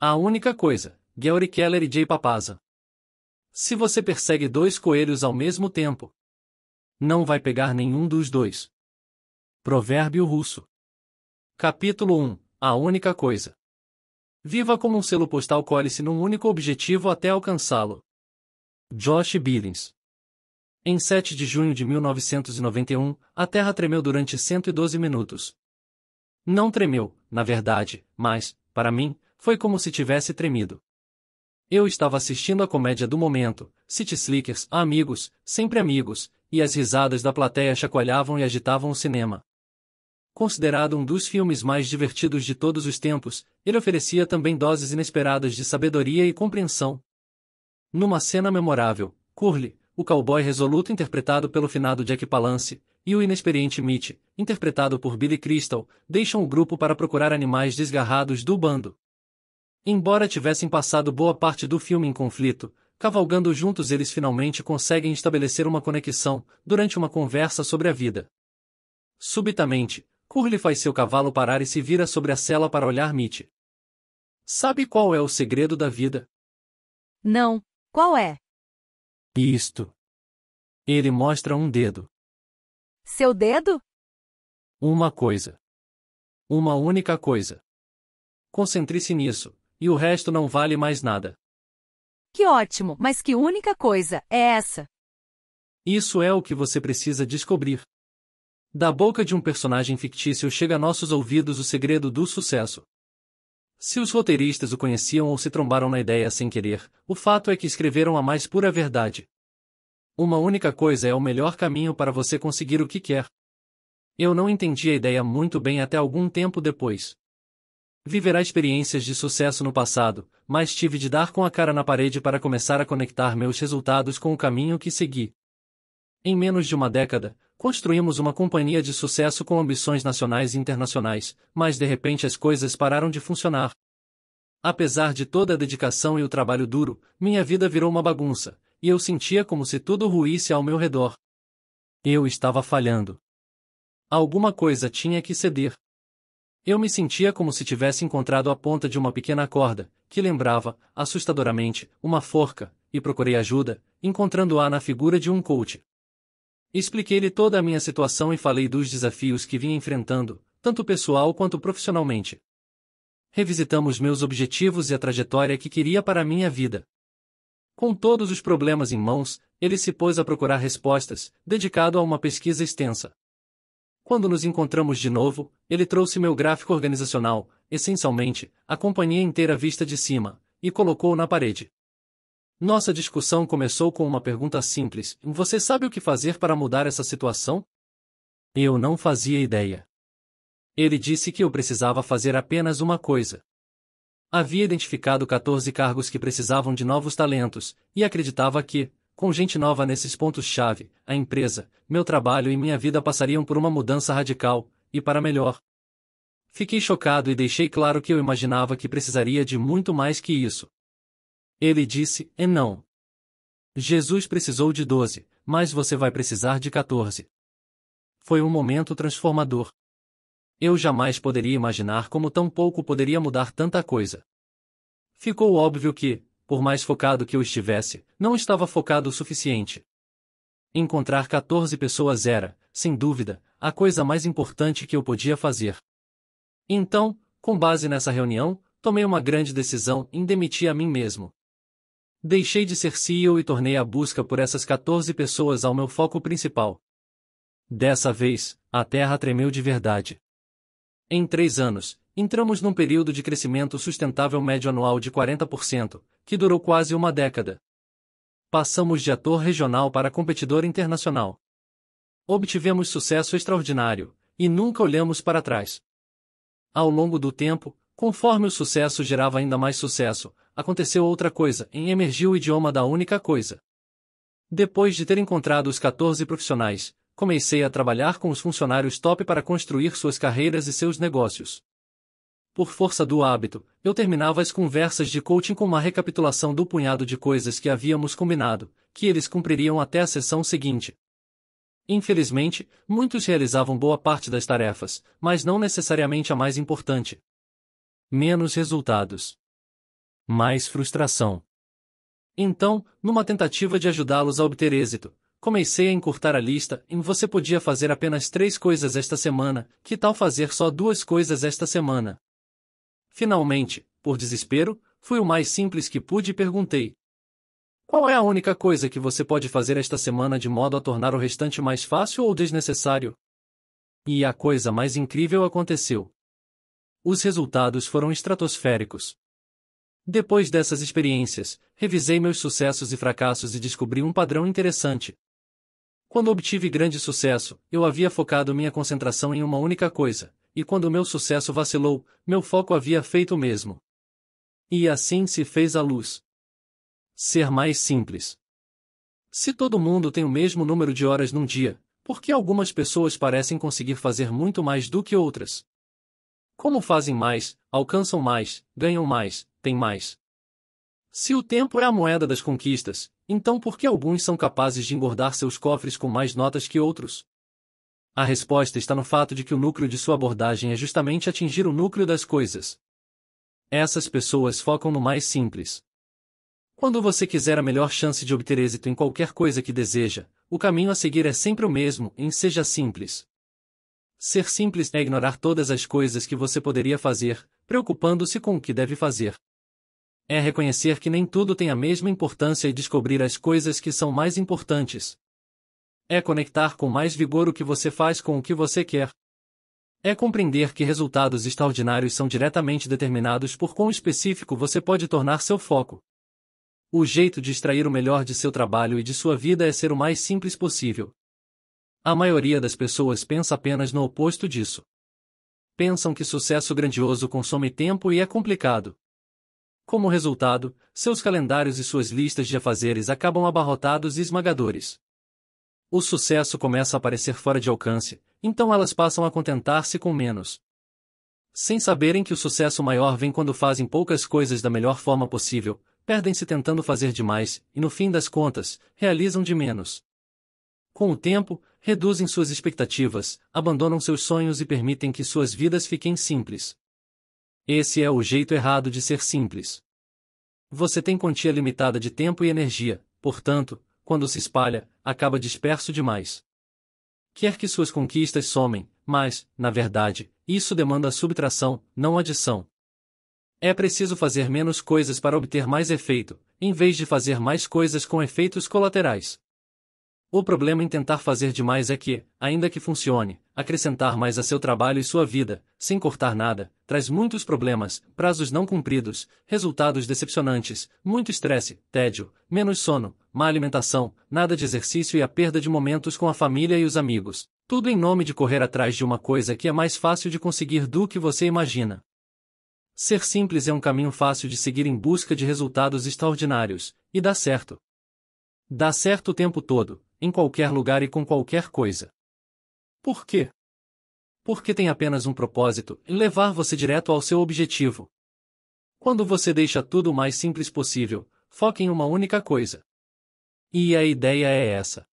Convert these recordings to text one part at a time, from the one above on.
A única coisa, Gary Keller e Jay Papaza. Se você persegue dois coelhos ao mesmo tempo, não vai pegar nenhum dos dois. Provérbio Russo. Capítulo 1 A única coisa. Viva como um selo postal colhe-se num único objetivo até alcançá-lo. Josh Billings. Em 7 de junho de 1991, a Terra tremeu durante 112 minutos. Não tremeu, na verdade, mas, para mim, foi como se tivesse tremido. Eu estava assistindo a comédia do momento, City Slickers, amigos, sempre amigos, e as risadas da plateia chacoalhavam e agitavam o cinema. Considerado um dos filmes mais divertidos de todos os tempos, ele oferecia também doses inesperadas de sabedoria e compreensão. Numa cena memorável, Curly, o cowboy resoluto interpretado pelo finado Jack Palance, e o inexperiente Mitch, interpretado por Billy Crystal, deixam o grupo para procurar animais desgarrados do bando. Embora tivessem passado boa parte do filme em conflito, cavalgando juntos eles finalmente conseguem estabelecer uma conexão, durante uma conversa sobre a vida. Subitamente, Curly faz seu cavalo parar e se vira sobre a cela para olhar Mitch. Sabe qual é o segredo da vida? Não, qual é? Isto. Ele mostra um dedo. Seu dedo? Uma coisa. Uma única coisa. Concentre-se nisso, e o resto não vale mais nada. Que ótimo, mas que única coisa é essa? Isso é o que você precisa descobrir. Da boca de um personagem fictício chega a nossos ouvidos o segredo do sucesso. Se os roteiristas o conheciam ou se trombaram na ideia sem querer, o fato é que escreveram a mais pura verdade. Uma única coisa é o melhor caminho para você conseguir o que quer. Eu não entendi a ideia muito bem até algum tempo depois. Viverá experiências de sucesso no passado, mas tive de dar com a cara na parede para começar a conectar meus resultados com o caminho que segui. Em menos de uma década, construímos uma companhia de sucesso com ambições nacionais e internacionais, mas de repente as coisas pararam de funcionar. Apesar de toda a dedicação e o trabalho duro, minha vida virou uma bagunça, e eu sentia como se tudo ruísse ao meu redor. Eu estava falhando. Alguma coisa tinha que ceder. Eu me sentia como se tivesse encontrado a ponta de uma pequena corda, que lembrava, assustadoramente, uma forca, e procurei ajuda, encontrando-a na figura de um coach. Expliquei-lhe toda a minha situação e falei dos desafios que vinha enfrentando, tanto pessoal quanto profissionalmente. Revisitamos meus objetivos e a trajetória que queria para a minha vida. Com todos os problemas em mãos, ele se pôs a procurar respostas, dedicado a uma pesquisa extensa. Quando nos encontramos de novo, ele trouxe meu gráfico organizacional, essencialmente, a companhia inteira vista de cima, e colocou na parede. Nossa discussão começou com uma pergunta simples: Você sabe o que fazer para mudar essa situação? Eu não fazia ideia. Ele disse que eu precisava fazer apenas uma coisa. Havia identificado 14 cargos que precisavam de novos talentos, e acreditava que, com gente nova nesses pontos-chave, a empresa, meu trabalho e minha vida passariam por uma mudança radical, e para melhor. Fiquei chocado e deixei claro que eu imaginava que precisaria de muito mais que isso. Ele disse: É não. Jesus precisou de 12, mas você vai precisar de 14. Foi um momento transformador. Eu jamais poderia imaginar como tão pouco poderia mudar tanta coisa. Ficou óbvio que, por mais focado que eu estivesse, não estava focado o suficiente. Encontrar 14 pessoas era, sem dúvida, a coisa mais importante que eu podia fazer. Então, com base nessa reunião, tomei uma grande decisão em demitir a mim mesmo. Deixei de ser CEO e tornei a busca por essas 14 pessoas ao meu foco principal. Dessa vez, a terra tremeu de verdade. Em três anos, entramos num período de crescimento sustentável médio anual de 40%, que durou quase uma década. Passamos de ator regional para competidor internacional. Obtivemos sucesso extraordinário, e nunca olhamos para trás. Ao longo do tempo, conforme o sucesso gerava ainda mais sucesso, aconteceu outra coisa e emergiu o idioma da única coisa. Depois de ter encontrado os 14 profissionais, comecei a trabalhar com os funcionários top para construir suas carreiras e seus negócios. Por força do hábito, eu terminava as conversas de coaching com uma recapitulação do punhado de coisas que havíamos combinado, que eles cumpririam até a sessão seguinte. Infelizmente, muitos realizavam boa parte das tarefas, mas não necessariamente a mais importante. Menos resultados. Mais frustração. Então, numa tentativa de ajudá-los a obter êxito, Comecei a encurtar a lista, em você podia fazer apenas três coisas esta semana, que tal fazer só duas coisas esta semana? Finalmente, por desespero, fui o mais simples que pude e perguntei: Qual é a única coisa que você pode fazer esta semana de modo a tornar o restante mais fácil ou desnecessário? E a coisa mais incrível aconteceu. Os resultados foram estratosféricos. Depois dessas experiências, revisei meus sucessos e fracassos e descobri um padrão interessante. Quando obtive grande sucesso, eu havia focado minha concentração em uma única coisa, e quando meu sucesso vacilou, meu foco havia feito o mesmo. E assim se fez a luz. Ser mais simples. Se todo mundo tem o mesmo número de horas num dia, por que algumas pessoas parecem conseguir fazer muito mais do que outras? Como fazem mais, alcançam mais, ganham mais, têm mais? Se o tempo é a moeda das conquistas, então por que alguns são capazes de engordar seus cofres com mais notas que outros? A resposta está no fato de que o núcleo de sua abordagem é justamente atingir o núcleo das coisas. Essas pessoas focam no mais simples. Quando você quiser a melhor chance de obter êxito em qualquer coisa que deseja, o caminho a seguir é sempre o mesmo, em seja simples. Ser simples é ignorar todas as coisas que você poderia fazer, preocupando-se com o que deve fazer. É reconhecer que nem tudo tem a mesma importância e descobrir as coisas que são mais importantes. É conectar com mais vigor o que você faz com o que você quer. É compreender que resultados extraordinários são diretamente determinados por quão específico você pode tornar seu foco. O jeito de extrair o melhor de seu trabalho e de sua vida é ser o mais simples possível. A maioria das pessoas pensa apenas no oposto disso. Pensam que sucesso grandioso consome tempo e é complicado. Como resultado, seus calendários e suas listas de afazeres acabam abarrotados e esmagadores. O sucesso começa a parecer fora de alcance, então elas passam a contentar-se com menos. Sem saberem que o sucesso maior vem quando fazem poucas coisas da melhor forma possível, perdem-se tentando fazer demais e, no fim das contas, realizam de menos. Com o tempo, reduzem suas expectativas, abandonam seus sonhos e permitem que suas vidas fiquem simples. Esse é o jeito errado de ser simples. Você tem quantia limitada de tempo e energia, portanto, quando se espalha, acaba disperso demais. Quer que suas conquistas somem, mas, na verdade, isso demanda subtração, não adição. É preciso fazer menos coisas para obter mais efeito, em vez de fazer mais coisas com efeitos colaterais. O problema em tentar fazer demais é que, ainda que funcione, acrescentar mais a seu trabalho e sua vida, sem cortar nada, traz muitos problemas, prazos não cumpridos, resultados decepcionantes, muito estresse, tédio, menos sono, má alimentação, nada de exercício e a perda de momentos com a família e os amigos. Tudo em nome de correr atrás de uma coisa que é mais fácil de conseguir do que você imagina. Ser simples é um caminho fácil de seguir em busca de resultados extraordinários, e dá certo. Dá certo o tempo todo, em qualquer lugar e com qualquer coisa. Por quê? Porque tem apenas um propósito: levar você direto ao seu objetivo. Quando você deixa tudo o mais simples possível, foca em uma única coisa. E a ideia é essa.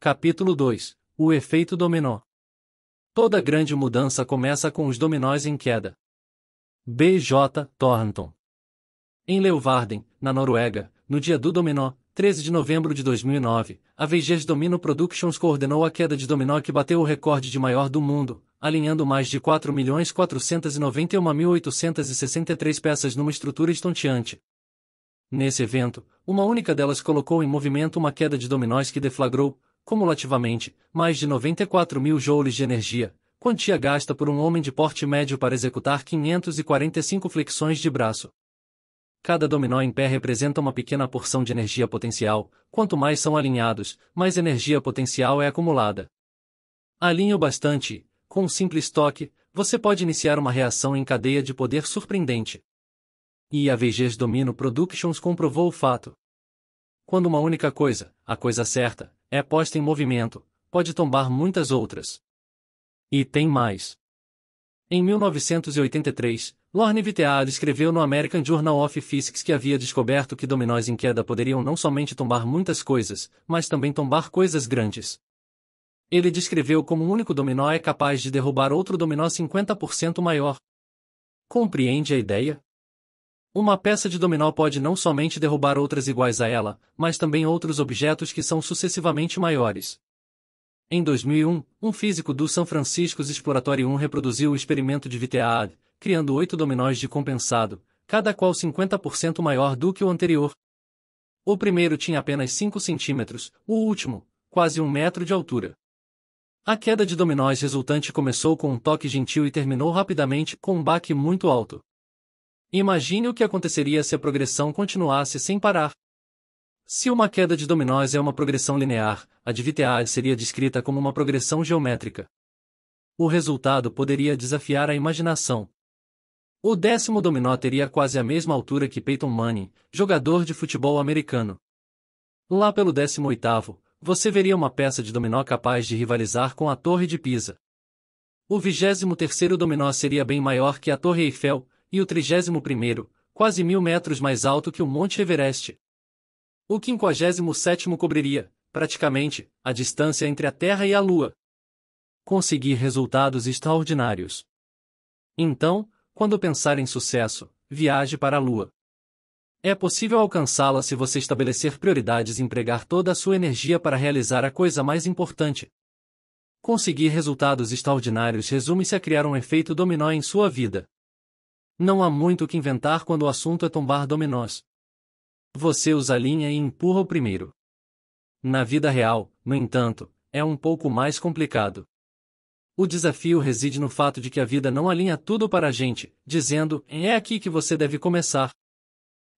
Capítulo 2 O efeito dominó. Toda grande mudança começa com os dominós em queda. B. J. Thornton. Em Leuvarden, na Noruega, no dia do dominó, 13 de novembro de 2009, a VG's Domino Productions coordenou a queda de dominó que bateu o recorde de maior do mundo, alinhando mais de 4.491.863 peças numa estrutura estonteante. Nesse evento, uma única delas colocou em movimento uma queda de dominós que deflagrou, cumulativamente, mais de 94 mil joules de energia, quantia gasta por um homem de porte médio para executar 545 flexões de braço. Cada dominó em pé representa uma pequena porção de energia potencial, quanto mais são alinhados, mais energia potencial é acumulada. Alinhe o bastante, com um simples toque, você pode iniciar uma reação em cadeia de poder surpreendente. E a VG's Domino Productions comprovou o fato. Quando uma única coisa, a coisa certa, é posta em movimento, pode tombar muitas outras. E tem mais. Em 1983, Lorne Vitear escreveu no American Journal of Physics que havia descoberto que dominós em queda poderiam não somente tombar muitas coisas, mas também tombar coisas grandes. Ele descreveu como um único dominó é capaz de derrubar outro dominó 50% maior. Compreende a ideia? Uma peça de dominó pode não somente derrubar outras iguais a ela, mas também outros objetos que são sucessivamente maiores. Em 2001, um físico do San Francisco's Exploratory 1 reproduziu o experimento de Viteade, criando oito dominóis de compensado, cada qual 50% maior do que o anterior. O primeiro tinha apenas 5 centímetros, o último, quase um metro de altura. A queda de dominóis resultante começou com um toque gentil e terminou rapidamente com um baque muito alto. Imagine o que aconteceria se a progressão continuasse sem parar. Se uma queda de dominós é uma progressão linear, a de Viteade seria descrita como uma progressão geométrica. O resultado poderia desafiar a imaginação. O décimo dominó teria quase a mesma altura que Peyton Manning, jogador de futebol americano. Lá pelo décimo oitavo, você veria uma peça de dominó capaz de rivalizar com a Torre de Pisa. O vigésimo terceiro dominó seria bem maior que a Torre Eiffel, e o trigésimo primeiro, quase mil metros mais alto que o Monte Everest. O 57 cobriria, praticamente, a distância entre a Terra e a Lua. Conseguir resultados extraordinários. Então, quando pensar em sucesso, viaje para a Lua. É possível alcançá-la se você estabelecer prioridades e empregar toda a sua energia para realizar a coisa mais importante. Conseguir resultados extraordinários resume-se a criar um efeito dominó em sua vida. Não há muito o que inventar quando o assunto é tombar dominós você os alinha e empurra o primeiro. Na vida real, no entanto, é um pouco mais complicado. O desafio reside no fato de que a vida não alinha tudo para a gente, dizendo: é aqui que você deve começar.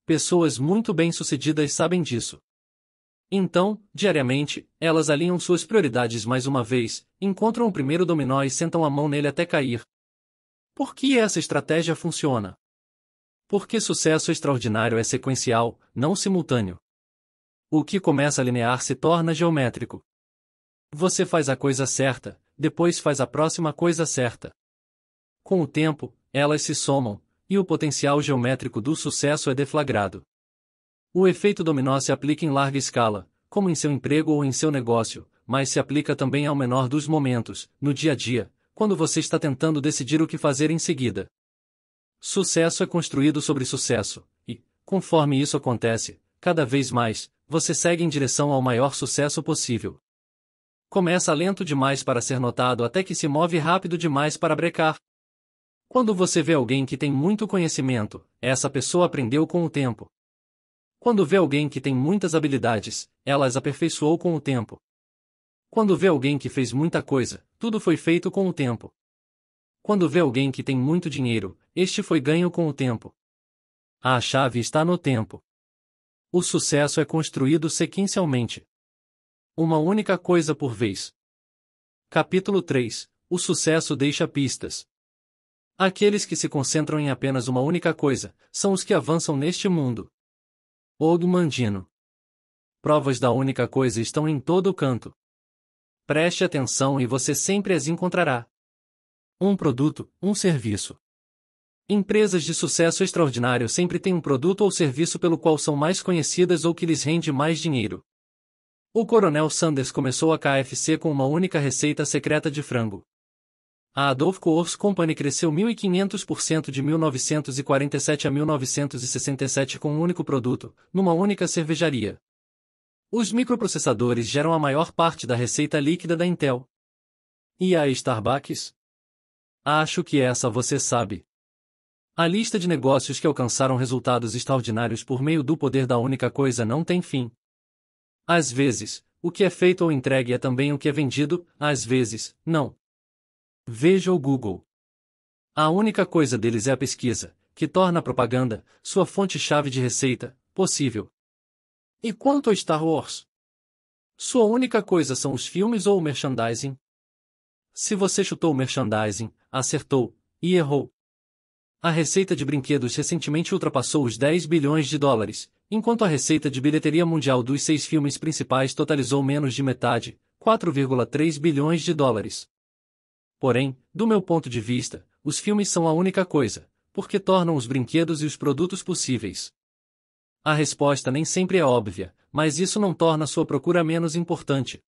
Pessoas muito bem-sucedidas sabem disso. Então, diariamente, elas alinham suas prioridades mais uma vez, encontram o primeiro dominó e sentam a mão nele até cair. Por que essa estratégia funciona? Porque sucesso extraordinário é sequencial, não simultâneo. O que começa linear se torna geométrico. Você faz a coisa certa, depois faz a próxima coisa certa. Com o tempo, elas se somam, e o potencial geométrico do sucesso é deflagrado. O efeito dominó se aplica em larga escala, como em seu emprego ou em seu negócio, mas se aplica também ao menor dos momentos, no dia a dia, quando você está tentando decidir o que fazer em seguida. Sucesso é construído sobre sucesso, e, conforme isso acontece, cada vez mais, você segue em direção ao maior sucesso possível. Começa lento demais para ser notado até que se move rápido demais para brecar. Quando você vê alguém que tem muito conhecimento, essa pessoa aprendeu com o tempo. Quando vê alguém que tem muitas habilidades, ela as aperfeiçoou com o tempo. Quando vê alguém que fez muita coisa, tudo foi feito com o tempo. Quando vê alguém que tem muito dinheiro, este foi ganho com o tempo. A chave está no tempo. O sucesso é construído sequencialmente. Uma única coisa por vez. Capítulo 3 O sucesso deixa pistas. Aqueles que se concentram em apenas uma única coisa são os que avançam neste mundo. Og Mandino. Provas da única coisa estão em todo o canto. Preste atenção e você sempre as encontrará um produto, um serviço. Empresas de sucesso extraordinário sempre têm um produto ou serviço pelo qual são mais conhecidas ou que lhes rende mais dinheiro. O Coronel Sanders começou a KFC com uma única receita secreta de frango. A Adolf Coors Company cresceu 1.500% de 1947 a 1967 com um único produto, numa única cervejaria. Os microprocessadores geram a maior parte da receita líquida da Intel. E a Starbucks? Acho que essa você sabe. A lista de negócios que alcançaram resultados extraordinários por meio do poder da única coisa não tem fim. Às vezes, o que é feito ou entregue é também o que é vendido, às vezes, não. Veja o Google. A única coisa deles é a pesquisa, que torna a propaganda, sua fonte-chave de receita, possível. E quanto a Star Wars? Sua única coisa são os filmes ou o merchandising? Se você chutou o merchandising, acertou e errou. A receita de brinquedos recentemente ultrapassou os 10 bilhões de dólares, enquanto a receita de bilheteria mundial dos seis filmes principais totalizou menos de metade, 4,3 bilhões de dólares. Porém, do meu ponto de vista, os filmes são a única coisa, porque tornam os brinquedos e os produtos possíveis. A resposta nem sempre é óbvia, mas isso não torna sua procura menos importante.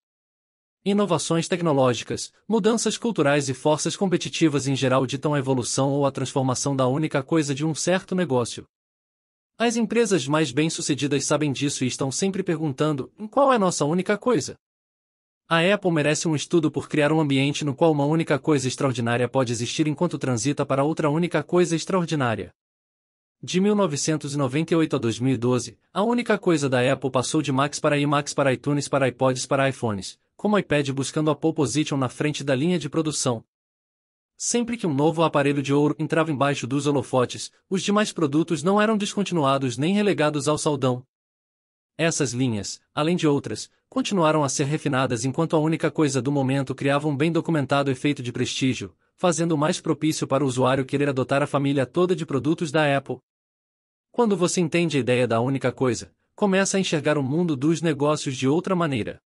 Inovações tecnológicas, mudanças culturais e forças competitivas em geral ditam a evolução ou a transformação da única coisa de um certo negócio. As empresas mais bem-sucedidas sabem disso e estão sempre perguntando: qual é nossa única coisa? A Apple merece um estudo por criar um ambiente no qual uma única coisa extraordinária pode existir enquanto transita para outra única coisa extraordinária. De 1998 a 2012, a única coisa da Apple passou de Macs para iMacs para iTunes para iPods para iPhones, como iPad buscando a pole position na frente da linha de produção. Sempre que um novo aparelho de ouro entrava embaixo dos holofotes, os demais produtos não eram descontinuados nem relegados ao saldão. Essas linhas, além de outras, continuaram a ser refinadas enquanto a única coisa do momento criava um bem documentado efeito de prestígio, fazendo mais propício para o usuário querer adotar a família toda de produtos da Apple. Quando você entende a ideia da única coisa, começa a enxergar o mundo dos negócios de outra maneira.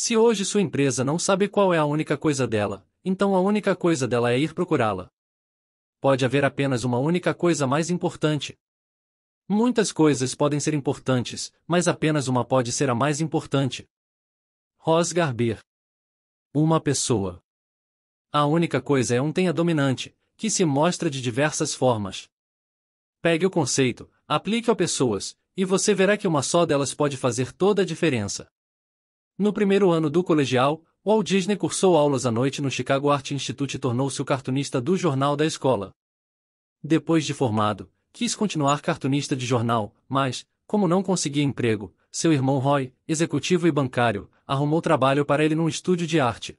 Se hoje sua empresa não sabe qual é a única coisa dela, então a única coisa dela é ir procurá-la. Pode haver apenas uma única coisa mais importante. Muitas coisas podem ser importantes, mas apenas uma pode ser a mais importante. Ros Garber. Uma pessoa. A única coisa é um tenha dominante, que se mostra de diversas formas. Pegue o conceito, aplique-o a pessoas, e você verá que uma só delas pode fazer toda a diferença. No primeiro ano do colegial, Walt Disney cursou aulas à noite no Chicago Art Institute e tornou-se o cartunista do jornal da escola. Depois de formado, quis continuar cartunista de jornal, mas, como não conseguia emprego, seu irmão Roy, executivo e bancário, arrumou trabalho para ele num estúdio de arte.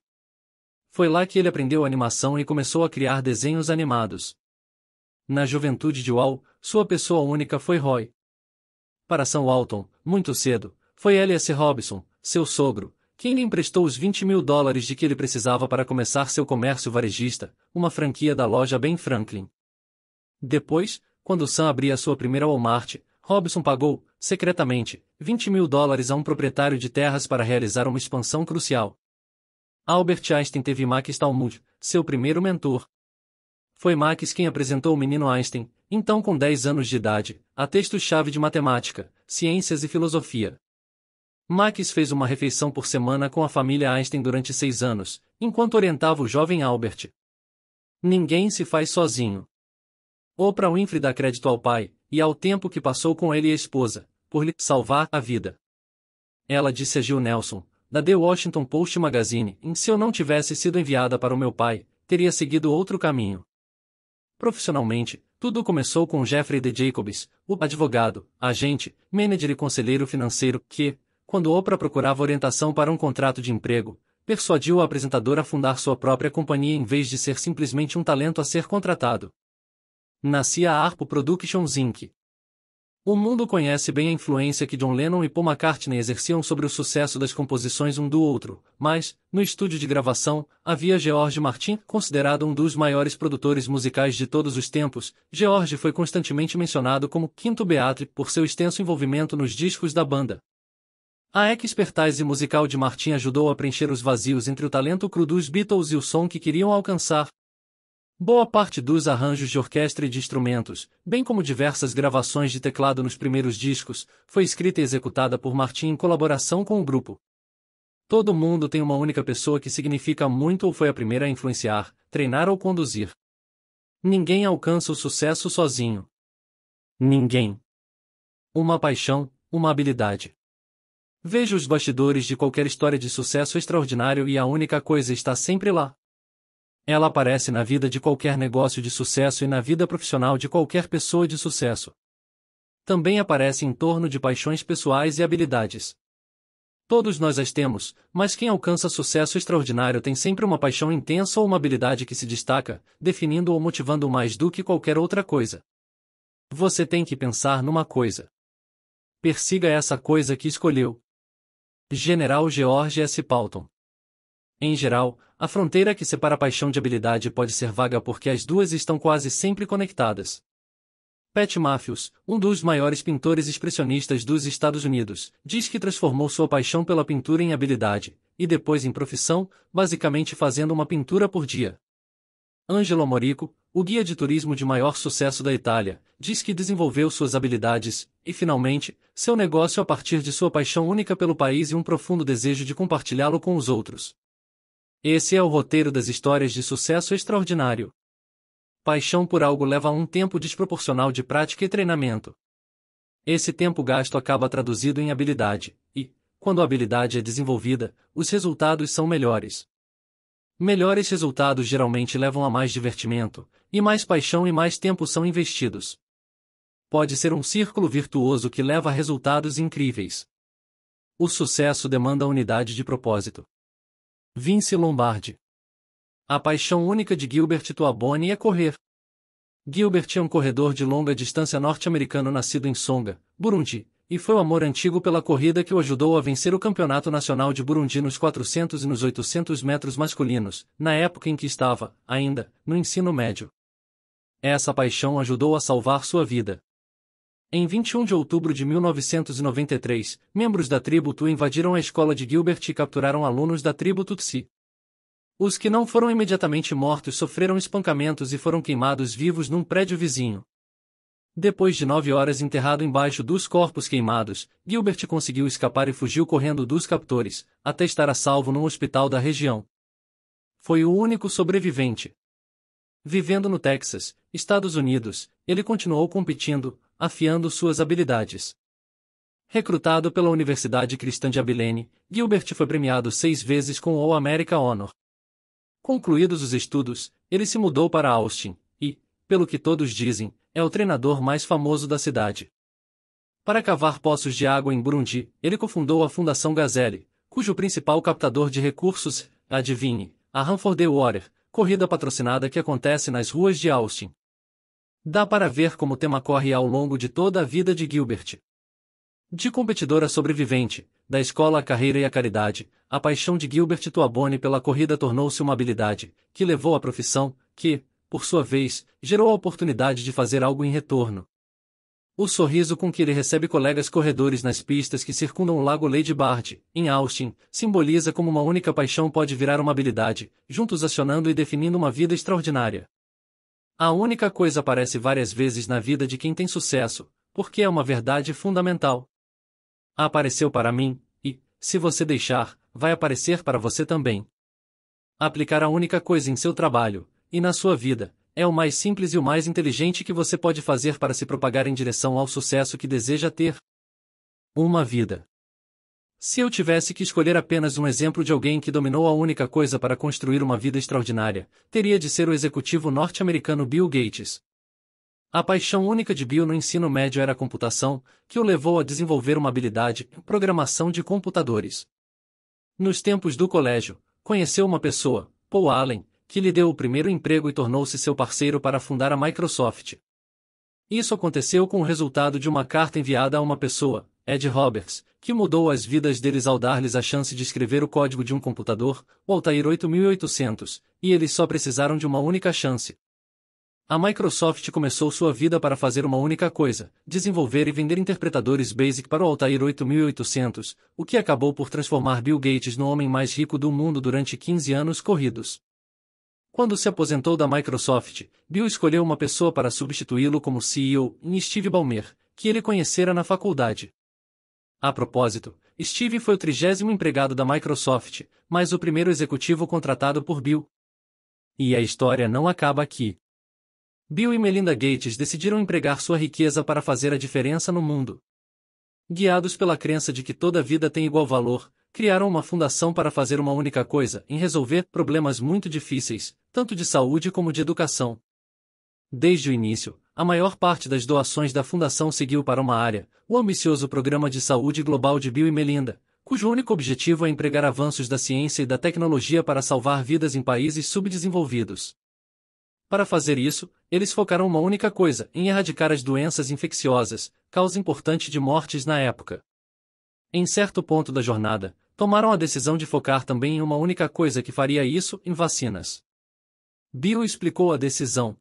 Foi lá que ele aprendeu animação e começou a criar desenhos animados. Na juventude de Walt, sua pessoa única foi Roy. Para São Walton, muito cedo, foi L.S. Robinson, seu sogro, quem lhe emprestou os 20 mil dólares de que ele precisava para começar seu comércio varejista, uma franquia da loja Ben Franklin. Depois, quando Sam abria sua primeira Walmart, Robson pagou, secretamente, 20 mil dólares a um proprietário de terras para realizar uma expansão crucial. Albert Einstein teve Max Talmud, seu primeiro mentor. Foi Max quem apresentou o menino Einstein, então com 10 anos de idade, a textos-chave de matemática, ciências e filosofia. Max fez uma refeição por semana com a família Einstein durante seis anos, enquanto orientava o jovem Albert. Ninguém se faz sozinho. Oprah Winfrey dá crédito ao pai, e ao tempo que passou com ele e a esposa, por lhe salvar a vida. Ela disse a Gil Nelson, da The Washington Post Magazine, em se eu não tivesse sido enviada para o meu pai, teria seguido outro caminho. Profissionalmente, tudo começou com Jeffrey D. Jacobs, o advogado, agente, manager e conselheiro financeiro que, quando Oprah procurava orientação para um contrato de emprego, persuadiu o apresentador a fundar sua própria companhia em vez de ser simplesmente um talento a ser contratado. Nascia a Arpo Productions Inc. O mundo conhece bem a influência que John Lennon e Paul McCartney exerciam sobre o sucesso das composições um do outro, mas, no estúdio de gravação, havia George Martin, considerado um dos maiores produtores musicais de todos os tempos. George foi constantemente mencionado como Quinto Beatre por seu extenso envolvimento nos discos da banda. A expertise musical de Martin ajudou a preencher os vazios entre o talento cru dos Beatles e o som que queriam alcançar. Boa parte dos arranjos de orquestra e de instrumentos, bem como diversas gravações de teclado nos primeiros discos, foi escrita e executada por Martin em colaboração com o grupo. Todo mundo tem uma única pessoa que significa muito ou foi a primeira a influenciar, treinar ou conduzir. Ninguém alcança o sucesso sozinho. Ninguém. Uma paixão, uma habilidade Veja os bastidores de qualquer história de sucesso extraordinário e a única coisa está sempre lá. Ela aparece na vida de qualquer negócio de sucesso e na vida profissional de qualquer pessoa de sucesso. Também aparece em torno de paixões pessoais e habilidades. Todos nós as temos, mas quem alcança sucesso extraordinário tem sempre uma paixão intensa ou uma habilidade que se destaca, definindo ou motivando mais do que qualquer outra coisa. Você tem que pensar numa coisa. Persiga essa coisa que escolheu, General George S. Palton. Em geral, a fronteira que separa paixão de habilidade pode ser vaga porque as duas estão quase sempre conectadas. Pat Matthews, um dos maiores pintores expressionistas dos Estados Unidos, diz que transformou sua paixão pela pintura em habilidade, e depois em profissão, basicamente fazendo uma pintura por dia. Ângelo Morico, o guia de turismo de maior sucesso da Itália, diz que desenvolveu suas habilidades e, finalmente, seu negócio a partir de sua paixão única pelo país e um profundo desejo de compartilhá-lo com os outros. Esse é o roteiro das histórias de sucesso extraordinário. Paixão por algo leva a um tempo desproporcional de prática e treinamento. Esse tempo gasto acaba traduzido em habilidade, e, quando a habilidade é desenvolvida, os resultados são melhores melhores resultados geralmente levam a mais divertimento, e mais paixão e mais tempo são investidos. Pode ser um círculo virtuoso que leva a resultados incríveis. O sucesso demanda unidade de propósito. Vince Lombardi. A paixão única de Gilbert Tuaboni é correr. Gilbert é um corredor de longa distância norte-americano nascido em Songa, Burundi, e foi o amor antigo pela corrida que o ajudou a vencer o Campeonato Nacional de Burundi nos 400 e nos 800 metros masculinos, na época em que estava, ainda, no ensino médio. Essa paixão ajudou a salvar sua vida. Em 21 de outubro de 1993, membros da tribo Tu invadiram a escola de Gilbert e capturaram alunos da tribo Tutsi. Os que não foram imediatamente mortos sofreram espancamentos e foram queimados vivos num prédio vizinho. Depois de nove horas enterrado embaixo dos corpos queimados, Gilbert conseguiu escapar e fugiu correndo dos captores, até estar a salvo num hospital da região. Foi o único sobrevivente. Vivendo no Texas, Estados Unidos, ele continuou competindo, afiando suas habilidades. Recrutado pela Universidade Cristã de Abilene, Gilbert foi premiado seis vezes com o All America Honor. Concluídos os estudos, ele se mudou para Austin e, pelo que todos dizem, é o treinador mais famoso da cidade. Para cavar poços de água em Burundi, ele cofundou a Fundação Gazelle, cujo principal captador de recursos, adivinhe, a Hanford The Water, corrida patrocinada que acontece nas ruas de Austin. Dá para ver como o tema corre ao longo de toda a vida de Gilbert. De competidora sobrevivente, da escola à carreira e à caridade, a paixão de Gilbert Tuabone pela corrida tornou-se uma habilidade, que levou à profissão, que, por sua vez, gerou a oportunidade de fazer algo em retorno. O sorriso com que ele recebe colegas corredores nas pistas que circundam o lago Lady Bard, em Austin, simboliza como uma única paixão pode virar uma habilidade, juntos acionando e definindo uma vida extraordinária. A única coisa aparece várias vezes na vida de quem tem sucesso, porque é uma verdade fundamental. Apareceu para mim, e, se você deixar, vai aparecer para você também. Aplicar a única coisa em seu trabalho, e na sua vida, é o mais simples e o mais inteligente que você pode fazer para se propagar em direção ao sucesso que deseja ter. Uma vida. Se eu tivesse que escolher apenas um exemplo de alguém que dominou a única coisa para construir uma vida extraordinária, teria de ser o executivo norte-americano Bill Gates. A paixão única de Bill no ensino médio era a computação, que o levou a desenvolver uma habilidade, programação de computadores. Nos tempos do colégio, conheceu uma pessoa, Paul Allen, que lhe deu o primeiro emprego e tornou-se seu parceiro para fundar a Microsoft. Isso aconteceu com o resultado de uma carta enviada a uma pessoa, Ed Roberts, que mudou as vidas deles ao dar-lhes a chance de escrever o código de um computador, o Altair 8800, e eles só precisaram de uma única chance. A Microsoft começou sua vida para fazer uma única coisa: desenvolver e vender interpretadores BASIC para o Altair 8800, o que acabou por transformar Bill Gates no homem mais rico do mundo durante 15 anos corridos. Quando se aposentou da Microsoft, Bill escolheu uma pessoa para substituí-lo como CEO, Steve Ballmer, que ele conhecera na faculdade. A propósito, Steve foi o trigésimo empregado da Microsoft, mas o primeiro executivo contratado por Bill. E a história não acaba aqui. Bill e Melinda Gates decidiram empregar sua riqueza para fazer a diferença no mundo. Guiados pela crença de que toda vida tem igual valor, criaram uma fundação para fazer uma única coisa, em resolver problemas muito difíceis, tanto de saúde como de educação. Desde o início, a maior parte das doações da fundação seguiu para uma área, o ambicioso Programa de Saúde Global de Bill e Melinda, cujo único objetivo é empregar avanços da ciência e da tecnologia para salvar vidas em países subdesenvolvidos. Para fazer isso, eles focaram uma única coisa, em erradicar as doenças infecciosas, causa importante de mortes na época. Em certo ponto da jornada, tomaram a decisão de focar também em uma única coisa que faria isso em vacinas. Bill explicou a decisão.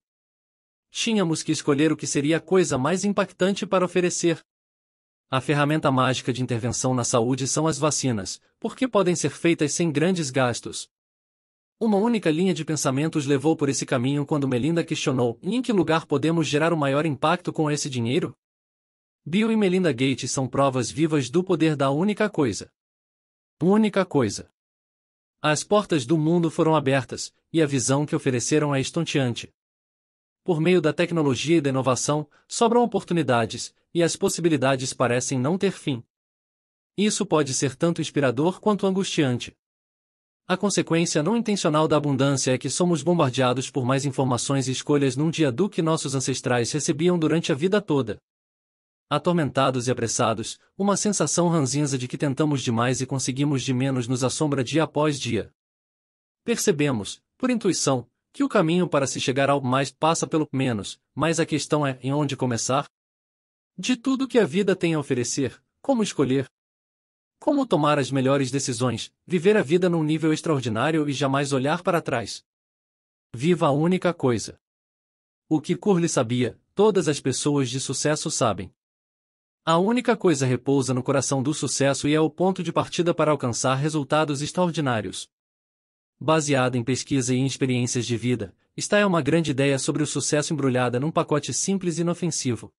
Tínhamos que escolher o que seria a coisa mais impactante para oferecer. A ferramenta mágica de intervenção na saúde são as vacinas, porque podem ser feitas sem grandes gastos. Uma única linha de pensamento os levou por esse caminho quando Melinda questionou: em que lugar podemos gerar o maior impacto com esse dinheiro? Bill e Melinda Gates são provas vivas do poder da única coisa. Única coisa. As portas do mundo foram abertas, e a visão que ofereceram é estonteante. Por meio da tecnologia e da inovação, sobram oportunidades, e as possibilidades parecem não ter fim. Isso pode ser tanto inspirador quanto angustiante. A consequência não intencional da abundância é que somos bombardeados por mais informações e escolhas num dia do que nossos ancestrais recebiam durante a vida toda atormentados e apressados, uma sensação ranzinza de que tentamos demais e conseguimos de menos nos assombra dia após dia. Percebemos, por intuição, que o caminho para se chegar ao mais passa pelo menos, mas a questão é em onde começar? De tudo que a vida tem a oferecer, como escolher? Como tomar as melhores decisões, viver a vida num nível extraordinário e jamais olhar para trás? Viva a única coisa. O que Curly sabia, todas as pessoas de sucesso sabem. A única coisa repousa no coração do sucesso e é o ponto de partida para alcançar resultados extraordinários. Baseada em pesquisa e em experiências de vida, esta é uma grande ideia sobre o sucesso embrulhada num pacote simples e inofensivo.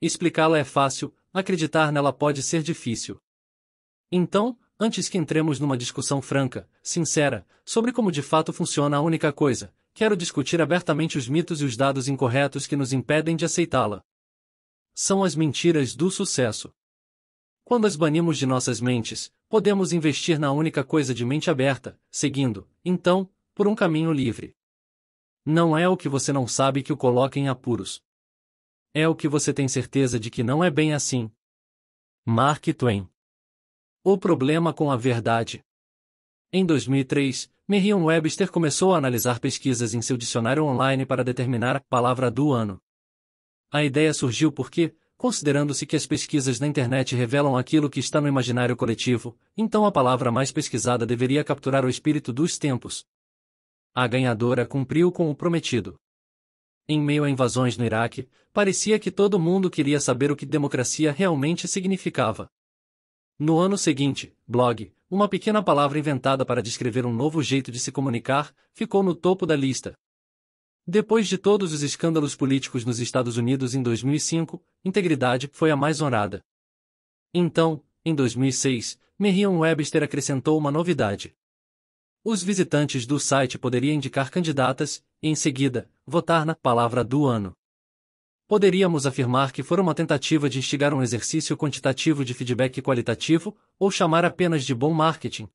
Explicá-la é fácil, acreditar nela pode ser difícil. Então, antes que entremos numa discussão franca, sincera, sobre como de fato funciona a única coisa, quero discutir abertamente os mitos e os dados incorretos que nos impedem de aceitá-la são as mentiras do sucesso. Quando as banimos de nossas mentes, podemos investir na única coisa de mente aberta, seguindo, então, por um caminho livre. Não é o que você não sabe que o coloca em apuros. É o que você tem certeza de que não é bem assim. Mark Twain. O problema com a verdade. Em 2003, Merriam-Webster começou a analisar pesquisas em seu dicionário online para determinar a palavra do ano. A ideia surgiu porque, considerando-se que as pesquisas na internet revelam aquilo que está no imaginário coletivo, então a palavra mais pesquisada deveria capturar o espírito dos tempos. A ganhadora cumpriu com o prometido. Em meio a invasões no Iraque, parecia que todo mundo queria saber o que democracia realmente significava. No ano seguinte, blog, uma pequena palavra inventada para descrever um novo jeito de se comunicar, ficou no topo da lista. Depois de todos os escândalos políticos nos Estados Unidos em 2005, integridade foi a mais honrada. Então, em 2006, Merriam-Webster acrescentou uma novidade. Os visitantes do site poderiam indicar candidatas e, em seguida, votar na palavra do ano. Poderíamos afirmar que foi uma tentativa de instigar um exercício quantitativo de feedback qualitativo ou chamar apenas de bom marketing.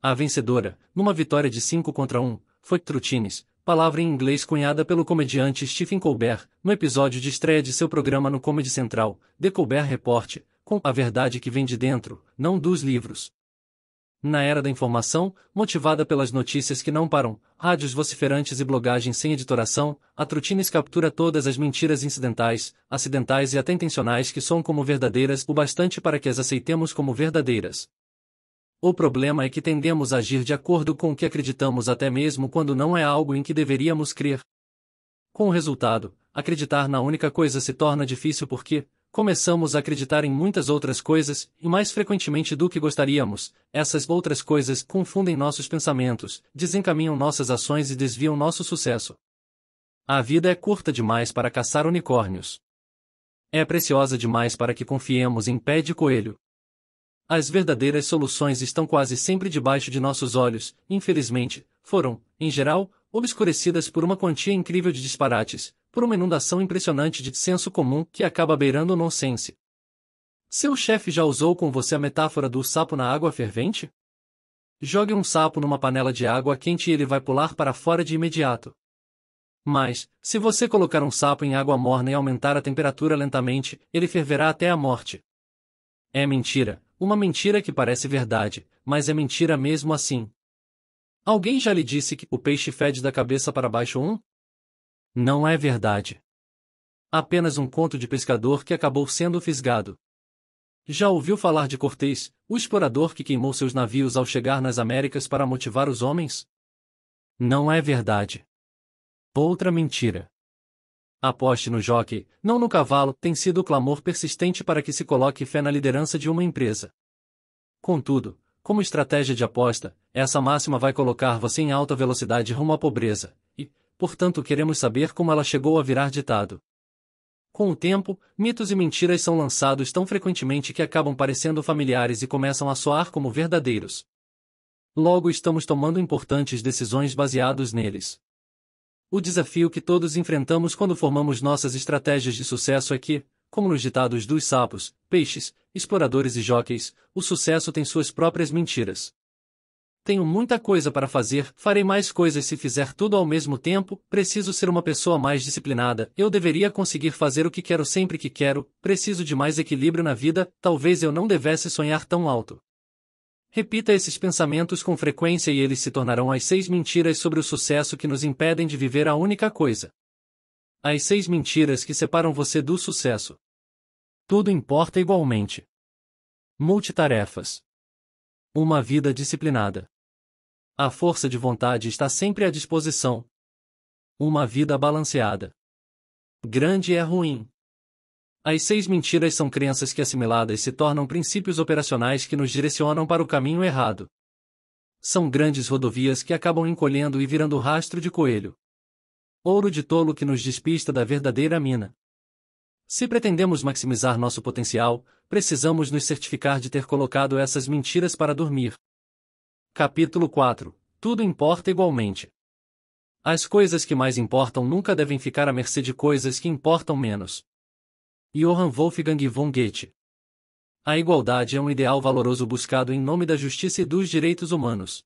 A vencedora, numa vitória de 5 contra 1, foi Trutines, palavra em inglês cunhada pelo comediante Stephen Colbert, no episódio de estreia de seu programa no Comedy Central, The Colbert Report, com a verdade que vem de dentro, não dos livros. Na era da informação, motivada pelas notícias que não param, rádios vociferantes e blogagens sem editoração, a Trutines captura todas as mentiras incidentais, acidentais e até intencionais que são como verdadeiras o bastante para que as aceitemos como verdadeiras. O problema é que tendemos a agir de acordo com o que acreditamos até mesmo quando não é algo em que deveríamos crer. Com o resultado, acreditar na única coisa se torna difícil porque, começamos a acreditar em muitas outras coisas, e mais frequentemente do que gostaríamos, essas outras coisas confundem nossos pensamentos, desencaminham nossas ações e desviam nosso sucesso. A vida é curta demais para caçar unicórnios. É preciosa demais para que confiemos em pé de coelho. As verdadeiras soluções estão quase sempre debaixo de nossos olhos, infelizmente, foram, em geral, obscurecidas por uma quantia incrível de disparates, por uma inundação impressionante de senso comum que acaba beirando o nonsense. Seu chefe já usou com você a metáfora do sapo na água fervente? Jogue um sapo numa panela de água quente e ele vai pular para fora de imediato. Mas, se você colocar um sapo em água morna e aumentar a temperatura lentamente, ele ferverá até a morte. É mentira, uma mentira que parece verdade, mas é mentira mesmo assim. Alguém já lhe disse que o peixe fede da cabeça para baixo um? Não é verdade. Apenas um conto de pescador que acabou sendo fisgado. Já ouviu falar de Cortês, o explorador que queimou seus navios ao chegar nas Américas para motivar os homens? Não é verdade. Outra mentira. Aposte no jockey, não no cavalo, tem sido o clamor persistente para que se coloque fé na liderança de uma empresa. Contudo, como estratégia de aposta, essa máxima vai colocar você em alta velocidade rumo à pobreza, e, portanto, queremos saber como ela chegou a virar ditado. Com o tempo, mitos e mentiras são lançados tão frequentemente que acabam parecendo familiares e começam a soar como verdadeiros. Logo, estamos tomando importantes decisões baseadas neles. O desafio que todos enfrentamos quando formamos nossas estratégias de sucesso é que, como nos ditados dos sapos, peixes, exploradores e jockeys, o sucesso tem suas próprias mentiras. Tenho muita coisa para fazer, farei mais coisas se fizer tudo ao mesmo tempo, preciso ser uma pessoa mais disciplinada, eu deveria conseguir fazer o que quero sempre que quero, preciso de mais equilíbrio na vida, talvez eu não devesse sonhar tão alto. Repita esses pensamentos com frequência e eles se tornarão as seis mentiras sobre o sucesso que nos impedem de viver a única coisa. As seis mentiras que separam você do sucesso. Tudo importa igualmente. Multitarefas. Uma vida disciplinada. A força de vontade está sempre à disposição. Uma vida balanceada. Grande é ruim. As seis mentiras são crenças que assimiladas se tornam princípios operacionais que nos direcionam para o caminho errado. São grandes rodovias que acabam encolhendo e virando rastro de coelho. Ouro de tolo que nos despista da verdadeira mina. Se pretendemos maximizar nosso potencial, precisamos nos certificar de ter colocado essas mentiras para dormir. Capítulo 4 Tudo importa igualmente. As coisas que mais importam nunca devem ficar à mercê de coisas que importam menos. Johann Wolfgang von Goethe. A igualdade é um ideal valoroso buscado em nome da justiça e dos direitos humanos.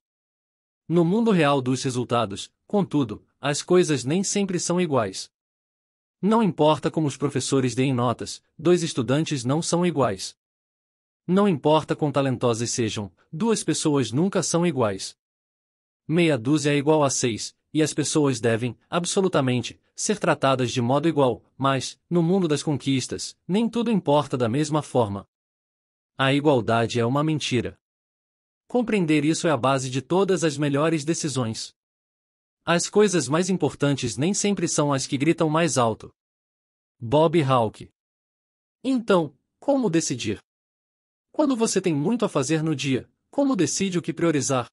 No mundo real dos resultados, contudo, as coisas nem sempre são iguais. Não importa como os professores deem notas, dois estudantes não são iguais. Não importa quão talentosas sejam, duas pessoas nunca são iguais. Meia dúzia é igual a seis, e as pessoas devem, absolutamente, ser tratadas de modo igual, mas, no mundo das conquistas, nem tudo importa da mesma forma. A igualdade é uma mentira. Compreender isso é a base de todas as melhores decisões. As coisas mais importantes nem sempre são as que gritam mais alto. Bob Hawke. Então, como decidir? Quando você tem muito a fazer no dia, como decide o que priorizar?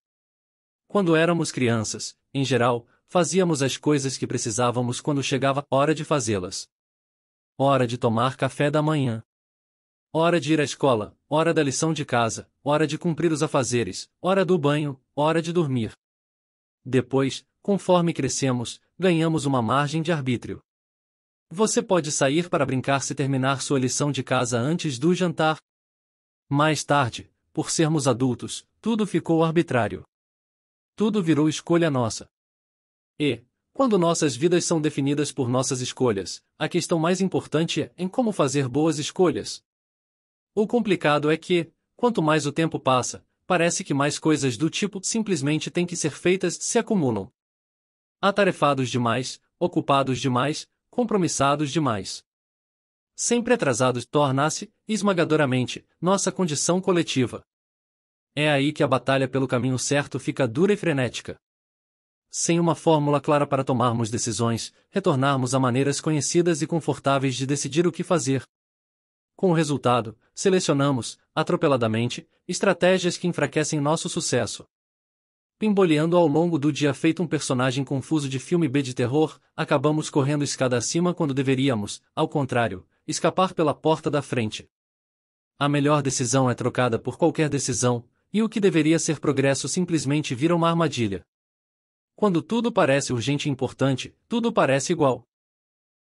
Quando éramos crianças, em geral, Fazíamos as coisas que precisávamos quando chegava hora de fazê-las. Hora de tomar café da manhã. Hora de ir à escola, hora da lição de casa, hora de cumprir os afazeres, hora do banho, hora de dormir. Depois, conforme crescemos, ganhamos uma margem de arbítrio. Você pode sair para brincar se terminar sua lição de casa antes do jantar. Mais tarde, por sermos adultos, tudo ficou arbitrário. Tudo virou escolha nossa. E, quando nossas vidas são definidas por nossas escolhas, a questão mais importante é em como fazer boas escolhas. O complicado é que, quanto mais o tempo passa, parece que mais coisas do tipo simplesmente têm que ser feitas se acumulam. Atarefados demais, ocupados demais, compromissados demais. Sempre atrasados torna-se, esmagadoramente, nossa condição coletiva. É aí que a batalha pelo caminho certo fica dura e frenética. Sem uma fórmula clara para tomarmos decisões, retornarmos a maneiras conhecidas e confortáveis de decidir o que fazer. Com o resultado, selecionamos, atropeladamente, estratégias que enfraquecem nosso sucesso. Pimboleando ao longo do dia feito um personagem confuso de filme B de terror, acabamos correndo escada acima quando deveríamos, ao contrário, escapar pela porta da frente. A melhor decisão é trocada por qualquer decisão, e o que deveria ser progresso simplesmente vira uma armadilha. Quando tudo parece urgente e importante, tudo parece igual.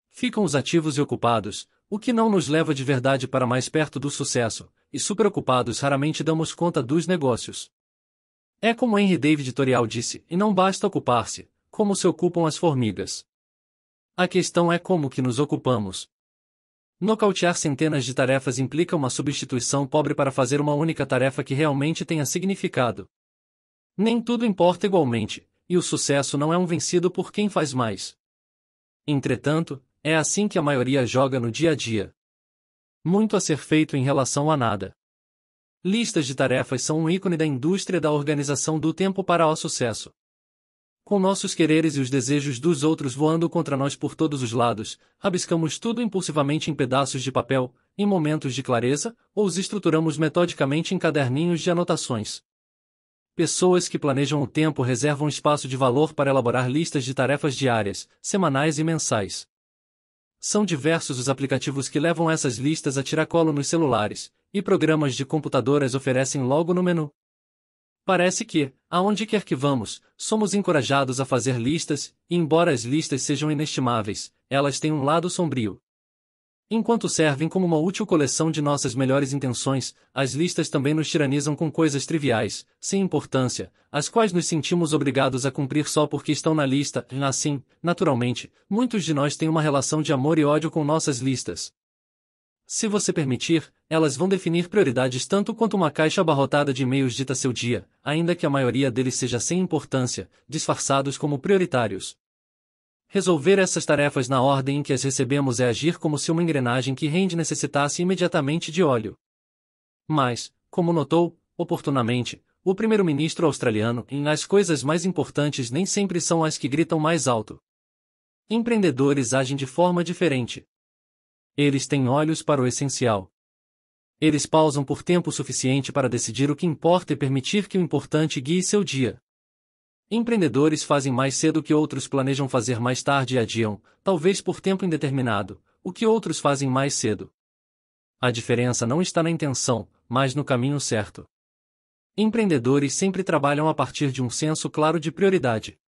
Ficam os ativos e ocupados, o que não nos leva de verdade para mais perto do sucesso, e superocupados raramente damos conta dos negócios. É como Henry David Editorial disse, e não basta ocupar-se, como se ocupam as formigas. A questão é como que nos ocupamos. Nocautear centenas de tarefas implica uma substituição pobre para fazer uma única tarefa que realmente tenha significado. Nem tudo importa igualmente, e o sucesso não é um vencido por quem faz mais. Entretanto, é assim que a maioria joga no dia a dia. Muito a ser feito em relação a nada. Listas de tarefas são um ícone da indústria da organização do tempo para o sucesso. Com nossos quereres e os desejos dos outros voando contra nós por todos os lados, rabiscamos tudo impulsivamente em pedaços de papel, em momentos de clareza, ou os estruturamos metodicamente em caderninhos de anotações. Pessoas que planejam o tempo reservam espaço de valor para elaborar listas de tarefas diárias, semanais e mensais. São diversos os aplicativos que levam essas listas a tiracolo nos celulares, e programas de computadoras oferecem logo no menu. Parece que, aonde quer que vamos, somos encorajados a fazer listas, e embora as listas sejam inestimáveis, elas têm um lado sombrio. Enquanto servem como uma útil coleção de nossas melhores intenções, as listas também nos tiranizam com coisas triviais, sem importância, as quais nos sentimos obrigados a cumprir só porque estão na lista, assim, naturalmente, muitos de nós têm uma relação de amor e ódio com nossas listas. Se você permitir, elas vão definir prioridades tanto quanto uma caixa abarrotada de e-mails dita seu dia, ainda que a maioria deles seja sem importância, disfarçados como prioritários. Resolver essas tarefas na ordem em que as recebemos é agir como se uma engrenagem que rende necessitasse imediatamente de óleo. Mas, como notou, oportunamente, o primeiro-ministro australiano, em as coisas mais importantes nem sempre são as que gritam mais alto. Empreendedores agem de forma diferente. Eles têm olhos para o essencial. Eles pausam por tempo suficiente para decidir o que importa e permitir que o importante guie seu dia. Empreendedores fazem mais cedo que outros planejam fazer mais tarde e adiam, talvez por tempo indeterminado, o que outros fazem mais cedo. A diferença não está na intenção, mas no caminho certo. Empreendedores sempre trabalham a partir de um senso claro de prioridade.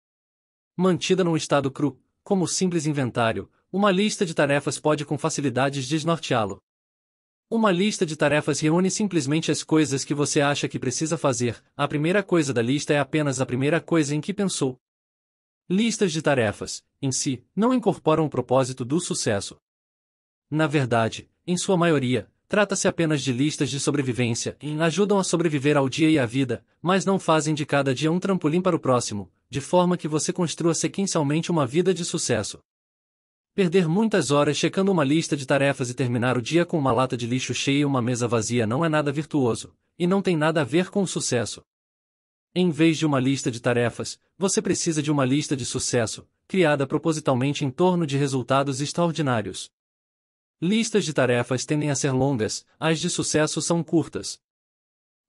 Mantida num estado cru, como simples inventário, uma lista de tarefas pode com facilidade desnorteá-lo. Uma lista de tarefas reúne simplesmente as coisas que você acha que precisa fazer, a primeira coisa da lista é apenas a primeira coisa em que pensou. Listas de tarefas, em si, não incorporam o propósito do sucesso. Na verdade, em sua maioria, trata-se apenas de listas de sobrevivência e ajudam a sobreviver ao dia e à vida, mas não fazem de cada dia um trampolim para o próximo, de forma que você construa sequencialmente uma vida de sucesso. Perder muitas horas checando uma lista de tarefas e terminar o dia com uma lata de lixo cheia e uma mesa vazia não é nada virtuoso, e não tem nada a ver com o sucesso. Em vez de uma lista de tarefas, você precisa de uma lista de sucesso, criada propositalmente em torno de resultados extraordinários. Listas de tarefas tendem a ser longas, as de sucesso são curtas.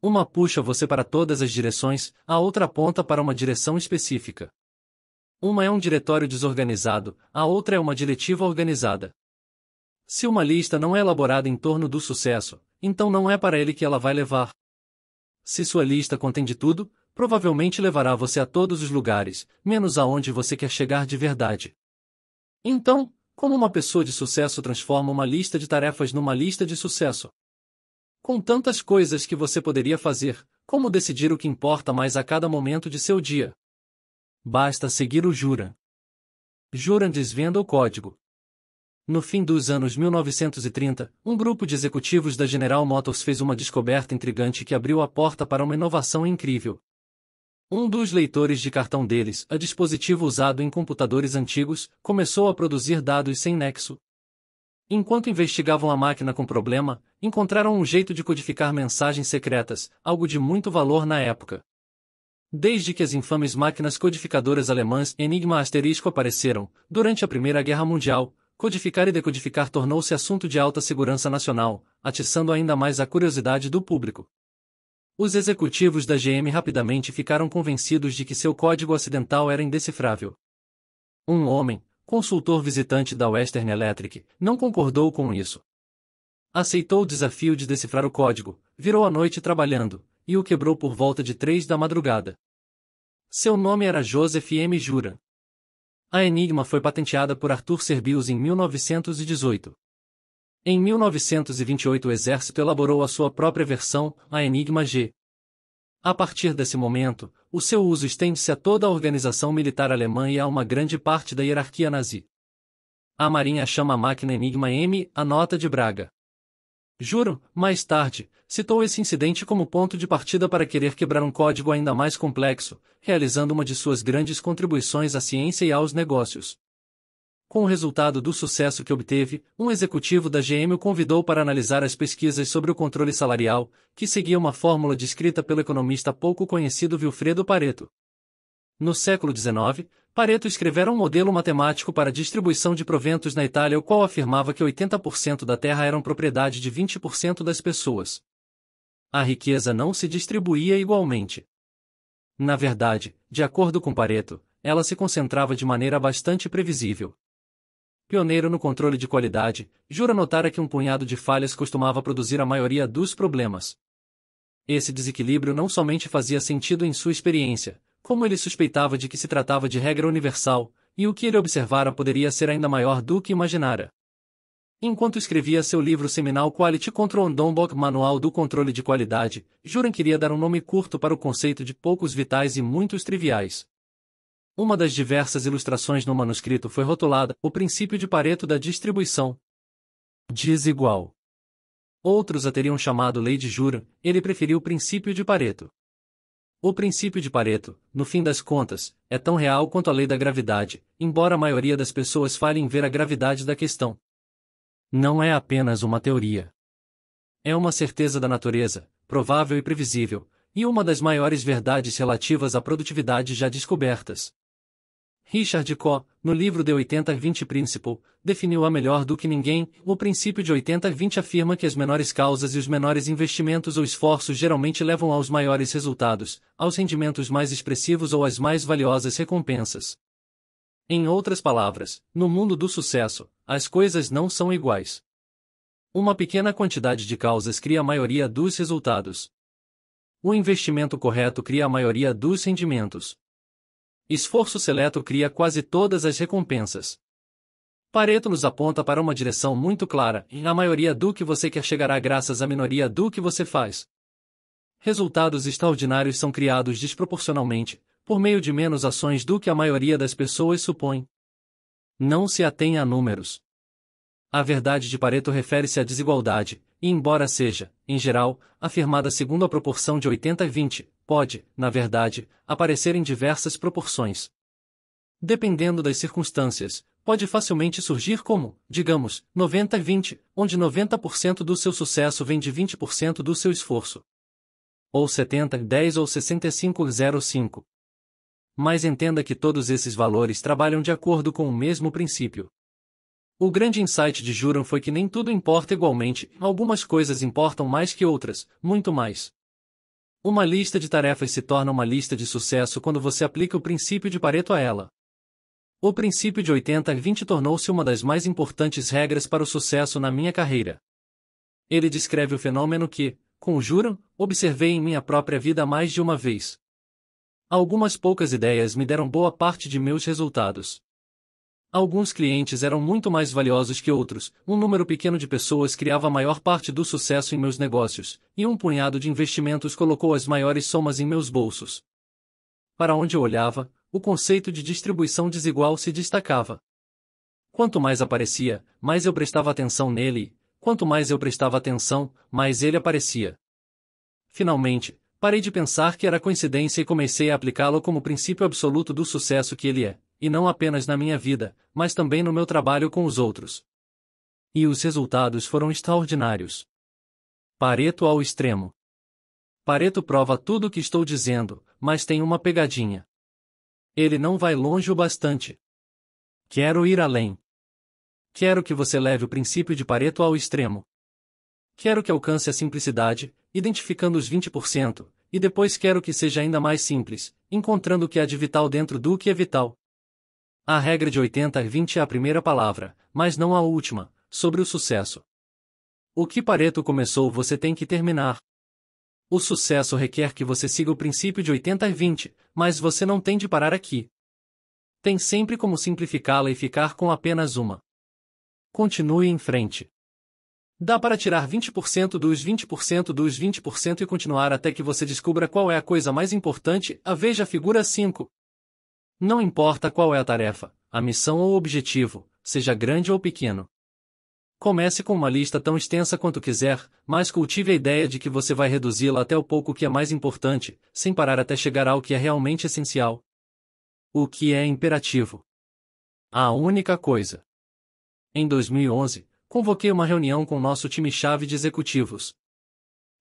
Uma puxa você para todas as direções, a outra aponta para uma direção específica. Uma é um diretório desorganizado, a outra é uma diretiva organizada. Se uma lista não é elaborada em torno do sucesso, então não é para ele que ela vai levar. Se sua lista contém de tudo, provavelmente levará você a todos os lugares, menos aonde você quer chegar de verdade. Então, como uma pessoa de sucesso transforma uma lista de tarefas numa lista de sucesso? Com tantas coisas que você poderia fazer, como decidir o que importa mais a cada momento de seu dia? Basta seguir o Juran. Juran desvenda o código. No fim dos anos 1930, um grupo de executivos da General Motors fez uma descoberta intrigante que abriu a porta para uma inovação incrível. Um dos leitores de cartão deles, a dispositivo usado em computadores antigos, começou a produzir dados sem nexo. Enquanto investigavam a máquina com problema, encontraram um jeito de codificar mensagens secretas, algo de muito valor na época. Desde que as infames máquinas codificadoras alemãs Enigma asterisco apareceram, durante a Primeira Guerra Mundial, codificar e decodificar tornou-se assunto de alta segurança nacional, atiçando ainda mais a curiosidade do público. Os executivos da GM rapidamente ficaram convencidos de que seu código acidental era indecifrável. Um homem, consultor visitante da Western Electric, não concordou com isso. Aceitou o desafio de decifrar o código, virou a noite trabalhando, e o quebrou por volta de três da madrugada. Seu nome era Joseph M. Jura. A Enigma foi patenteada por Arthur Serbius em 1918. Em 1928 o exército elaborou a sua própria versão, a Enigma G. A partir desse momento, o seu uso estende-se a toda a organização militar alemã e a uma grande parte da hierarquia nazi. A Marinha chama a máquina Enigma M a nota de Braga. Juro, mais tarde, citou esse incidente como ponto de partida para querer quebrar um código ainda mais complexo, realizando uma de suas grandes contribuições à ciência e aos negócios. Com o resultado do sucesso que obteve, um executivo da GM o convidou para analisar as pesquisas sobre o controle salarial, que seguia uma fórmula descrita pelo economista pouco conhecido Vilfredo Pareto. No século XIX, Pareto escrevera um modelo matemático para distribuição de proventos na Itália, o qual afirmava que 80% da terra eram propriedade de 20% das pessoas. A riqueza não se distribuía igualmente. Na verdade, de acordo com Pareto, ela se concentrava de maneira bastante previsível. Pioneiro no controle de qualidade, Jura notara que um punhado de falhas costumava produzir a maioria dos problemas. Esse desequilíbrio não somente fazia sentido em sua experiência, como ele suspeitava de que se tratava de regra universal, e o que ele observara poderia ser ainda maior do que imaginara. Enquanto escrevia seu livro seminal Quality Control Dombok Manual do Controle de Qualidade, Juran queria dar um nome curto para o conceito de poucos vitais e muitos triviais. Uma das diversas ilustrações no manuscrito foi rotulada O Princípio de Pareto da Distribuição. Desigual. Outros a teriam chamado Lei de Juran, ele preferiu o Princípio de Pareto. O princípio de Pareto, no fim das contas, é tão real quanto a lei da gravidade, embora a maioria das pessoas falhe em ver a gravidade da questão. Não é apenas uma teoria. É uma certeza da natureza, provável e previsível, e uma das maiores verdades relativas à produtividade já descobertas. Richard Coe, no livro The 80-20 Principle, definiu-a melhor do que ninguém. O princípio de 80-20 afirma que as menores causas e os menores investimentos ou esforços geralmente levam aos maiores resultados, aos rendimentos mais expressivos ou às mais valiosas recompensas. Em outras palavras, no mundo do sucesso, as coisas não são iguais. Uma pequena quantidade de causas cria a maioria dos resultados. O investimento correto cria a maioria dos rendimentos. Esforço seleto cria quase todas as recompensas. Pareto nos aponta para uma direção muito clara, e a maioria do que você quer chegará graças à minoria do que você faz. Resultados extraordinários são criados desproporcionalmente, por meio de menos ações do que a maioria das pessoas supõe. Não se atenha a números. A verdade de Pareto refere-se à desigualdade, e embora seja, em geral, afirmada segundo a proporção de 80 e 20, pode, na verdade, aparecer em diversas proporções. Dependendo das circunstâncias, pode facilmente surgir como, digamos, 90-20, onde 90% do seu sucesso vem de 20% do seu esforço. Ou 70-10 ou 65-05. Mas entenda que todos esses valores trabalham de acordo com o mesmo princípio. O grande insight de Juran foi que nem tudo importa igualmente, algumas coisas importam mais que outras, muito mais. Uma lista de tarefas se torna uma lista de sucesso quando você aplica o princípio de Pareto a ela. O princípio de 80-20 tornou-se uma das mais importantes regras para o sucesso na minha carreira. Ele descreve o fenômeno que, conjuram, observei em minha própria vida mais de uma vez. Algumas poucas ideias me deram boa parte de meus resultados. Alguns clientes eram muito mais valiosos que outros, um número pequeno de pessoas criava a maior parte do sucesso em meus negócios, e um punhado de investimentos colocou as maiores somas em meus bolsos. Para onde eu olhava, o conceito de distribuição desigual se destacava. Quanto mais aparecia, mais eu prestava atenção nele, quanto mais eu prestava atenção, mais ele aparecia. Finalmente, parei de pensar que era coincidência e comecei a aplicá-lo como princípio absoluto do sucesso que ele é e não apenas na minha vida, mas também no meu trabalho com os outros. E os resultados foram extraordinários. Pareto ao extremo. Pareto prova tudo o que estou dizendo, mas tem uma pegadinha. Ele não vai longe o bastante. Quero ir além. Quero que você leve o princípio de Pareto ao extremo. Quero que alcance a simplicidade, identificando os 20%, e depois quero que seja ainda mais simples, encontrando o que há de vital dentro do que é vital. A regra de 80 e 20 é a primeira palavra, mas não a última, sobre o sucesso. O que Pareto começou você tem que terminar. O sucesso requer que você siga o princípio de 80 e 20, mas você não tem de parar aqui. Tem sempre como simplificá-la e ficar com apenas uma. Continue em frente. Dá para tirar 20% dos 20% dos 20% e continuar até que você descubra qual é a coisa mais importante, a veja a figura 5. Não importa qual é a tarefa, a missão ou o objetivo, seja grande ou pequeno. Comece com uma lista tão extensa quanto quiser, mas cultive a ideia de que você vai reduzi-la até o pouco que é mais importante, sem parar até chegar ao que é realmente essencial. O que é imperativo? A única coisa. Em 2011, convoquei uma reunião com nosso time-chave de executivos.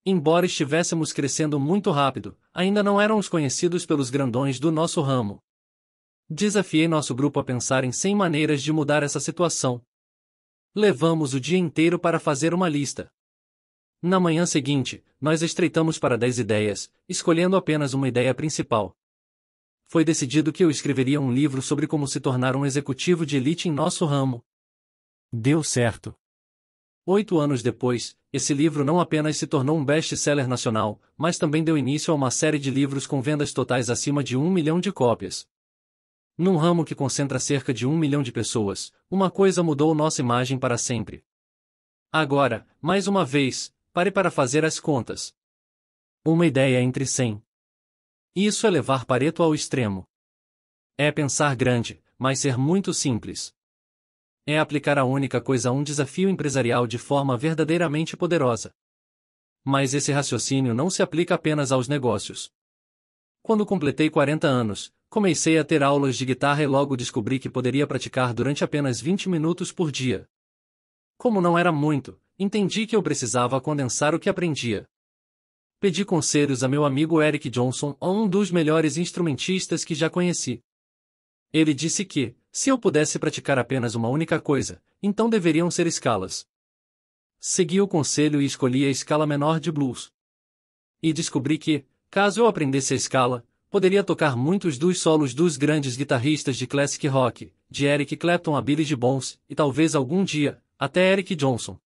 Embora estivéssemos crescendo muito rápido, ainda não eram os conhecidos pelos grandões do nosso ramo. Desafiei nosso grupo a pensar em 100 maneiras de mudar essa situação. Levamos o dia inteiro para fazer uma lista. Na manhã seguinte, nós estreitamos para 10 ideias, escolhendo apenas uma ideia principal. Foi decidido que eu escreveria um livro sobre como se tornar um executivo de elite em nosso ramo. Deu certo. Oito anos depois, esse livro não apenas se tornou um best-seller nacional, mas também deu início a uma série de livros com vendas totais acima de um milhão de cópias. Num ramo que concentra cerca de um milhão de pessoas, uma coisa mudou nossa imagem para sempre. Agora, mais uma vez, pare para fazer as contas. Uma ideia entre 100. Isso é levar Pareto ao extremo. É pensar grande, mas ser muito simples. É aplicar a única coisa a um desafio empresarial de forma verdadeiramente poderosa. Mas esse raciocínio não se aplica apenas aos negócios. Quando completei 40 anos, Comecei a ter aulas de guitarra e logo descobri que poderia praticar durante apenas 20 minutos por dia. Como não era muito, entendi que eu precisava condensar o que aprendia. Pedi conselhos a meu amigo Eric Johnson, um dos melhores instrumentistas que já conheci. Ele disse que, se eu pudesse praticar apenas uma única coisa, então deveriam ser escalas. Segui o conselho e escolhi a escala menor de blues. E descobri que, caso eu aprendesse a escala, poderia tocar muitos dos solos dos grandes guitarristas de classic rock, de Eric Clapton a Billy Gibbons, e talvez algum dia, até Eric Johnson.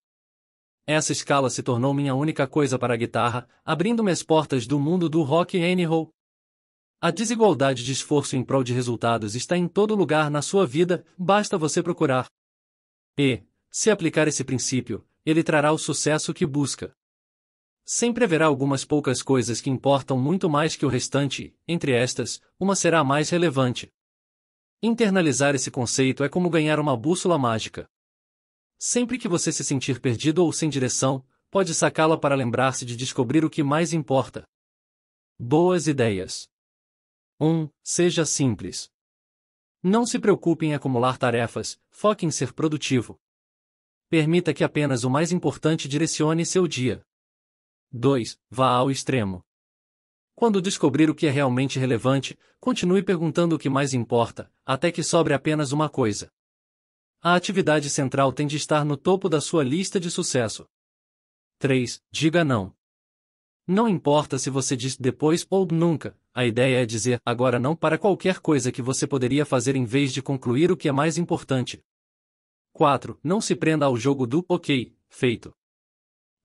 Essa escala se tornou minha única coisa para a guitarra, abrindo-me as portas do mundo do rock and roll. A desigualdade de esforço em prol de resultados está em todo lugar na sua vida, basta você procurar. E, se aplicar esse princípio, ele trará o sucesso que busca. Sempre haverá algumas poucas coisas que importam muito mais que o restante, entre estas, uma será a mais relevante. Internalizar esse conceito é como ganhar uma bússola mágica. Sempre que você se sentir perdido ou sem direção, pode sacá-la para lembrar-se de descobrir o que mais importa. Boas ideias. 1. Um, seja simples. Não se preocupe em acumular tarefas, foque em ser produtivo. Permita que apenas o mais importante direcione seu dia. 2. Vá ao extremo. Quando descobrir o que é realmente relevante, continue perguntando o que mais importa, até que sobre apenas uma coisa. A atividade central tem de estar no topo da sua lista de sucesso. 3. Diga não. Não importa se você diz depois ou nunca, a ideia é dizer agora não para qualquer coisa que você poderia fazer em vez de concluir o que é mais importante. 4. Não se prenda ao jogo do ok, feito.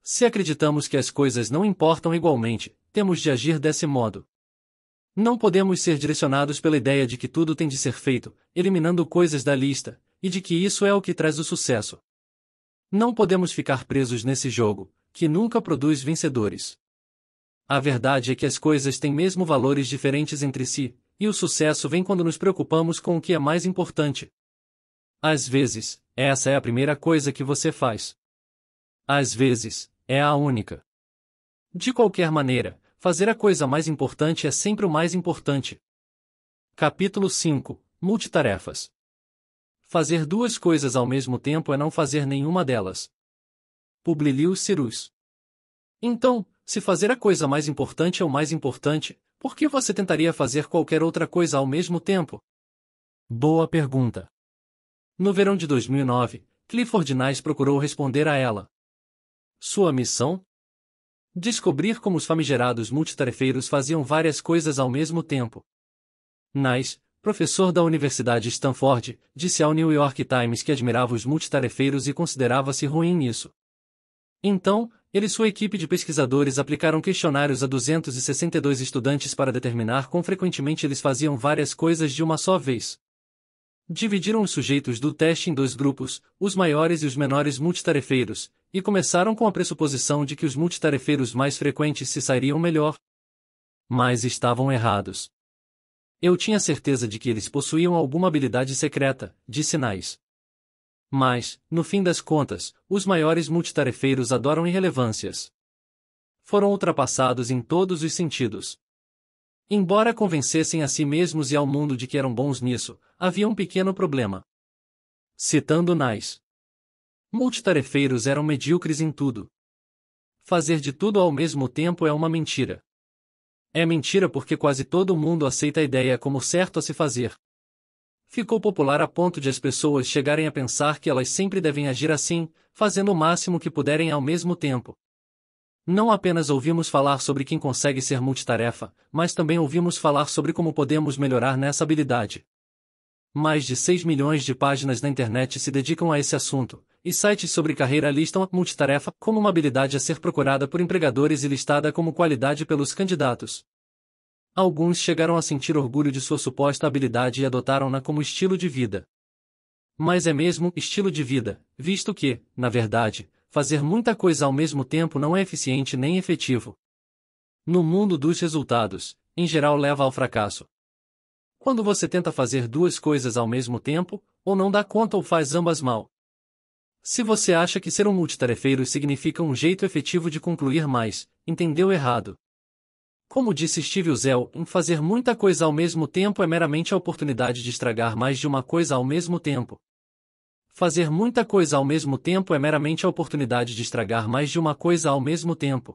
Se acreditamos que as coisas não importam igualmente, temos de agir desse modo. Não podemos ser direcionados pela ideia de que tudo tem de ser feito, eliminando coisas da lista, e de que isso é o que traz o sucesso. Não podemos ficar presos nesse jogo, que nunca produz vencedores. A verdade é que as coisas têm mesmo valores diferentes entre si, e o sucesso vem quando nos preocupamos com o que é mais importante. Às vezes, essa é a primeira coisa que você faz. Às vezes, é a única. De qualquer maneira, fazer a coisa mais importante é sempre o mais importante. Capítulo 5 Multitarefas Fazer duas coisas ao mesmo tempo é não fazer nenhuma delas. Publilius Cirus. Então, se fazer a coisa mais importante é o mais importante, por que você tentaria fazer qualquer outra coisa ao mesmo tempo? Boa pergunta. No verão de 2009, Clifford Nice procurou responder a ela. Sua missão? Descobrir como os famigerados multitarefeiros faziam várias coisas ao mesmo tempo. Nice, professor da Universidade Stanford, disse ao New York Times que admirava os multitarefeiros e considerava-se ruim nisso. Então, ele e sua equipe de pesquisadores aplicaram questionários a 262 estudantes para determinar quão frequentemente eles faziam várias coisas de uma só vez. Dividiram os sujeitos do teste em dois grupos, os maiores e os menores multitarefeiros, e começaram com a pressuposição de que os multitarefeiros mais frequentes se sairiam melhor. Mas estavam errados. Eu tinha certeza de que eles possuíam alguma habilidade secreta, de sinais. Mas, no fim das contas, os maiores multitarefeiros adoram irrelevâncias. Foram ultrapassados em todos os sentidos. Embora convencessem a si mesmos e ao mundo de que eram bons nisso, havia um pequeno problema. Citando Nais. Multitarefeiros eram medíocres em tudo. Fazer de tudo ao mesmo tempo é uma mentira. É mentira porque quase todo mundo aceita a ideia como certo a se fazer. Ficou popular a ponto de as pessoas chegarem a pensar que elas sempre devem agir assim, fazendo o máximo que puderem ao mesmo tempo. Não apenas ouvimos falar sobre quem consegue ser multitarefa, mas também ouvimos falar sobre como podemos melhorar nessa habilidade. Mais de 6 milhões de páginas na internet se dedicam a esse assunto, e sites sobre carreira listam a multitarefa como uma habilidade a ser procurada por empregadores e listada como qualidade pelos candidatos. Alguns chegaram a sentir orgulho de sua suposta habilidade e adotaram-na como estilo de vida. Mas é mesmo estilo de vida, visto que, na verdade, fazer muita coisa ao mesmo tempo não é eficiente nem efetivo. No mundo dos resultados, em geral leva ao fracasso. Quando você tenta fazer duas coisas ao mesmo tempo, ou não dá conta ou faz ambas mal. Se você acha que ser um multitarefeiro significa um jeito efetivo de concluir mais, entendeu errado. Como disse Steve Uzel, em fazer muita coisa ao mesmo tempo é meramente a oportunidade de estragar mais de uma coisa ao mesmo tempo. Fazer muita coisa ao mesmo tempo é meramente a oportunidade de estragar mais de uma coisa ao mesmo tempo.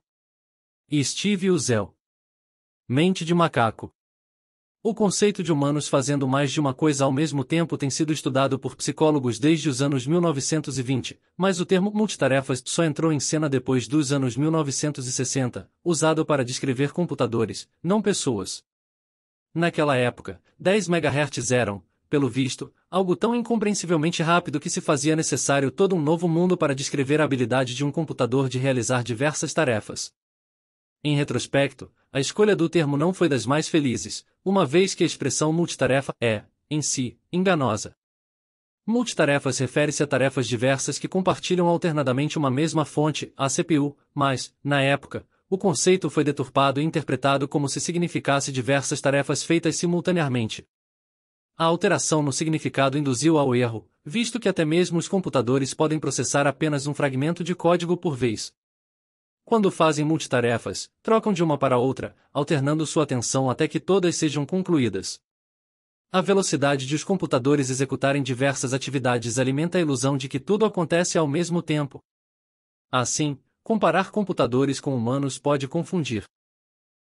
Steve Uzel. Mente de macaco. O conceito de humanos fazendo mais de uma coisa ao mesmo tempo tem sido estudado por psicólogos desde os anos 1920, mas o termo multitarefas só entrou em cena depois dos anos 1960, usado para descrever computadores, não pessoas. Naquela época, 10 MHz eram, pelo visto, algo tão incompreensivelmente rápido que se fazia necessário todo um novo mundo para descrever a habilidade de um computador de realizar diversas tarefas. Em retrospecto, a escolha do termo não foi das mais felizes, uma vez que a expressão multitarefa é, em si, enganosa. Multitarefas refere-se a tarefas diversas que compartilham alternadamente uma mesma fonte, a CPU, mas, na época, o conceito foi deturpado e interpretado como se significasse diversas tarefas feitas simultaneamente. A alteração no significado induziu ao erro, visto que até mesmo os computadores podem processar apenas um fragmento de código por vez. Quando fazem multitarefas, trocam de uma para outra, alternando sua atenção até que todas sejam concluídas. A velocidade de os computadores executarem diversas atividades alimenta a ilusão de que tudo acontece ao mesmo tempo. Assim, comparar computadores com humanos pode confundir.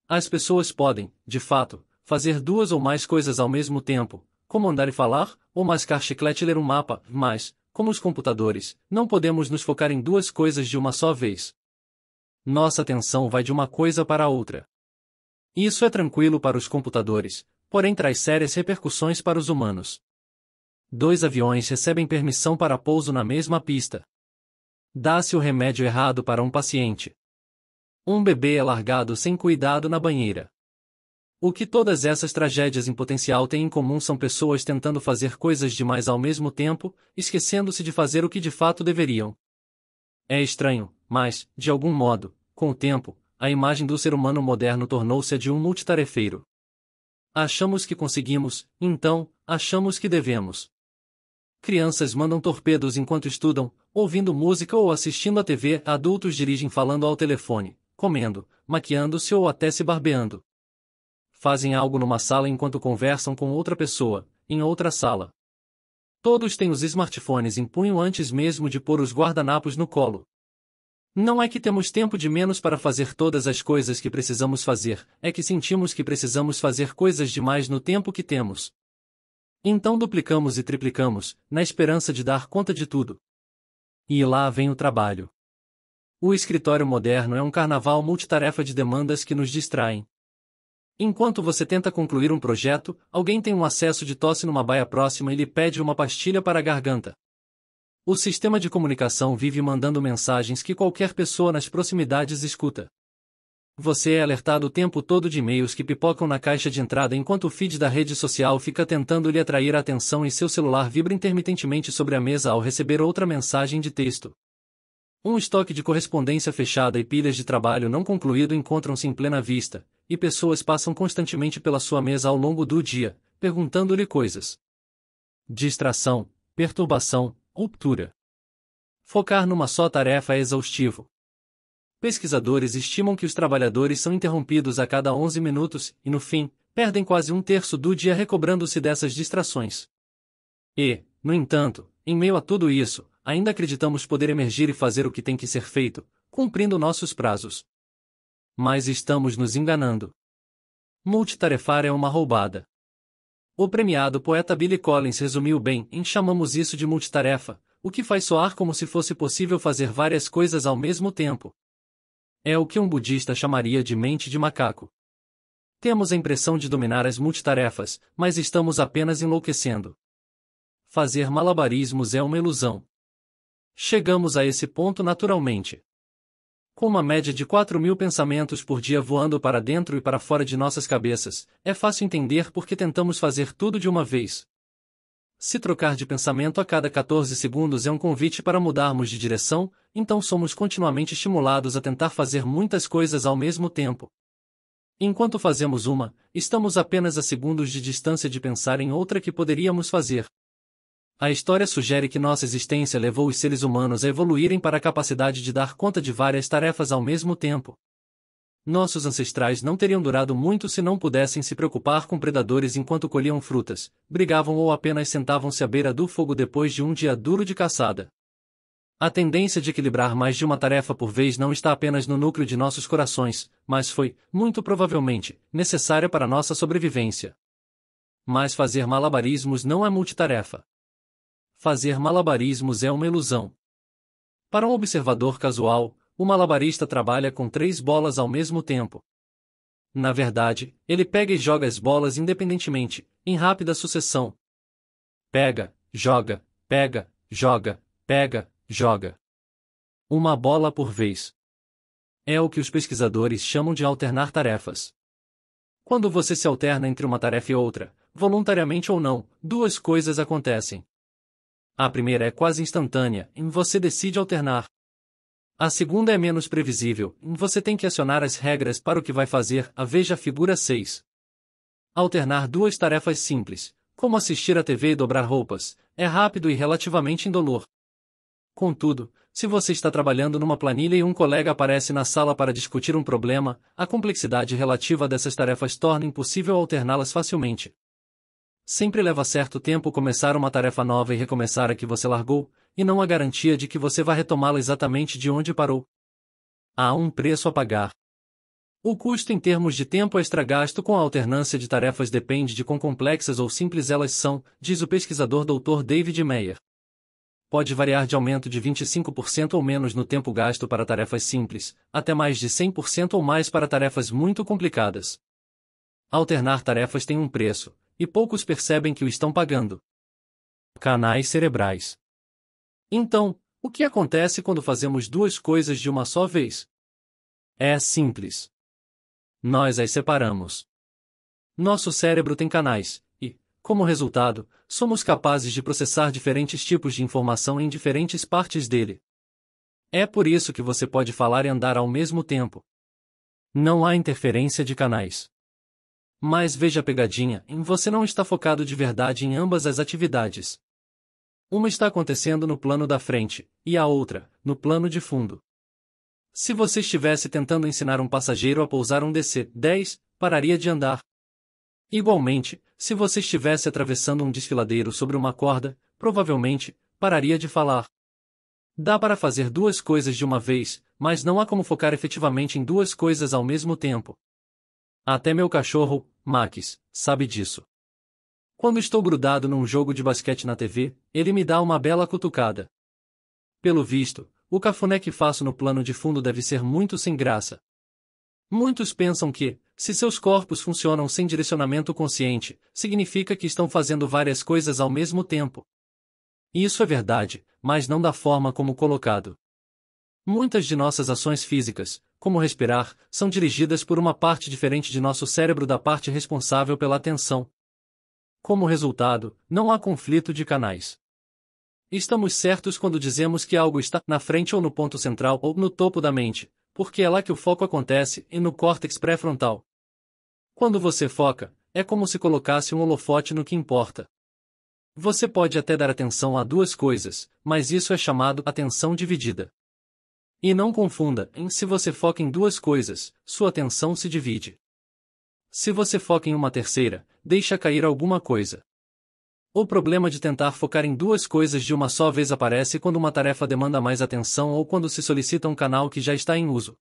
As pessoas podem, de fato, fazer duas ou mais coisas ao mesmo tempo, como andar e falar, ou mascar chiclete e ler um mapa, mas, como os computadores, não podemos nos focar em duas coisas de uma só vez. Nossa atenção vai de uma coisa para a outra. Isso é tranquilo para os computadores, porém traz sérias repercussões para os humanos. Dois aviões recebem permissão para pouso na mesma pista. Dá-se o remédio errado para um paciente. Um bebê é largado sem cuidado na banheira. O que todas essas tragédias em potencial têm em comum são pessoas tentando fazer coisas demais ao mesmo tempo, esquecendo-se de fazer o que de fato deveriam. É estranho, mas, de algum modo, com o tempo, a imagem do ser humano moderno tornou-se a de um multitarefeiro. Achamos que conseguimos, então, achamos que devemos. Crianças mandam torpedos enquanto estudam, ouvindo música ou assistindo à TV, adultos dirigem falando ao telefone, comendo, maquiando-se ou até se barbeando fazem algo numa sala enquanto conversam com outra pessoa, em outra sala. Todos têm os smartphones em punho antes mesmo de pôr os guardanapos no colo. Não é que temos tempo de menos para fazer todas as coisas que precisamos fazer, é que sentimos que precisamos fazer coisas demais no tempo que temos. Então duplicamos e triplicamos, na esperança de dar conta de tudo. E lá vem o trabalho. O escritório moderno é um carnaval multitarefa de demandas que nos distraem. Enquanto você tenta concluir um projeto, alguém tem um acesso de tosse numa baia próxima e lhe pede uma pastilha para a garganta. O sistema de comunicação vive mandando mensagens que qualquer pessoa nas proximidades escuta. Você é alertado o tempo todo de e-mails que pipocam na caixa de entrada enquanto o feed da rede social fica tentando lhe atrair a atenção e seu celular vibra intermitentemente sobre a mesa ao receber outra mensagem de texto. Um estoque de correspondência fechada e pilhas de trabalho não concluído encontram-se em plena vista, e pessoas passam constantemente pela sua mesa ao longo do dia, perguntando-lhe coisas. Distração, perturbação, ruptura. Focar numa só tarefa é exaustivo. Pesquisadores estimam que os trabalhadores são interrompidos a cada 11 minutos e, no fim, perdem quase um terço do dia recobrando-se dessas distrações. E, no entanto, em meio a tudo isso, ainda acreditamos poder emergir e fazer o que tem que ser feito, cumprindo nossos prazos mas estamos nos enganando. Multitarefar é uma roubada. O premiado poeta Billy Collins resumiu bem em Chamamos isso de multitarefa, o que faz soar como se fosse possível fazer várias coisas ao mesmo tempo. É o que um budista chamaria de mente de macaco. Temos a impressão de dominar as multitarefas, mas estamos apenas enlouquecendo. Fazer malabarismos é uma ilusão. Chegamos a esse ponto naturalmente. Com uma média de 4 mil pensamentos por dia voando para dentro e para fora de nossas cabeças, é fácil entender por que tentamos fazer tudo de uma vez. Se trocar de pensamento a cada 14 segundos é um convite para mudarmos de direção, então somos continuamente estimulados a tentar fazer muitas coisas ao mesmo tempo. Enquanto fazemos uma, estamos apenas a segundos de distância de pensar em outra que poderíamos fazer. A história sugere que nossa existência levou os seres humanos a evoluírem para a capacidade de dar conta de várias tarefas ao mesmo tempo. Nossos ancestrais não teriam durado muito se não pudessem se preocupar com predadores enquanto colhiam frutas, brigavam ou apenas sentavam-se à beira do fogo depois de um dia duro de caçada. A tendência de equilibrar mais de uma tarefa por vez não está apenas no núcleo de nossos corações, mas foi, muito provavelmente, necessária para nossa sobrevivência. Mas fazer malabarismos não é multitarefa fazer malabarismos é uma ilusão. Para um observador casual, o malabarista trabalha com três bolas ao mesmo tempo. Na verdade, ele pega e joga as bolas independentemente, em rápida sucessão. Pega, joga, pega, joga, pega, joga. Uma bola por vez. É o que os pesquisadores chamam de alternar tarefas. Quando você se alterna entre uma tarefa e outra, voluntariamente ou não, duas coisas acontecem. A primeira é quase instantânea, e você decide alternar. A segunda é menos previsível, e você tem que acionar as regras para o que vai fazer, a veja figura 6. Alternar duas tarefas simples, como assistir à TV e dobrar roupas, é rápido e relativamente indolor. Contudo, se você está trabalhando numa planilha e um colega aparece na sala para discutir um problema, a complexidade relativa dessas tarefas torna impossível alterná-las facilmente. Sempre leva certo tempo começar uma tarefa nova e recomeçar a que você largou, e não há garantia de que você vá retomá-la exatamente de onde parou. Há um preço a pagar. O custo em termos de tempo extra gasto com a alternância de tarefas depende de quão complexas ou simples elas são, diz o pesquisador Dr. David Meyer. Pode variar de aumento de 25% ou menos no tempo gasto para tarefas simples, até mais de 100% ou mais para tarefas muito complicadas. Alternar tarefas tem um preço, e poucos percebem que o estão pagando. Canais cerebrais. Então, o que acontece quando fazemos duas coisas de uma só vez? É simples. Nós as separamos. Nosso cérebro tem canais, e, como resultado, somos capazes de processar diferentes tipos de informação em diferentes partes dele. É por isso que você pode falar e andar ao mesmo tempo. Não há interferência de canais. Mas veja a pegadinha, você não está focado de verdade em ambas as atividades. Uma está acontecendo no plano da frente, e a outra, no plano de fundo. Se você estivesse tentando ensinar um passageiro a pousar um DC-10, pararia de andar. Igualmente, se você estivesse atravessando um desfiladeiro sobre uma corda, provavelmente, pararia de falar. Dá para fazer duas coisas de uma vez, mas não há como focar efetivamente em duas coisas ao mesmo tempo. Até meu cachorro, Max, sabe disso. Quando estou grudado num jogo de basquete na TV, ele me dá uma bela cutucada. Pelo visto, o cafuné que faço no plano de fundo deve ser muito sem graça. Muitos pensam que, se seus corpos funcionam sem direcionamento consciente, significa que estão fazendo várias coisas ao mesmo tempo. Isso é verdade, mas não da forma como colocado. Muitas de nossas ações físicas, como respirar, são dirigidas por uma parte diferente de nosso cérebro da parte responsável pela atenção. Como resultado, não há conflito de canais. Estamos certos quando dizemos que algo está na frente ou no ponto central ou no topo da mente, porque é lá que o foco acontece e no córtex pré-frontal. Quando você foca, é como se colocasse um holofote no que importa. Você pode até dar atenção a duas coisas, mas isso é chamado atenção dividida. E não confunda, em se você foca em duas coisas, sua atenção se divide. Se você foca em uma terceira, deixa cair alguma coisa. O problema de tentar focar em duas coisas de uma só vez aparece quando uma tarefa demanda mais atenção ou quando se solicita um canal que já está em uso.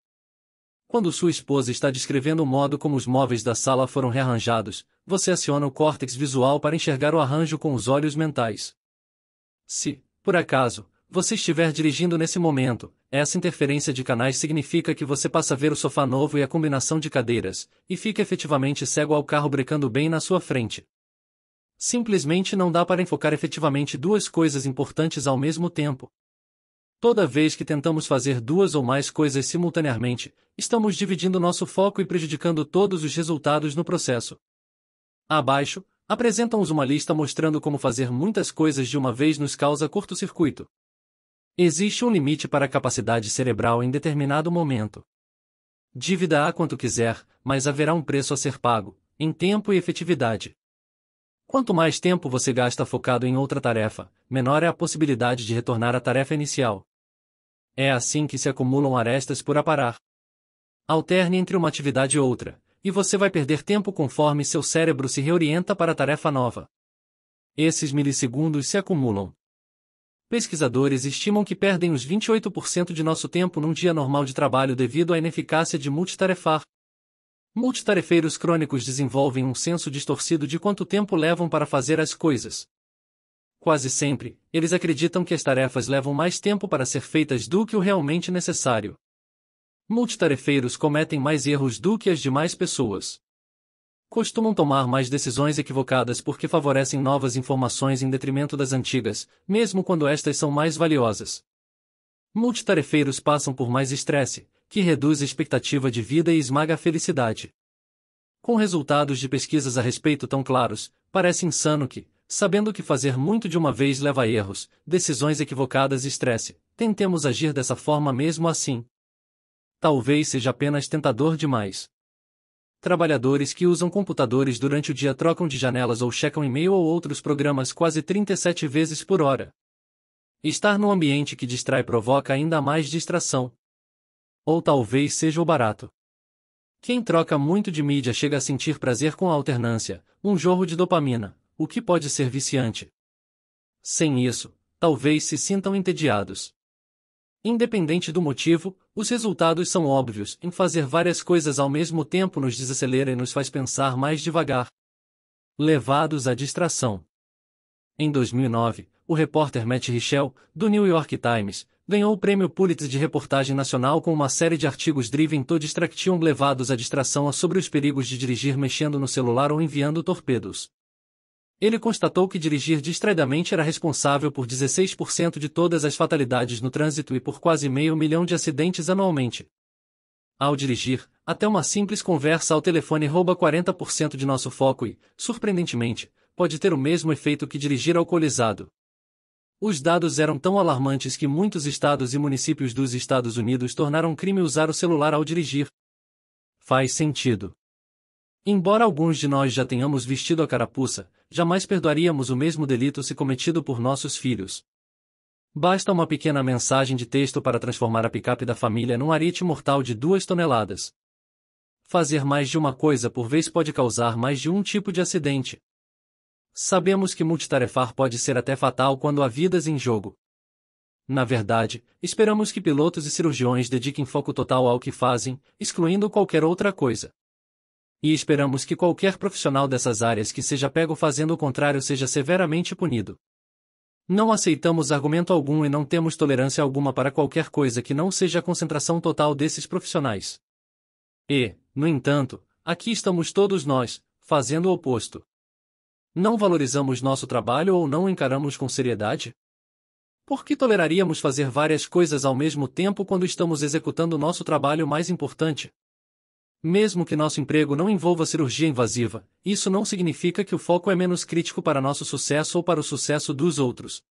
Quando sua esposa está descrevendo o modo como os móveis da sala foram rearranjados, você aciona o córtex visual para enxergar o arranjo com os olhos mentais. Se, por acaso, você estiver dirigindo nesse momento, essa interferência de canais significa que você passa a ver o sofá novo e a combinação de cadeiras, e fica efetivamente cego ao carro brecando bem na sua frente. Simplesmente não dá para enfocar efetivamente duas coisas importantes ao mesmo tempo. Toda vez que tentamos fazer duas ou mais coisas simultaneamente, estamos dividindo nosso foco e prejudicando todos os resultados no processo. Abaixo, apresentam-nos uma lista mostrando como fazer muitas coisas de uma vez nos causa curto-circuito. Existe um limite para a capacidade cerebral em determinado momento. Dívida há quanto quiser, mas haverá um preço a ser pago, em tempo e efetividade. Quanto mais tempo você gasta focado em outra tarefa, menor é a possibilidade de retornar à tarefa inicial. É assim que se acumulam arestas por aparar. Alterne entre uma atividade e outra, e você vai perder tempo conforme seu cérebro se reorienta para a tarefa nova. Esses milissegundos se acumulam, Pesquisadores estimam que perdem os 28% de nosso tempo num dia normal de trabalho devido à ineficácia de multitarefar. Multitarefeiros crônicos desenvolvem um senso distorcido de quanto tempo levam para fazer as coisas. Quase sempre, eles acreditam que as tarefas levam mais tempo para ser feitas do que o realmente necessário. Multitarefeiros cometem mais erros do que as demais pessoas costumam tomar mais decisões equivocadas porque favorecem novas informações em detrimento das antigas, mesmo quando estas são mais valiosas. Multitarefeiros passam por mais estresse, que reduz a expectativa de vida e esmaga a felicidade. Com resultados de pesquisas a respeito tão claros, parece insano que, sabendo que fazer muito de uma vez leva a erros, decisões equivocadas e estresse, tentemos agir dessa forma mesmo assim. Talvez seja apenas tentador demais trabalhadores que usam computadores durante o dia trocam de janelas ou checam e-mail ou outros programas quase 37 vezes por hora. Estar no ambiente que distrai provoca ainda mais distração. Ou talvez seja o barato. Quem troca muito de mídia chega a sentir prazer com a alternância, um jorro de dopamina, o que pode ser viciante. Sem isso, talvez se sintam entediados. Independente do motivo, os resultados são óbvios em fazer várias coisas ao mesmo tempo nos desacelera e nos faz pensar mais devagar. Levados à distração. Em 2009, o repórter Matt Richel, do New York Times, ganhou o prêmio Pulitzer de reportagem nacional com uma série de artigos Driven to Distraction levados à distração sobre os perigos de dirigir mexendo no celular ou enviando torpedos. Ele constatou que dirigir distraidamente era responsável por 16% de todas as fatalidades no trânsito e por quase meio milhão de acidentes anualmente. Ao dirigir, até uma simples conversa ao telefone rouba 40% de nosso foco e, surpreendentemente, pode ter o mesmo efeito que dirigir alcoolizado. Os dados eram tão alarmantes que muitos estados e municípios dos Estados Unidos tornaram crime usar o celular ao dirigir. Faz sentido. Embora alguns de nós já tenhamos vestido a carapuça, jamais perdoaríamos o mesmo delito se cometido por nossos filhos. Basta uma pequena mensagem de texto para transformar a picape da família num arite mortal de duas toneladas. Fazer mais de uma coisa por vez pode causar mais de um tipo de acidente. Sabemos que multitarefar pode ser até fatal quando há vidas em jogo. Na verdade, esperamos que pilotos e cirurgiões dediquem foco total ao que fazem, excluindo qualquer outra coisa. E esperamos que qualquer profissional dessas áreas que seja pego fazendo o contrário seja severamente punido. Não aceitamos argumento algum e não temos tolerância alguma para qualquer coisa que não seja a concentração total desses profissionais. E, no entanto, aqui estamos todos nós, fazendo o oposto. Não valorizamos nosso trabalho ou não encaramos com seriedade? Por que toleraríamos fazer várias coisas ao mesmo tempo quando estamos executando nosso trabalho mais importante? Mesmo que nosso emprego não envolva cirurgia invasiva, isso não significa que o foco é menos crítico para nosso sucesso ou para o sucesso dos outros.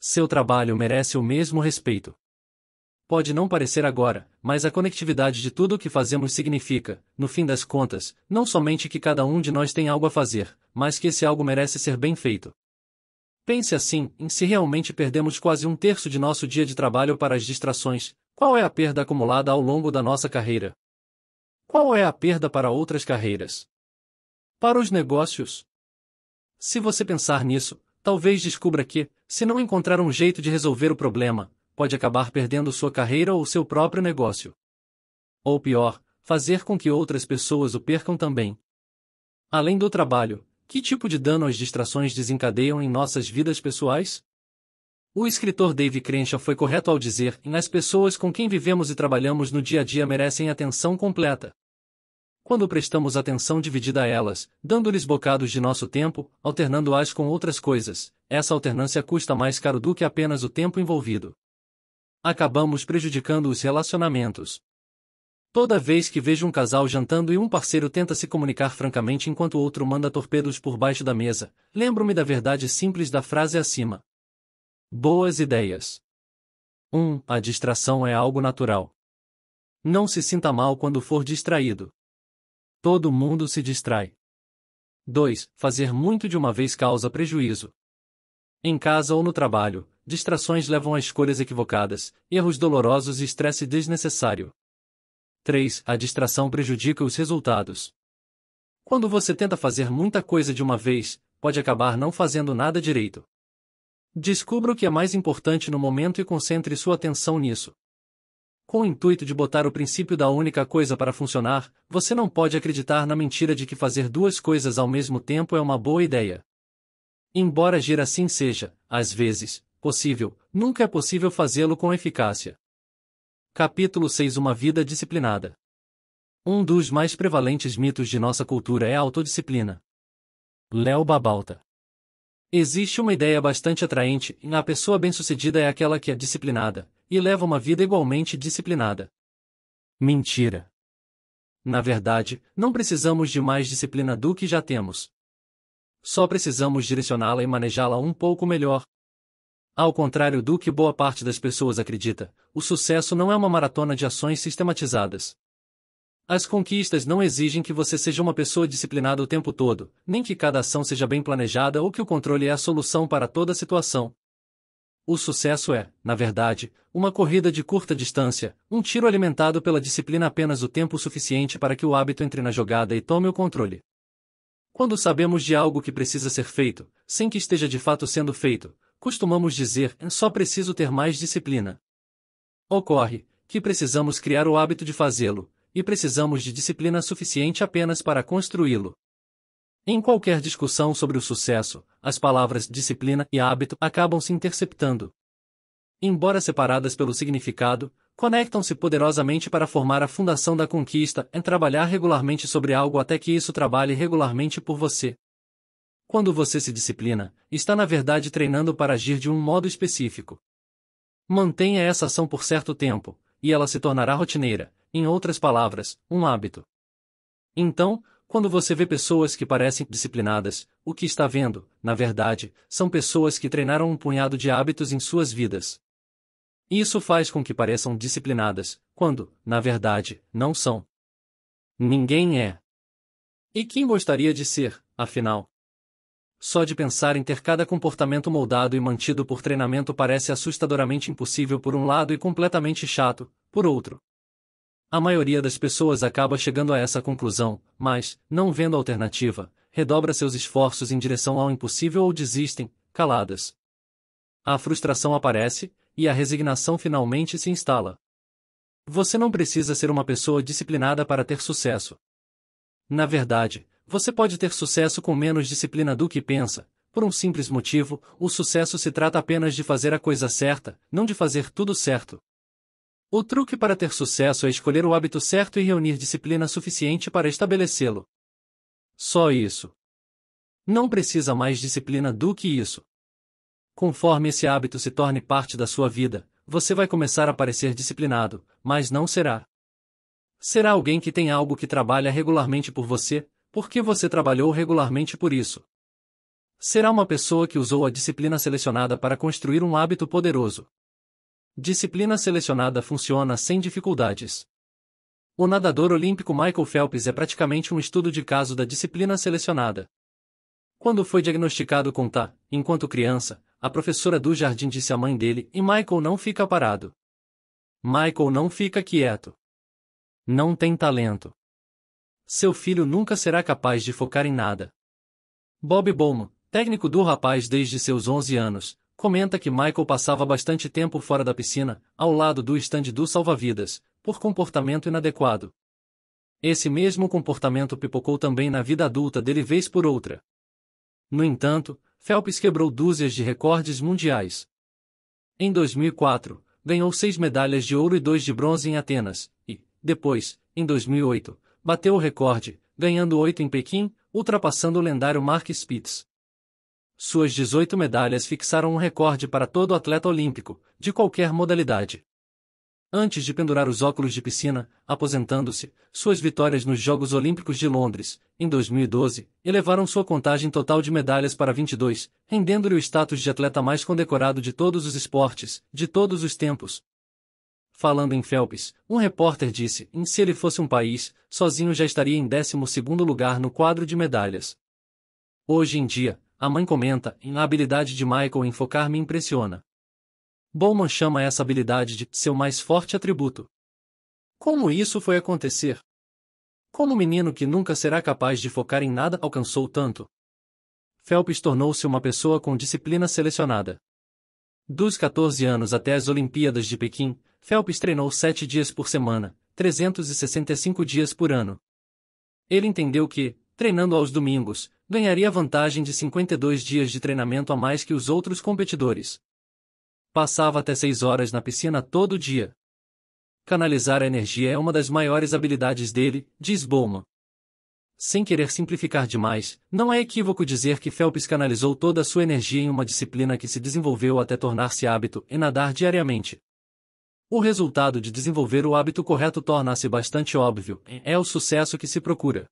Seu trabalho merece o mesmo respeito. Pode não parecer agora, mas a conectividade de tudo o que fazemos significa, no fim das contas, não somente que cada um de nós tem algo a fazer, mas que esse algo merece ser bem feito. Pense assim, em se realmente perdemos quase um terço de nosso dia de trabalho para as distrações, qual é a perda acumulada ao longo da nossa carreira? Qual é a perda para outras carreiras? Para os negócios? Se você pensar nisso, talvez descubra que, se não encontrar um jeito de resolver o problema, pode acabar perdendo sua carreira ou seu próprio negócio. Ou pior, fazer com que outras pessoas o percam também. Além do trabalho, que tipo de dano as distrações desencadeiam em nossas vidas pessoais? O escritor Dave Crenshaw foi correto ao dizer que as pessoas com quem vivemos e trabalhamos no dia a dia merecem atenção completa. Quando prestamos atenção dividida a elas, dando-lhes bocados de nosso tempo, alternando-as com outras coisas, essa alternância custa mais caro do que apenas o tempo envolvido. Acabamos prejudicando os relacionamentos. Toda vez que vejo um casal jantando e um parceiro tenta se comunicar francamente enquanto o outro manda torpedos por baixo da mesa, lembro-me da verdade simples da frase acima. Boas ideias. 1. Um, a distração é algo natural. Não se sinta mal quando for distraído. Todo mundo se distrai. 2. Fazer muito de uma vez causa prejuízo. Em casa ou no trabalho, distrações levam a escolhas equivocadas, erros dolorosos e estresse desnecessário. 3. A distração prejudica os resultados. Quando você tenta fazer muita coisa de uma vez, pode acabar não fazendo nada direito. Descubra o que é mais importante no momento e concentre sua atenção nisso. Com o intuito de botar o princípio da única coisa para funcionar, você não pode acreditar na mentira de que fazer duas coisas ao mesmo tempo é uma boa ideia. Embora agir assim seja, às vezes, possível, nunca é possível fazê-lo com eficácia. Capítulo 6 Uma vida disciplinada. Um dos mais prevalentes mitos de nossa cultura é a autodisciplina. Léo Babalta. Existe uma ideia bastante atraente a pessoa bem-sucedida é aquela que é disciplinada, e leva uma vida igualmente disciplinada. Mentira! Na verdade, não precisamos de mais disciplina do que já temos. Só precisamos direcioná-la e manejá-la um pouco melhor. Ao contrário do que boa parte das pessoas acredita, o sucesso não é uma maratona de ações sistematizadas. As conquistas não exigem que você seja uma pessoa disciplinada o tempo todo, nem que cada ação seja bem planejada ou que o controle é a solução para toda situação. O sucesso é, na verdade, uma corrida de curta distância, um tiro alimentado pela disciplina apenas o tempo suficiente para que o hábito entre na jogada e tome o controle. Quando sabemos de algo que precisa ser feito, sem que esteja de fato sendo feito, costumamos dizer: é só preciso ter mais disciplina. Ocorre que precisamos criar o hábito de fazê-lo, e precisamos de disciplina suficiente apenas para construí-lo. Em qualquer discussão sobre o sucesso, as palavras disciplina e hábito acabam se interceptando. Embora separadas pelo significado, conectam-se poderosamente para formar a fundação da conquista em trabalhar regularmente sobre algo até que isso trabalhe regularmente por você. Quando você se disciplina, está na verdade treinando para agir de um modo específico. Mantenha essa ação por certo tempo, e ela se tornará rotineira, em outras palavras, um hábito. Então, quando você vê pessoas que parecem disciplinadas, o que está vendo, na verdade, são pessoas que treinaram um punhado de hábitos em suas vidas. Isso faz com que pareçam disciplinadas, quando, na verdade, não são. Ninguém é. E quem gostaria de ser, afinal? Só de pensar em ter cada comportamento moldado e mantido por treinamento parece assustadoramente impossível por um lado e completamente chato, por outro. A maioria das pessoas acaba chegando a essa conclusão, mas, não vendo alternativa, redobra seus esforços em direção ao impossível ou desistem, caladas. A frustração aparece, e a resignação finalmente se instala. Você não precisa ser uma pessoa disciplinada para ter sucesso. Na verdade, você pode ter sucesso com menos disciplina do que pensa, por um simples motivo: o sucesso se trata apenas de fazer a coisa certa, não de fazer tudo certo. O truque para ter sucesso é escolher o hábito certo e reunir disciplina suficiente para estabelecê-lo. Só isso. Não precisa mais disciplina do que isso. Conforme esse hábito se torne parte da sua vida, você vai começar a parecer disciplinado, mas não será. Será alguém que tem algo que trabalha regularmente por você, porque você trabalhou regularmente por isso. Será uma pessoa que usou a disciplina selecionada para construir um hábito poderoso. Disciplina selecionada funciona sem dificuldades. O nadador olímpico Michael Phelps é praticamente um estudo de caso da disciplina selecionada. Quando foi diagnosticado com TA, enquanto criança, a professora do jardim disse à mãe dele e Michael não fica parado. Michael não fica quieto. Não tem talento. Seu filho nunca será capaz de focar em nada. Bob Bowman, técnico do rapaz desde seus 11 anos, comenta que Michael passava bastante tempo fora da piscina, ao lado do estande do salva-vidas, por comportamento inadequado. Esse mesmo comportamento pipocou também na vida adulta dele vez por outra. No entanto, Phelps quebrou dúzias de recordes mundiais. Em 2004, ganhou seis medalhas de ouro e dois de bronze em Atenas, e, depois, em 2008, bateu o recorde, ganhando oito em Pequim, ultrapassando o lendário Mark Spitz. Suas 18 medalhas fixaram um recorde para todo atleta olímpico, de qualquer modalidade. Antes de pendurar os óculos de piscina, aposentando-se, suas vitórias nos Jogos Olímpicos de Londres, em 2012, elevaram sua contagem total de medalhas para 22, rendendo-lhe o status de atleta mais condecorado de todos os esportes, de todos os tempos. Falando em Phelps, um repórter disse: se ele fosse um país, sozinho já estaria em 12 lugar no quadro de medalhas. Hoje em dia, a mãe comenta, em a habilidade de Michael em focar me impressiona. Bowman chama essa habilidade de seu mais forte atributo. Como isso foi acontecer? Como o menino que nunca será capaz de focar em nada alcançou tanto? Phelps tornou-se uma pessoa com disciplina selecionada. Dos 14 anos até as Olimpíadas de Pequim, Phelps treinou 7 dias por semana, 365 dias por ano. Ele entendeu que, treinando aos domingos, ganharia vantagem de 52 dias de treinamento a mais que os outros competidores. Passava até 6 horas na piscina todo dia. Canalizar a energia é uma das maiores habilidades dele, diz Bowman. Sem querer simplificar demais, não é equívoco dizer que Phelps canalizou toda a sua energia em uma disciplina que se desenvolveu até tornar-se hábito em nadar diariamente. O resultado de desenvolver o hábito correto torna-se bastante óbvio, é o sucesso que se procura.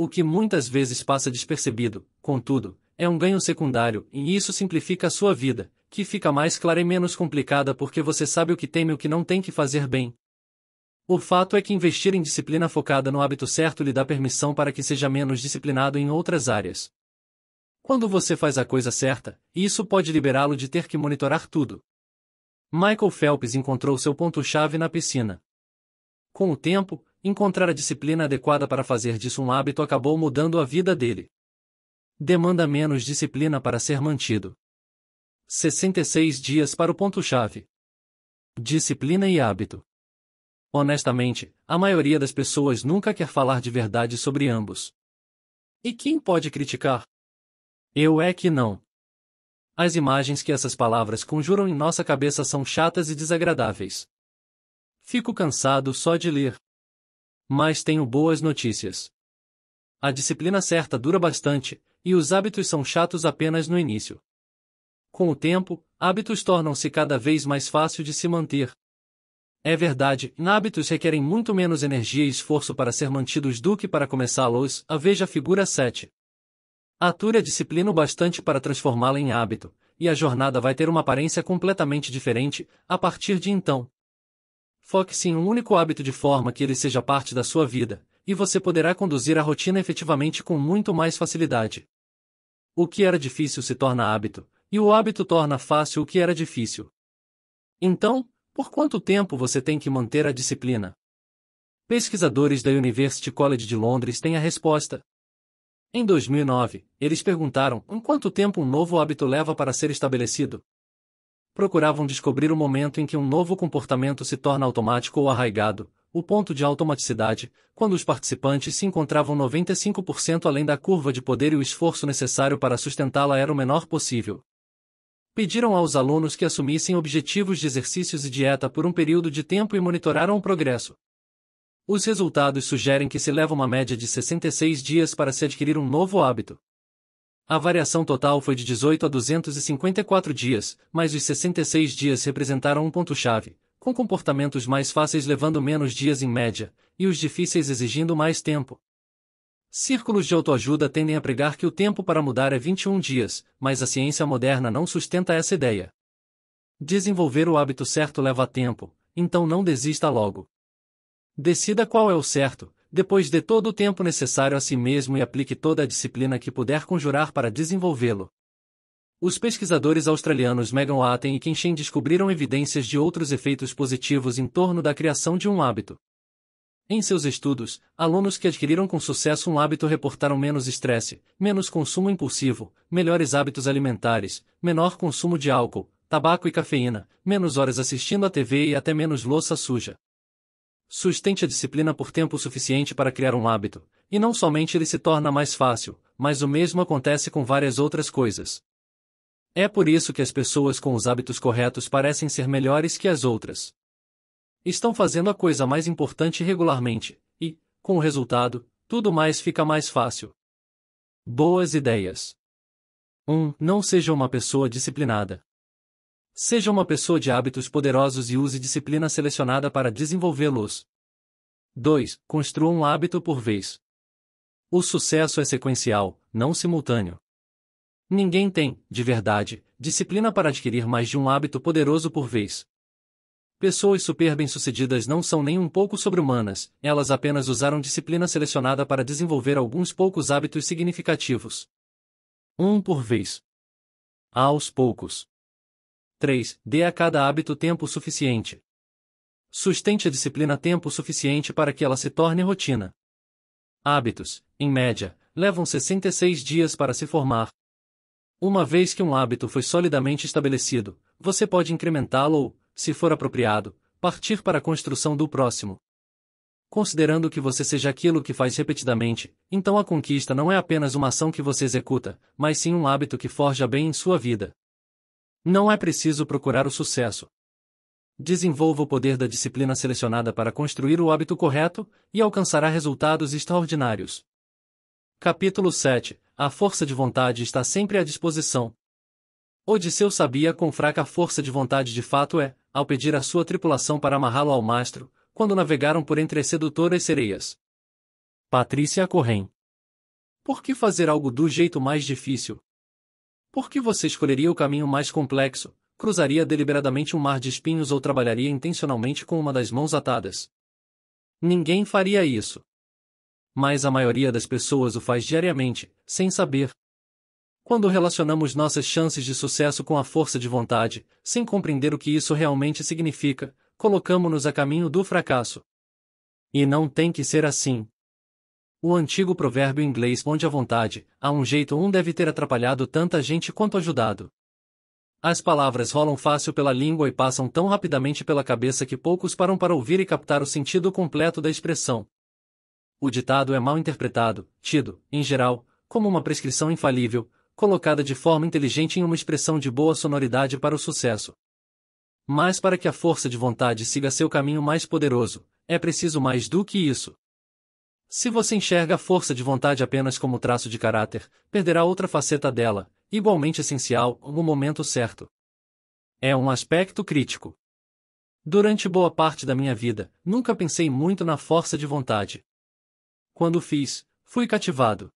O que muitas vezes passa despercebido, contudo, é um ganho secundário e isso simplifica a sua vida, que fica mais clara e menos complicada porque você sabe o que tem e o que não tem que fazer bem. O fato é que investir em disciplina focada no hábito certo lhe dá permissão para que seja menos disciplinado em outras áreas. Quando você faz a coisa certa, isso pode liberá-lo de ter que monitorar tudo. Michael Phelps encontrou seu ponto-chave na piscina. Com o tempo, encontrar a disciplina adequada para fazer disso um hábito acabou mudando a vida dele. Demanda menos disciplina para ser mantido. 66 dias para o ponto-chave. Disciplina e hábito. Honestamente, a maioria das pessoas nunca quer falar de verdade sobre ambos. E quem pode criticar? Eu é que não. As imagens que essas palavras conjuram em nossa cabeça são chatas e desagradáveis. Fico cansado só de ler. Mas tenho boas notícias. A disciplina certa dura bastante, e os hábitos são chatos apenas no início. Com o tempo, hábitos tornam-se cada vez mais fácil de se manter. É verdade, hábitos requerem muito menos energia e esforço para ser mantidos do que para começá-los, a veja figura 7. Ature a disciplina o bastante para transformá-la em hábito, e a jornada vai ter uma aparência completamente diferente, a partir de então. Foque-se em um único hábito de forma que ele seja parte da sua vida, e você poderá conduzir a rotina efetivamente com muito mais facilidade. O que era difícil se torna hábito, e o hábito torna fácil o que era difícil. Então, por quanto tempo você tem que manter a disciplina? Pesquisadores da University College de Londres têm a resposta. Em 2009, eles perguntaram em quanto tempo um novo hábito leva para ser estabelecido procuravam descobrir o momento em que um novo comportamento se torna automático ou arraigado, o ponto de automaticidade, quando os participantes se encontravam 95% além da curva de poder e o esforço necessário para sustentá-la era o menor possível. Pediram aos alunos que assumissem objetivos de exercícios e dieta por um período de tempo e monitoraram o progresso. Os resultados sugerem que se leva uma média de 66 dias para se adquirir um novo hábito. A variação total foi de 18 a 254 dias, mas os 66 dias representaram um ponto-chave, com comportamentos mais fáceis levando menos dias em média, e os difíceis exigindo mais tempo. Círculos de autoajuda tendem a pregar que o tempo para mudar é 21 dias, mas a ciência moderna não sustenta essa ideia. Desenvolver o hábito certo leva tempo, então não desista logo. Decida qual é o certo, depois dê todo o tempo necessário a si mesmo e aplique toda a disciplina que puder conjurar para desenvolvê-lo. Os pesquisadores australianos Megan Atten e Kenshin descobriram evidências de outros efeitos positivos em torno da criação de um hábito. Em seus estudos, alunos que adquiriram com sucesso um hábito reportaram menos estresse, menos consumo impulsivo, melhores hábitos alimentares, menor consumo de álcool, tabaco e cafeína, menos horas assistindo à TV e até menos louça suja. Sustente a disciplina por tempo suficiente para criar um hábito, e não somente ele se torna mais fácil, mas o mesmo acontece com várias outras coisas. É por isso que as pessoas com os hábitos corretos parecem ser melhores que as outras. Estão fazendo a coisa mais importante regularmente, e, com o resultado, tudo mais fica mais fácil. Boas ideias. 1. Um, não seja uma pessoa disciplinada. Seja uma pessoa de hábitos poderosos e use disciplina selecionada para desenvolvê-los. 2. Construa um hábito por vez. O sucesso é sequencial, não simultâneo. Ninguém tem, de verdade, disciplina para adquirir mais de um hábito poderoso por vez. Pessoas super bem-sucedidas não são nem um pouco sobre-humanas, elas apenas usaram disciplina selecionada para desenvolver alguns poucos hábitos significativos. Um por vez. Aos poucos. 3. Dê a cada hábito tempo suficiente. Sustente a disciplina tempo suficiente para que ela se torne rotina. Hábitos, em média, levam 66 dias para se formar. Uma vez que um hábito foi solidamente estabelecido, você pode incrementá-lo ou, se for apropriado, partir para a construção do próximo. Considerando que você seja aquilo que faz repetidamente, então a conquista não é apenas uma ação que você executa, mas sim um hábito que forja bem em sua vida. Não é preciso procurar o sucesso. Desenvolva o poder da disciplina selecionada para construir o hábito correto e alcançará resultados extraordinários. Capítulo 7 A força de vontade está sempre à disposição. Odisseu sabia quão fraca a força de vontade de fato é, ao pedir a sua tripulação para amarrá-lo ao mastro, quando navegaram por entre as sedutoras sereias. Patrícia Corrêa. Por que fazer algo do jeito mais difícil? Por que você escolheria o caminho mais complexo, cruzaria deliberadamente um mar de espinhos ou trabalharia intencionalmente com uma das mãos atadas? Ninguém faria isso. Mas a maioria das pessoas o faz diariamente, sem saber. Quando relacionamos nossas chances de sucesso com a força de vontade, sem compreender o que isso realmente significa, colocamos-nos a caminho do fracasso. E não tem que ser assim. O antigo provérbio inglês onde a vontade, a um jeito um deve ter atrapalhado tanta gente quanto ajudado. As palavras rolam fácil pela língua e passam tão rapidamente pela cabeça que poucos param para ouvir e captar o sentido completo da expressão. O ditado é mal interpretado, tido, em geral, como uma prescrição infalível, colocada de forma inteligente em uma expressão de boa sonoridade para o sucesso. Mas para que a força de vontade siga seu caminho mais poderoso, é preciso mais do que isso. Se você enxerga a força de vontade apenas como traço de caráter, perderá outra faceta dela, igualmente essencial, no momento certo. É um aspecto crítico. Durante boa parte da minha vida, nunca pensei muito na força de vontade. Quando fiz, fui cativado.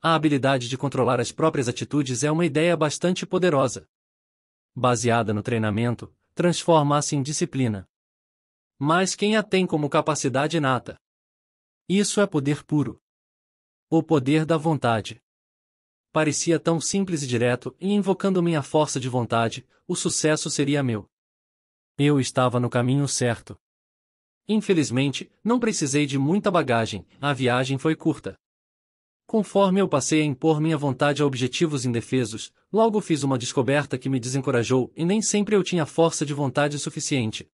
A habilidade de controlar as próprias atitudes é uma ideia bastante poderosa. Baseada no treinamento, transforma-se em disciplina. Mas quem a tem como capacidade inata? Isso é poder puro. O poder da vontade. Parecia tão simples e direto, e invocando minha força de vontade, o sucesso seria meu. Eu estava no caminho certo. Infelizmente, não precisei de muita bagagem, a viagem foi curta. Conforme eu passei a impor minha vontade a objetivos indefesos, logo fiz uma descoberta que me desencorajou e nem sempre eu tinha força de vontade suficiente.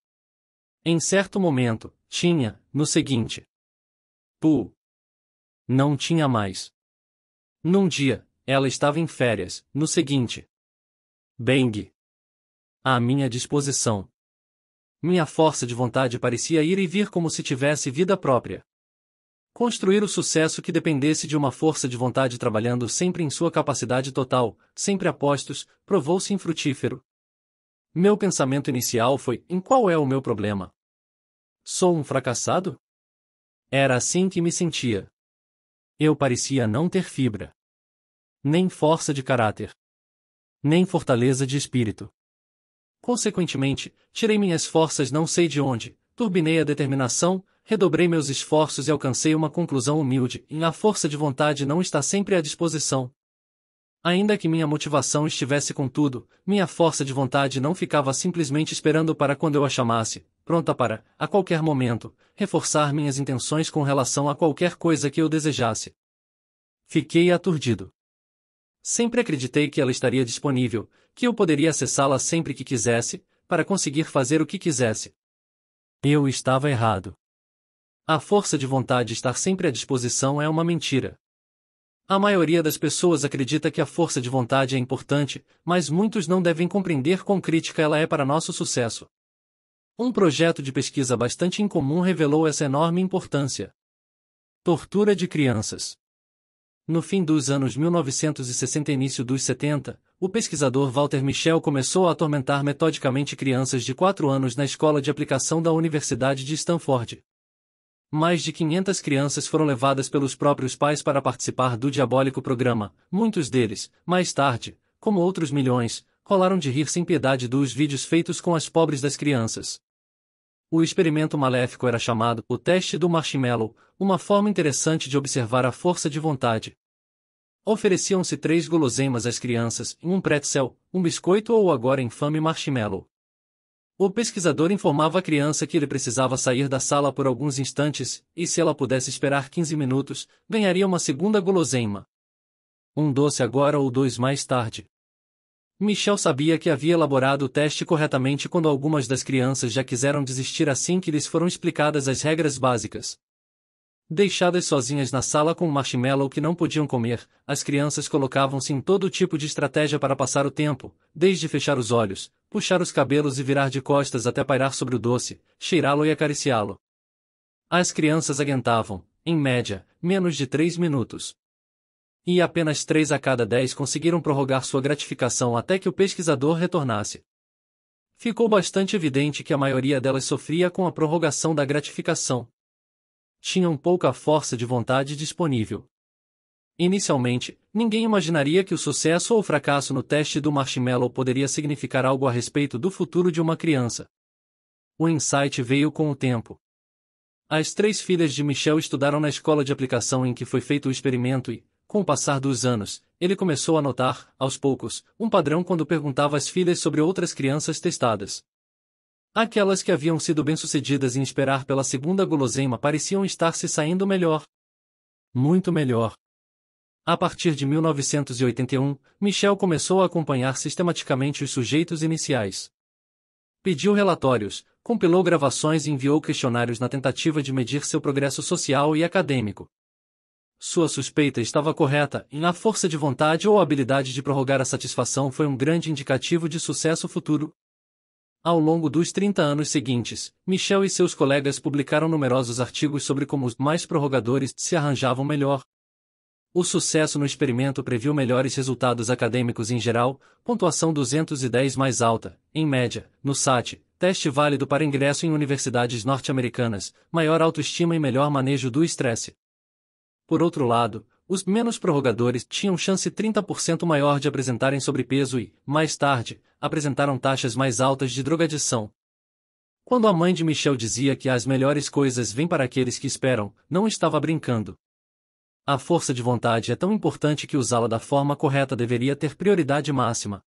Em certo momento, tinha, no seguinte. Pu. Não tinha mais. Num dia, ela estava em férias, no seguinte. Bang! À minha disposição. Minha força de vontade parecia ir e vir como se tivesse vida própria. Construir o sucesso que dependesse de uma força de vontade trabalhando sempre em sua capacidade total, sempre apostos, provou-se infrutífero. Meu pensamento inicial foi: em qual é o meu problema? Sou um fracassado? Era assim que me sentia. Eu parecia não ter fibra. Nem força de caráter. Nem fortaleza de espírito. Consequentemente, tirei minhas forças não sei de onde, turbinei a determinação, redobrei meus esforços e alcancei uma conclusão humilde, em a força de vontade não está sempre à disposição. Ainda que minha motivação estivesse com tudo, minha força de vontade não ficava simplesmente esperando para quando eu a chamasse, pronta para, a qualquer momento, reforçar minhas intenções com relação a qualquer coisa que eu desejasse. Fiquei aturdido. Sempre acreditei que ela estaria disponível, que eu poderia acessá-la sempre que quisesse, para conseguir fazer o que quisesse. Eu estava errado. A força de vontade estar sempre à disposição é uma mentira. A maioria das pessoas acredita que a força de vontade é importante, mas muitos não devem compreender quão crítica ela é para nosso sucesso. Um projeto de pesquisa bastante incomum revelou essa enorme importância. Tortura de crianças. No fim dos anos 1960 e início dos 70, o pesquisador Walter Michel começou a atormentar metodicamente crianças de 4 anos na escola de aplicação da Universidade de Stanford. Mais de 500 crianças foram levadas pelos próprios pais para participar do diabólico programa. Muitos deles, mais tarde, como outros milhões, colaram de rir sem piedade dos vídeos feitos com as pobres das crianças. O experimento maléfico era chamado o teste do marshmallow, uma forma interessante de observar a força de vontade. Ofereciam-se três guloseimas às crianças, um pretzel, um biscoito ou o agora infame marshmallow. O pesquisador informava a criança que ele precisava sair da sala por alguns instantes, e se ela pudesse esperar 15 minutos, ganharia uma segunda guloseima. Um doce agora ou dois mais tarde. Michel sabia que havia elaborado o teste corretamente quando algumas das crianças já quiseram desistir assim que lhes foram explicadas as regras básicas. Deixadas sozinhas na sala com o um marshmallow que não podiam comer, as crianças colocavam-se em todo tipo de estratégia para passar o tempo, desde fechar os olhos, puxar os cabelos e virar de costas até pairar sobre o doce, cheirá-lo e acariciá-lo. As crianças aguentavam, em média, menos de três minutos e apenas 3 a cada 10 conseguiram prorrogar sua gratificação até que o pesquisador retornasse. Ficou bastante evidente que a maioria delas sofria com a prorrogação da gratificação. Tinham pouca força de vontade disponível. Inicialmente, ninguém imaginaria que o sucesso ou fracasso no teste do marshmallow poderia significar algo a respeito do futuro de uma criança. O insight veio com o tempo. As três filhas de Michel estudaram na escola de aplicação em que foi feito o experimento e, com o passar dos anos, ele começou a notar, aos poucos, um padrão quando perguntava às filhas sobre outras crianças testadas. Aquelas que haviam sido bem-sucedidas em esperar pela segunda guloseima pareciam estar se saindo melhor. Muito melhor. A partir de 1981, Michel começou a acompanhar sistematicamente os sujeitos iniciais. Pediu relatórios, compilou gravações e enviou questionários na tentativa de medir seu progresso social e acadêmico. Sua suspeita estava correta, e na força de vontade ou habilidade de prorrogar a satisfação foi um grande indicativo de sucesso futuro. Ao longo dos 30 anos seguintes, Michel e seus colegas publicaram numerosos artigos sobre como os mais prorrogadores se arranjavam melhor. O sucesso no experimento previu melhores resultados acadêmicos em geral, pontuação 210 mais alta, em média, no SAT, teste válido para ingresso em universidades norte-americanas, maior autoestima e melhor manejo do estresse. Por outro lado, os menos prorrogadores tinham chance 30% maior de apresentarem sobrepeso e, mais tarde, apresentaram taxas mais altas de drogadição. Quando a mãe de Michel dizia que as melhores coisas vêm para aqueles que esperam, não estava brincando. A força de vontade é tão importante que usá-la da forma correta deveria ter prioridade máxima.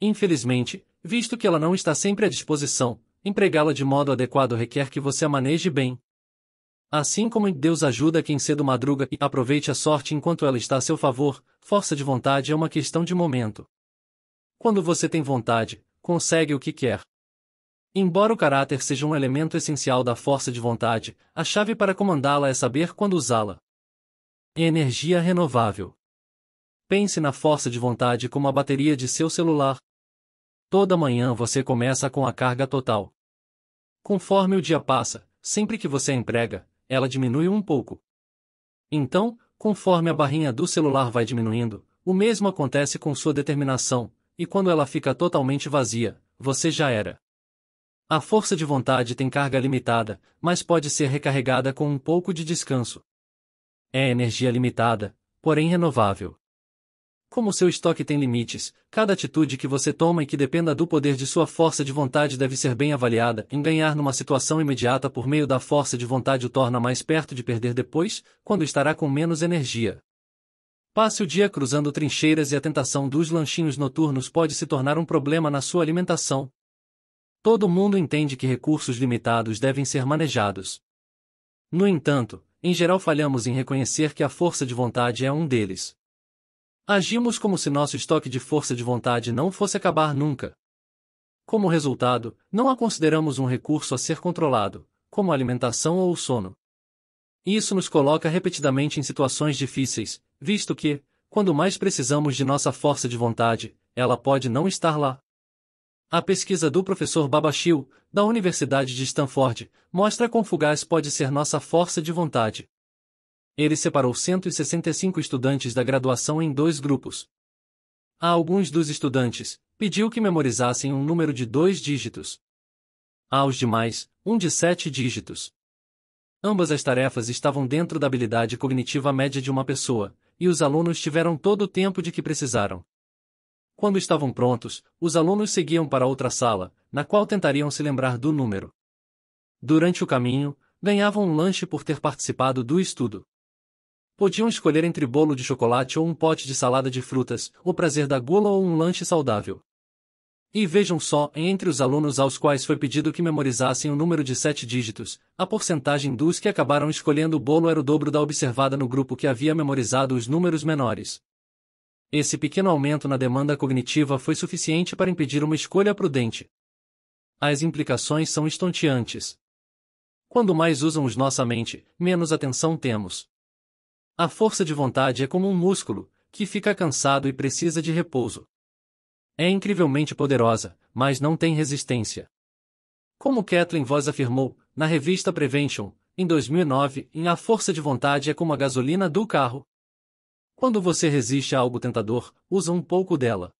Infelizmente, visto que ela não está sempre à disposição, empregá-la de modo adequado requer que você a maneje bem. Assim como Deus ajuda quem cedo madruga e aproveite a sorte enquanto ela está a seu favor, força de vontade é uma questão de momento. Quando você tem vontade, consegue o que quer. Embora o caráter seja um elemento essencial da força de vontade, a chave para comandá-la é saber quando usá-la. Energia renovável. Pense na força de vontade como a bateria de seu celular. Toda manhã você começa com a carga total. Conforme o dia passa, sempre que você emprega, ela diminuiu um pouco. Então, conforme a barrinha do celular vai diminuindo, o mesmo acontece com sua determinação, e quando ela fica totalmente vazia, você já era. A força de vontade tem carga limitada, mas pode ser recarregada com um pouco de descanso. É energia limitada, porém renovável. Como seu estoque tem limites, cada atitude que você toma e que dependa do poder de sua força de vontade deve ser bem avaliada. Em ganhar numa situação imediata por meio da força de vontade o torna mais perto de perder depois, quando estará com menos energia. Passe o dia cruzando trincheiras e a tentação dos lanchinhos noturnos pode se tornar um problema na sua alimentação. Todo mundo entende que recursos limitados devem ser manejados. No entanto, em geral falhamos em reconhecer que a força de vontade é um deles. Agimos como se nosso estoque de força de vontade não fosse acabar nunca. Como resultado, não a consideramos um recurso a ser controlado, como a alimentação ou o sono. Isso nos coloca repetidamente em situações difíceis, visto que, quando mais precisamos de nossa força de vontade, ela pode não estar lá. A pesquisa do professor Babachil, da Universidade de Stanford, mostra quão fugaz pode ser nossa força de vontade. Ele separou 165 estudantes da graduação em dois grupos. A alguns dos estudantes, pediu que memorizassem um número de dois dígitos. Aos demais, um de sete dígitos. Ambas as tarefas estavam dentro da habilidade cognitiva média de uma pessoa, e os alunos tiveram todo o tempo de que precisaram. Quando estavam prontos, os alunos seguiam para outra sala, na qual tentariam se lembrar do número. Durante o caminho, ganhavam um lanche por ter participado do estudo. Podiam escolher entre bolo de chocolate ou um pote de salada de frutas, o prazer da gula ou um lanche saudável. E vejam só, entre os alunos aos quais foi pedido que memorizassem o número de sete dígitos, a porcentagem dos que acabaram escolhendo o bolo era o dobro da observada no grupo que havia memorizado os números menores. Esse pequeno aumento na demanda cognitiva foi suficiente para impedir uma escolha prudente. As implicações são estonteantes. Quando mais usamos nossa mente, menos atenção temos. A força de vontade é como um músculo, que fica cansado e precisa de repouso. É incrivelmente poderosa, mas não tem resistência. Como Kathleen Voss afirmou, na revista Prevention, em 2009, a força de vontade é como a gasolina do carro. Quando você resiste a algo tentador, usa um pouco dela.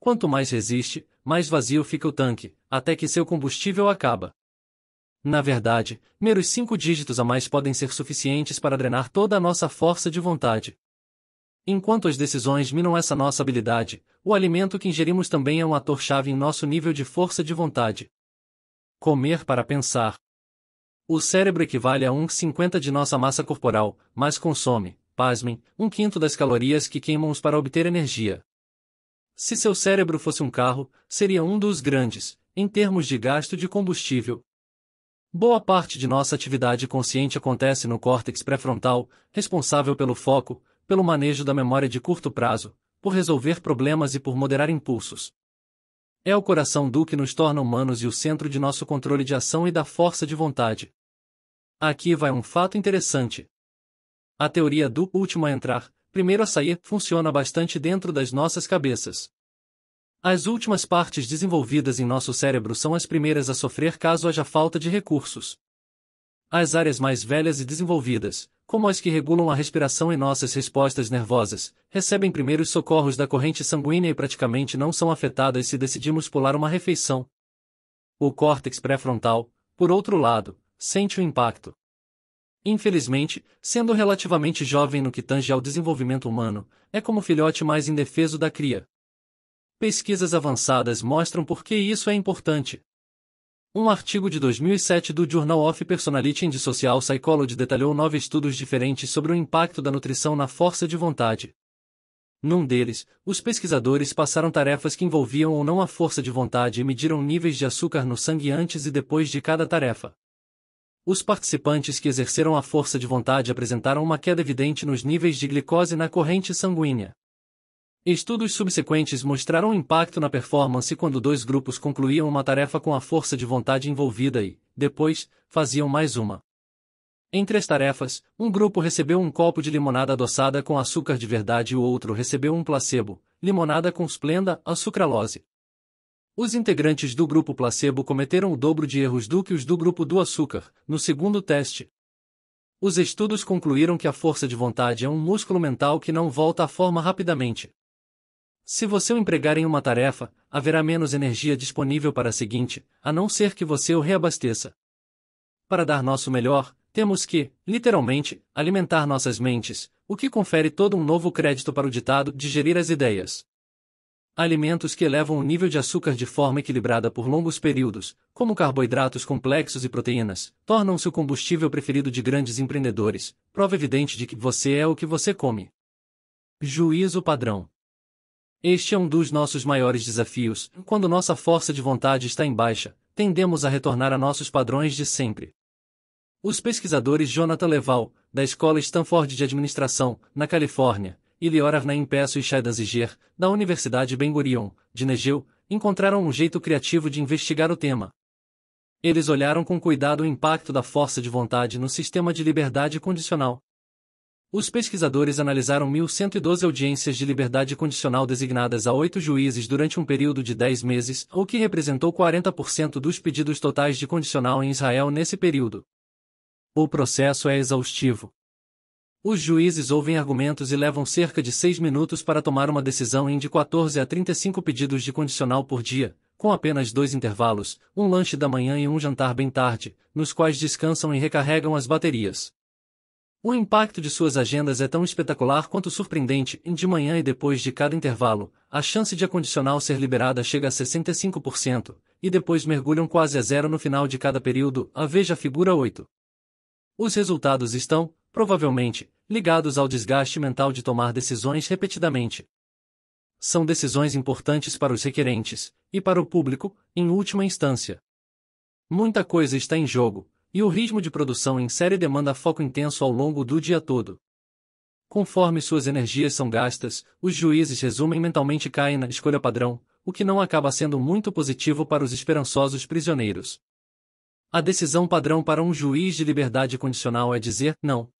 Quanto mais resiste, mais vazio fica o tanque, até que seu combustível acaba. Na verdade, meros cinco dígitos a mais podem ser suficientes para drenar toda a nossa força de vontade. Enquanto as decisões minam essa nossa habilidade, o alimento que ingerimos também é um ator-chave em nosso nível de força de vontade. Comer para pensar. O cérebro equivale a 1,50 de nossa massa corporal, mas consome, pasmem, um quinto das calorias que queimamos para obter energia. Se seu cérebro fosse um carro, seria um dos grandes, em termos de gasto de combustível. Boa parte de nossa atividade consciente acontece no córtex pré-frontal, responsável pelo foco, pelo manejo da memória de curto prazo, por resolver problemas e por moderar impulsos. É o coração do que nos torna humanos e o centro de nosso controle de ação e da força de vontade. Aqui vai um fato interessante. A teoria do último a entrar, primeiro a sair funciona bastante dentro das nossas cabeças. As últimas partes desenvolvidas em nosso cérebro são as primeiras a sofrer caso haja falta de recursos. As áreas mais velhas e desenvolvidas, como as que regulam a respiração e nossas respostas nervosas, recebem primeiros socorros da corrente sanguínea e praticamente não são afetadas se decidimos pular uma refeição. O córtex pré-frontal, por outro lado, sente o impacto. Infelizmente, sendo relativamente jovem no que tange ao desenvolvimento humano, é como o filhote mais indefeso da cria pesquisas avançadas mostram por que isso é importante. Um artigo de 2007 do Journal of Personality and Social Psychology detalhou nove estudos diferentes sobre o impacto da nutrição na força de vontade. Num deles, os pesquisadores passaram tarefas que envolviam ou não a força de vontade e mediram níveis de açúcar no sangue antes e depois de cada tarefa. Os participantes que exerceram a força de vontade apresentaram uma queda evidente nos níveis de glicose na corrente sanguínea. Estudos subsequentes mostraram impacto na performance quando dois grupos concluíam uma tarefa com a força de vontade envolvida e, depois, faziam mais uma. Entre as tarefas, um grupo recebeu um copo de limonada adoçada com açúcar de verdade e o outro recebeu um placebo, limonada com esplenda, açucralose. Os integrantes do grupo placebo cometeram o dobro de erros do que os do grupo do açúcar, no segundo teste. Os estudos concluíram que a força de vontade é um músculo mental que não volta à forma rapidamente. Se você o empregar em uma tarefa, haverá menos energia disponível para a seguinte, a não ser que você o reabasteça. Para dar nosso melhor, temos que, literalmente, alimentar nossas mentes, o que confere todo um novo crédito para o ditado digerir as ideias. Alimentos que elevam o nível de açúcar de forma equilibrada por longos períodos, como carboidratos complexos e proteínas, tornam-se o combustível preferido de grandes empreendedores, prova evidente de que você é o que você come. Juízo padrão. Este é um dos nossos maiores desafios, quando nossa força de vontade está em baixa, tendemos a retornar a nossos padrões de sempre. Os pesquisadores Jonathan Leval, da Escola Stanford de Administração, na Califórnia, e Lior Naim Pesso e Shaidan Ziger, da Universidade Ben Gurion, de Negeu, encontraram um jeito criativo de investigar o tema. Eles olharam com cuidado o impacto da força de vontade no sistema de liberdade condicional. Os pesquisadores analisaram 1.112 audiências de liberdade condicional designadas a oito juízes durante um período de 10 meses, o que representou 40% dos pedidos totais de condicional em Israel nesse período. O processo é exaustivo. Os juízes ouvem argumentos e levam cerca de seis minutos para tomar uma decisão em de 14 a 35 pedidos de condicional por dia, com apenas dois intervalos, um lanche da manhã e um jantar bem tarde, nos quais descansam e recarregam as baterias. O impacto de suas agendas é tão espetacular quanto surpreendente, de manhã e depois de cada intervalo, a chance de a condicional ser liberada chega a 65%, e depois mergulham quase a zero no final de cada período, a veja figura 8. Os resultados estão, provavelmente, ligados ao desgaste mental de tomar decisões repetidamente. São decisões importantes para os requerentes, e para o público, em última instância. Muita coisa está em jogo, e o ritmo de produção em série demanda foco intenso ao longo do dia todo. Conforme suas energias são gastas, os juízes resumem mentalmente caem na escolha padrão, o que não acaba sendo muito positivo para os esperançosos prisioneiros. A decisão padrão para um juiz de liberdade condicional é dizer não.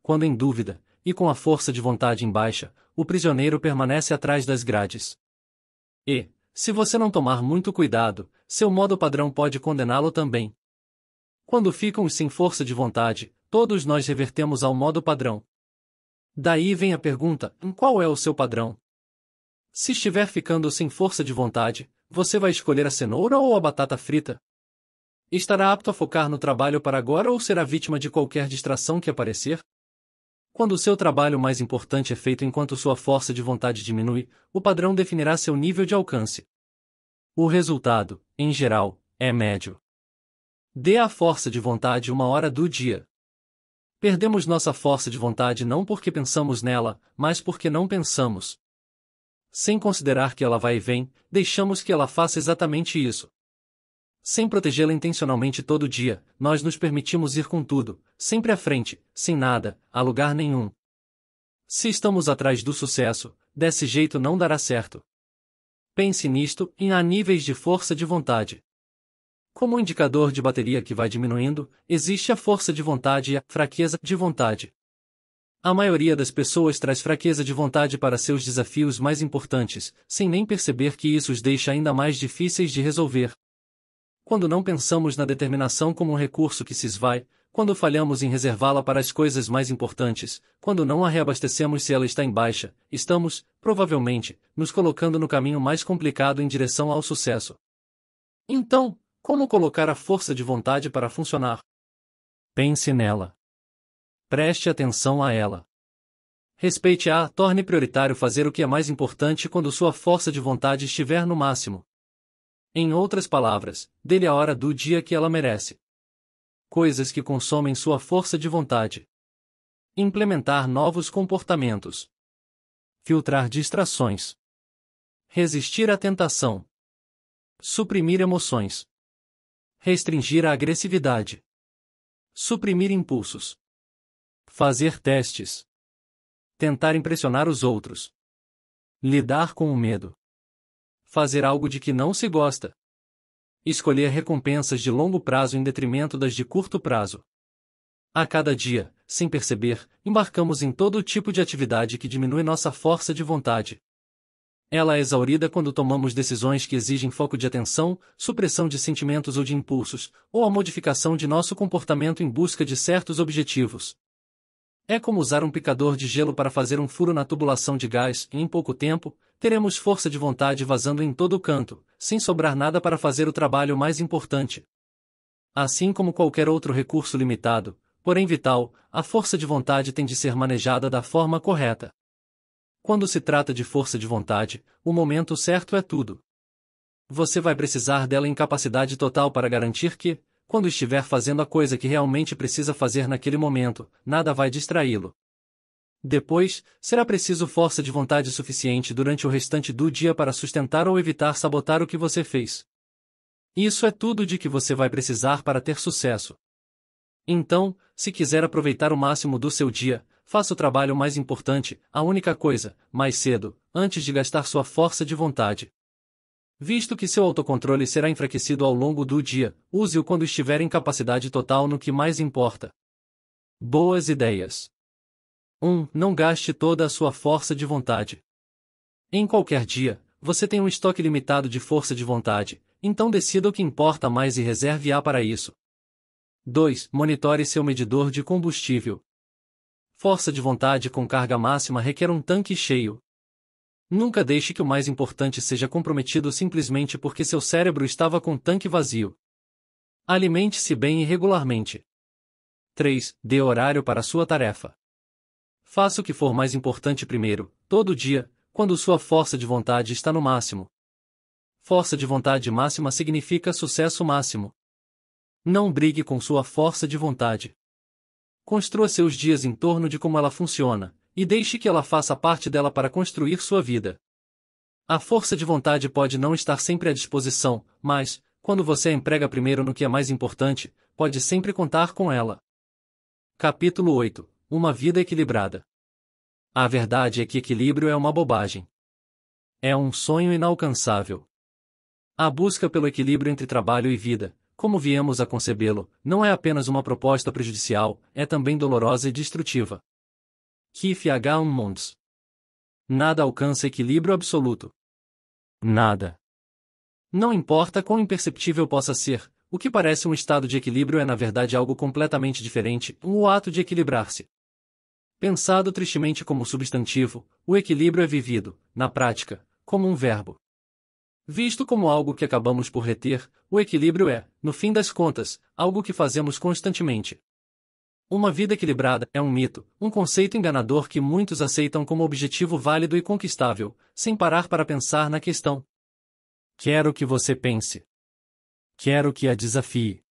Quando em dúvida, e com a força de vontade em baixa, o prisioneiro permanece atrás das grades. E, se você não tomar muito cuidado, seu modo padrão pode condená-lo também. Quando ficam sem força de vontade, todos nós revertemos ao modo padrão. Daí vem a pergunta: qual é o seu padrão? Se estiver ficando sem força de vontade, você vai escolher a cenoura ou a batata frita? Estará apto a focar no trabalho para agora ou será vítima de qualquer distração que aparecer? Quando o seu trabalho mais importante é feito enquanto sua força de vontade diminui, o padrão definirá seu nível de alcance. O resultado, em geral, é médio. Dê a força de vontade uma hora do dia. Perdemos nossa força de vontade não porque pensamos nela, mas porque não pensamos. Sem considerar que ela vai e vem, deixamos que ela faça exatamente isso. Sem protegê-la intencionalmente todo dia, nós nos permitimos ir com tudo, sempre à frente, sem nada, a lugar nenhum. Se estamos atrás do sucesso, desse jeito não dará certo. Pense nisto em níveis de força de vontade. Como um indicador de bateria que vai diminuindo, existe a força de vontade e a fraqueza de vontade. A maioria das pessoas traz fraqueza de vontade para seus desafios mais importantes, sem nem perceber que isso os deixa ainda mais difíceis de resolver. Quando não pensamos na determinação como um recurso que se esvai, quando falhamos em reservá-la para as coisas mais importantes, quando não a reabastecemos se ela está em baixa, estamos, provavelmente, nos colocando no caminho mais complicado em direção ao sucesso. Então, como colocar a força de vontade para funcionar? Pense nela. Preste atenção a ela. Respeite-a, torne prioritário fazer o que é mais importante quando sua força de vontade estiver no máximo. Em outras palavras, dê-lhe a hora do dia que ela merece. Coisas que consomem sua força de vontade. Implementar novos comportamentos. Filtrar distrações. Resistir à tentação. Suprimir emoções. Restringir a agressividade. Suprimir impulsos. Fazer testes. Tentar impressionar os outros. Lidar com o medo. Fazer algo de que não se gosta. Escolher recompensas de longo prazo em detrimento das de curto prazo. A cada dia, sem perceber, embarcamos em todo tipo de atividade que diminui nossa força de vontade, ela é exaurida quando tomamos decisões que exigem foco de atenção, supressão de sentimentos ou de impulsos, ou a modificação de nosso comportamento em busca de certos objetivos. É como usar um picador de gelo para fazer um furo na tubulação de gás e, em pouco tempo, teremos força de vontade vazando em todo o canto, sem sobrar nada para fazer o trabalho mais importante. Assim como qualquer outro recurso limitado, porém vital, a força de vontade tem de ser manejada da forma correta. Quando se trata de força de vontade, o momento certo é tudo. Você vai precisar dela em capacidade total para garantir que, quando estiver fazendo a coisa que realmente precisa fazer naquele momento, nada vai distraí-lo. Depois, será preciso força de vontade suficiente durante o restante do dia para sustentar ou evitar sabotar o que você fez. Isso é tudo de que você vai precisar para ter sucesso. Então, se quiser aproveitar o máximo do seu dia, Faça o trabalho mais importante, a única coisa, mais cedo, antes de gastar sua força de vontade. Visto que seu autocontrole será enfraquecido ao longo do dia, use-o quando estiver em capacidade total no que mais importa. Boas ideias. 1. Um, não gaste toda a sua força de vontade. Em qualquer dia, você tem um estoque limitado de força de vontade, então decida o que importa mais e reserve-a para isso. 2. Monitore seu medidor de combustível. Força de vontade com carga máxima requer um tanque cheio. Nunca deixe que o mais importante seja comprometido simplesmente porque seu cérebro estava com tanque vazio. Alimente-se bem e regularmente. 3. Dê horário para sua tarefa. Faça o que for mais importante primeiro, todo dia, quando sua força de vontade está no máximo. Força de vontade máxima significa sucesso máximo. Não brigue com sua força de vontade construa seus dias em torno de como ela funciona, e deixe que ela faça parte dela para construir sua vida. A força de vontade pode não estar sempre à disposição, mas, quando você a emprega primeiro no que é mais importante, pode sempre contar com ela. Capítulo 8 Uma vida equilibrada. A verdade é que equilíbrio é uma bobagem. É um sonho inalcançável. A busca pelo equilíbrio entre trabalho e vida, como viemos a concebê-lo, não é apenas uma proposta prejudicial, é também dolorosa e destrutiva. Kif H. Munds. Nada alcança equilíbrio absoluto. Nada. Não importa quão imperceptível possa ser, o que parece um estado de equilíbrio é na verdade algo completamente diferente, o ato de equilibrar-se. Pensado tristemente como substantivo, o equilíbrio é vivido, na prática, como um verbo. Visto como algo que acabamos por reter, o equilíbrio é, no fim das contas, algo que fazemos constantemente. Uma vida equilibrada é um mito, um conceito enganador que muitos aceitam como objetivo válido e conquistável, sem parar para pensar na questão. Quero que você pense. Quero que a desafie.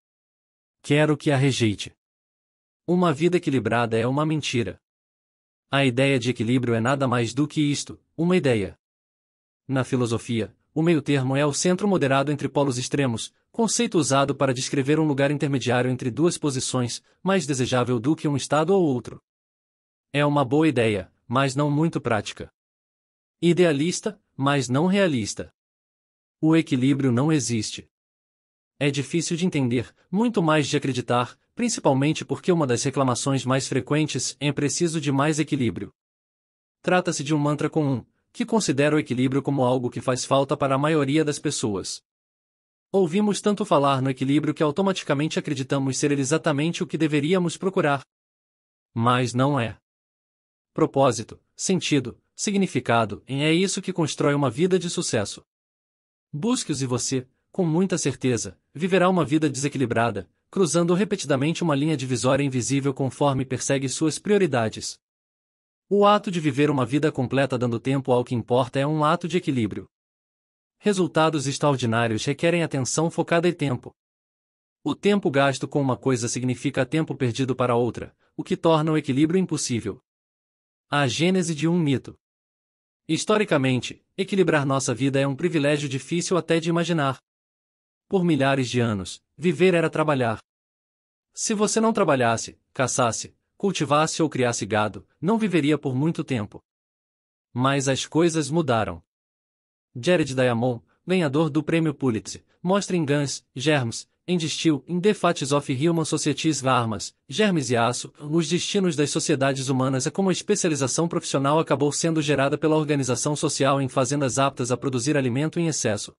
Quero que a rejeite. Uma vida equilibrada é uma mentira. A ideia de equilíbrio é nada mais do que isto, uma ideia. Na filosofia, o meio-termo é o centro moderado entre polos extremos, conceito usado para descrever um lugar intermediário entre duas posições, mais desejável do que um estado ou outro. É uma boa ideia, mas não muito prática. Idealista, mas não realista. O equilíbrio não existe. É difícil de entender, muito mais de acreditar, principalmente porque uma das reclamações mais frequentes é preciso de mais equilíbrio. Trata-se de um mantra comum, que considera o equilíbrio como algo que faz falta para a maioria das pessoas. Ouvimos tanto falar no equilíbrio que automaticamente acreditamos ser exatamente o que deveríamos procurar. Mas não é. Propósito, sentido, significado, é isso que constrói uma vida de sucesso. Busque-os e você, com muita certeza, viverá uma vida desequilibrada, cruzando repetidamente uma linha divisória invisível conforme persegue suas prioridades. O ato de viver uma vida completa dando tempo ao que importa é um ato de equilíbrio. Resultados extraordinários requerem atenção focada e tempo. O tempo gasto com uma coisa significa tempo perdido para outra, o que torna o equilíbrio impossível. A gênese de um mito. Historicamente, equilibrar nossa vida é um privilégio difícil até de imaginar. Por milhares de anos, viver era trabalhar. Se você não trabalhasse, caçasse, cultivasse ou criasse gado, não viveria por muito tempo. Mas as coisas mudaram. Jared Diamond, ganhador do prêmio Pulitzer, mostra em Guns, Germs, em Distil, em The Facts of Human Societies armas, Germes e Aço, os destinos das sociedades humanas é como a especialização profissional acabou sendo gerada pela organização social em fazendas aptas a produzir alimento em excesso.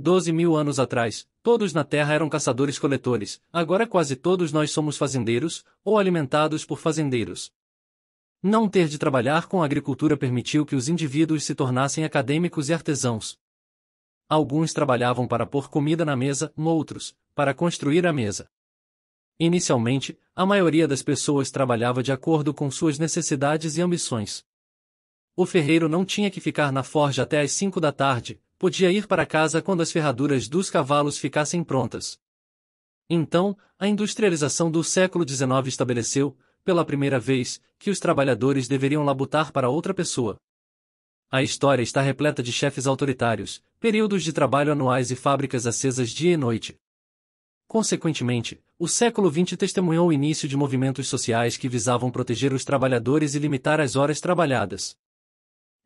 Doze mil anos atrás, todos na Terra eram caçadores-coletores, agora quase todos nós somos fazendeiros, ou alimentados por fazendeiros. Não ter de trabalhar com a agricultura permitiu que os indivíduos se tornassem acadêmicos e artesãos. Alguns trabalhavam para pôr comida na mesa, outros, para construir a mesa. Inicialmente, a maioria das pessoas trabalhava de acordo com suas necessidades e ambições. O ferreiro não tinha que ficar na forja até às cinco da tarde, podia ir para casa quando as ferraduras dos cavalos ficassem prontas. Então, a industrialização do século XIX estabeleceu, pela primeira vez, que os trabalhadores deveriam labutar para outra pessoa. A história está repleta de chefes autoritários, períodos de trabalho anuais e fábricas acesas dia e noite. Consequentemente, o século XX testemunhou o início de movimentos sociais que visavam proteger os trabalhadores e limitar as horas trabalhadas.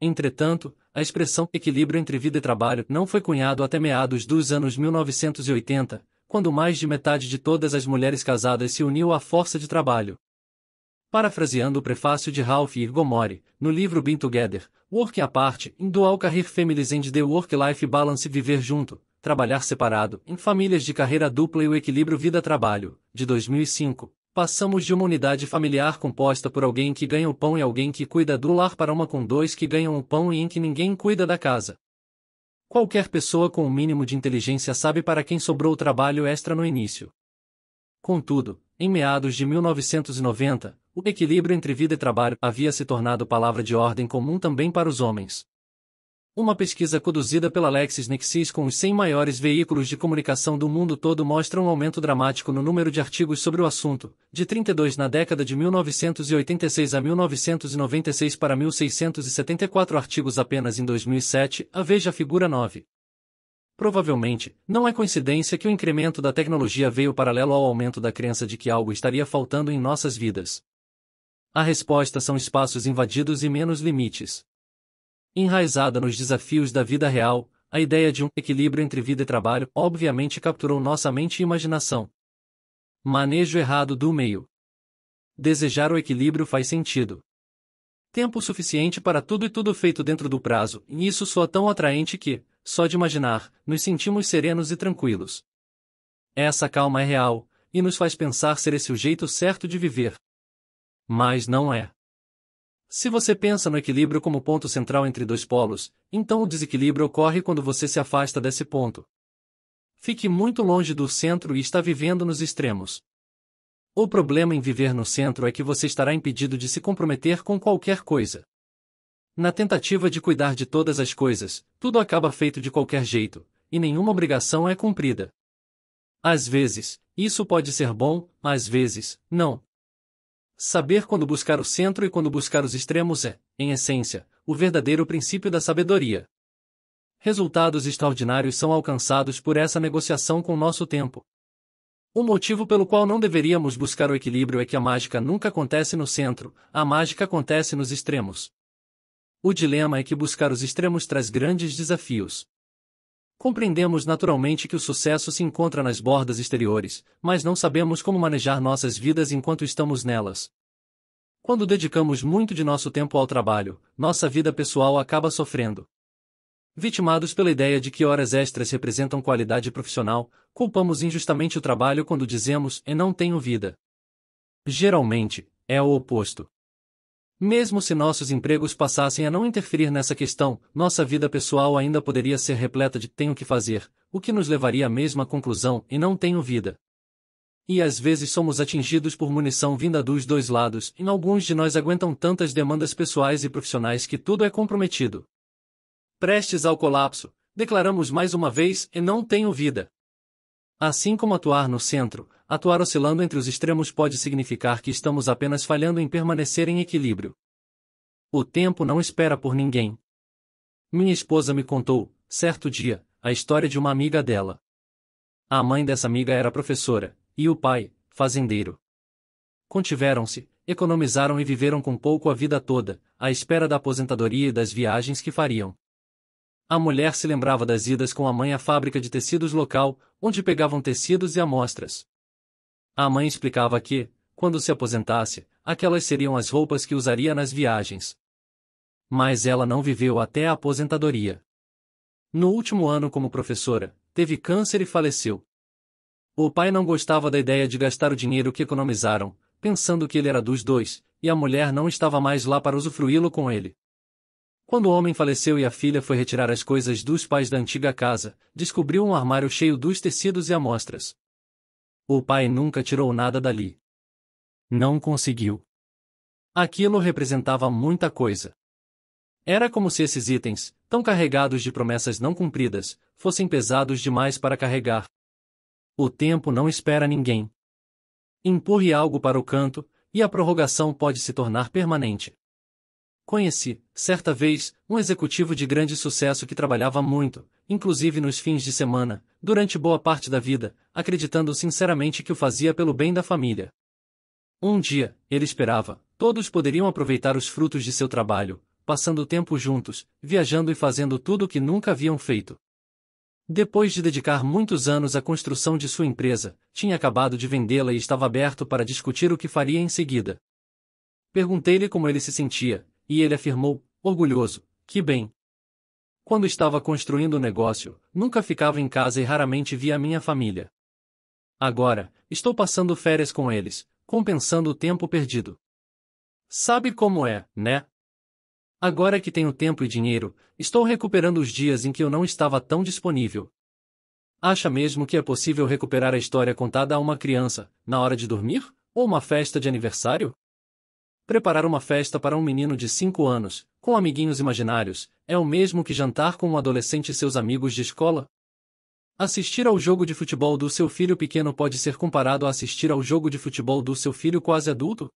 Entretanto, a expressão equilíbrio entre vida e trabalho não foi cunhado até meados dos anos 1980, quando mais de metade de todas as mulheres casadas se uniu à força de trabalho. Parafraseando o prefácio de Ralph Irgomori, no livro Being Together, Work Apart, Dual Career Families and the Work-Life Balance Viver Junto, Trabalhar Separado, em Famílias de Carreira Dupla e o Equilíbrio Vida-Trabalho, de 2005. Passamos de uma unidade familiar composta por alguém que ganha o pão e alguém que cuida do lar para uma com dois que ganham o pão e em que ninguém cuida da casa. Qualquer pessoa com o um mínimo de inteligência sabe para quem sobrou o trabalho extra no início. Contudo, em meados de 1990, o equilíbrio entre vida e trabalho havia se tornado palavra de ordem comum também para os homens. Uma pesquisa conduzida pela LexisNexis com os 100 maiores veículos de comunicação do mundo todo mostra um aumento dramático no número de artigos sobre o assunto, de 32 na década de 1986 a 1996 para 1674 artigos apenas em 2007, a veja figura 9. Provavelmente, não é coincidência que o incremento da tecnologia veio paralelo ao aumento da crença de que algo estaria faltando em nossas vidas. A resposta são espaços invadidos e menos limites. Enraizada nos desafios da vida real, a ideia de um equilíbrio entre vida e trabalho obviamente capturou nossa mente e imaginação. Manejo errado do meio. Desejar o equilíbrio faz sentido. Tempo suficiente para tudo e tudo feito dentro do prazo, e isso soa tão atraente que, só de imaginar, nos sentimos serenos e tranquilos. Essa calma é real, e nos faz pensar ser esse o jeito certo de viver. Mas não é. Se você pensa no equilíbrio como ponto central entre dois polos, então o desequilíbrio ocorre quando você se afasta desse ponto. Fique muito longe do centro e está vivendo nos extremos. O problema em viver no centro é que você estará impedido de se comprometer com qualquer coisa. Na tentativa de cuidar de todas as coisas, tudo acaba feito de qualquer jeito, e nenhuma obrigação é cumprida. Às vezes, isso pode ser bom, às vezes, não. Saber quando buscar o centro e quando buscar os extremos é, em essência, o verdadeiro princípio da sabedoria. Resultados extraordinários são alcançados por essa negociação com nosso tempo. O motivo pelo qual não deveríamos buscar o equilíbrio é que a mágica nunca acontece no centro, a mágica acontece nos extremos. O dilema é que buscar os extremos traz grandes desafios. Compreendemos naturalmente que o sucesso se encontra nas bordas exteriores, mas não sabemos como manejar nossas vidas enquanto estamos nelas. Quando dedicamos muito de nosso tempo ao trabalho, nossa vida pessoal acaba sofrendo. Vitimados pela ideia de que horas extras representam qualidade profissional, culpamos injustamente o trabalho quando dizemos e não tenho vida. Geralmente, é o oposto. Mesmo se nossos empregos passassem a não interferir nessa questão, nossa vida pessoal ainda poderia ser repleta de tenho que fazer, o que nos levaria à mesma conclusão e não tenho vida. E às vezes somos atingidos por munição vinda dos dois lados, e alguns de nós aguentam tantas demandas pessoais e profissionais que tudo é comprometido. Prestes ao colapso, declaramos mais uma vez e não tenho vida. Assim como atuar no centro, Atuar oscilando entre os extremos pode significar que estamos apenas falhando em permanecer em equilíbrio. O tempo não espera por ninguém. Minha esposa me contou, certo dia, a história de uma amiga dela. A mãe dessa amiga era professora, e o pai, fazendeiro. Contiveram-se, economizaram e viveram com pouco a vida toda, à espera da aposentadoria e das viagens que fariam. A mulher se lembrava das idas com a mãe à fábrica de tecidos local, onde pegavam tecidos e amostras. A mãe explicava que, quando se aposentasse, aquelas seriam as roupas que usaria nas viagens. Mas ela não viveu até a aposentadoria. No último ano como professora, teve câncer e faleceu. O pai não gostava da ideia de gastar o dinheiro que economizaram, pensando que ele era dos dois, e a mulher não estava mais lá para usufruí-lo com ele. Quando o homem faleceu e a filha foi retirar as coisas dos pais da antiga casa, descobriu um armário cheio dos tecidos e amostras. O pai nunca tirou nada dali. Não conseguiu. Aquilo representava muita coisa. Era como se esses itens, tão carregados de promessas não cumpridas, fossem pesados demais para carregar. O tempo não espera ninguém. Empurre algo para o canto, e a prorrogação pode se tornar permanente. Conheci, certa vez, um executivo de grande sucesso que trabalhava muito, inclusive nos fins de semana, durante boa parte da vida, acreditando sinceramente que o fazia pelo bem da família. Um dia, ele esperava, todos poderiam aproveitar os frutos de seu trabalho, passando o tempo juntos, viajando e fazendo tudo o que nunca haviam feito. Depois de dedicar muitos anos à construção de sua empresa, tinha acabado de vendê-la e estava aberto para discutir o que faria em seguida. Perguntei-lhe como ele se sentia, e ele afirmou, orgulhoso, que bem, quando estava construindo o negócio, nunca ficava em casa e raramente via minha família. Agora, estou passando férias com eles, compensando o tempo perdido. Sabe como é, né? Agora que tenho tempo e dinheiro, estou recuperando os dias em que eu não estava tão disponível. Acha mesmo que é possível recuperar a história contada a uma criança, na hora de dormir? Ou uma festa de aniversário? Preparar uma festa para um menino de 5 anos, com amiguinhos imaginários, é o mesmo que jantar com um adolescente e seus amigos de escola? Assistir ao jogo de futebol do seu filho pequeno pode ser comparado a assistir ao jogo de futebol do seu filho quase adulto?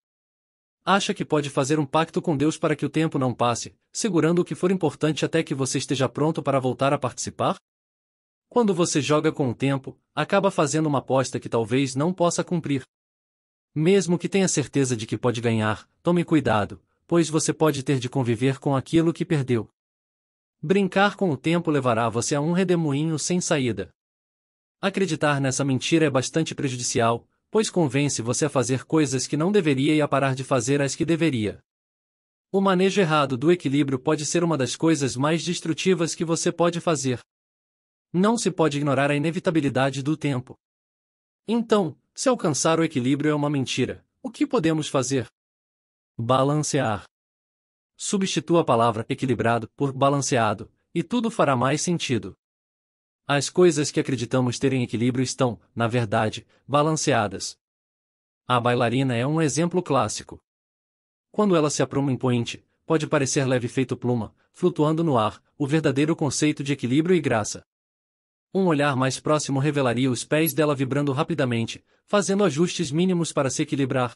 Acha que pode fazer um pacto com Deus para que o tempo não passe, segurando o que for importante até que você esteja pronto para voltar a participar? Quando você joga com o tempo, acaba fazendo uma aposta que talvez não possa cumprir. Mesmo que tenha certeza de que pode ganhar, tome cuidado, pois você pode ter de conviver com aquilo que perdeu. Brincar com o tempo levará você a um redemoinho sem saída. Acreditar nessa mentira é bastante prejudicial, pois convence você a fazer coisas que não deveria e a parar de fazer as que deveria. O manejo errado do equilíbrio pode ser uma das coisas mais destrutivas que você pode fazer. Não se pode ignorar a inevitabilidade do tempo. Então, se alcançar o equilíbrio é uma mentira, o que podemos fazer? Balancear. Substitua a palavra equilibrado por balanceado, e tudo fará mais sentido. As coisas que acreditamos terem equilíbrio estão, na verdade, balanceadas. A bailarina é um exemplo clássico. Quando ela se apruma em pointe, pode parecer leve feito pluma, flutuando no ar, o verdadeiro conceito de equilíbrio e graça. Um olhar mais próximo revelaria os pés dela vibrando rapidamente, fazendo ajustes mínimos para se equilibrar.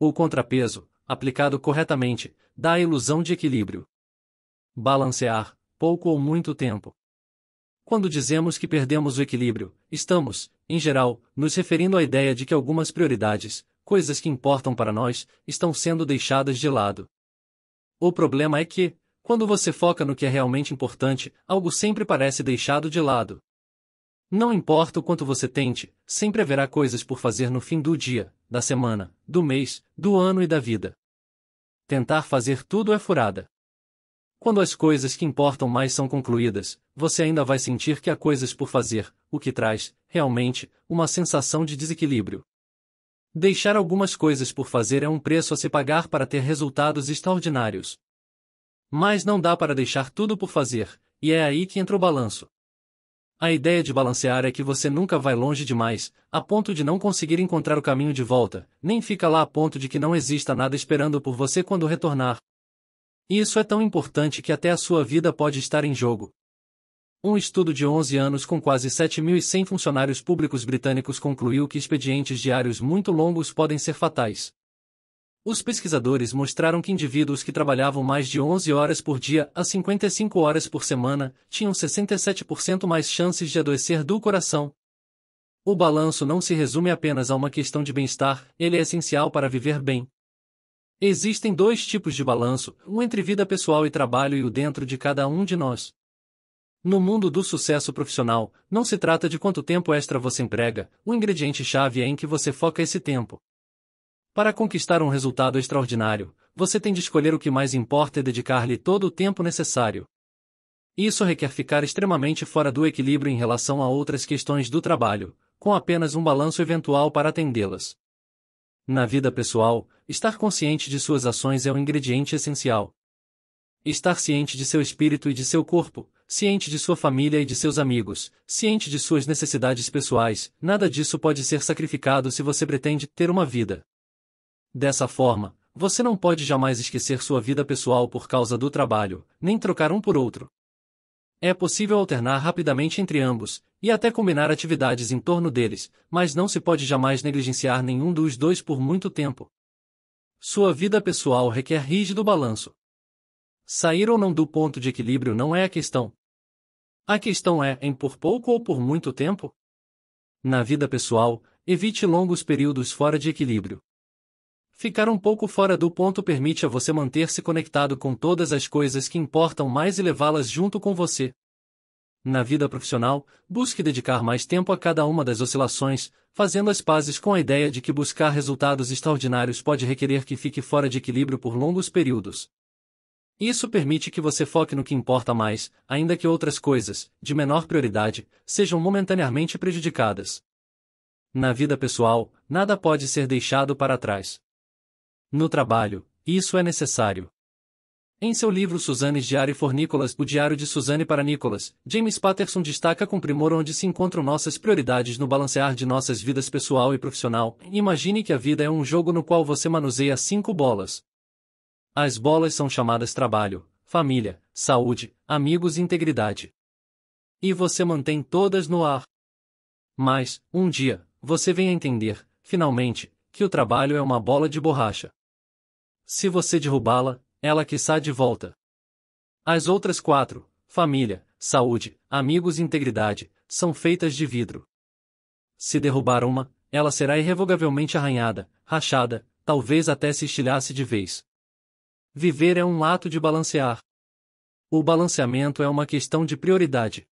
O contrapeso, aplicado corretamente, dá a ilusão de equilíbrio. Balancear, pouco ou muito tempo. Quando dizemos que perdemos o equilíbrio, estamos, em geral, nos referindo à ideia de que algumas prioridades, coisas que importam para nós, estão sendo deixadas de lado. O problema é que, quando você foca no que é realmente importante, algo sempre parece deixado de lado. Não importa o quanto você tente, sempre haverá coisas por fazer no fim do dia, da semana, do mês, do ano e da vida. Tentar fazer tudo é furada. Quando as coisas que importam mais são concluídas, você ainda vai sentir que há coisas por fazer, o que traz, realmente, uma sensação de desequilíbrio. Deixar algumas coisas por fazer é um preço a se pagar para ter resultados extraordinários. Mas não dá para deixar tudo por fazer, e é aí que entra o balanço. A ideia de balancear é que você nunca vai longe demais, a ponto de não conseguir encontrar o caminho de volta, nem fica lá a ponto de que não exista nada esperando por você quando retornar. Isso é tão importante que até a sua vida pode estar em jogo. Um estudo de 11 anos com quase 7.100 funcionários públicos britânicos concluiu que expedientes diários muito longos podem ser fatais. Os pesquisadores mostraram que indivíduos que trabalhavam mais de 11 horas por dia a 55 horas por semana tinham 67% mais chances de adoecer do coração. O balanço não se resume apenas a uma questão de bem-estar, ele é essencial para viver bem. Existem dois tipos de balanço, um entre vida pessoal e trabalho e o dentro de cada um de nós. No mundo do sucesso profissional, não se trata de quanto tempo extra você emprega, o ingrediente-chave é em que você foca esse tempo. Para conquistar um resultado extraordinário, você tem de escolher o que mais importa e dedicar-lhe todo o tempo necessário. Isso requer ficar extremamente fora do equilíbrio em relação a outras questões do trabalho, com apenas um balanço eventual para atendê-las. Na vida pessoal, estar consciente de suas ações é um ingrediente essencial. Estar ciente de seu espírito e de seu corpo, ciente de sua família e de seus amigos, ciente de suas necessidades pessoais, nada disso pode ser sacrificado se você pretende ter uma vida Dessa forma, você não pode jamais esquecer sua vida pessoal por causa do trabalho, nem trocar um por outro. É possível alternar rapidamente entre ambos, e até combinar atividades em torno deles, mas não se pode jamais negligenciar nenhum dos dois por muito tempo. Sua vida pessoal requer rígido balanço. Sair ou não do ponto de equilíbrio não é a questão. A questão é em por pouco ou por muito tempo? Na vida pessoal, evite longos períodos fora de equilíbrio. Ficar um pouco fora do ponto permite a você manter-se conectado com todas as coisas que importam mais e levá-las junto com você. Na vida profissional, busque dedicar mais tempo a cada uma das oscilações, fazendo as pazes com a ideia de que buscar resultados extraordinários pode requerer que fique fora de equilíbrio por longos períodos. Isso permite que você foque no que importa mais, ainda que outras coisas, de menor prioridade, sejam momentaneamente prejudicadas. Na vida pessoal, nada pode ser deixado para trás. No trabalho, isso é necessário. Em seu livro Suzanne's Diário for Nicholas, O Diário de Suzanne para Nicholas, James Patterson destaca com primor onde se encontram nossas prioridades no balancear de nossas vidas pessoal e profissional. Imagine que a vida é um jogo no qual você manuseia cinco bolas. As bolas são chamadas trabalho, família, saúde, amigos e integridade. E você mantém todas no ar. Mas, um dia, você vem a entender, finalmente, que o trabalho é uma bola de borracha. Se você derrubá-la, ela que sai de volta. As outras quatro, família, saúde, amigos e integridade, são feitas de vidro. Se derrubar uma, ela será irrevogavelmente arranhada, rachada, talvez até se estilhasse de vez. Viver é um ato de balancear. O balanceamento é uma questão de prioridade.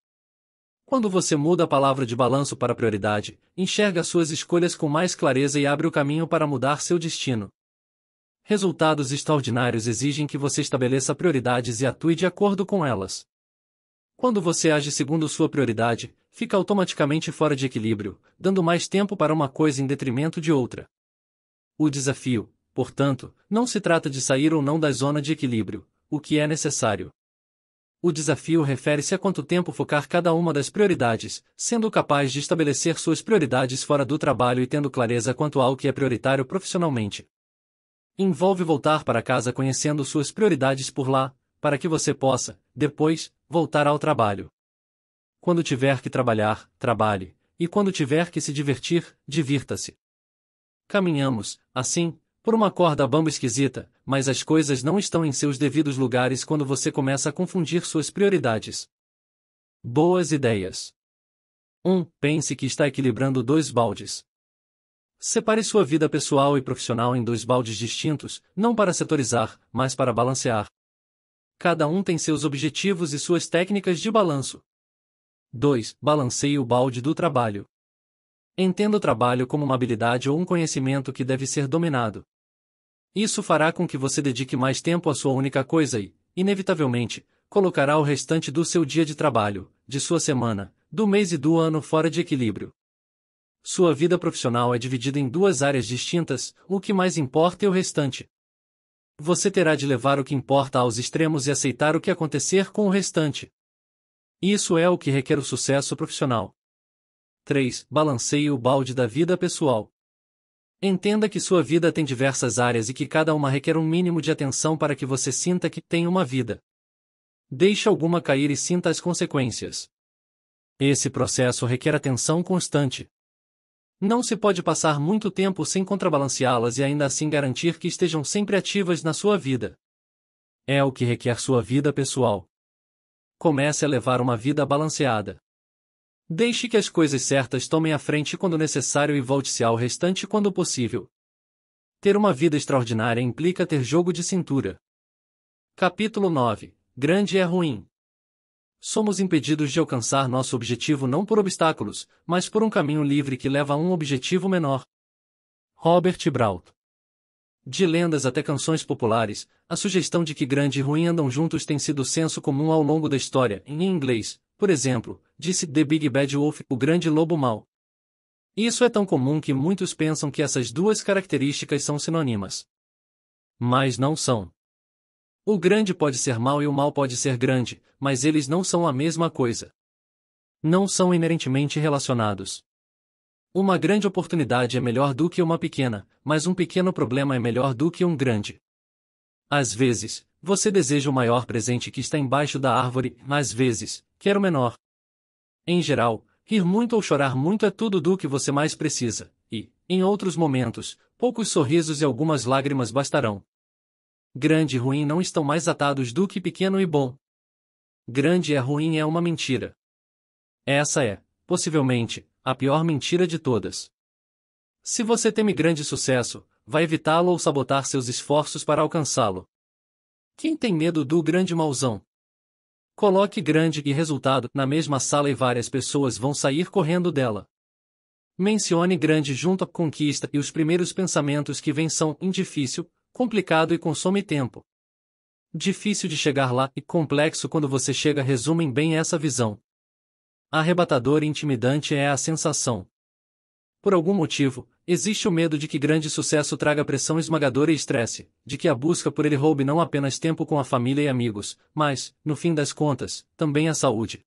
Quando você muda a palavra de balanço para prioridade, enxerga suas escolhas com mais clareza e abre o caminho para mudar seu destino resultados extraordinários exigem que você estabeleça prioridades e atue de acordo com elas. Quando você age segundo sua prioridade, fica automaticamente fora de equilíbrio, dando mais tempo para uma coisa em detrimento de outra. O desafio, portanto, não se trata de sair ou não da zona de equilíbrio, o que é necessário. O desafio refere-se a quanto tempo focar cada uma das prioridades, sendo capaz de estabelecer suas prioridades fora do trabalho e tendo clareza quanto ao que é prioritário profissionalmente envolve voltar para casa conhecendo suas prioridades por lá, para que você possa, depois, voltar ao trabalho. Quando tiver que trabalhar, trabalhe, e quando tiver que se divertir, divirta-se. Caminhamos, assim, por uma corda bamba esquisita, mas as coisas não estão em seus devidos lugares quando você começa a confundir suas prioridades. Boas ideias. 1. Um, pense que está equilibrando dois baldes. Separe sua vida pessoal e profissional em dois baldes distintos, não para setorizar, mas para balancear. Cada um tem seus objetivos e suas técnicas de balanço. 2. Balanceie o balde do trabalho. Entenda o trabalho como uma habilidade ou um conhecimento que deve ser dominado. Isso fará com que você dedique mais tempo à sua única coisa e, inevitavelmente, colocará o restante do seu dia de trabalho, de sua semana, do mês e do ano fora de equilíbrio. Sua vida profissional é dividida em duas áreas distintas, o que mais importa e é o restante. Você terá de levar o que importa aos extremos e aceitar o que acontecer com o restante. Isso é o que requer o sucesso profissional. 3. Balanceie o balde da vida pessoal. Entenda que sua vida tem diversas áreas e que cada uma requer um mínimo de atenção para que você sinta que tem uma vida. Deixe alguma cair e sinta as consequências. Esse processo requer atenção constante. Não se pode passar muito tempo sem contrabalanceá-las e ainda assim garantir que estejam sempre ativas na sua vida. É o que requer sua vida pessoal. Comece a levar uma vida balanceada. Deixe que as coisas certas tomem a frente quando necessário e volte-se ao restante quando possível. Ter uma vida extraordinária implica ter jogo de cintura. Capítulo 9 Grande é ruim somos impedidos de alcançar nosso objetivo não por obstáculos, mas por um caminho livre que leva a um objetivo menor. Robert Brault de lendas até canções populares, a sugestão de que grande e ruim andam juntos tem sido senso comum ao longo da história. Em inglês, por exemplo, disse The Big Bad Wolf, o grande lobo mau. Isso é tão comum que muitos pensam que essas duas características são sinônimas. Mas não são. O grande pode ser mau e o mal pode ser grande, mas eles não são a mesma coisa. Não são inerentemente relacionados. Uma grande oportunidade é melhor do que uma pequena, mas um pequeno problema é melhor do que um grande. Às vezes, você deseja o maior presente que está embaixo da árvore, às vezes, quer o menor. Em geral, rir muito ou chorar muito é tudo do que você mais precisa, e, em outros momentos, poucos sorrisos e algumas lágrimas bastarão. Grande e ruim não estão mais atados do que pequeno e bom. Grande é ruim é uma mentira. Essa é, possivelmente, a pior mentira de todas. Se você teme grande sucesso, vai evitá-lo ou sabotar seus esforços para alcançá-lo. Quem tem medo do grande mauzão? Coloque grande e resultado na mesma sala e várias pessoas vão sair correndo dela. Mencione grande junto à conquista e os primeiros pensamentos que vêm são indifícil, complicado e consome tempo. Difícil de chegar lá e complexo quando você chega resumem bem essa visão. Arrebatador e intimidante é a sensação. Por algum motivo, existe o medo de que grande sucesso traga pressão esmagadora e estresse, de que a busca por ele roube não apenas tempo com a família e amigos, mas, no fim das contas, também a saúde.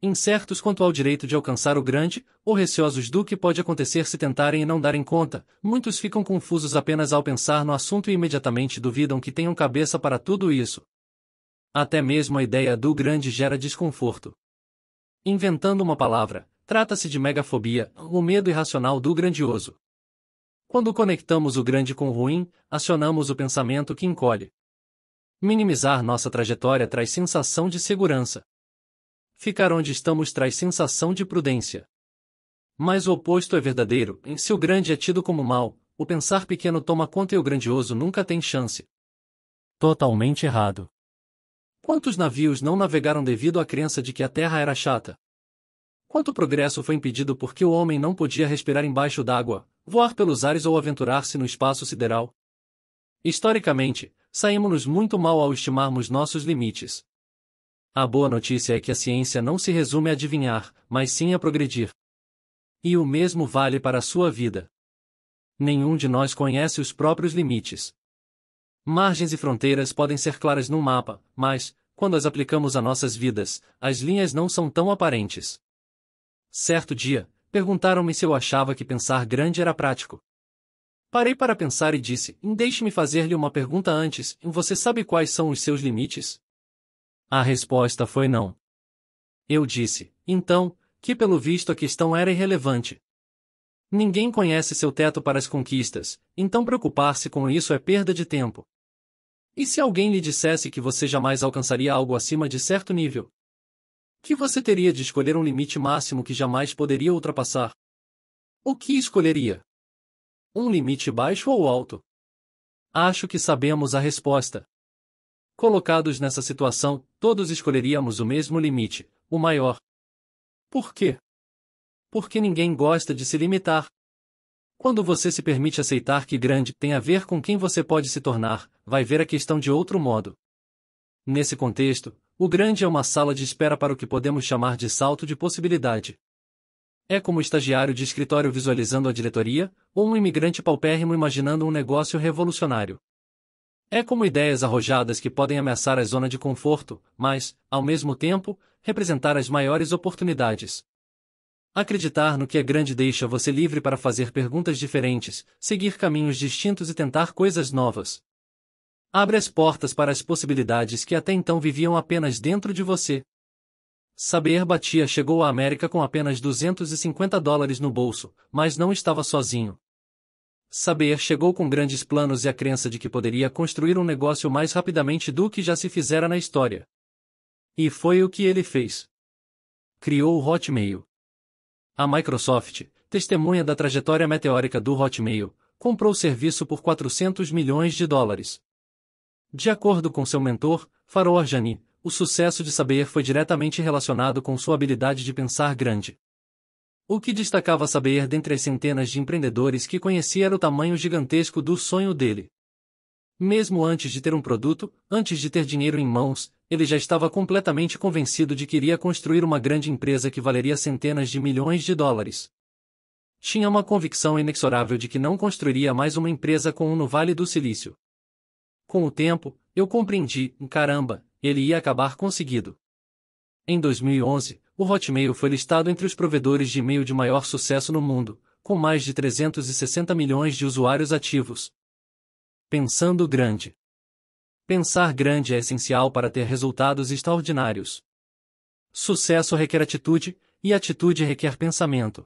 Incertos quanto ao direito de alcançar o grande, ou receosos do que pode acontecer se tentarem e não darem conta, muitos ficam confusos apenas ao pensar no assunto e imediatamente duvidam que tenham cabeça para tudo isso. Até mesmo a ideia do grande gera desconforto. Inventando uma palavra, trata-se de megafobia, o medo irracional do grandioso. Quando conectamos o grande com o ruim, acionamos o pensamento que encolhe. Minimizar nossa trajetória traz sensação de segurança ficar onde estamos traz sensação de prudência. Mas o oposto é verdadeiro, em se o grande é tido como mal, o pensar pequeno toma conta e o grandioso nunca tem chance. Totalmente errado. Quantos navios não navegaram devido à crença de que a terra era chata? Quanto progresso foi impedido porque o homem não podia respirar embaixo d'água, voar pelos ares ou aventurar-se no espaço sideral? Historicamente, saímos-nos muito mal ao estimarmos nossos limites. A boa notícia é que a ciência não se resume a adivinhar, mas sim a progredir. E o mesmo vale para a sua vida. Nenhum de nós conhece os próprios limites. Margens e fronteiras podem ser claras num mapa, mas, quando as aplicamos a nossas vidas, as linhas não são tão aparentes. Certo dia, perguntaram-me se eu achava que pensar grande era prático. Parei para pensar e disse: Deixe-me fazer-lhe uma pergunta antes. Você sabe quais são os seus limites? A resposta foi não. Eu disse, então, que pelo visto a questão era irrelevante. Ninguém conhece seu teto para as conquistas, então preocupar-se com isso é perda de tempo. E se alguém lhe dissesse que você jamais alcançaria algo acima de certo nível? Que você teria de escolher um limite máximo que jamais poderia ultrapassar? O que escolheria? Um limite baixo ou alto? Acho que sabemos a resposta. Colocados nessa situação, todos escolheríamos o mesmo limite, o maior. Por quê? Porque ninguém gosta de se limitar. Quando você se permite aceitar que grande tem a ver com quem você pode se tornar, vai ver a questão de outro modo. Nesse contexto, o grande é uma sala de espera para o que podemos chamar de salto de possibilidade. É como o estagiário de escritório visualizando a diretoria, ou um imigrante paupérrimo imaginando um negócio revolucionário. É como ideias arrojadas que podem ameaçar a zona de conforto, mas, ao mesmo tempo, representar as maiores oportunidades. Acreditar no que é grande deixa você livre para fazer perguntas diferentes, seguir caminhos distintos e tentar coisas novas. Abre as portas para as possibilidades que até então viviam apenas dentro de você. Saber Batia chegou à América com apenas 250 dólares no bolso, mas não estava sozinho. Saber chegou com grandes planos e a crença de que poderia construir um negócio mais rapidamente do que já se fizera na história. E foi o que ele fez. Criou o Hotmail. A Microsoft, testemunha da trajetória meteórica do Hotmail, comprou o serviço por 400 milhões de dólares. De acordo com seu mentor, Farouk Arjani, o sucesso de Saber foi diretamente relacionado com sua habilidade de pensar grande. O que destacava saber dentre as centenas de empreendedores que conhecia era o tamanho gigantesco do sonho dele. Mesmo antes de ter um produto, antes de ter dinheiro em mãos, ele já estava completamente convencido de que iria construir uma grande empresa que valeria centenas de milhões de dólares. Tinha uma convicção inexorável de que não construiria mais uma empresa com um no Vale do Silício. Com o tempo, eu compreendi, caramba, ele ia acabar conseguido. Em 2011, o Hotmail foi listado entre os provedores de e-mail de maior sucesso no mundo, com mais de 360 milhões de usuários ativos. Pensando grande. Pensar grande é essencial para ter resultados extraordinários. Sucesso requer atitude, e atitude requer pensamento.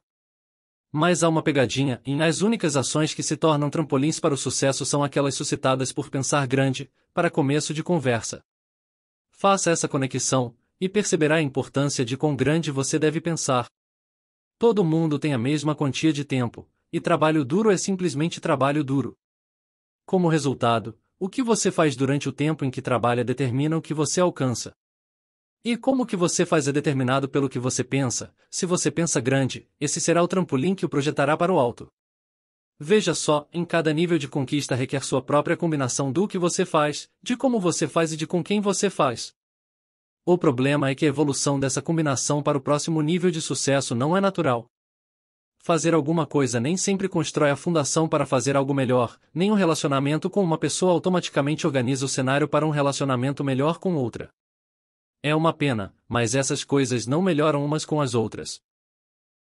Mas há uma pegadinha e as únicas ações que se tornam trampolins para o sucesso são aquelas suscitadas por pensar grande, para começo de conversa. Faça essa conexão, e perceberá a importância de quão grande você deve pensar. Todo mundo tem a mesma quantia de tempo, e trabalho duro é simplesmente trabalho duro. Como resultado, o que você faz durante o tempo em que trabalha determina o que você alcança. E como o que você faz é determinado pelo que você pensa, se você pensa grande, esse será o trampolim que o projetará para o alto. Veja só, em cada nível de conquista requer sua própria combinação do que você faz, de como você faz e de com quem você faz. O problema é que a evolução dessa combinação para o próximo nível de sucesso não é natural. Fazer alguma coisa nem sempre constrói a fundação para fazer algo melhor, nem um relacionamento com uma pessoa automaticamente organiza o cenário para um relacionamento melhor com outra. É uma pena, mas essas coisas não melhoram umas com as outras.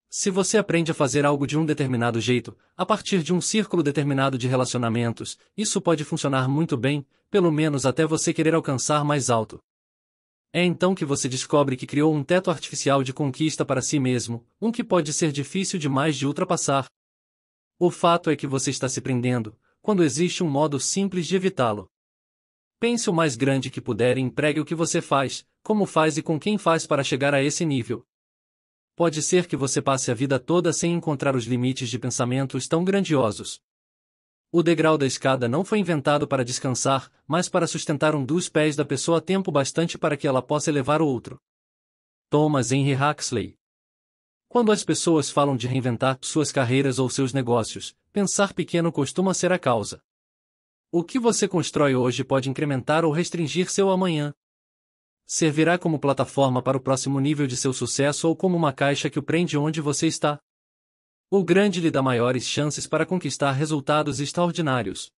Se você aprende a fazer algo de um determinado jeito, a partir de um círculo determinado de relacionamentos, isso pode funcionar muito bem, pelo menos até você querer alcançar mais alto. É então que você descobre que criou um teto artificial de conquista para si mesmo, um que pode ser difícil demais de ultrapassar. O fato é que você está se prendendo, quando existe um modo simples de evitá-lo. Pense o mais grande que puder e empregue o que você faz, como faz e com quem faz para chegar a esse nível. Pode ser que você passe a vida toda sem encontrar os limites de pensamentos tão grandiosos. O degrau da escada não foi inventado para descansar, mas para sustentar um dos pés da pessoa tempo bastante para que ela possa elevar o outro. Thomas Henry Huxley Quando as pessoas falam de reinventar suas carreiras ou seus negócios, pensar pequeno costuma ser a causa. O que você constrói hoje pode incrementar ou restringir seu amanhã. Servirá como plataforma para o próximo nível de seu sucesso ou como uma caixa que o prende onde você está. O grande lhe dá maiores chances para conquistar resultados extraordinários.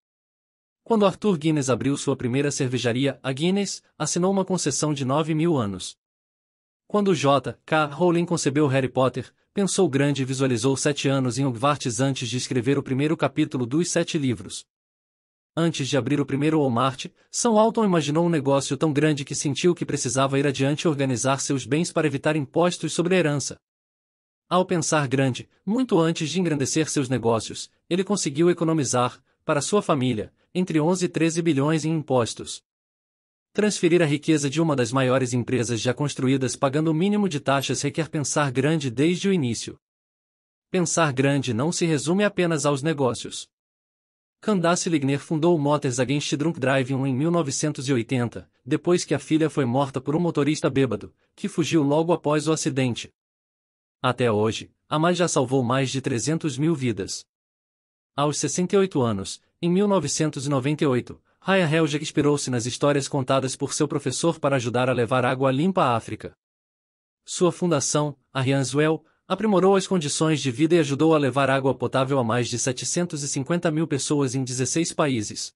Quando Arthur Guinness abriu sua primeira cervejaria, a Guinness assinou uma concessão de 9 mil anos. Quando J. K. Rowling concebeu Harry Potter, pensou grande e visualizou sete anos em Hogwarts antes de escrever o primeiro capítulo dos sete livros. Antes de abrir o primeiro Walmart, São Alton imaginou um negócio tão grande que sentiu que precisava ir adiante e organizar seus bens para evitar impostos sobre a herança. Ao pensar grande, muito antes de engrandecer seus negócios, ele conseguiu economizar, para sua família, entre 11 e 13 bilhões em impostos. Transferir a riqueza de uma das maiores empresas já construídas pagando o mínimo de taxas requer pensar grande desde o início. Pensar grande não se resume apenas aos negócios. Candace Ligner fundou o Motors Against Drunk Driving em 1980, depois que a filha foi morta por um motorista bêbado, que fugiu logo após o acidente. Até hoje, a mais já salvou mais de 300 mil vidas. Aos 68 anos, em 1998, Raya Helge inspirou-se nas histórias contadas por seu professor para ajudar a levar água limpa à África. Sua fundação, a Rianswell, aprimorou as condições de vida e ajudou a levar água potável a mais de 750 mil pessoas em 16 países.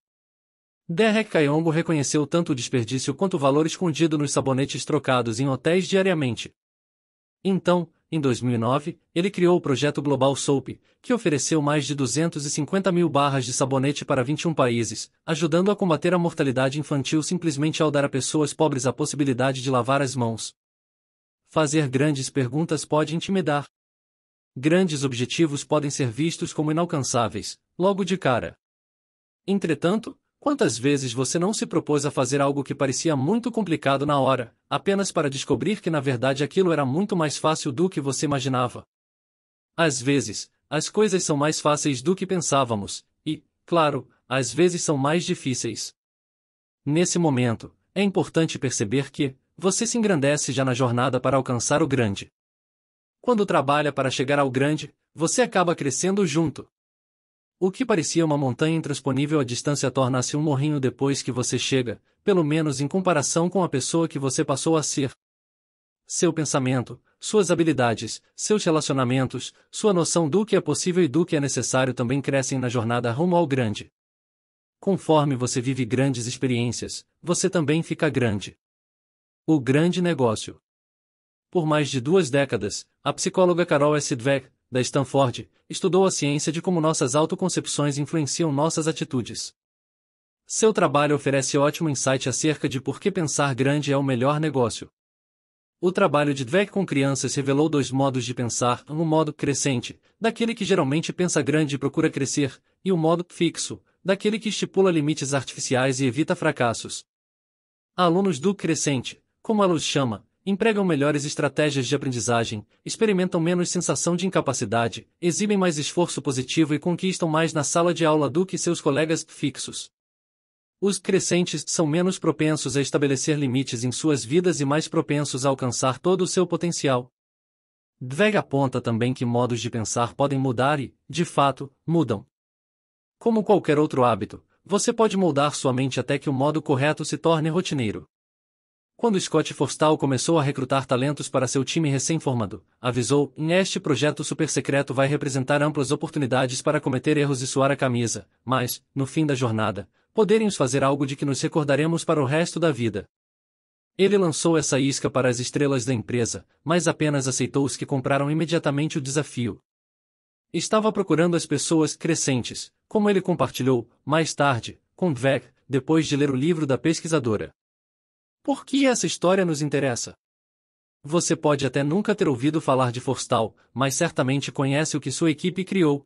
Derek Kayombo reconheceu tanto o desperdício quanto o valor escondido nos sabonetes trocados em hotéis diariamente. Então, em 2009, ele criou o projeto Global Soap, que ofereceu mais de 250 mil barras de sabonete para 21 países, ajudando a combater a mortalidade infantil simplesmente ao dar a pessoas pobres a possibilidade de lavar as mãos. Fazer grandes perguntas pode intimidar. Grandes objetivos podem ser vistos como inalcançáveis, logo de cara. Entretanto, Quantas vezes você não se propôs a fazer algo que parecia muito complicado na hora, apenas para descobrir que na verdade aquilo era muito mais fácil do que você imaginava? Às vezes, as coisas são mais fáceis do que pensávamos, e, claro, às vezes são mais difíceis. Nesse momento, é importante perceber que, você se engrandece já na jornada para alcançar o grande. Quando trabalha para chegar ao grande, você acaba crescendo junto. O que parecia uma montanha intransponível à distância torna-se um morrinho depois que você chega, pelo menos em comparação com a pessoa que você passou a ser. Seu pensamento, suas habilidades, seus relacionamentos, sua noção do que é possível e do que é necessário também crescem na jornada rumo ao grande. Conforme você vive grandes experiências, você também fica grande. O grande negócio. Por mais de duas décadas, a psicóloga Carol S. Dweck, da Stanford, estudou a ciência de como nossas autoconcepções influenciam nossas atitudes. Seu trabalho oferece ótimo insight acerca de por que pensar grande é o melhor negócio. O trabalho de Dweck com crianças revelou dois modos de pensar: um modo crescente, daquele que geralmente pensa grande e procura crescer, e o um modo fixo, daquele que estipula limites artificiais e evita fracassos. Alunos do crescente, como ela os chama, empregam melhores estratégias de aprendizagem, experimentam menos sensação de incapacidade, exibem mais esforço positivo e conquistam mais na sala de aula do que seus colegas fixos. Os crescentes são menos propensos a estabelecer limites em suas vidas e mais propensos a alcançar todo o seu potencial. Dweck aponta também que modos de pensar podem mudar e, de fato, mudam. Como qualquer outro hábito, você pode moldar sua mente até que o modo correto se torne rotineiro. Quando Scott Forstall começou a recrutar talentos para seu time recém-formado, avisou: Este projeto super secreto vai representar amplas oportunidades para cometer erros e suar a camisa, mas, no fim da jornada, poderemos fazer algo de que nos recordaremos para o resto da vida. Ele lançou essa isca para as estrelas da empresa, mas apenas aceitou os que compraram imediatamente o desafio. Estava procurando as pessoas crescentes, como ele compartilhou, mais tarde, com Vec, depois de ler o livro da pesquisadora. Por que essa história nos interessa? Você pode até nunca ter ouvido falar de Forstal, mas certamente conhece o que sua equipe criou.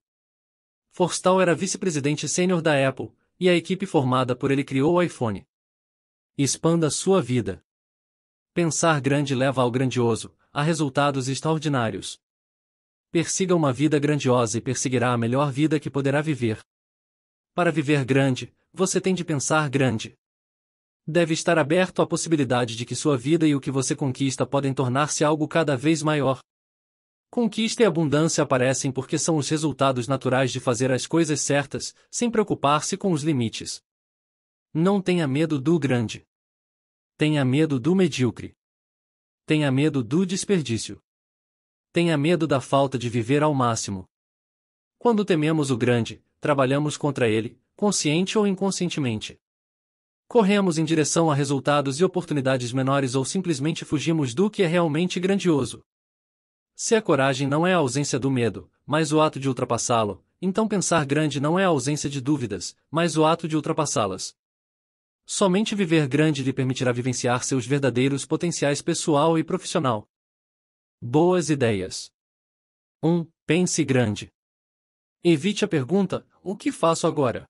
Forstal era vice-presidente sênior da Apple, e a equipe formada por ele criou o iPhone. Expanda sua vida. Pensar grande leva ao grandioso, a resultados extraordinários. Persiga uma vida grandiosa e perseguirá a melhor vida que poderá viver. Para viver grande, você tem de pensar grande. Deve estar aberto à possibilidade de que sua vida e o que você conquista podem tornar-se algo cada vez maior. Conquista e abundância aparecem porque são os resultados naturais de fazer as coisas certas, sem preocupar-se com os limites. Não tenha medo do grande. Tenha medo do medíocre. Tenha medo do desperdício. Tenha medo da falta de viver ao máximo. Quando tememos o grande, trabalhamos contra ele, consciente ou inconscientemente corremos em direção a resultados e oportunidades menores ou simplesmente fugimos do que é realmente grandioso. Se a coragem não é a ausência do medo, mas o ato de ultrapassá-lo, então pensar grande não é a ausência de dúvidas, mas o ato de ultrapassá-las. Somente viver grande lhe permitirá vivenciar seus verdadeiros potenciais pessoal e profissional. Boas ideias. 1. Um, pense grande. Evite a pergunta: o que faço agora?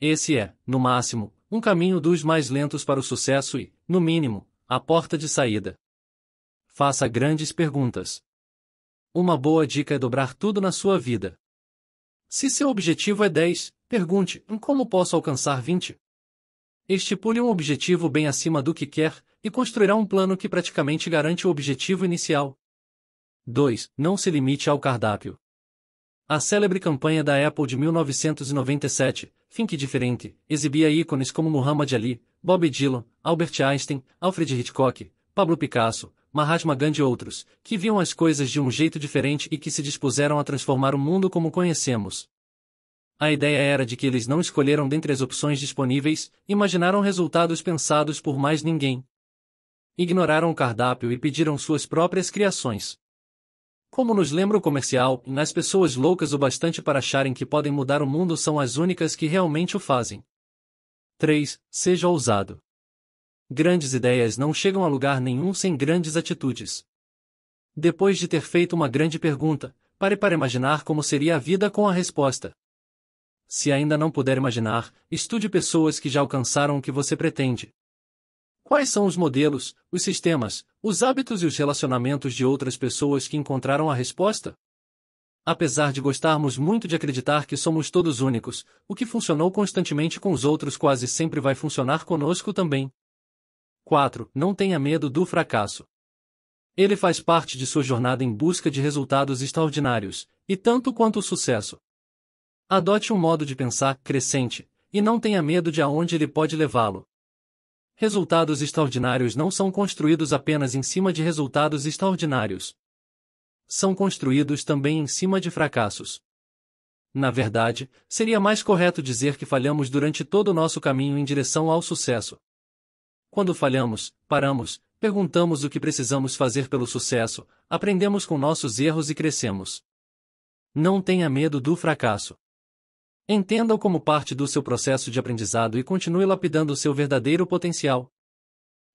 Esse é, no máximo, um caminho dos mais lentos para o sucesso e, no mínimo, a porta de saída. Faça grandes perguntas. Uma boa dica é dobrar tudo na sua vida. Se seu objetivo é 10, pergunte: como posso alcançar 20? Estipule um objetivo bem acima do que quer e construirá um plano que praticamente garante o objetivo inicial. 2. Não se limite ao cardápio. A célebre campanha da Apple de 1997, think diferente, exibia ícones como Muhammad Ali, Bob Dylan, Albert Einstein, Alfred Hitchcock, Pablo Picasso, Mahatma Gandhi e outros, que viam as coisas de um jeito diferente e que se dispuseram a transformar o mundo como conhecemos. A ideia era de que eles não escolheram dentre as opções disponíveis, imaginaram resultados pensados por mais ninguém. Ignoraram o cardápio e pediram suas próprias criações. Como nos lembra o comercial, as pessoas loucas o bastante para acharem que podem mudar o mundo são as únicas que realmente o fazem. 3. Seja ousado. Grandes ideias não chegam a lugar nenhum sem grandes atitudes. Depois de ter feito uma grande pergunta, pare para imaginar como seria a vida com a resposta. Se ainda não puder imaginar, estude pessoas que já alcançaram o que você pretende. Quais são os modelos, os sistemas, os hábitos e os relacionamentos de outras pessoas que encontraram a resposta? Apesar de gostarmos muito de acreditar que somos todos únicos, o que funcionou constantemente com os outros quase sempre vai funcionar conosco também. 4. Não tenha medo do fracasso. Ele faz parte de sua jornada em busca de resultados extraordinários, e tanto quanto o sucesso. Adote um modo de pensar crescente, e não tenha medo de aonde ele pode levá-lo. Resultados extraordinários não são construídos apenas em cima de resultados extraordinários. São construídos também em cima de fracassos. Na verdade, seria mais correto dizer que falhamos durante todo o nosso caminho em direção ao sucesso. Quando falhamos, paramos, perguntamos o que precisamos fazer pelo sucesso, aprendemos com nossos erros e crescemos. Não tenha medo do fracasso. Entenda-o como parte do seu processo de aprendizado e continue lapidando o seu verdadeiro potencial.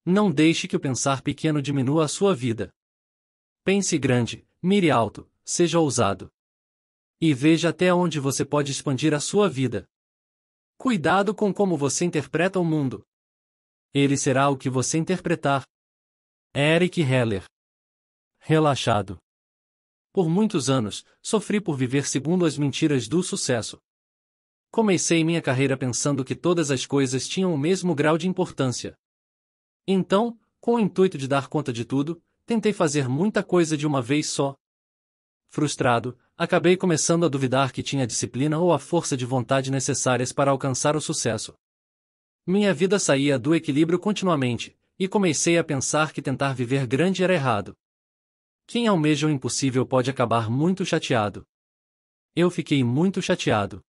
Não deixe que o pensar pequeno diminua a sua vida. Pense grande, mire alto, seja ousado. E veja até onde você pode expandir a sua vida. Cuidado com como você interpreta o mundo. Ele será o que você interpretar. Eric Heller. Relaxado. Por muitos anos, sofri por viver segundo as mentiras do sucesso. Comecei minha carreira pensando que todas as coisas tinham o mesmo grau de importância. Então, com o intuito de dar conta de tudo, tentei fazer muita coisa de uma vez só. Frustrado, acabei começando a duvidar que tinha a disciplina ou a força de vontade necessárias para alcançar o sucesso. Minha vida saía do equilíbrio continuamente, e comecei a pensar que tentar viver grande era errado. Quem almeja o impossível pode acabar muito chateado. Eu fiquei muito chateado.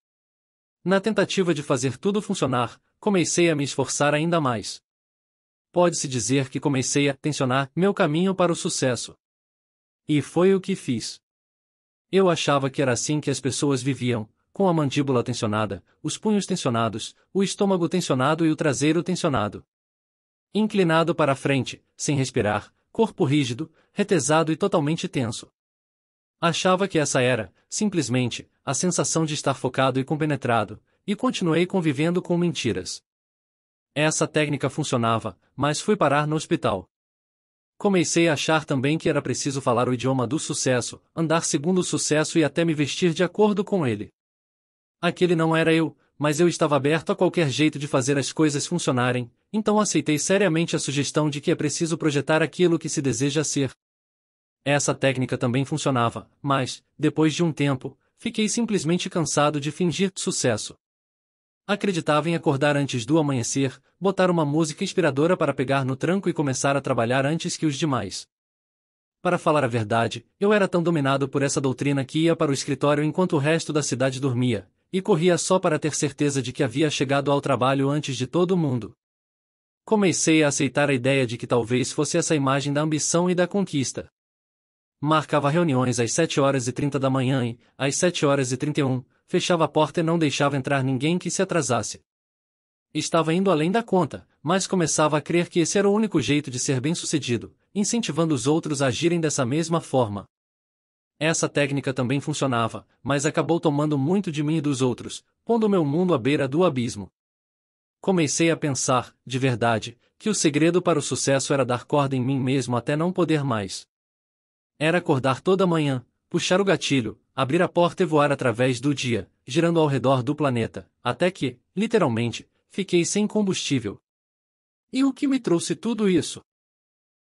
Na tentativa de fazer tudo funcionar, comecei a me esforçar ainda mais. Pode-se dizer que comecei a tensionar meu caminho para o sucesso. E foi o que fiz. Eu achava que era assim que as pessoas viviam, com a mandíbula tensionada, os punhos tensionados, o estômago tensionado e o traseiro tensionado. Inclinado para a frente, sem respirar, corpo rígido, retesado e totalmente tenso. Achava que essa era, simplesmente, a sensação de estar focado e compenetrado, e continuei convivendo com mentiras. Essa técnica funcionava, mas fui parar no hospital. Comecei a achar também que era preciso falar o idioma do sucesso, andar segundo o sucesso e até me vestir de acordo com ele. Aquele não era eu, mas eu estava aberto a qualquer jeito de fazer as coisas funcionarem, então aceitei seriamente a sugestão de que é preciso projetar aquilo que se deseja ser. Essa técnica também funcionava, mas, depois de um tempo, fiquei simplesmente cansado de fingir sucesso. Acreditava em acordar antes do amanhecer, botar uma música inspiradora para pegar no tranco e começar a trabalhar antes que os demais. Para falar a verdade, eu era tão dominado por essa doutrina que ia para o escritório enquanto o resto da cidade dormia, e corria só para ter certeza de que havia chegado ao trabalho antes de todo mundo. Comecei a aceitar a ideia de que talvez fosse essa imagem da ambição e da conquista. Marcava reuniões às 7 horas e 30 da manhã e, às 7 horas e 31, fechava a porta e não deixava entrar ninguém que se atrasasse. Estava indo além da conta, mas começava a crer que esse era o único jeito de ser bem-sucedido, incentivando os outros a agirem dessa mesma forma. Essa técnica também funcionava, mas acabou tomando muito de mim e dos outros, pondo meu mundo à beira do abismo. Comecei a pensar, de verdade, que o segredo para o sucesso era dar corda em mim mesmo até não poder mais. Era acordar toda manhã, puxar o gatilho, abrir a porta e voar através do dia, girando ao redor do planeta, até que, literalmente, fiquei sem combustível. E o que me trouxe tudo isso?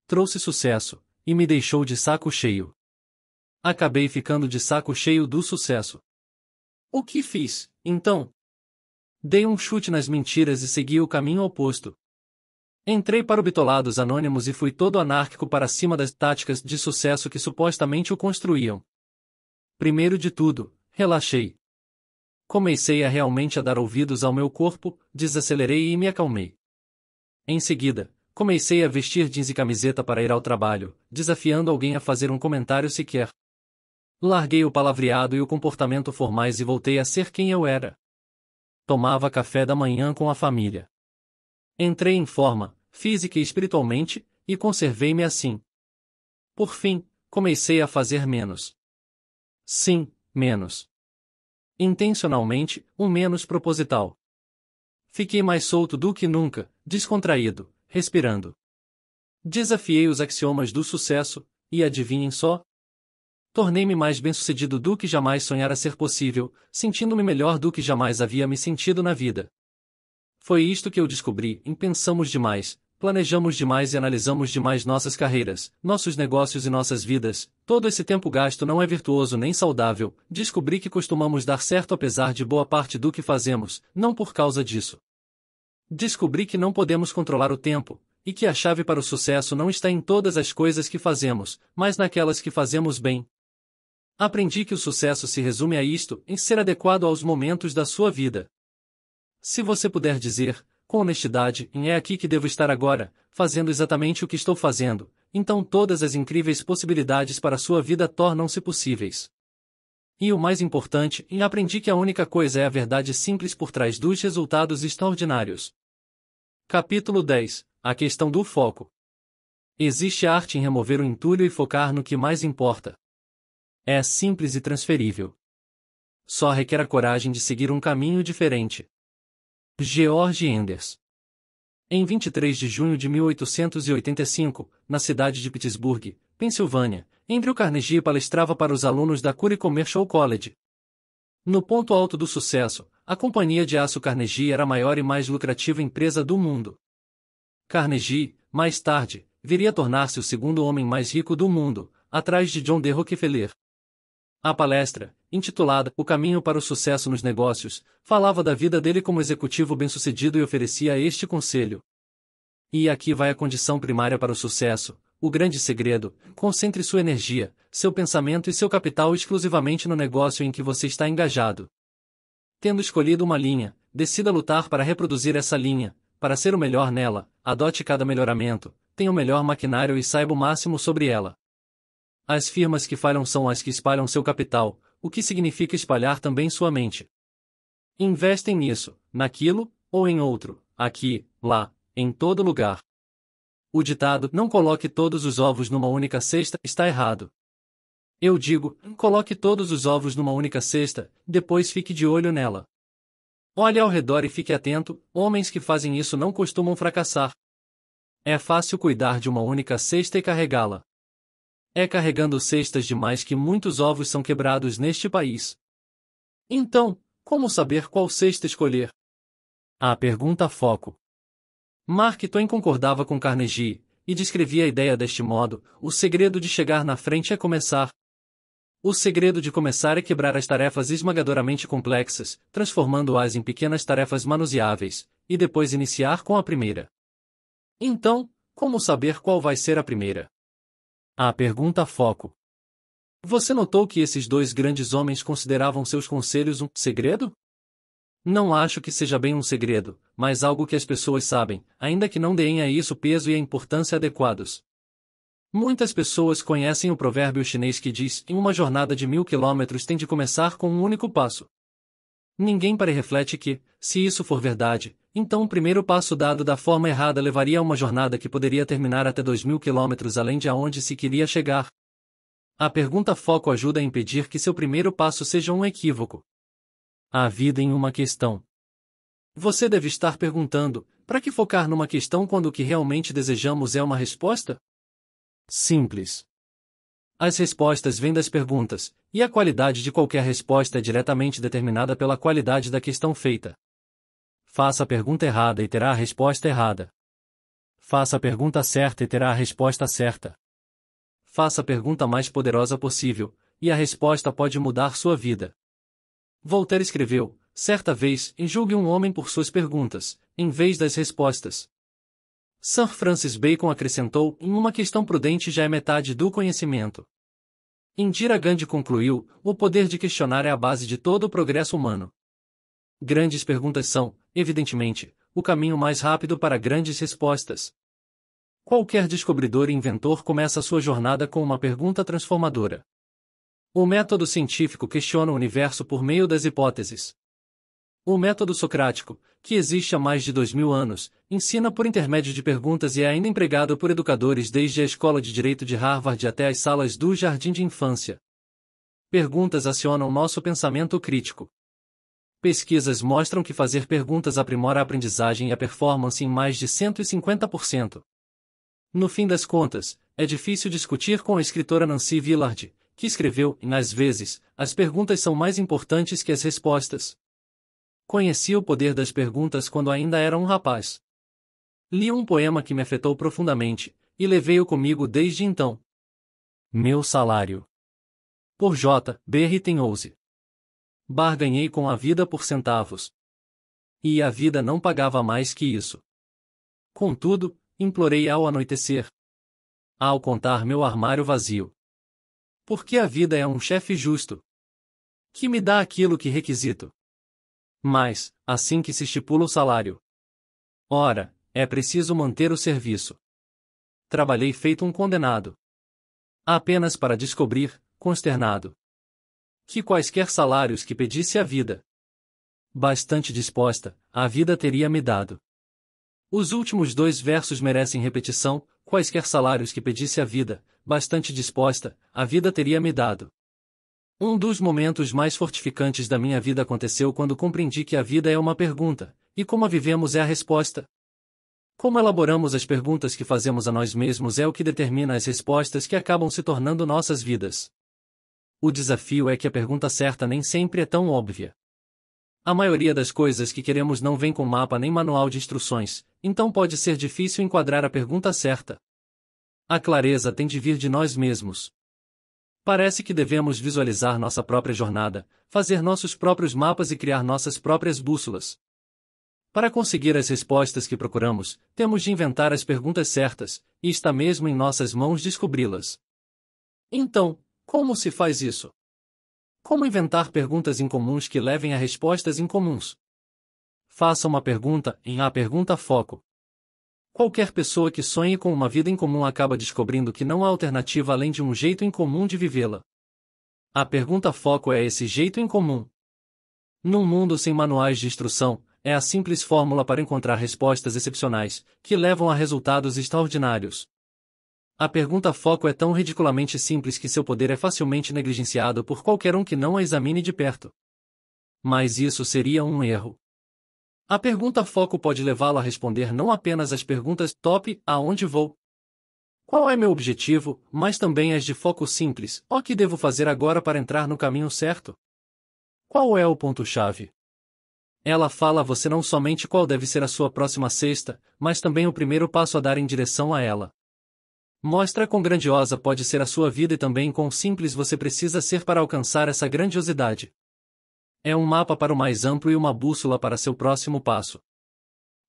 Trouxe sucesso, e me deixou de saco cheio. Acabei ficando de saco cheio do sucesso. O que fiz, então? Dei um chute nas mentiras e segui o caminho oposto. Entrei para o Bitolados Anônimos e fui todo anárquico para cima das táticas de sucesso que supostamente o construíam. Primeiro de tudo, relaxei. Comecei a realmente a dar ouvidos ao meu corpo, desacelerei e me acalmei. Em seguida, comecei a vestir jeans e camiseta para ir ao trabalho, desafiando alguém a fazer um comentário sequer. Larguei o palavreado e o comportamento formais e voltei a ser quem eu era. Tomava café da manhã com a família Entrei em forma, física e espiritualmente, e conservei-me assim. Por fim, comecei a fazer menos. Sim, menos. Intencionalmente, um menos proposital. Fiquei mais solto do que nunca, descontraído, respirando. Desafiei os axiomas do sucesso, e adivinhem só? Tornei-me mais bem-sucedido do que jamais sonhara ser possível, sentindo-me melhor do que jamais havia me sentido na vida. Foi isto que eu descobri, em pensamos demais, planejamos demais e analisamos demais nossas carreiras, nossos negócios e nossas vidas. Todo esse tempo gasto não é virtuoso nem saudável. Descobri que costumamos dar certo apesar de boa parte do que fazemos, não por causa disso. Descobri que não podemos controlar o tempo, e que a chave para o sucesso não está em todas as coisas que fazemos, mas naquelas que fazemos bem. Aprendi que o sucesso se resume a isto, em ser adequado aos momentos da sua vida. Se você puder dizer, com honestidade, é aqui que devo estar agora, fazendo exatamente o que estou fazendo, então todas as incríveis possibilidades para sua vida tornam-se possíveis. E o mais importante, aprendi que a única coisa é a verdade simples por trás dos resultados extraordinários. Capítulo 10 A questão do foco. Existe arte em remover o entulho e focar no que mais importa. É simples e transferível. Só requer a coragem de seguir um caminho diferente. George Enders. Em 23 de junho de 1885, na cidade de Pittsburgh, Pensilvânia, Andrew Carnegie palestrava para os alunos da Curie Commercial College. No ponto alto do sucesso, a companhia de aço Carnegie era a maior e mais lucrativa empresa do mundo. Carnegie, mais tarde, viria a tornar-se o segundo homem mais rico do mundo, atrás de John D. Rockefeller. A palestra, intitulada O Caminho para o Sucesso nos Negócios, falava da vida dele como executivo bem-sucedido e oferecia este conselho. E aqui vai a condição primária para o sucesso, o grande segredo: concentre sua energia, seu pensamento e seu capital exclusivamente no negócio em que você está engajado. Tendo escolhido uma linha, decida lutar para reproduzir essa linha, para ser o melhor nela, adote cada melhoramento, tenha o melhor maquinário e saiba o máximo sobre ela. As firmas que falham são as que espalham seu capital, o que significa espalhar também sua mente. Investem nisso, naquilo, ou em outro, aqui, lá, em todo lugar. O ditado não coloque todos os ovos numa única cesta está errado. Eu digo, coloque todos os ovos numa única cesta, depois fique de olho nela. Olhe ao redor e fique atento, homens que fazem isso não costumam fracassar. É fácil cuidar de uma única cesta e carregá-la. É carregando cestas demais que muitos ovos são quebrados neste país. Então, como saber qual cesta escolher? A pergunta foco. Mark Twain concordava com Carnegie, e descrevia a ideia deste modo: o segredo de chegar na frente é começar. O segredo de começar é quebrar as tarefas esmagadoramente complexas, transformando-as em pequenas tarefas manuseáveis, e depois iniciar com a primeira. Então, como saber qual vai ser a primeira? A pergunta foco. Você notou que esses dois grandes homens consideravam seus conselhos um segredo? Não acho que seja bem um segredo, mas algo que as pessoas sabem, ainda que não deem a isso peso e a importância adequados. Muitas pessoas conhecem o provérbio chinês que diz: em uma jornada de mil quilômetros tem de começar com um único passo. Ninguém para reflete que, se isso for verdade, então o primeiro passo dado da forma errada levaria a uma jornada que poderia terminar até 2.000 quilômetros além de aonde se queria chegar. A pergunta foco ajuda a impedir que seu primeiro passo seja um equívoco. A vida em uma questão. Você deve estar perguntando, para que focar numa questão quando o que realmente desejamos é uma resposta? Simples. As respostas vêm das perguntas, e a qualidade de qualquer resposta é diretamente determinada pela qualidade da questão feita. Faça a pergunta errada e terá a resposta errada. Faça a pergunta certa e terá a resposta certa. Faça a pergunta mais poderosa possível, e a resposta pode mudar sua vida. Voltaire escreveu: certa vez, julgue um homem por suas perguntas, em vez das respostas. Sir Francis Bacon acrescentou: em uma questão prudente já é metade do conhecimento. Indira Gandhi concluiu: o poder de questionar é a base de todo o progresso humano. Grandes perguntas são, evidentemente, o caminho mais rápido para grandes respostas. Qualquer descobridor e inventor começa sua jornada com uma pergunta transformadora. O método científico questiona o universo por meio das hipóteses. O método socrático, que existe há mais de dois mil anos, ensina por intermédio de perguntas e é ainda empregado por educadores desde a Escola de Direito de Harvard até as salas do Jardim de Infância. Perguntas acionam nosso pensamento crítico. Pesquisas mostram que fazer perguntas aprimora a aprendizagem e a performance em mais de 150%. No fim das contas, é difícil discutir com a escritora Nancy Villard, que escreveu, "nas vezes, as perguntas são mais importantes que as respostas. Conheci o poder das perguntas quando ainda era um rapaz. Li um poema que me afetou profundamente, e levei-o comigo desde então. Meu salário. Por J. B. Rittenhouse. Barganhei com a vida por centavos. E a vida não pagava mais que isso. Contudo, implorei ao anoitecer. Ao contar meu armário vazio. Porque a vida é um chefe justo. Que me dá aquilo que requisito. Mas, assim que se estipula o salário. Ora, é preciso manter o serviço. Trabalhei feito um condenado. Apenas para descobrir, consternado. Que quaisquer salários que pedisse a vida. Bastante disposta, a vida teria me dado. Os últimos dois versos merecem repetição, quaisquer salários que pedisse a vida, bastante disposta, a vida teria me dado. Um dos momentos mais fortificantes da minha vida aconteceu quando compreendi que a vida é uma pergunta, e como a vivemos é a resposta. Como elaboramos as perguntas que fazemos a nós mesmos é o que determina as respostas que acabam se tornando nossas vidas. O desafio é que a pergunta certa nem sempre é tão óbvia. A maioria das coisas que queremos não vem com mapa nem manual de instruções, então pode ser difícil enquadrar a pergunta certa. A clareza tem de vir de nós mesmos, Parece que devemos visualizar nossa própria jornada, fazer nossos próprios mapas e criar nossas próprias bússolas. Para conseguir as respostas que procuramos, temos de inventar as perguntas certas, e está mesmo em nossas mãos descobri-las. Então, como se faz isso? Como inventar perguntas incomuns que levem a respostas incomuns? Faça uma pergunta em A Pergunta Foco. Qualquer pessoa que sonhe com uma vida em comum acaba descobrindo que não há alternativa além de um jeito incomum de vivê-la. A pergunta foco é esse jeito incomum. Num mundo sem manuais de instrução, é a simples fórmula para encontrar respostas excepcionais, que levam a resultados extraordinários. A pergunta foco é tão ridiculamente simples que seu poder é facilmente negligenciado por qualquer um que não a examine de perto. Mas isso seria um erro. A pergunta foco pode levá-lo a responder não apenas as perguntas top, aonde vou? Qual é meu objetivo, mas também as de foco simples, o que devo fazer agora para entrar no caminho certo? Qual é o ponto-chave? Ela fala a você não somente qual deve ser a sua próxima cesta, mas também o primeiro passo a dar em direção a ela. Mostra quão grandiosa pode ser a sua vida e também quão simples você precisa ser para alcançar essa grandiosidade. É um mapa para o mais amplo e uma bússola para seu próximo passo.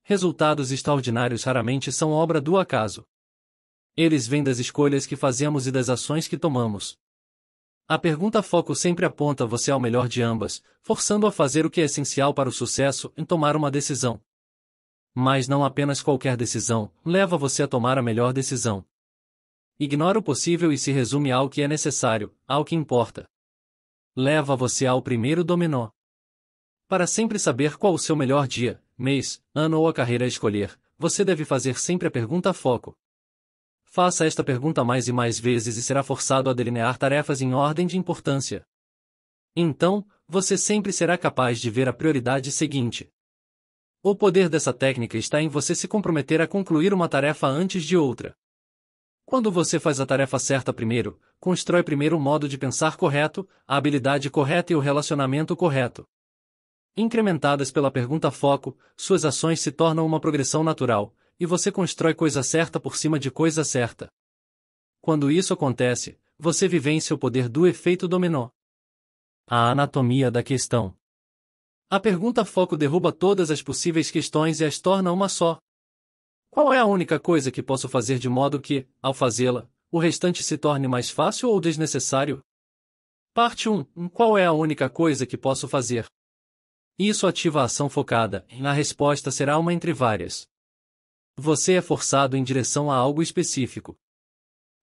Resultados extraordinários raramente são obra do acaso. Eles vêm das escolhas que fazemos e das ações que tomamos. A pergunta foco sempre aponta você ao melhor de ambas, forçando a fazer o que é essencial para o sucesso em tomar uma decisão. Mas não apenas qualquer decisão leva você a tomar a melhor decisão. Ignora o possível e se resume ao que é necessário, ao que importa leva você ao primeiro dominó. Para sempre saber qual o seu melhor dia, mês, ano ou a carreira a escolher, você deve fazer sempre a pergunta foco. Faça esta pergunta mais e mais vezes e será forçado a delinear tarefas em ordem de importância. Então, você sempre será capaz de ver a prioridade seguinte. O poder dessa técnica está em você se comprometer a concluir uma tarefa antes de outra. Quando você faz a tarefa certa primeiro, constrói primeiro o modo de pensar correto, a habilidade correta e o relacionamento correto. Incrementadas pela pergunta foco, suas ações se tornam uma progressão natural, e você constrói coisa certa por cima de coisa certa. Quando isso acontece, você vivencia o poder do efeito dominó. A anatomia da questão. A pergunta foco derruba todas as possíveis questões e as torna uma só. Qual é a única coisa que posso fazer de modo que, ao fazê-la, o restante se torne mais fácil ou desnecessário? Parte 1. Qual é a única coisa que posso fazer? Isso ativa a ação focada, e a resposta será uma entre várias. Você é forçado em direção a algo específico.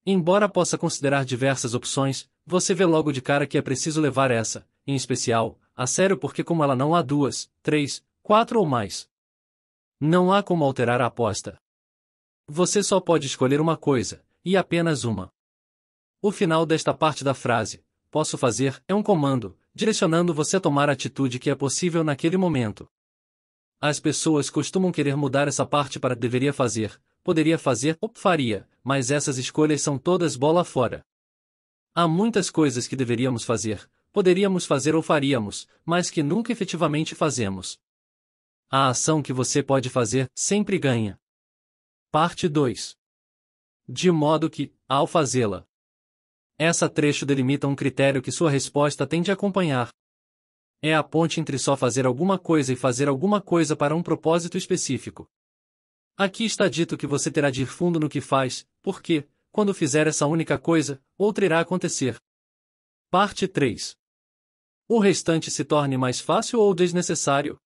Embora possa considerar diversas opções, você vê logo de cara que é preciso levar essa, em especial, a sério porque como ela não há duas, três, quatro ou mais. Não há como alterar a aposta. Você só pode escolher uma coisa, e apenas uma. O final desta parte da frase, posso fazer, é um comando, direcionando você a tomar a atitude que é possível naquele momento. As pessoas costumam querer mudar essa parte para deveria fazer, poderia fazer ou faria, mas essas escolhas são todas bola fora. Há muitas coisas que deveríamos fazer, poderíamos fazer ou faríamos, mas que nunca efetivamente fazemos. A ação que você pode fazer sempre ganha. Parte 2. De modo que, ao fazê-la, essa trecho delimita um critério que sua resposta tem de acompanhar. É a ponte entre só fazer alguma coisa e fazer alguma coisa para um propósito específico. Aqui está dito que você terá de ir fundo no que faz, porque, quando fizer essa única coisa, outra irá acontecer. Parte 3. O restante se torne mais fácil ou desnecessário.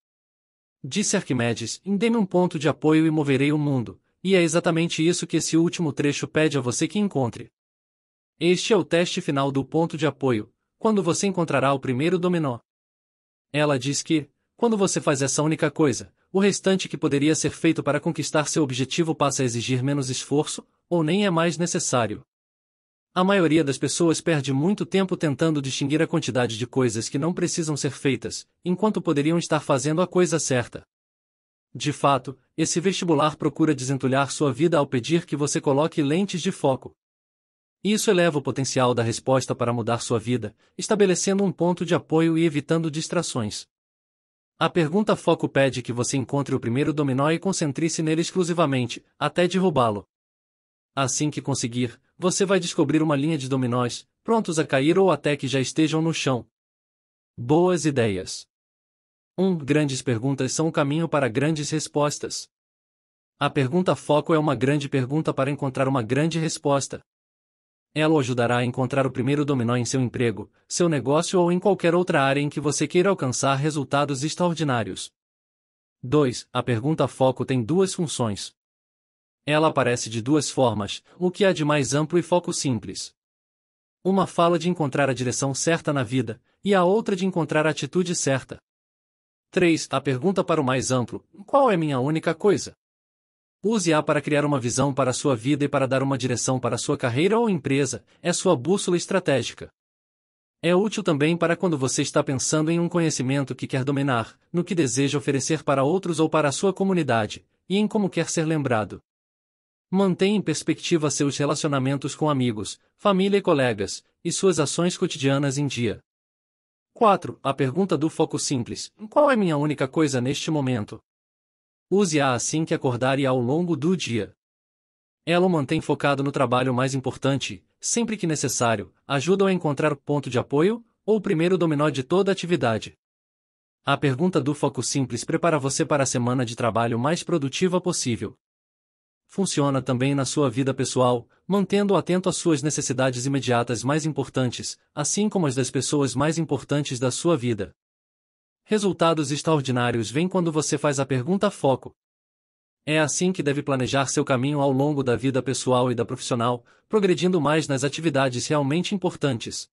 Disse Arquimedes, dê-me um ponto de apoio e moverei o mundo, e é exatamente isso que esse último trecho pede a você que encontre. Este é o teste final do ponto de apoio, quando você encontrará o primeiro dominó. Ela diz que, quando você faz essa única coisa, o restante que poderia ser feito para conquistar seu objetivo passa a exigir menos esforço, ou nem é mais necessário. A maioria das pessoas perde muito tempo tentando distinguir a quantidade de coisas que não precisam ser feitas, enquanto poderiam estar fazendo a coisa certa. De fato, esse vestibular procura desentulhar sua vida ao pedir que você coloque lentes de foco. Isso eleva o potencial da resposta para mudar sua vida, estabelecendo um ponto de apoio e evitando distrações. A pergunta foco pede que você encontre o primeiro dominó e concentre-se nele exclusivamente, até derrubá-lo. Assim que conseguir, você vai descobrir uma linha de dominós, prontos a cair ou até que já estejam no chão. Boas ideias. 1. Um, grandes perguntas são o caminho para grandes respostas. A pergunta foco é uma grande pergunta para encontrar uma grande resposta. Ela o ajudará a encontrar o primeiro dominó em seu emprego, seu negócio ou em qualquer outra área em que você queira alcançar resultados extraordinários. 2. A pergunta foco tem duas funções. Ela aparece de duas formas, o que há é de mais amplo e foco simples. Uma fala de encontrar a direção certa na vida, e a outra de encontrar a atitude certa. 3. A pergunta para o mais amplo: qual é minha única coisa? Use-a para criar uma visão para a sua vida e para dar uma direção para a sua carreira ou empresa, é sua bússola estratégica. É útil também para quando você está pensando em um conhecimento que quer dominar, no que deseja oferecer para outros ou para a sua comunidade, e em como quer ser lembrado. Mantém em perspectiva seus relacionamentos com amigos, família e colegas, e suas ações cotidianas em dia. 4. A pergunta do foco simples: Qual é minha única coisa neste momento? Use-a assim que acordar e ao longo do dia. Ela o mantém focado no trabalho mais importante, sempre que necessário, ajuda a encontrar o ponto de apoio, ou o primeiro dominó de toda atividade. A pergunta do foco simples prepara você para a semana de trabalho mais produtiva possível funciona também na sua vida pessoal, mantendo atento às suas necessidades imediatas mais importantes, assim como as das pessoas mais importantes da sua vida. Resultados extraordinários vêm quando você faz a pergunta foco. É assim que deve planejar seu caminho ao longo da vida pessoal e da profissional, progredindo mais nas atividades realmente importantes.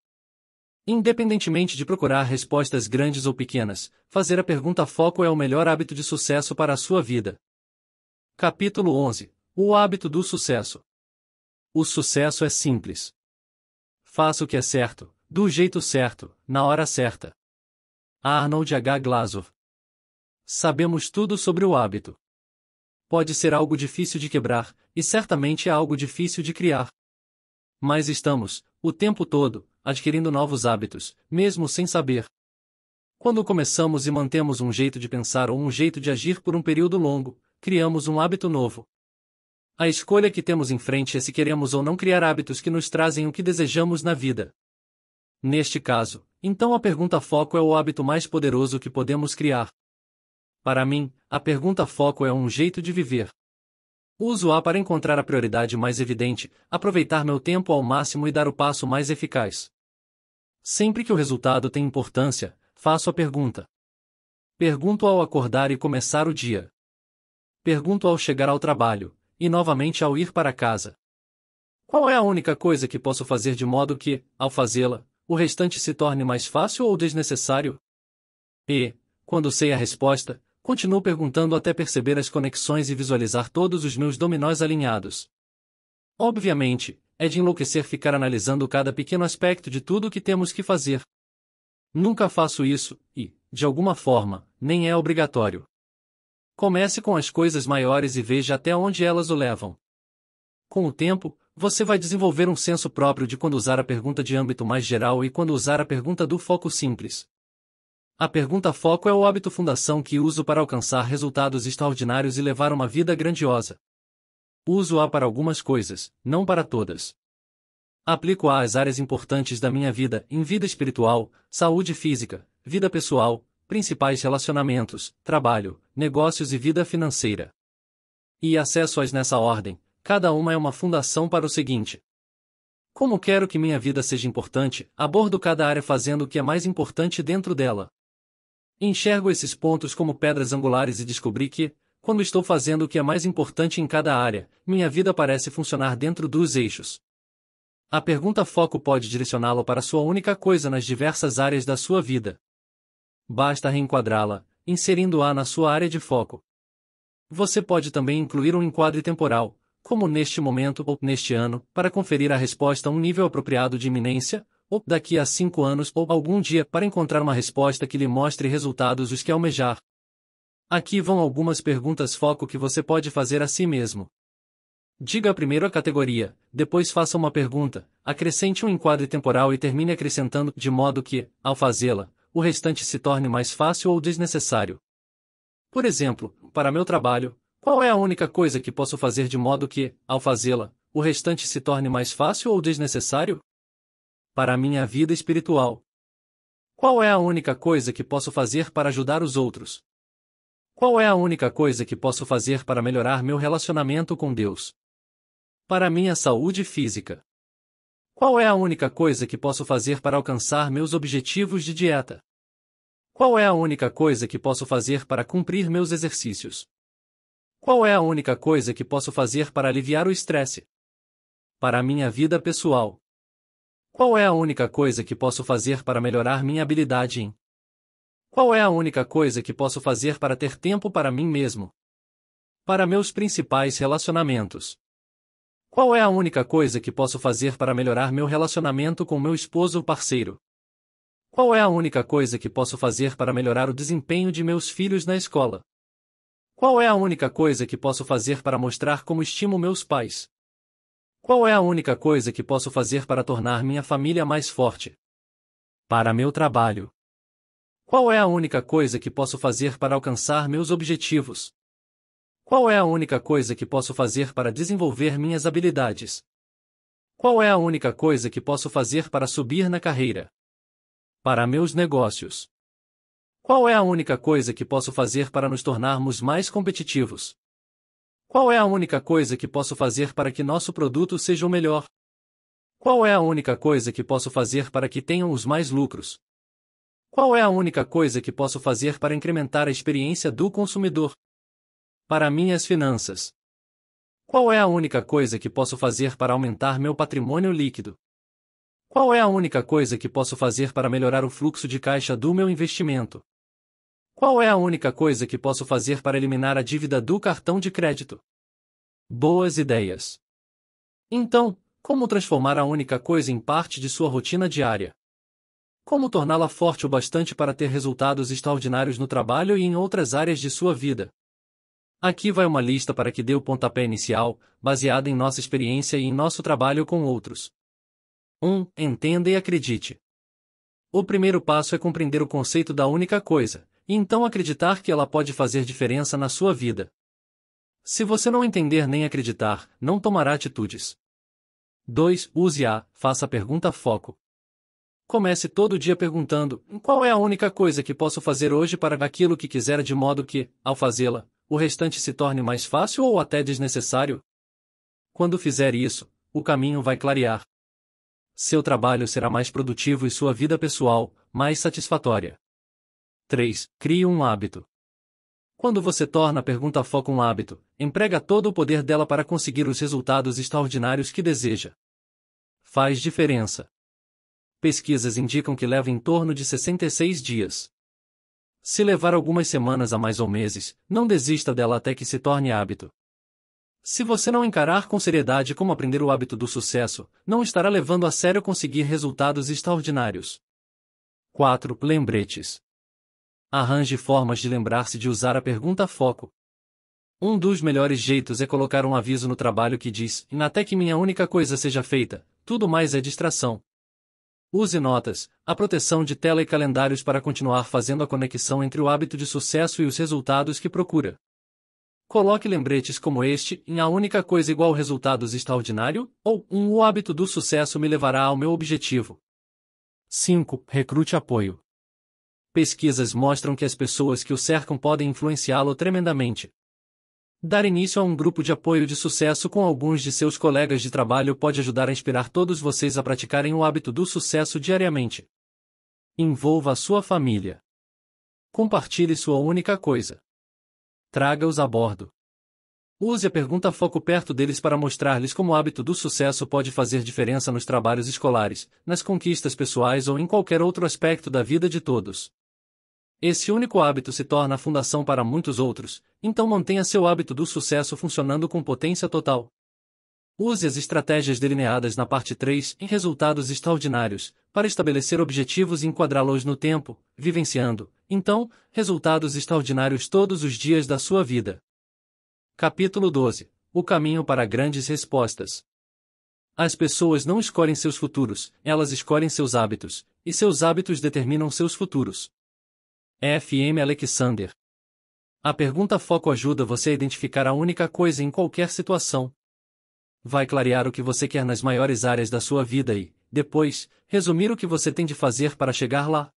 Independentemente de procurar respostas grandes ou pequenas, fazer a pergunta foco é o melhor hábito de sucesso para a sua vida. Capítulo 11 o hábito do sucesso. O sucesso é simples. Faça o que é certo, do jeito certo, na hora certa. Arnold H. Glasov. Sabemos tudo sobre o hábito. Pode ser algo difícil de quebrar, e certamente é algo difícil de criar. Mas estamos, o tempo todo, adquirindo novos hábitos, mesmo sem saber. Quando começamos e mantemos um jeito de pensar ou um jeito de agir por um período longo, criamos um hábito novo. A escolha que temos em frente é se queremos ou não criar hábitos que nos trazem o que desejamos na vida. Neste caso, então a pergunta foco é o hábito mais poderoso que podemos criar. Para mim, a pergunta foco é um jeito de viver. Uso-a para encontrar a prioridade mais evidente, aproveitar meu tempo ao máximo e dar o passo mais eficaz. Sempre que o resultado tem importância, faço a pergunta. Pergunto ao acordar e começar o dia. Pergunto ao chegar ao trabalho, e novamente ao ir para casa. Qual é a única coisa que posso fazer de modo que, ao fazê-la, o restante se torne mais fácil ou desnecessário? E, quando sei a resposta, continuo perguntando até perceber as conexões e visualizar todos os meus dominós alinhados. Obviamente, é de enlouquecer ficar analisando cada pequeno aspecto de tudo o que temos que fazer. Nunca faço isso, e, de alguma forma, nem é obrigatório. Comece com as coisas maiores e veja até onde elas o levam. Com o tempo, você vai desenvolver um senso próprio de quando usar a pergunta de âmbito mais geral e quando usar a pergunta do foco simples. A pergunta foco é o hábito fundação que uso para alcançar resultados extraordinários e levar uma vida grandiosa. Uso-a para algumas coisas, não para todas. Aplico-a às áreas importantes da minha vida, em vida espiritual, saúde física, vida pessoal, principais relacionamentos, trabalho, negócios e vida financeira. E acesso às nessa ordem, cada uma é uma fundação para o seguinte. Como quero que minha vida seja importante, abordo cada área fazendo o que é mais importante dentro dela. Enxergo esses pontos como pedras angulares e descobri que, quando estou fazendo o que é mais importante em cada área, minha vida parece funcionar dentro dos eixos. A pergunta foco pode direcioná-lo para sua única coisa nas diversas áreas da sua vida basta reenquadrá-la, inserindo-a na sua área de foco. Você pode também incluir um enquadre temporal, como neste momento ou neste ano, para conferir a resposta a um nível apropriado de iminência, ou daqui a cinco anos ou algum dia para encontrar uma resposta que lhe mostre resultados os que almejar. Aqui vão algumas perguntas foco que você pode fazer a si mesmo. Diga primeiro a categoria, depois faça uma pergunta, acrescente um enquadre temporal e termine acrescentando, de modo que, ao fazê-la, o restante se torne mais fácil ou desnecessário. Por exemplo, para meu trabalho, qual é a única coisa que posso fazer de modo que, ao fazê-la, o restante se torne mais fácil ou desnecessário? Para a minha vida espiritual. Qual é a única coisa que posso fazer para ajudar os outros? Qual é a única coisa que posso fazer para melhorar meu relacionamento com Deus? Para minha saúde física. Qual é a única coisa que posso fazer para alcançar meus objetivos de dieta? Qual é a única coisa que posso fazer para cumprir meus exercícios? Qual é a única coisa que posso fazer para aliviar o estresse? Para a minha vida pessoal. Qual é a única coisa que posso fazer para melhorar minha habilidade em? Qual é a única coisa que posso fazer para ter tempo para mim mesmo? Para meus principais relacionamentos. Qual é a única coisa que posso fazer para melhorar meu relacionamento com meu esposo ou parceiro? Qual é a única coisa que posso fazer para melhorar o desempenho de meus filhos na escola? Qual é a única coisa que posso fazer para mostrar como estimo meus pais? Qual é a única coisa que posso fazer para tornar minha família mais forte? Para meu trabalho. Qual é a única coisa que posso fazer para alcançar meus objetivos? Qual é a única coisa que posso fazer para desenvolver minhas habilidades? Qual é a única coisa que posso fazer para subir na carreira? Para meus negócios. Qual é a única coisa que posso fazer para nos tornarmos mais competitivos? Qual é a única coisa que posso fazer para que nosso produto seja o melhor? Qual é a única coisa que posso fazer para que tenham os mais lucros? Qual é a única coisa que posso fazer para incrementar a experiência do consumidor? para minhas finanças. Qual é a única coisa que posso fazer para aumentar meu patrimônio líquido? Qual é a única coisa que posso fazer para melhorar o fluxo de caixa do meu investimento? Qual é a única coisa que posso fazer para eliminar a dívida do cartão de crédito? Boas ideias. Então, como transformar a única coisa em parte de sua rotina diária? Como torná-la forte o bastante para ter resultados extraordinários no trabalho e em outras áreas de sua vida? Aqui vai uma lista para que dê o pontapé inicial, baseada em nossa experiência e em nosso trabalho com outros. 1. Um, entenda e acredite. O primeiro passo é compreender o conceito da única coisa, e então acreditar que ela pode fazer diferença na sua vida. Se você não entender nem acreditar, não tomará atitudes. 2. Use a, faça a pergunta foco. Comece todo dia perguntando: qual é a única coisa que posso fazer hoje para aquilo que quiser, de modo que, ao fazê-la, o restante se torne mais fácil ou até desnecessário? Quando fizer isso, o caminho vai clarear. Seu trabalho será mais produtivo e sua vida pessoal, mais satisfatória. 3. Crie um hábito. Quando você torna a pergunta foco um hábito, emprega todo o poder dela para conseguir os resultados extraordinários que deseja. Faz diferença. Pesquisas indicam que leva em torno de 66 dias se levar algumas semanas a mais ou meses, não desista dela até que se torne hábito. Se você não encarar com seriedade como aprender o hábito do sucesso, não estará levando a sério conseguir resultados extraordinários. 4. Lembretes. Arranje formas de lembrar-se de usar a pergunta foco. Um dos melhores jeitos é colocar um aviso no trabalho que diz: Até que minha única coisa seja feita, tudo mais é distração. Use notas, a proteção de tela e calendários para continuar fazendo a conexão entre o hábito de sucesso e os resultados que procura. Coloque lembretes como este em A Única Coisa Igual Resultados Extraordinário, ou um O Hábito do Sucesso Me Levará ao Meu Objetivo. 5. Recrute apoio. Pesquisas mostram que as pessoas que o cercam podem influenciá-lo tremendamente. Dar início a um grupo de apoio de sucesso com alguns de seus colegas de trabalho pode ajudar a inspirar todos vocês a praticarem o hábito do sucesso diariamente. Envolva a sua família. Compartilhe sua única coisa. Traga-os a bordo. Use a pergunta foco perto deles para mostrar-lhes como o hábito do sucesso pode fazer diferença nos trabalhos escolares, nas conquistas pessoais ou em qualquer outro aspecto da vida de todos. Esse único hábito se torna a fundação para muitos outros, então mantenha seu hábito do sucesso funcionando com potência total. Use as estratégias delineadas na parte 3 em resultados extraordinários, para estabelecer objetivos e enquadrá-los no tempo, vivenciando, então, resultados extraordinários todos os dias da sua vida. Capítulo 12 O caminho para grandes respostas. As pessoas não escolhem seus futuros, elas escolhem seus hábitos, e seus hábitos determinam seus futuros. FM Alexander. A pergunta foco ajuda você a identificar a única coisa em qualquer situação. Vai clarear o que você quer nas maiores áreas da sua vida e, depois, resumir o que você tem de fazer para chegar lá.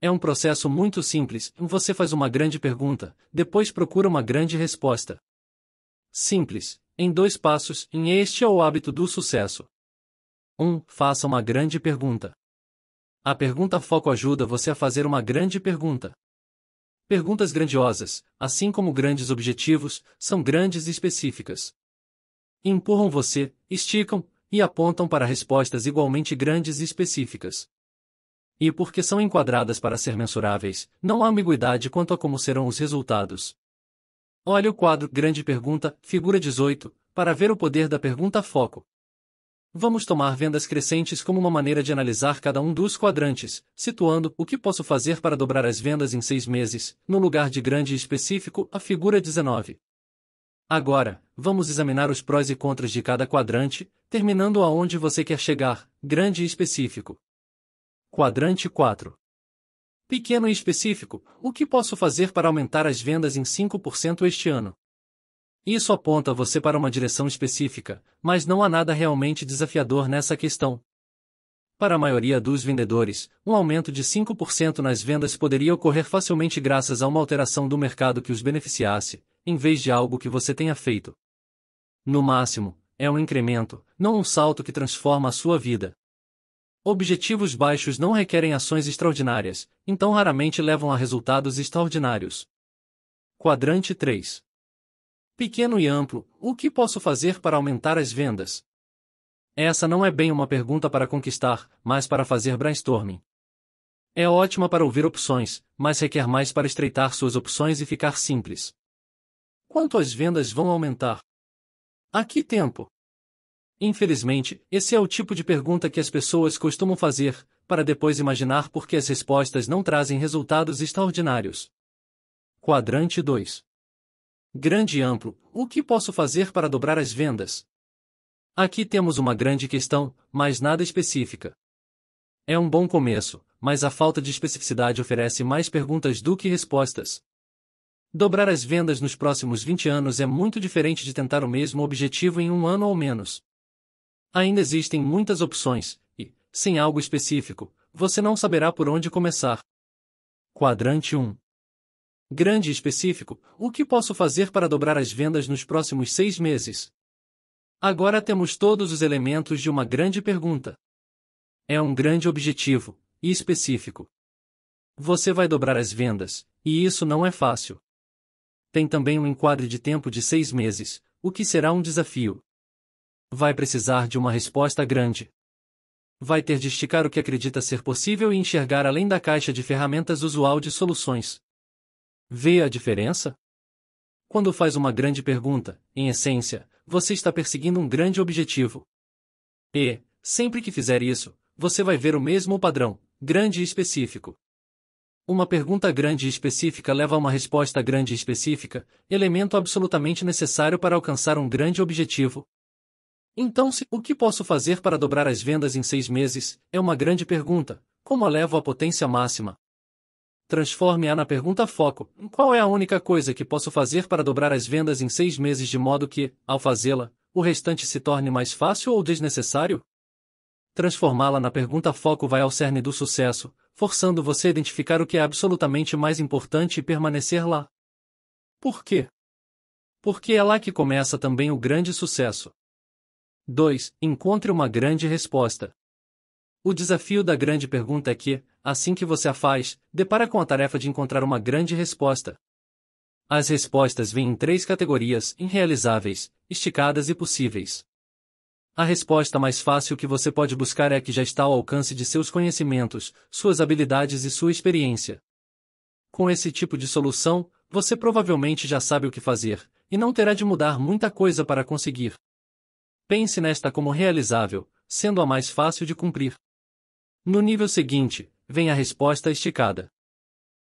É um processo muito simples, você faz uma grande pergunta, depois procura uma grande resposta. Simples, em dois passos, em este é o hábito do sucesso. 1. Um, faça uma grande pergunta. A pergunta foco ajuda você a fazer uma grande pergunta. Perguntas grandiosas, assim como grandes objetivos, são grandes e específicas. Empurram você, esticam e apontam para respostas igualmente grandes e específicas. E porque são enquadradas para ser mensuráveis, não há ambiguidade quanto a como serão os resultados. Olhe o quadro Grande Pergunta, figura 18, para ver o poder da pergunta foco. Vamos tomar vendas crescentes como uma maneira de analisar cada um dos quadrantes, situando o que posso fazer para dobrar as vendas em seis meses, no lugar de grande e específico, a figura 19. Agora, vamos examinar os prós e contras de cada quadrante, terminando aonde você quer chegar, grande e específico. Quadrante 4. Pequeno e específico, o que posso fazer para aumentar as vendas em 5% este ano? Isso aponta você para uma direção específica, mas não há nada realmente desafiador nessa questão. Para a maioria dos vendedores, um aumento de 5% nas vendas poderia ocorrer facilmente graças a uma alteração do mercado que os beneficiasse, em vez de algo que você tenha feito. No máximo, é um incremento, não um salto que transforma a sua vida. Objetivos baixos não requerem ações extraordinárias, então raramente levam a resultados extraordinários. Quadrante 3 Pequeno e amplo, o que posso fazer para aumentar as vendas? Essa não é bem uma pergunta para conquistar, mas para fazer brainstorming. É ótima para ouvir opções, mas requer mais para estreitar suas opções e ficar simples. Quanto as vendas vão aumentar? A que tempo? Infelizmente, esse é o tipo de pergunta que as pessoas costumam fazer, para depois imaginar por que as respostas não trazem resultados extraordinários. Quadrante 2 Grande e amplo, o que posso fazer para dobrar as vendas? Aqui temos uma grande questão, mas nada específica. É um bom começo, mas a falta de especificidade oferece mais perguntas do que respostas. Dobrar as vendas nos próximos 20 anos é muito diferente de tentar o mesmo objetivo em um ano ou menos. Ainda existem muitas opções, e, sem algo específico, você não saberá por onde começar. Quadrante 1 Grande e específico, o que posso fazer para dobrar as vendas nos próximos seis meses? Agora temos todos os elementos de uma grande pergunta. É um grande objetivo, e específico. Você vai dobrar as vendas, e isso não é fácil. Tem também um enquadre de tempo de seis meses, o que será um desafio. Vai precisar de uma resposta grande. Vai ter de esticar o que acredita ser possível e enxergar além da caixa de ferramentas usual de soluções. Vê a diferença? Quando faz uma grande pergunta, em essência, você está perseguindo um grande objetivo. E, sempre que fizer isso, você vai ver o mesmo padrão, grande e específico. Uma pergunta grande e específica leva a uma resposta grande e específica, elemento absolutamente necessário para alcançar um grande objetivo. Então, se o que posso fazer para dobrar as vendas em seis meses é uma grande pergunta, como a levo à potência máxima, transforme-a na pergunta foco: qual é a única coisa que posso fazer para dobrar as vendas em seis meses de modo que, ao fazê-la, o restante se torne mais fácil ou desnecessário? Transformá-la na pergunta foco vai ao cerne do sucesso, forçando você a identificar o que é absolutamente mais importante e permanecer lá. Por quê? Porque é lá que começa também o grande sucesso. 2. Encontre uma grande resposta. O desafio da grande pergunta é que, assim que você a faz, depara com a tarefa de encontrar uma grande resposta. As respostas vêm em três categorias: irrealizáveis, esticadas e possíveis. A resposta mais fácil que você pode buscar é a que já está ao alcance de seus conhecimentos, suas habilidades e sua experiência. Com esse tipo de solução, você provavelmente já sabe o que fazer, e não terá de mudar muita coisa para conseguir. Pense nesta como realizável, sendo a mais fácil de cumprir. No nível seguinte, vem a resposta esticada.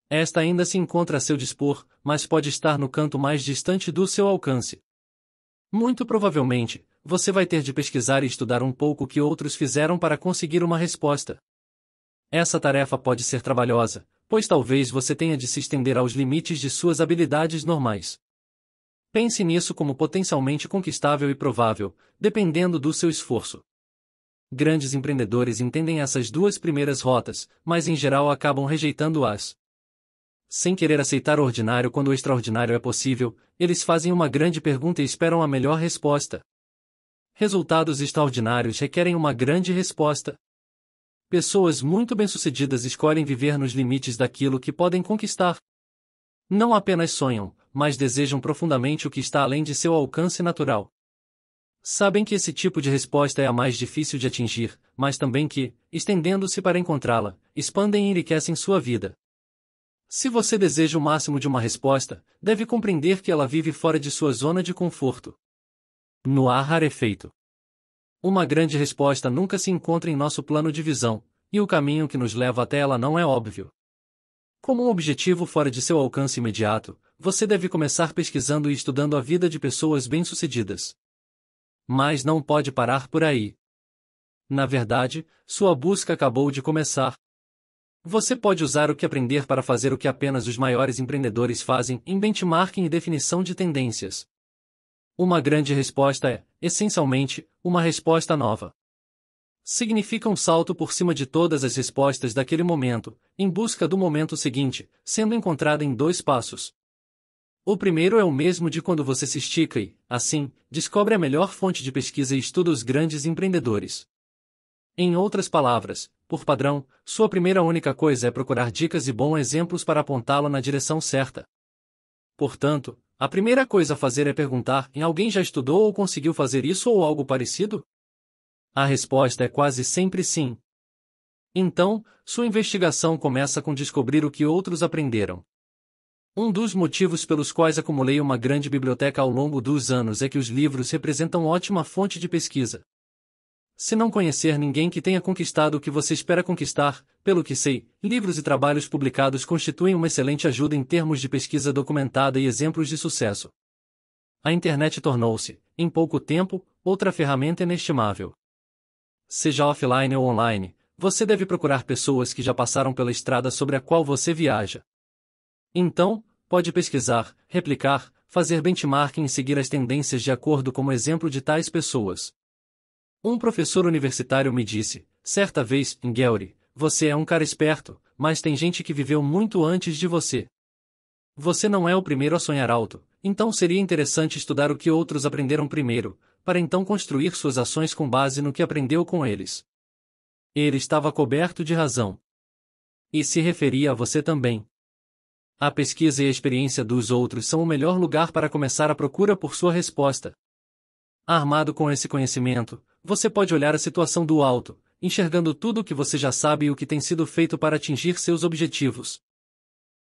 Esta ainda se encontra a seu dispor, mas pode estar no canto mais distante do seu alcance. Muito provavelmente, você vai ter de pesquisar e estudar um pouco o que outros fizeram para conseguir uma resposta. Essa tarefa pode ser trabalhosa, pois talvez você tenha de se estender aos limites de suas habilidades normais. Pense nisso como potencialmente conquistável e provável, dependendo do seu esforço. Grandes empreendedores entendem essas duas primeiras rotas, mas em geral acabam rejeitando-as. Sem querer aceitar o ordinário quando o extraordinário é possível, eles fazem uma grande pergunta e esperam a melhor resposta. Resultados extraordinários requerem uma grande resposta. Pessoas muito bem-sucedidas escolhem viver nos limites daquilo que podem conquistar. Não apenas sonham, mas desejam profundamente o que está além de seu alcance natural. Sabem que esse tipo de resposta é a mais difícil de atingir, mas também que, estendendo-se para encontrá-la, expandem e enriquecem sua vida. Se você deseja o máximo de uma resposta, deve compreender que ela vive fora de sua zona de conforto. No ar rarefeito. Uma grande resposta nunca se encontra em nosso plano de visão, e o caminho que nos leva até ela não é óbvio. Como um objetivo fora de seu alcance imediato, você deve começar pesquisando e estudando a vida de pessoas bem-sucedidas. Mas não pode parar por aí. Na verdade, sua busca acabou de começar. Você pode usar o que aprender para fazer o que apenas os maiores empreendedores fazem em benchmarking e definição de tendências. Uma grande resposta é, essencialmente, uma resposta nova. Significa um salto por cima de todas as respostas daquele momento, em busca do momento seguinte, sendo encontrada em dois passos. O primeiro é o mesmo de quando você se estica e, assim, descobre a melhor fonte de pesquisa e estuda os grandes empreendedores. Em outras palavras, por padrão, sua primeira única coisa é procurar dicas e bons exemplos para apontá-lo na direção certa. Portanto, a primeira coisa a fazer é perguntar: em alguém já estudou ou conseguiu fazer isso ou algo parecido? A resposta é quase sempre sim. Então, sua investigação começa com descobrir o que outros aprenderam. Um dos motivos pelos quais acumulei uma grande biblioteca ao longo dos anos é que os livros representam ótima fonte de pesquisa. Se não conhecer ninguém que tenha conquistado o que você espera conquistar, pelo que sei, livros e trabalhos publicados constituem uma excelente ajuda em termos de pesquisa documentada e exemplos de sucesso. A internet tornou-se, em pouco tempo, outra ferramenta inestimável. Seja offline ou online, você deve procurar pessoas que já passaram pela estrada sobre a qual você viaja. Então, pode pesquisar, replicar, fazer benchmarking e seguir as tendências de acordo com o exemplo de tais pessoas. Um professor universitário me disse, certa vez, Ingeuri, você é um cara esperto, mas tem gente que viveu muito antes de você. Você não é o primeiro a sonhar alto, então seria interessante estudar o que outros aprenderam primeiro, para então construir suas ações com base no que aprendeu com eles. Ele estava coberto de razão. E se referia a você também. A pesquisa e a experiência dos outros são o melhor lugar para começar a procura por sua resposta. Armado com esse conhecimento, você pode olhar a situação do alto, enxergando tudo o que você já sabe e o que tem sido feito para atingir seus objetivos.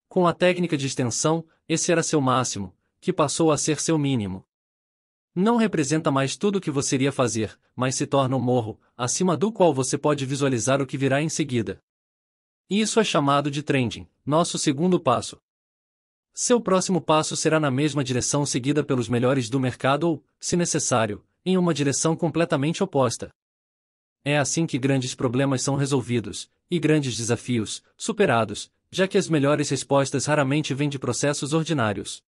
Com a técnica de extensão, esse era seu máximo, que passou a ser seu mínimo. Não representa mais tudo o que você iria fazer, mas se torna um morro, acima do qual você pode visualizar o que virá em seguida. Isso é chamado de trending, nosso segundo passo. Seu próximo passo será na mesma direção seguida pelos melhores do mercado ou, se necessário, em uma direção completamente oposta. É assim que grandes problemas são resolvidos, e grandes desafios, superados, já que as melhores respostas raramente vêm de processos ordinários.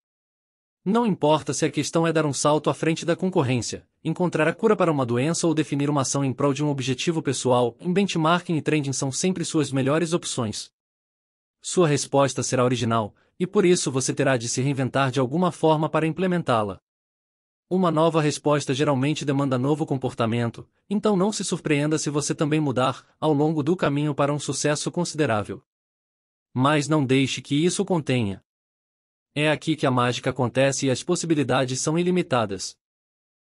Não importa se a questão é dar um salto à frente da concorrência, encontrar a cura para uma doença ou definir uma ação em prol de um objetivo pessoal, benchmarking e trending são sempre suas melhores opções. Sua resposta será original, e por isso você terá de se reinventar de alguma forma para implementá-la. Uma nova resposta geralmente demanda novo comportamento, então não se surpreenda se você também mudar, ao longo do caminho para um sucesso considerável. Mas não deixe que isso contenha é aqui que a mágica acontece e as possibilidades são ilimitadas.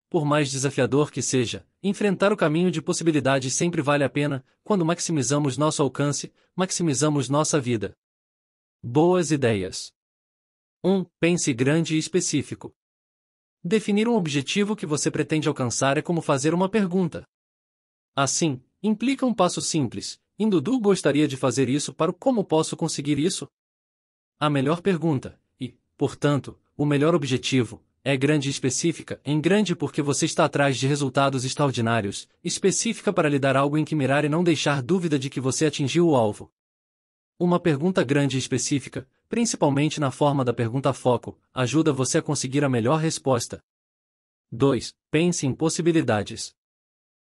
Por mais desafiador que seja, enfrentar o caminho de possibilidades sempre vale a pena, quando maximizamos nosso alcance, maximizamos nossa vida. Boas ideias. 1. Um, pense grande e específico. Definir um objetivo que você pretende alcançar é como fazer uma pergunta. Assim, implica um passo simples. Indudu gostaria de fazer isso para o como posso conseguir isso? A melhor pergunta Portanto, o melhor objetivo é grande e específica, em grande porque você está atrás de resultados extraordinários, específica para lhe dar algo em que mirar e não deixar dúvida de que você atingiu o alvo. Uma pergunta grande e específica, principalmente na forma da pergunta foco, ajuda você a conseguir a melhor resposta. 2. Pense em possibilidades.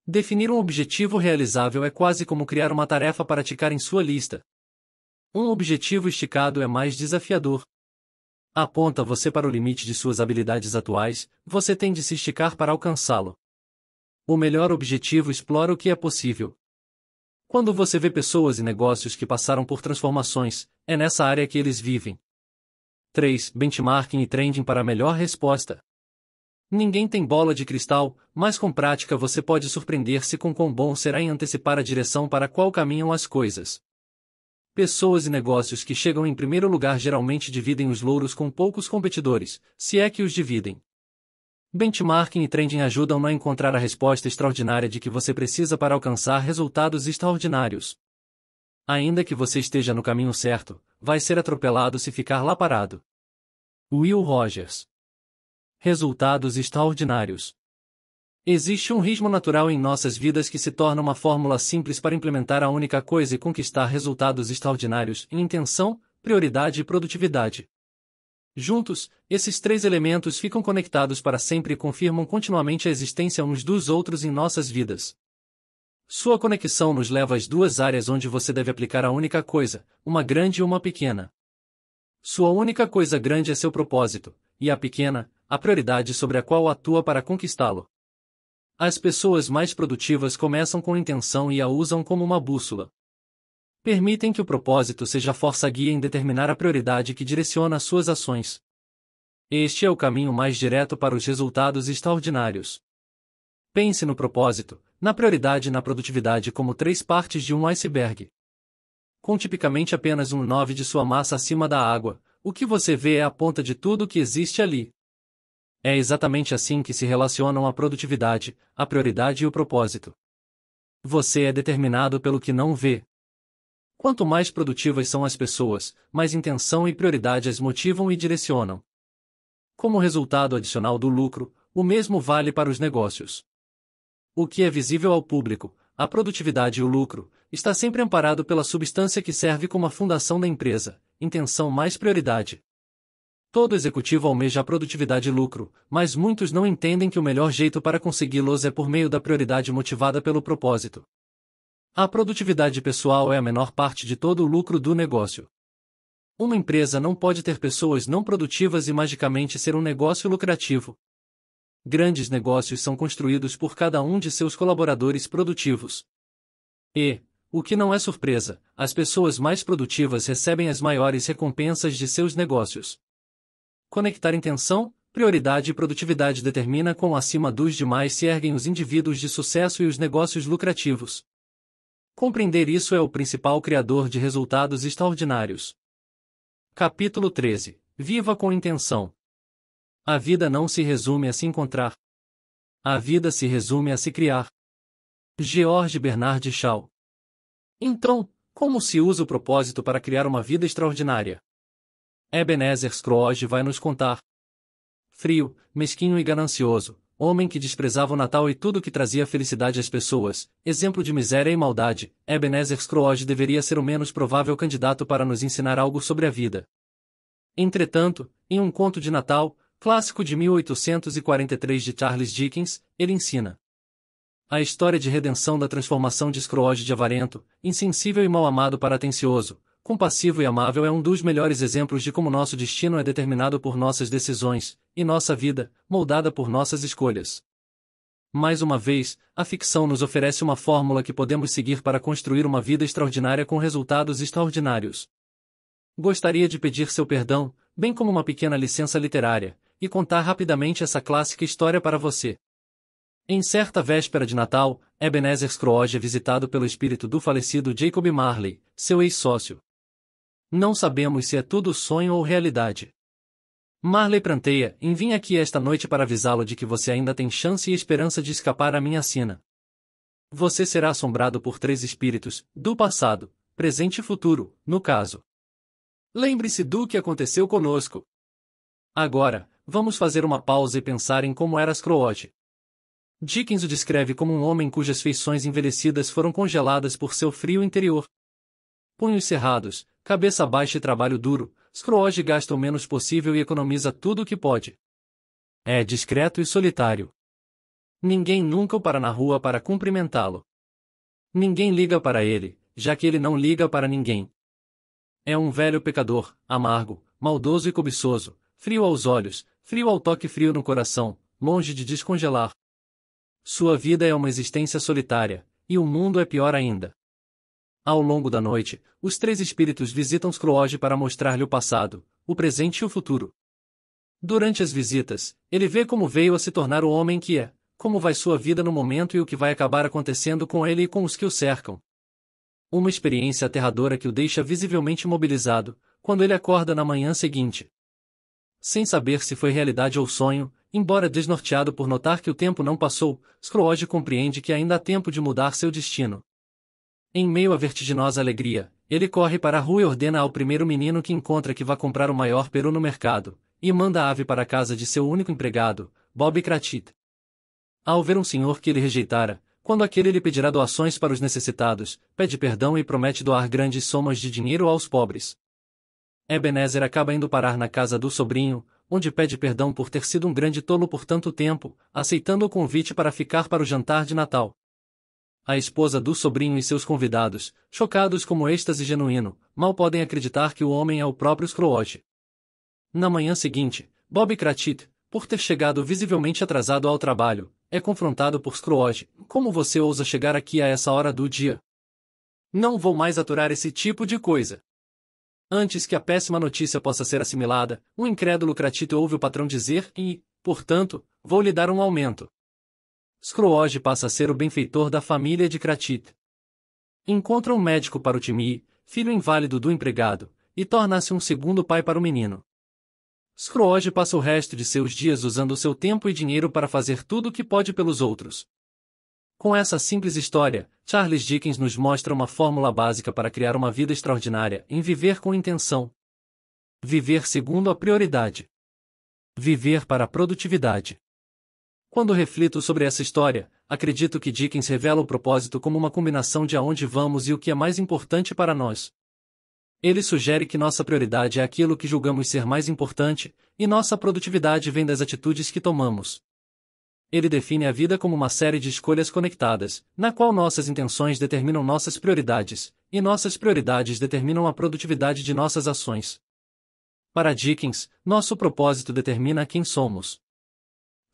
Definir um objetivo realizável é quase como criar uma tarefa para ticar em sua lista. Um objetivo esticado é mais desafiador, Aponta você para o limite de suas habilidades atuais, você tem de se esticar para alcançá-lo. O melhor objetivo explora o que é possível. Quando você vê pessoas e negócios que passaram por transformações, é nessa área que eles vivem. 3. Benchmarking e trending para a melhor resposta. Ninguém tem bola de cristal, mas com prática você pode surpreender-se com quão bom será em antecipar a direção para qual caminham as coisas. Pessoas e negócios que chegam em primeiro lugar geralmente dividem os louros com poucos competidores, se é que os dividem. Benchmarking e trending ajudam a encontrar a resposta extraordinária de que você precisa para alcançar resultados extraordinários. Ainda que você esteja no caminho certo, vai ser atropelado se ficar lá parado. Will Rogers Resultados extraordinários Existe um ritmo natural em nossas vidas que se torna uma fórmula simples para implementar a única coisa e conquistar resultados extraordinários em intenção, prioridade e produtividade. Juntos, esses três elementos ficam conectados para sempre e confirmam continuamente a existência uns dos outros em nossas vidas. Sua conexão nos leva às duas áreas onde você deve aplicar a única coisa, uma grande e uma pequena. Sua única coisa grande é seu propósito, e a pequena, a prioridade sobre a qual atua para conquistá-lo. As pessoas mais produtivas começam com intenção e a usam como uma bússola. Permitem que o propósito seja a força guia em determinar a prioridade que direciona suas ações. Este é o caminho mais direto para os resultados extraordinários. Pense no propósito, na prioridade e na produtividade como três partes de um iceberg. Com tipicamente apenas um nove de sua massa acima da água, o que você vê é a ponta de tudo que existe ali. É exatamente assim que se relacionam a produtividade, a prioridade e o propósito. Você é determinado pelo que não vê. Quanto mais produtivas são as pessoas, mais intenção e prioridade as motivam e direcionam. Como resultado adicional do lucro, o mesmo vale para os negócios. O que é visível ao público, a produtividade e o lucro, está sempre amparado pela substância que serve como a fundação da empresa, intenção mais prioridade. Todo executivo almeja a produtividade e lucro, mas muitos não entendem que o melhor jeito para consegui-los é por meio da prioridade motivada pelo propósito. A produtividade pessoal é a menor parte de todo o lucro do negócio. Uma empresa não pode ter pessoas não produtivas e magicamente ser um negócio lucrativo. Grandes negócios são construídos por cada um de seus colaboradores produtivos. E, o que não é surpresa, as pessoas mais produtivas recebem as maiores recompensas de seus negócios. Conectar intenção, prioridade e produtividade determina com acima dos demais se erguem os indivíduos de sucesso e os negócios lucrativos. Compreender isso é o principal criador de resultados extraordinários. Capítulo 13 Viva com intenção. A vida não se resume a se encontrar. A vida se resume a se criar. George Bernard Shaw. Então, como se usa o propósito para criar uma vida extraordinária? Ebenezer Scrooge vai nos contar. Frio, mesquinho e ganancioso, homem que desprezava o Natal e tudo que trazia felicidade às pessoas, exemplo de miséria e maldade, Ebenezer Scrooge deveria ser o menos provável candidato para nos ensinar algo sobre a vida. Entretanto, em um conto de Natal, clássico de 1843 de Charles Dickens, ele ensina a história de redenção da transformação de Scrooge de avarento, insensível e mal amado para atencioso, compassivo e amável é um dos melhores exemplos de como nosso destino é determinado por nossas decisões, e nossa vida, moldada por nossas escolhas. Mais uma vez, a ficção nos oferece uma fórmula que podemos seguir para construir uma vida extraordinária com resultados extraordinários. Gostaria de pedir seu perdão, bem como uma pequena licença literária, e contar rapidamente essa clássica história para você. Em certa véspera de Natal, Ebenezer Scrooge é visitado pelo espírito do falecido Jacob Marley, seu ex-sócio. Não sabemos se é tudo sonho ou realidade. Marley pranteia, em vim aqui esta noite para avisá-lo de que você ainda tem chance e esperança de escapar à minha sina. Você será assombrado por três espíritos, do passado, presente e futuro, no caso. Lembre-se do que aconteceu conosco. Agora, vamos fazer uma pausa e pensar em como era Scrooge. Dickens o descreve como um homem cujas feições envelhecidas foram congeladas por seu frio interior, punhos cerrados, cabeça baixa e trabalho duro, Scrooge gasta o menos possível e economiza tudo o que pode. É discreto e solitário. Ninguém nunca o para na rua para cumprimentá-lo. Ninguém liga para ele, já que ele não liga para ninguém. É um velho pecador, amargo, maldoso e cobiçoso, frio aos olhos, frio ao toque frio no coração, longe de descongelar. Sua vida é uma existência solitária, e o mundo é pior ainda. Ao longo da noite, os três espíritos visitam Scrooge para mostrar-lhe o passado, o presente e o futuro. Durante as visitas, ele vê como veio a se tornar o homem que é, como vai sua vida no momento e o que vai acabar acontecendo com ele e com os que o cercam. Uma experiência aterradora que o deixa visivelmente mobilizado, quando ele acorda na manhã seguinte. Sem saber se foi realidade ou sonho, embora desnorteado por notar que o tempo não passou, Scrooge compreende que ainda há tempo de mudar seu destino. Em meio à vertiginosa alegria, ele corre para a rua e ordena ao primeiro menino que encontra que vá comprar o maior peru no mercado, e manda a ave para a casa de seu único empregado, Bob Cratchit. Ao ver um senhor que ele rejeitara, quando aquele lhe pedirá doações para os necessitados, pede perdão e promete doar grandes somas de dinheiro aos pobres. Ebenezer acaba indo parar na casa do sobrinho, onde pede perdão por ter sido um grande tolo por tanto tempo, aceitando o convite para ficar para o jantar de Natal a esposa do sobrinho e seus convidados, chocados como êxtase genuíno, mal podem acreditar que o homem é o próprio Scrooge. Na manhã seguinte, Bob Cratchit, por ter chegado visivelmente atrasado ao trabalho, é confrontado por Scrooge. Como você ousa chegar aqui a essa hora do dia? Não vou mais aturar esse tipo de coisa. Antes que a péssima notícia possa ser assimilada, o um incrédulo Cratchit ouve o patrão dizer e, portanto, vou lhe dar um aumento. Scrooge passa a ser o benfeitor da família de Cratchit. Encontra um médico para o Timmy, filho inválido do empregado, e torna-se um segundo pai para o menino. Scrooge passa o resto de seus dias usando seu tempo e dinheiro para fazer tudo o que pode pelos outros. Com essa simples história, Charles Dickens nos mostra uma fórmula básica para criar uma vida extraordinária em viver com intenção. Viver segundo a prioridade. Viver para a produtividade. Quando reflito sobre essa história, acredito que Dickens revela o propósito como uma combinação de aonde vamos e o que é mais importante para nós. Ele sugere que nossa prioridade é aquilo que julgamos ser mais importante, e nossa produtividade vem das atitudes que tomamos. Ele define a vida como uma série de escolhas conectadas, na qual nossas intenções determinam nossas prioridades, e nossas prioridades determinam a produtividade de nossas ações. Para Dickens, nosso propósito determina quem somos.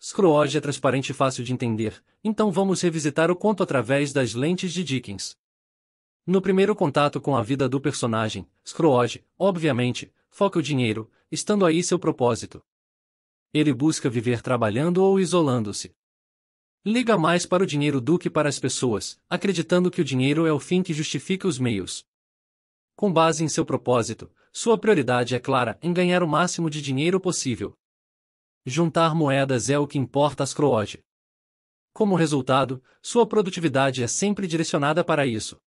Scrooge é transparente e fácil de entender, então vamos revisitar o conto através das lentes de Dickens. No primeiro contato com a vida do personagem, Scrooge, obviamente, foca o dinheiro, estando aí seu propósito. Ele busca viver trabalhando ou isolando-se. Liga mais para o dinheiro do que para as pessoas, acreditando que o dinheiro é o fim que justifica os meios. Com base em seu propósito, sua prioridade é clara em ganhar o máximo de dinheiro possível. Juntar moedas é o que importa às Croage. Como resultado, sua produtividade é sempre direcionada para isso.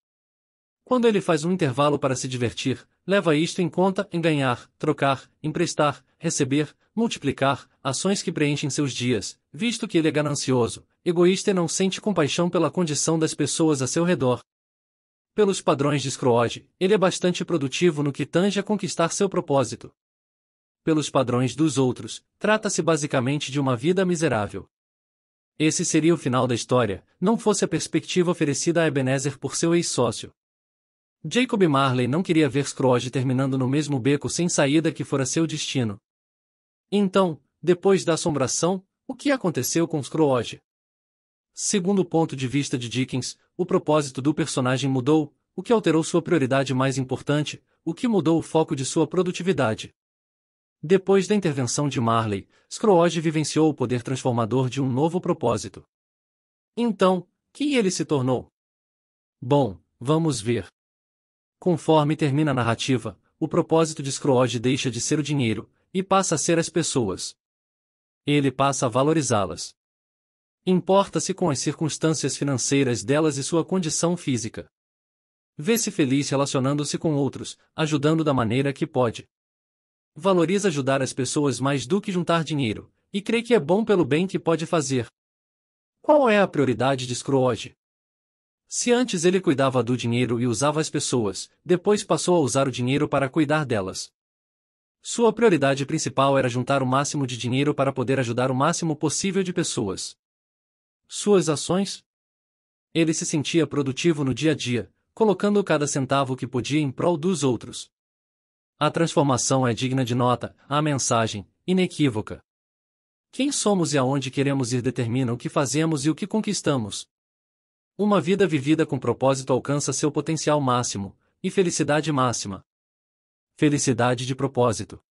Quando ele faz um intervalo para se divertir, leva isto em conta em ganhar, trocar, emprestar, receber, multiplicar, ações que preenchem seus dias, visto que ele é ganancioso, egoísta e não sente compaixão pela condição das pessoas a seu redor. Pelos padrões de Scrooge, ele é bastante produtivo no que tange a conquistar seu propósito pelos padrões dos outros, trata-se basicamente de uma vida miserável. Esse seria o final da história, não fosse a perspectiva oferecida a Ebenezer por seu ex-sócio. Jacob Marley não queria ver Scrooge terminando no mesmo beco sem saída que fora seu destino. Então, depois da assombração, o que aconteceu com Scrooge? Segundo o ponto de vista de Dickens, o propósito do personagem mudou, o que alterou sua prioridade mais importante, o que mudou o foco de sua produtividade. Depois da intervenção de Marley, Scrooge vivenciou o poder transformador de um novo propósito. Então, que ele se tornou? Bom, vamos ver. Conforme termina a narrativa, o propósito de Scrooge deixa de ser o dinheiro, e passa a ser as pessoas. Ele passa a valorizá-las. Importa-se com as circunstâncias financeiras delas e sua condição física. Vê-se feliz relacionando-se com outros, ajudando da maneira que pode. Valoriza ajudar as pessoas mais do que juntar dinheiro, e crê que é bom pelo bem que pode fazer. Qual é a prioridade de Scrooge? Se antes ele cuidava do dinheiro e usava as pessoas, depois passou a usar o dinheiro para cuidar delas. Sua prioridade principal era juntar o máximo de dinheiro para poder ajudar o máximo possível de pessoas. Suas ações? Ele se sentia produtivo no dia a dia, colocando cada centavo que podia em prol dos outros. A transformação é digna de nota, a mensagem, inequívoca. Quem somos e aonde queremos ir determina o que fazemos e o que conquistamos. Uma vida vivida com propósito alcança seu potencial máximo, e felicidade máxima. Felicidade de propósito.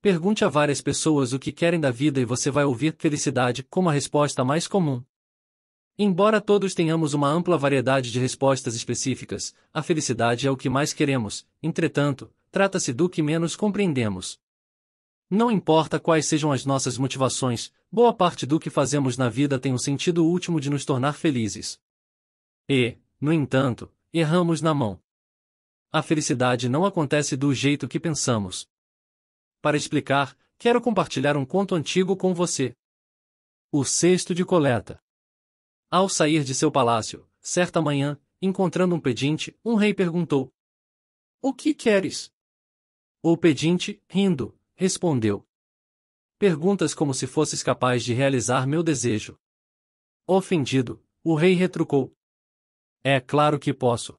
Pergunte a várias pessoas o que querem da vida e você vai ouvir felicidade como a resposta mais comum. Embora todos tenhamos uma ampla variedade de respostas específicas, a felicidade é o que mais queremos, entretanto, trata-se do que menos compreendemos. Não importa quais sejam as nossas motivações, boa parte do que fazemos na vida tem o um sentido último de nos tornar felizes. E, no entanto, erramos na mão. A felicidade não acontece do jeito que pensamos. Para explicar, quero compartilhar um conto antigo com você. O cesto de coleta. Ao sair de seu palácio, certa manhã, encontrando um pedinte, um rei perguntou: O que queres? O pedinte, rindo, respondeu. Perguntas como se fosses capaz de realizar meu desejo. Ofendido, o rei retrucou. É claro que posso.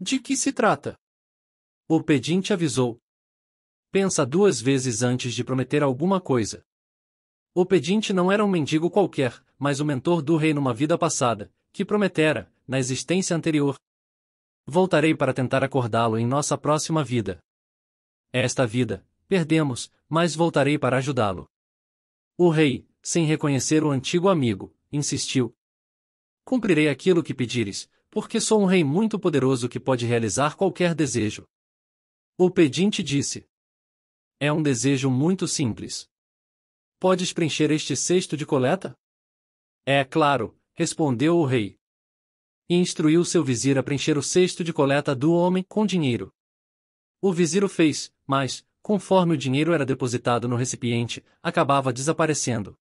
De que se trata? O pedinte avisou. Pensa duas vezes antes de prometer alguma coisa. O pedinte não era um mendigo qualquer, mas o mentor do rei numa vida passada, que prometera, na existência anterior. Voltarei para tentar acordá-lo em nossa próxima vida. Esta vida, perdemos, mas voltarei para ajudá-lo. O rei, sem reconhecer o antigo amigo, insistiu. Cumprirei aquilo que pedires, porque sou um rei muito poderoso que pode realizar qualquer desejo. O pedinte disse. É um desejo muito simples. Podes preencher este cesto de coleta? É claro, respondeu o rei. E instruiu seu vizir a preencher o cesto de coleta do homem com dinheiro. O vizir o fez, mas, conforme o dinheiro era depositado no recipiente, acabava desaparecendo.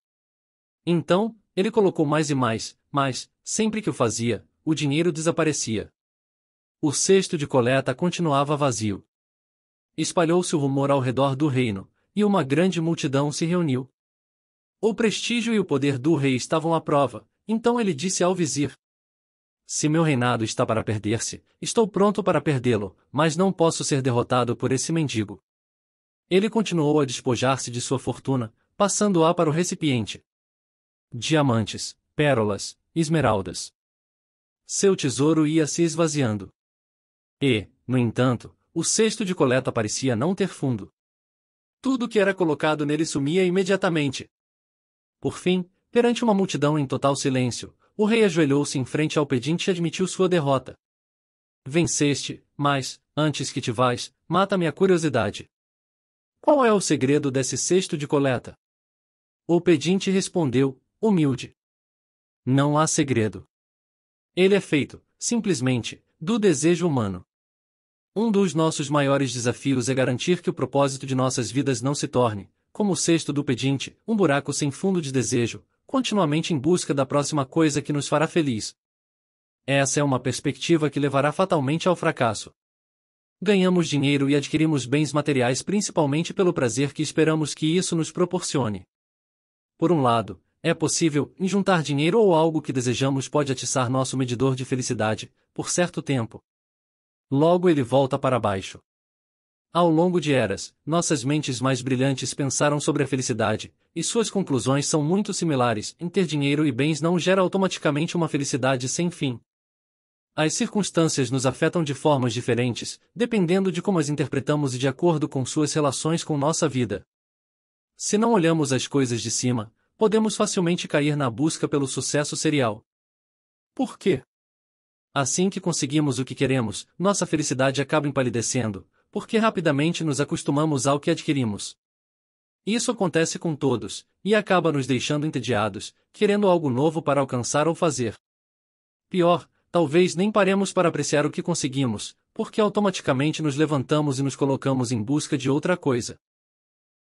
Então, ele colocou mais e mais, mas, sempre que o fazia, o dinheiro desaparecia. O cesto de coleta continuava vazio. Espalhou-se o rumor ao redor do reino, e uma grande multidão se reuniu. O prestígio e o poder do rei estavam à prova, então ele disse ao vizir: se meu reinado está para perder-se, estou pronto para perdê-lo, mas não posso ser derrotado por esse mendigo. Ele continuou a despojar-se de sua fortuna, passando-a para o recipiente. Diamantes, pérolas, esmeraldas. Seu tesouro ia se esvaziando. E, no entanto, o cesto de coleta parecia não ter fundo. Tudo que era colocado nele sumia imediatamente. Por fim, perante uma multidão em total silêncio, o rei ajoelhou-se em frente ao pedinte e admitiu sua derrota. Venceste, mas, antes que te vais, mata-me a curiosidade. Qual é o segredo desse cesto de coleta? O pedinte respondeu, humilde. Não há segredo. Ele é feito, simplesmente, do desejo humano. Um dos nossos maiores desafios é garantir que o propósito de nossas vidas não se torne, como o cesto do pedinte, um buraco sem fundo de desejo, continuamente em busca da próxima coisa que nos fará feliz. Essa é uma perspectiva que levará fatalmente ao fracasso. Ganhamos dinheiro e adquirimos bens materiais principalmente pelo prazer que esperamos que isso nos proporcione. Por um lado, é possível, em juntar dinheiro ou algo que desejamos pode atiçar nosso medidor de felicidade, por certo tempo. Logo ele volta para baixo. Ao longo de eras, nossas mentes mais brilhantes pensaram sobre a felicidade, e suas conclusões são muito similares: ter dinheiro e bens não gera automaticamente uma felicidade sem fim. As circunstâncias nos afetam de formas diferentes, dependendo de como as interpretamos e de acordo com suas relações com nossa vida. Se não olhamos as coisas de cima, podemos facilmente cair na busca pelo sucesso serial. Por quê? Assim que conseguimos o que queremos, nossa felicidade acaba empalidecendo, porque rapidamente nos acostumamos ao que adquirimos. Isso acontece com todos, e acaba nos deixando entediados, querendo algo novo para alcançar ou fazer. Pior, talvez nem paremos para apreciar o que conseguimos, porque automaticamente nos levantamos e nos colocamos em busca de outra coisa.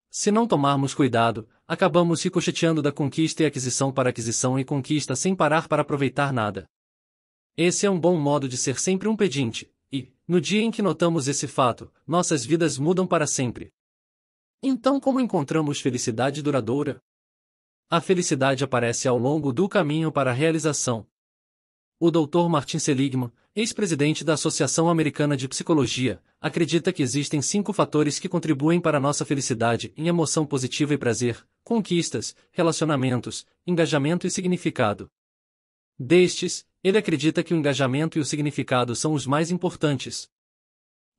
Se não tomarmos cuidado, acabamos ricocheteando da conquista e aquisição para aquisição e conquista sem parar para aproveitar nada. Esse é um bom modo de ser sempre um pedinte, no dia em que notamos esse fato, nossas vidas mudam para sempre. Então, como encontramos felicidade duradoura? A felicidade aparece ao longo do caminho para a realização. O Dr. Martin Seligman, ex-presidente da Associação Americana de Psicologia, acredita que existem cinco fatores que contribuem para nossa felicidade em emoção positiva e prazer, conquistas, relacionamentos, engajamento e significado. Destes, ele acredita que o engajamento e o significado são os mais importantes.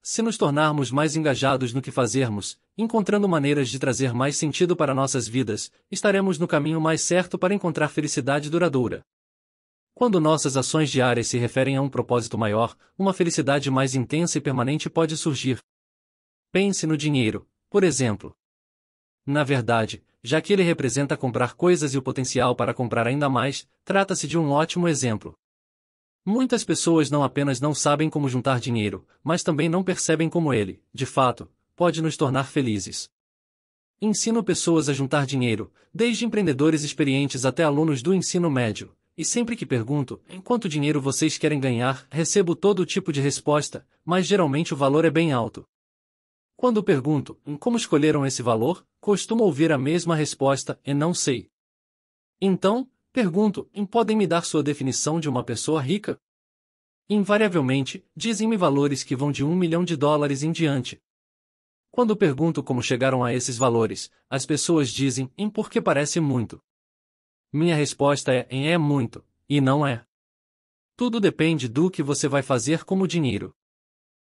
Se nos tornarmos mais engajados no que fazermos, encontrando maneiras de trazer mais sentido para nossas vidas, estaremos no caminho mais certo para encontrar felicidade duradoura. Quando nossas ações diárias se referem a um propósito maior, uma felicidade mais intensa e permanente pode surgir. Pense no dinheiro, por exemplo. Na verdade, já que ele representa comprar coisas e o potencial para comprar ainda mais, trata-se de um ótimo exemplo. Muitas pessoas não apenas não sabem como juntar dinheiro, mas também não percebem como ele, de fato, pode nos tornar felizes. Ensino pessoas a juntar dinheiro, desde empreendedores experientes até alunos do ensino médio, e sempre que pergunto em quanto dinheiro vocês querem ganhar, recebo todo tipo de resposta, mas geralmente o valor é bem alto. Quando pergunto em como escolheram esse valor, costumo ouvir a mesma resposta e não sei. Então, Pergunto, em podem me dar sua definição de uma pessoa rica? Invariavelmente, dizem-me valores que vão de um milhão de dólares em diante. Quando pergunto como chegaram a esses valores, as pessoas dizem em porque parece muito. Minha resposta é em é muito, e não é. Tudo depende do que você vai fazer com o dinheiro.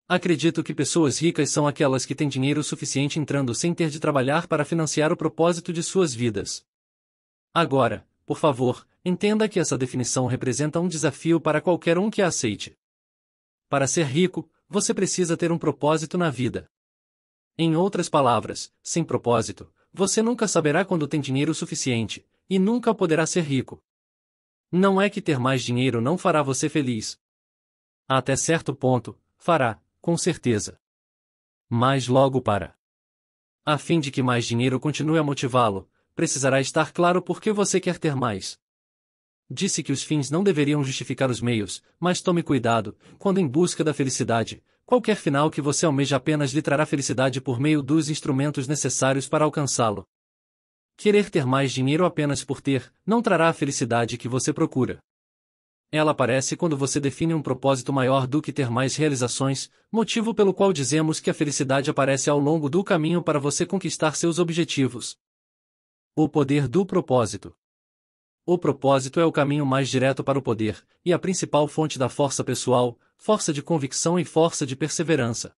Acredito que pessoas ricas são aquelas que têm dinheiro suficiente entrando sem ter de trabalhar para financiar o propósito de suas vidas. Agora, por favor, entenda que essa definição representa um desafio para qualquer um que a aceite. Para ser rico, você precisa ter um propósito na vida. Em outras palavras, sem propósito, você nunca saberá quando tem dinheiro suficiente, e nunca poderá ser rico. Não é que ter mais dinheiro não fará você feliz. Até certo ponto, fará, com certeza. Mas logo para. A fim de que mais dinheiro continue a motivá-lo, precisará estar claro por que você quer ter mais. Disse que os fins não deveriam justificar os meios, mas tome cuidado, quando em busca da felicidade, qualquer final que você almeja apenas lhe trará felicidade por meio dos instrumentos necessários para alcançá-lo. Querer ter mais dinheiro apenas por ter, não trará a felicidade que você procura. Ela aparece quando você define um propósito maior do que ter mais realizações, motivo pelo qual dizemos que a felicidade aparece ao longo do caminho para você conquistar seus objetivos. O poder do propósito. O propósito é o caminho mais direto para o poder, e a principal fonte da força pessoal, força de convicção e força de perseverança.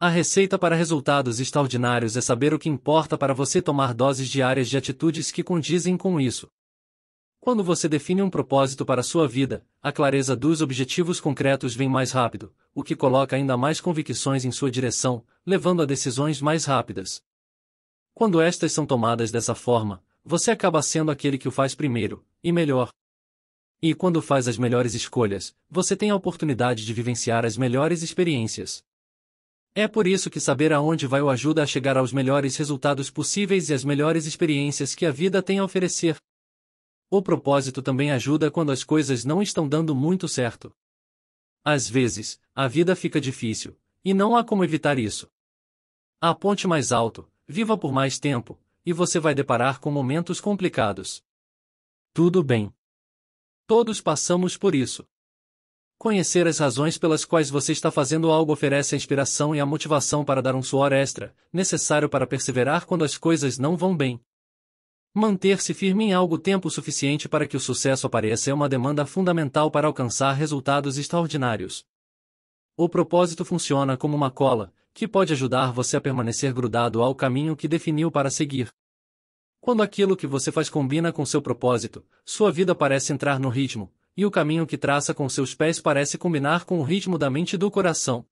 A receita para resultados extraordinários é saber o que importa para você tomar doses diárias de atitudes que condizem com isso. Quando você define um propósito para sua vida, a clareza dos objetivos concretos vem mais rápido, o que coloca ainda mais convicções em sua direção, levando a decisões mais rápidas. Quando estas são tomadas dessa forma, você acaba sendo aquele que o faz primeiro, e melhor. E quando faz as melhores escolhas, você tem a oportunidade de vivenciar as melhores experiências. É por isso que saber aonde vai o ajuda a chegar aos melhores resultados possíveis e às melhores experiências que a vida tem a oferecer. O propósito também ajuda quando as coisas não estão dando muito certo. Às vezes, a vida fica difícil, e não há como evitar isso. Aponte mais alto, viva por mais tempo, e você vai deparar com momentos complicados. Tudo bem. Todos passamos por isso. Conhecer as razões pelas quais você está fazendo algo oferece a inspiração e a motivação para dar um suor extra, necessário para perseverar quando as coisas não vão bem. Manter-se firme em algo tempo suficiente para que o sucesso apareça é uma demanda fundamental para alcançar resultados extraordinários. O propósito funciona como uma cola, que pode ajudar você a permanecer grudado ao caminho que definiu para seguir. Quando aquilo que você faz combina com seu propósito, sua vida parece entrar no ritmo, e o caminho que traça com seus pés parece combinar com o ritmo da mente e do coração.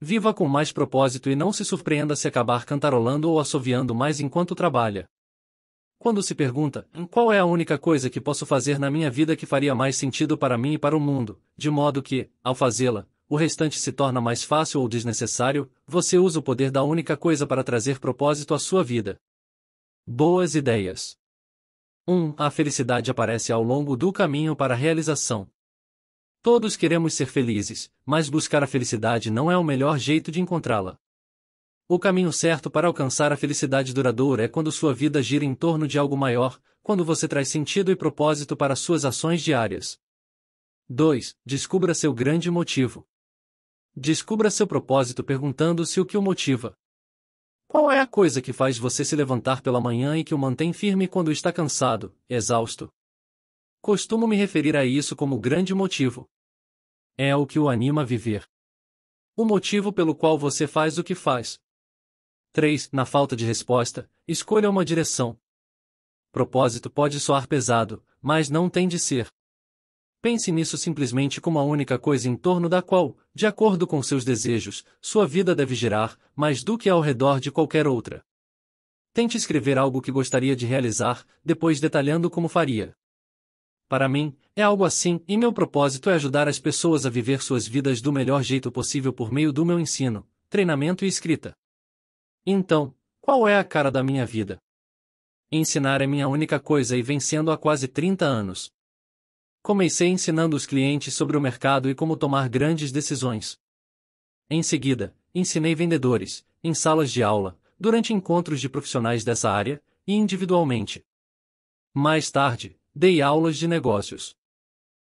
Viva com mais propósito e não se surpreenda se acabar cantarolando ou assoviando mais enquanto trabalha. Quando se pergunta, qual é a única coisa que posso fazer na minha vida que faria mais sentido para mim e para o mundo, de modo que, ao fazê-la, o restante se torna mais fácil ou desnecessário, você usa o poder da única coisa para trazer propósito à sua vida. Boas ideias. 1. Um, a felicidade aparece ao longo do caminho para a realização. Todos queremos ser felizes, mas buscar a felicidade não é o melhor jeito de encontrá-la. O caminho certo para alcançar a felicidade duradoura é quando sua vida gira em torno de algo maior, quando você traz sentido e propósito para suas ações diárias. 2. Descubra seu grande motivo. Descubra seu propósito perguntando-se o que o motiva. Qual é a coisa que faz você se levantar pela manhã e que o mantém firme quando está cansado, exausto? Costumo me referir a isso como grande motivo. É o que o anima a viver. O motivo pelo qual você faz o que faz. 3. Na falta de resposta, escolha uma direção. Propósito pode soar pesado, mas não tem de ser pense nisso simplesmente como a única coisa em torno da qual, de acordo com seus desejos, sua vida deve girar, mais do que ao redor de qualquer outra. Tente escrever algo que gostaria de realizar, depois detalhando como faria. Para mim, é algo assim, e meu propósito é ajudar as pessoas a viver suas vidas do melhor jeito possível por meio do meu ensino, treinamento e escrita. Então, qual é a cara da minha vida? Ensinar é minha única coisa e vencendo há quase 30 anos, Comecei ensinando os clientes sobre o mercado e como tomar grandes decisões. Em seguida, ensinei vendedores, em salas de aula, durante encontros de profissionais dessa área, e individualmente. Mais tarde, dei aulas de negócios.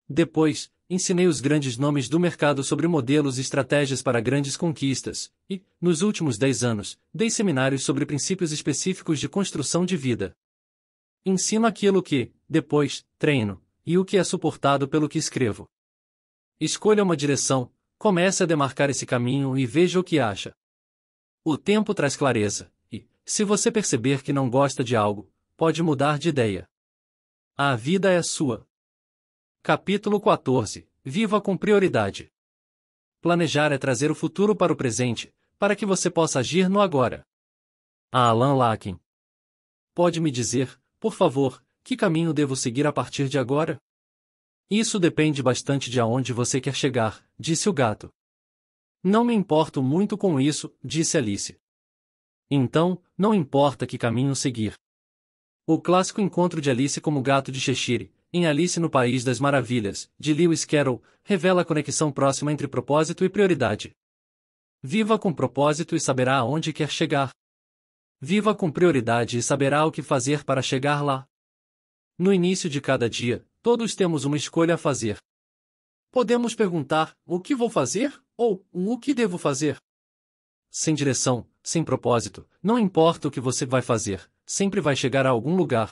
Depois, ensinei os grandes nomes do mercado sobre modelos e estratégias para grandes conquistas, e, nos últimos 10 anos, dei seminários sobre princípios específicos de construção de vida. Ensino aquilo que, depois, treino, e o que é suportado pelo que escrevo. Escolha uma direção, comece a demarcar esse caminho e veja o que acha. O tempo traz clareza, e, se você perceber que não gosta de algo, pode mudar de ideia. A vida é sua. Capítulo 14 Viva com prioridade. Planejar é trazer o futuro para o presente, para que você possa agir no agora. A Alan Lakin. Pode me dizer, por favor, que caminho devo seguir a partir de agora? Isso depende bastante de aonde você quer chegar, disse o gato. Não me importo muito com isso, disse Alice. Então, não importa que caminho seguir. O clássico encontro de Alice como gato de Cheshire, em Alice no País das Maravilhas, de Lewis Carroll, revela a conexão próxima entre propósito e prioridade. Viva com propósito e saberá aonde quer chegar. Viva com prioridade e saberá o que fazer para chegar lá. No início de cada dia, todos temos uma escolha a fazer. Podemos perguntar: o que vou fazer? ou o que devo fazer? Sem direção, sem propósito, não importa o que você vai fazer, sempre vai chegar a algum lugar.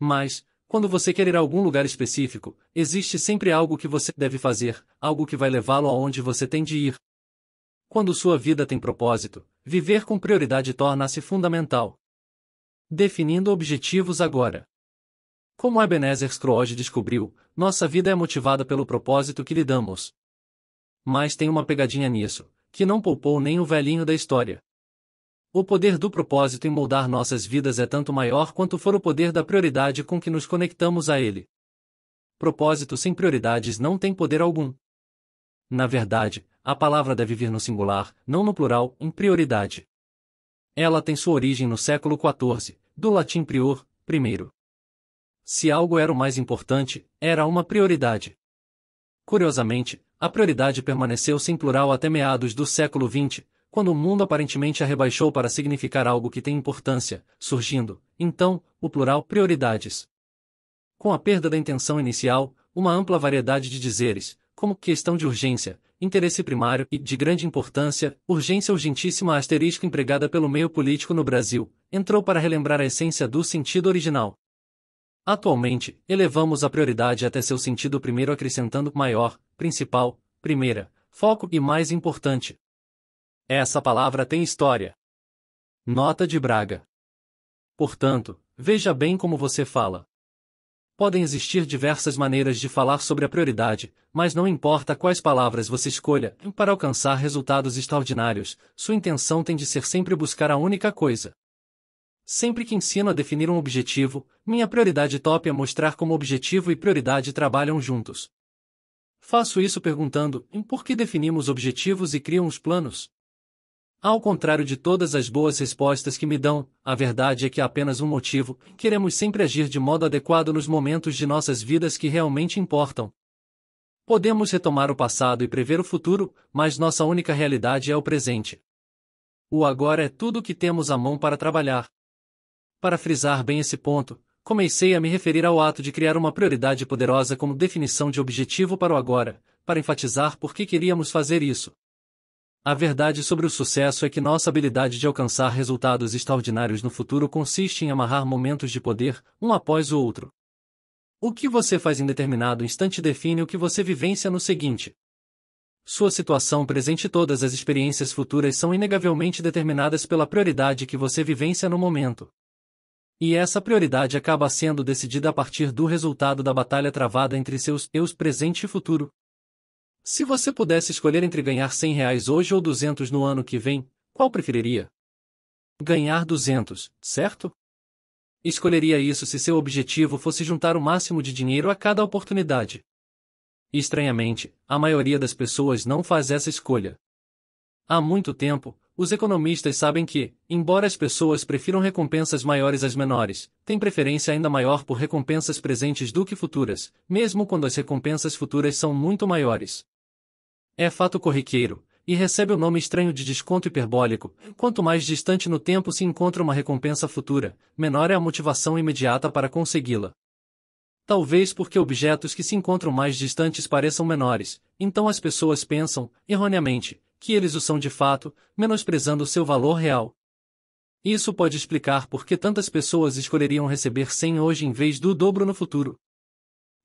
Mas, quando você quer ir a algum lugar específico, existe sempre algo que você deve fazer, algo que vai levá-lo aonde você tem de ir. Quando sua vida tem propósito, viver com prioridade torna-se fundamental. Definindo objetivos agora. Como Ebenezer Scrooge descobriu, nossa vida é motivada pelo propósito que lhe damos. Mas tem uma pegadinha nisso, que não poupou nem o velhinho da história. O poder do propósito em moldar nossas vidas é tanto maior quanto for o poder da prioridade com que nos conectamos a ele. Propósito sem prioridades não tem poder algum. Na verdade, a palavra deve vir no singular, não no plural, em prioridade. Ela tem sua origem no século XIV, do latim prior, primeiro. Se algo era o mais importante, era uma prioridade. Curiosamente, a prioridade permaneceu sem plural até meados do século XX, quando o mundo aparentemente a rebaixou para significar algo que tem importância, surgindo, então, o plural prioridades. Com a perda da intenção inicial, uma ampla variedade de dizeres, como questão de urgência, interesse primário e, de grande importância, urgência urgentíssima asterisco empregada pelo meio político no Brasil, entrou para relembrar a essência do sentido original. Atualmente, elevamos a prioridade até seu sentido primeiro acrescentando maior, principal, primeira, foco e mais importante. Essa palavra tem história. Nota de Braga. Portanto, veja bem como você fala. Podem existir diversas maneiras de falar sobre a prioridade, mas não importa quais palavras você escolha, para alcançar resultados extraordinários, sua intenção tem de ser sempre buscar a única coisa Sempre que ensino a definir um objetivo, minha prioridade top é mostrar como objetivo e prioridade trabalham juntos. Faço isso perguntando em por que definimos objetivos e criam os planos. Ao contrário de todas as boas respostas que me dão, a verdade é que há apenas um motivo: queremos sempre agir de modo adequado nos momentos de nossas vidas que realmente importam. Podemos retomar o passado e prever o futuro, mas nossa única realidade é o presente. O agora é tudo o que temos à mão para trabalhar. Para frisar bem esse ponto, comecei a me referir ao ato de criar uma prioridade poderosa como definição de objetivo para o agora, para enfatizar por que queríamos fazer isso. A verdade sobre o sucesso é que nossa habilidade de alcançar resultados extraordinários no futuro consiste em amarrar momentos de poder, um após o outro. O que você faz em determinado instante define o que você vivencia no seguinte. Sua situação presente e todas as experiências futuras são inegavelmente determinadas pela prioridade que você vivencia no momento. E essa prioridade acaba sendo decidida a partir do resultado da batalha travada entre seus eus presente e futuro. Se você pudesse escolher entre ganhar 100 reais hoje ou 200 no ano que vem, qual preferiria? Ganhar 200, certo? Escolheria isso se seu objetivo fosse juntar o máximo de dinheiro a cada oportunidade. Estranhamente, a maioria das pessoas não faz essa escolha. Há muito tempo, os economistas sabem que, embora as pessoas prefiram recompensas maiores às menores, têm preferência ainda maior por recompensas presentes do que futuras, mesmo quando as recompensas futuras são muito maiores. É fato corriqueiro, e recebe o nome estranho de desconto hiperbólico, quanto mais distante no tempo se encontra uma recompensa futura, menor é a motivação imediata para consegui-la. Talvez porque objetos que se encontram mais distantes pareçam menores, então as pessoas pensam, erroneamente, que eles o são de fato, menosprezando seu valor real. Isso pode explicar por que tantas pessoas escolheriam receber 100 hoje em vez do dobro no futuro.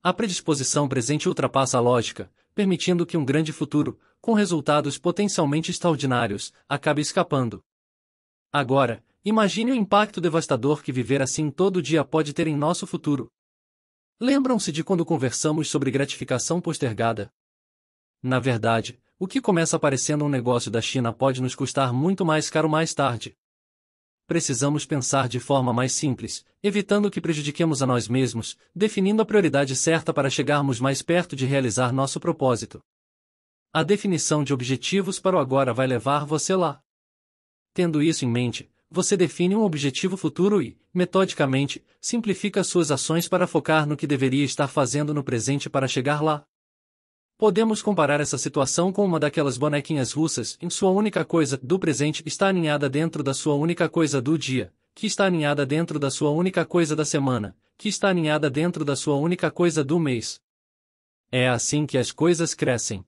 A predisposição presente ultrapassa a lógica, permitindo que um grande futuro, com resultados potencialmente extraordinários, acabe escapando. Agora, imagine o impacto devastador que viver assim todo dia pode ter em nosso futuro. Lembram-se de quando conversamos sobre gratificação postergada? Na verdade, o que começa parecendo um negócio da China pode nos custar muito mais caro mais tarde. Precisamos pensar de forma mais simples, evitando que prejudiquemos a nós mesmos, definindo a prioridade certa para chegarmos mais perto de realizar nosso propósito. A definição de objetivos para o agora vai levar você lá. Tendo isso em mente, você define um objetivo futuro e, metodicamente, simplifica suas ações para focar no que deveria estar fazendo no presente para chegar lá. Podemos comparar essa situação com uma daquelas bonequinhas russas em sua única coisa do presente está aninhada dentro da sua única coisa do dia, que está aninhada dentro da sua única coisa da semana, que está aninhada dentro da sua única coisa do mês. É assim que as coisas crescem.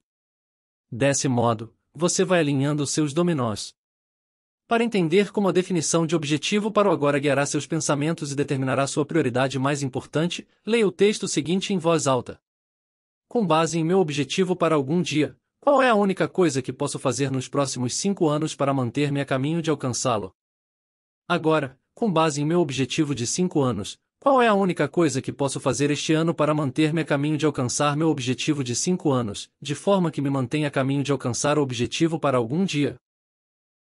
Desse modo, você vai alinhando seus dominós. Para entender como a definição de objetivo para o agora guiará seus pensamentos e determinará sua prioridade mais importante, leia o texto seguinte em voz alta com base em meu objetivo para algum dia, qual é a única coisa que posso fazer nos próximos cinco anos para manter-me a caminho de alcançá-lo? Agora, com base em meu objetivo de cinco anos, qual é a única coisa que posso fazer este ano para manter-me a caminho de alcançar meu objetivo de cinco anos, de forma que me mantenha a caminho de alcançar o objetivo para algum dia?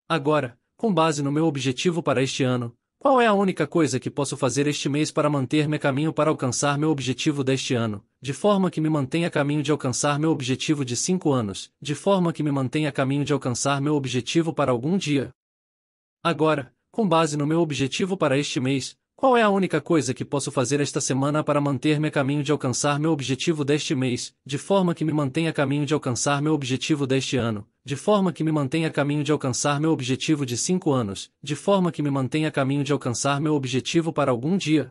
Agora, com base no meu objetivo para este ano, qual é a única coisa que posso fazer este mês para manter-me a caminho para alcançar meu objetivo deste ano, de forma que me mantenha a caminho de alcançar meu objetivo de 5 anos, de forma que me mantenha a caminho de alcançar meu objetivo para algum dia? Agora, com base no meu objetivo para este mês, qual é a única coisa que posso fazer esta semana para manter-me a caminho de alcançar meu objetivo deste mês, de forma que me mantenha a caminho de alcançar meu objetivo deste ano, de forma que me mantenha a caminho de alcançar meu objetivo de cinco anos, de forma que me mantenha a caminho de alcançar meu objetivo para algum dia?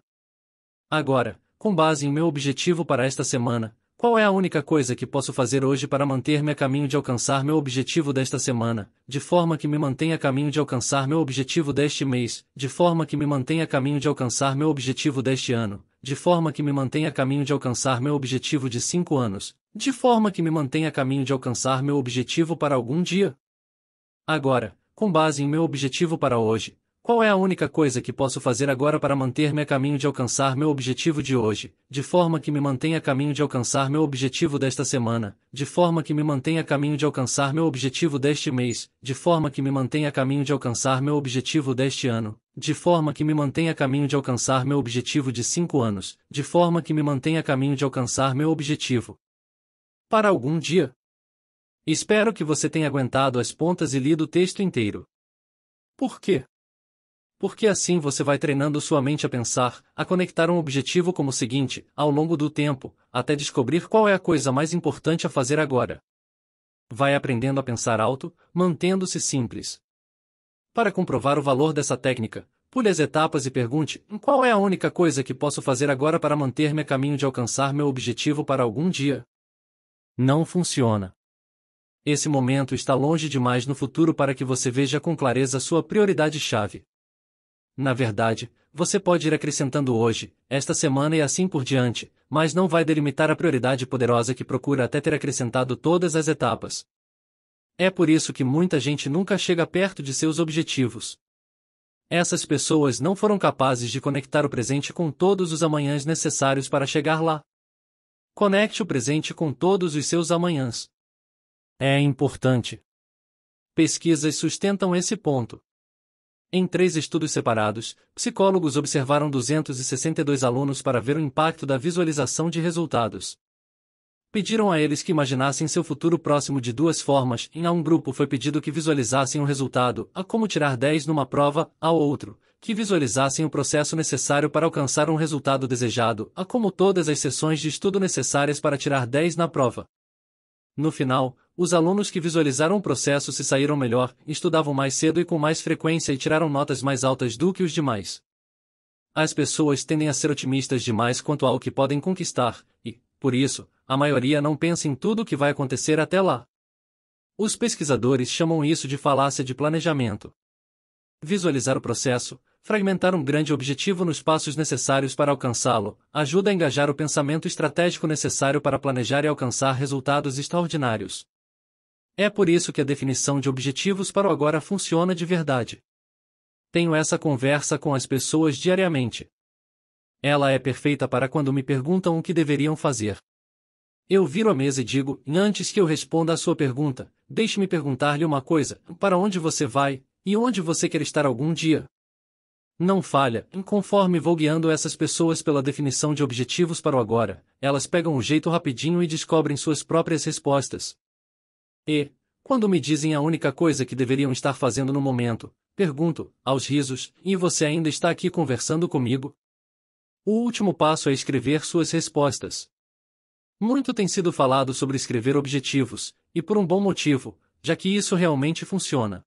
Agora, com base em meu objetivo para esta semana, qual é a única coisa que posso fazer hoje para manter-me a caminho de alcançar meu objetivo desta semana, de forma que me mantenha a caminho de alcançar meu objetivo deste mês, de forma que me mantenha a caminho de alcançar meu objetivo deste ano, de forma que me mantenha a caminho de alcançar meu objetivo de cinco anos, de forma que me mantenha a caminho de alcançar meu objetivo para algum dia? Agora, com base em meu objetivo para hoje, qual é a única coisa que posso fazer agora para manter-me a caminho de alcançar meu objetivo de hoje, de forma que me mantenha a caminho de alcançar meu objetivo desta semana, de forma que me mantenha a caminho de alcançar meu objetivo deste mês, de forma que me mantenha a caminho de alcançar meu objetivo deste ano, de forma que me mantenha a caminho de alcançar meu objetivo de cinco anos, de forma que me mantenha a caminho de alcançar meu objetivo para algum dia? Espero que você tenha aguentado as pontas e lido o texto inteiro. Por quê? Porque assim você vai treinando sua mente a pensar, a conectar um objetivo como o seguinte, ao longo do tempo, até descobrir qual é a coisa mais importante a fazer agora. Vai aprendendo a pensar alto, mantendo-se simples. Para comprovar o valor dessa técnica, pule as etapas e pergunte: qual é a única coisa que posso fazer agora para manter-me a caminho de alcançar meu objetivo para algum dia? Não funciona. Esse momento está longe demais no futuro para que você veja com clareza sua prioridade-chave. Na verdade, você pode ir acrescentando hoje, esta semana e assim por diante, mas não vai delimitar a prioridade poderosa que procura até ter acrescentado todas as etapas. É por isso que muita gente nunca chega perto de seus objetivos. Essas pessoas não foram capazes de conectar o presente com todos os amanhãs necessários para chegar lá. Conecte o presente com todos os seus amanhãs. É importante. Pesquisas sustentam esse ponto. Em três estudos separados, psicólogos observaram 262 alunos para ver o impacto da visualização de resultados. Pediram a eles que imaginassem seu futuro próximo de duas formas, em a um grupo foi pedido que visualizassem um resultado, a como tirar 10 numa prova, ao outro, que visualizassem o processo necessário para alcançar um resultado desejado, a como todas as sessões de estudo necessárias para tirar 10 na prova. No final, os alunos que visualizaram o processo se saíram melhor, estudavam mais cedo e com mais frequência e tiraram notas mais altas do que os demais. As pessoas tendem a ser otimistas demais quanto ao que podem conquistar, e, por isso, a maioria não pensa em tudo o que vai acontecer até lá. Os pesquisadores chamam isso de falácia de planejamento. Visualizar o processo, fragmentar um grande objetivo nos passos necessários para alcançá-lo, ajuda a engajar o pensamento estratégico necessário para planejar e alcançar resultados extraordinários. É por isso que a definição de objetivos para o agora funciona de verdade. Tenho essa conversa com as pessoas diariamente. Ela é perfeita para quando me perguntam o que deveriam fazer. Eu viro a mesa e digo: antes que eu responda à sua pergunta, deixe-me perguntar-lhe uma coisa: para onde você vai, e onde você quer estar algum dia? Não falha, conforme vou guiando essas pessoas pela definição de objetivos para o agora, elas pegam um jeito rapidinho e descobrem suas próprias respostas. E, quando me dizem a única coisa que deveriam estar fazendo no momento, pergunto, aos risos, e você ainda está aqui conversando comigo? O último passo é escrever suas respostas. Muito tem sido falado sobre escrever objetivos, e por um bom motivo, já que isso realmente funciona.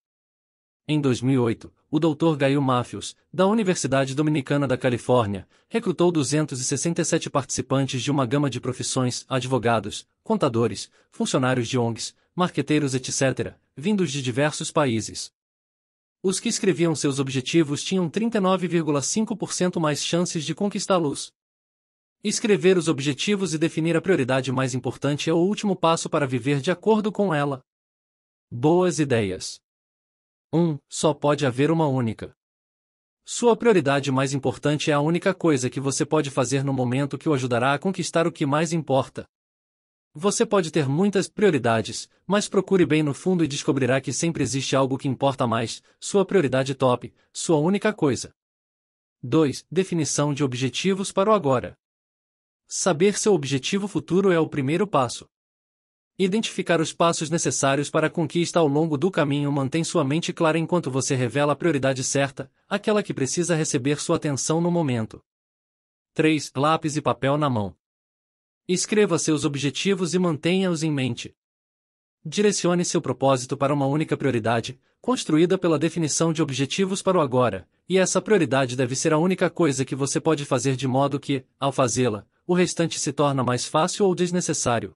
Em 2008, o Dr. Gail Matthews, da Universidade Dominicana da Califórnia, recrutou 267 participantes de uma gama de profissões, advogados, contadores, funcionários de ONGs, marqueteiros, etc., vindos de diversos países. Os que escreviam seus objetivos tinham 39,5% mais chances de conquistá-los. Escrever os objetivos e definir a prioridade mais importante é o último passo para viver de acordo com ela. Boas ideias. Um, só pode haver uma única. Sua prioridade mais importante é a única coisa que você pode fazer no momento que o ajudará a conquistar o que mais importa. Você pode ter muitas prioridades, mas procure bem no fundo e descobrirá que sempre existe algo que importa mais, sua prioridade top, sua única coisa. 2. Definição de objetivos para o agora. Saber seu objetivo futuro é o primeiro passo. Identificar os passos necessários para a conquista ao longo do caminho mantém sua mente clara enquanto você revela a prioridade certa, aquela que precisa receber sua atenção no momento. 3. Lápis e papel na mão. Escreva seus objetivos e mantenha-os em mente. Direcione seu propósito para uma única prioridade, construída pela definição de objetivos para o agora, e essa prioridade deve ser a única coisa que você pode fazer de modo que, ao fazê-la, o restante se torna mais fácil ou desnecessário.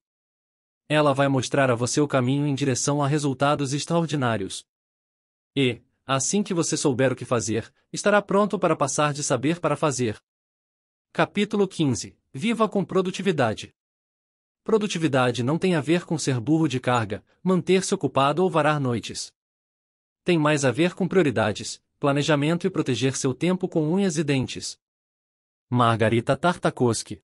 Ela vai mostrar a você o caminho em direção a resultados extraordinários. E, assim que você souber o que fazer, estará pronto para passar de saber para fazer. Capítulo 15 Viva com produtividade. Produtividade não tem a ver com ser burro de carga, manter-se ocupado ou varar noites. Tem mais a ver com prioridades, planejamento e proteger seu tempo com unhas e dentes. Margarita Tartakoski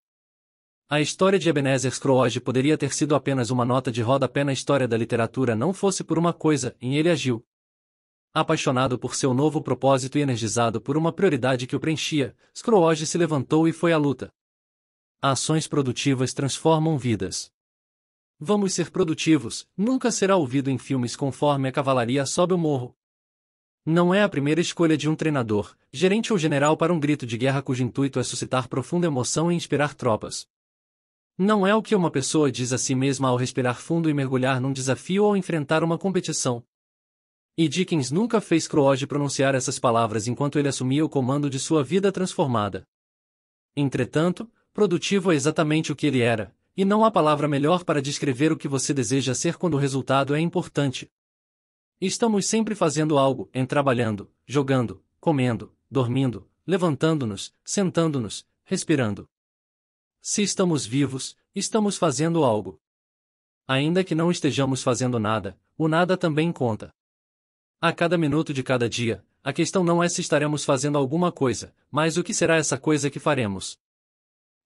a história de Ebenezer Scrooge poderia ter sido apenas uma nota de rodapé na história da literatura não fosse por uma coisa em ele agiu. Apaixonado por seu novo propósito e energizado por uma prioridade que o preenchia, Scrooge se levantou e foi à luta. Ações produtivas transformam vidas. Vamos ser produtivos, nunca será ouvido em filmes conforme a cavalaria sobe o morro. Não é a primeira escolha de um treinador, gerente ou general para um grito de guerra cujo intuito é suscitar profunda emoção e inspirar tropas. Não é o que uma pessoa diz a si mesma ao respirar fundo e mergulhar num desafio ou enfrentar uma competição. E Dickens nunca fez Croage pronunciar essas palavras enquanto ele assumia o comando de sua vida transformada. Entretanto, produtivo é exatamente o que ele era, e não há palavra melhor para descrever o que você deseja ser quando o resultado é importante. Estamos sempre fazendo algo, em trabalhando, jogando, comendo, dormindo, levantando-nos, sentando-nos, respirando. Se estamos vivos, estamos fazendo algo. Ainda que não estejamos fazendo nada, o nada também conta. A cada minuto de cada dia, a questão não é se estaremos fazendo alguma coisa, mas o que será essa coisa que faremos.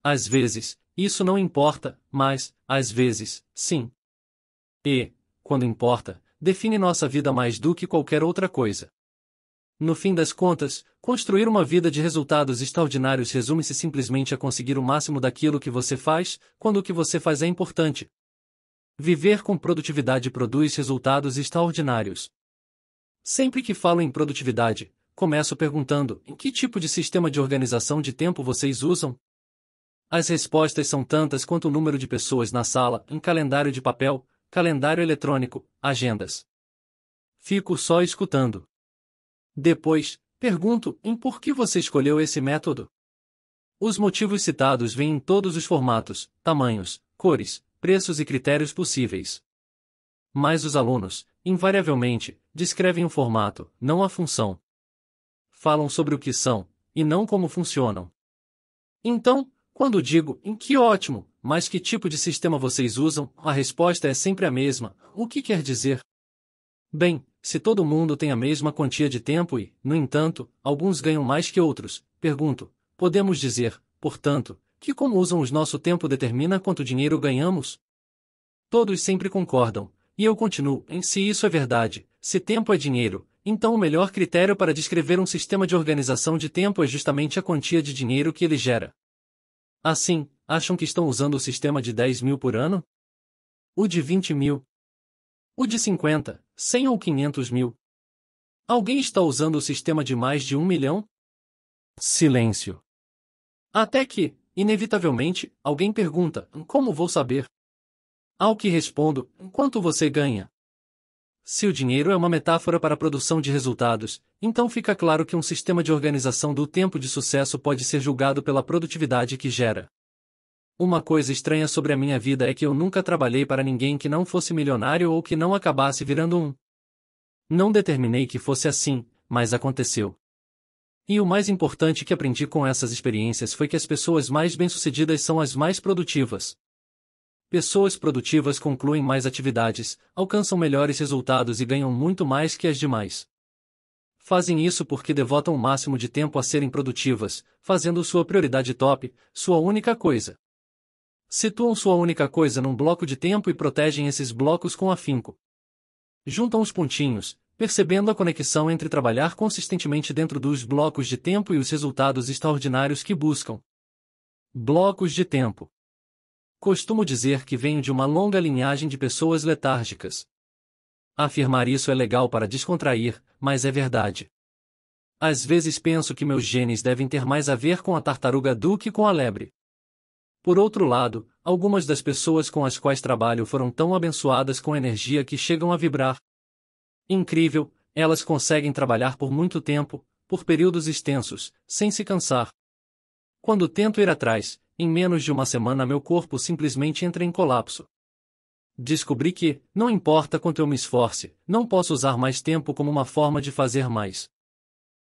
Às vezes, isso não importa, mas, às vezes, sim. E, quando importa, define nossa vida mais do que qualquer outra coisa. No fim das contas, Construir uma vida de resultados extraordinários resume-se simplesmente a conseguir o máximo daquilo que você faz, quando o que você faz é importante. Viver com produtividade produz resultados extraordinários. Sempre que falo em produtividade, começo perguntando: em que tipo de sistema de organização de tempo vocês usam? As respostas são tantas quanto o número de pessoas na sala, um calendário de papel, calendário eletrônico, agendas. Fico só escutando. Depois, Pergunto, em por que você escolheu esse método? Os motivos citados vêm em todos os formatos, tamanhos, cores, preços e critérios possíveis. Mas os alunos, invariavelmente, descrevem o formato, não a função. Falam sobre o que são, e não como funcionam. Então, quando digo em que ótimo, mas que tipo de sistema vocês usam, a resposta é sempre a mesma: o que quer dizer? Bem, se todo mundo tem a mesma quantia de tempo e, no entanto, alguns ganham mais que outros, pergunto, podemos dizer, portanto, que como usam o nosso tempo determina quanto dinheiro ganhamos? Todos sempre concordam, e eu continuo, em se isso é verdade, se tempo é dinheiro, então o melhor critério para descrever um sistema de organização de tempo é justamente a quantia de dinheiro que ele gera. Assim, acham que estão usando o sistema de 10 mil por ano? O de 20 mil? O de 50, 100 ou 500 mil? Alguém está usando o sistema de mais de um milhão? Silêncio. Até que, inevitavelmente, alguém pergunta: como vou saber? Ao que respondo: quanto você ganha? Se o dinheiro é uma metáfora para a produção de resultados, então fica claro que um sistema de organização do tempo de sucesso pode ser julgado pela produtividade que gera. Uma coisa estranha sobre a minha vida é que eu nunca trabalhei para ninguém que não fosse milionário ou que não acabasse virando um. Não determinei que fosse assim, mas aconteceu. E o mais importante que aprendi com essas experiências foi que as pessoas mais bem-sucedidas são as mais produtivas. Pessoas produtivas concluem mais atividades, alcançam melhores resultados e ganham muito mais que as demais. Fazem isso porque devotam o máximo de tempo a serem produtivas, fazendo sua prioridade top, sua única coisa. Situam sua única coisa num bloco de tempo e protegem esses blocos com afinco. Juntam os pontinhos, percebendo a conexão entre trabalhar consistentemente dentro dos blocos de tempo e os resultados extraordinários que buscam. Blocos de tempo. Costumo dizer que venho de uma longa linhagem de pessoas letárgicas. Afirmar isso é legal para descontrair, mas é verdade. Às vezes penso que meus genes devem ter mais a ver com a tartaruga do que com a lebre. Por outro lado, algumas das pessoas com as quais trabalho foram tão abençoadas com energia que chegam a vibrar. Incrível, elas conseguem trabalhar por muito tempo, por períodos extensos, sem se cansar. Quando tento ir atrás, em menos de uma semana meu corpo simplesmente entra em colapso. Descobri que, não importa quanto eu me esforce, não posso usar mais tempo como uma forma de fazer mais.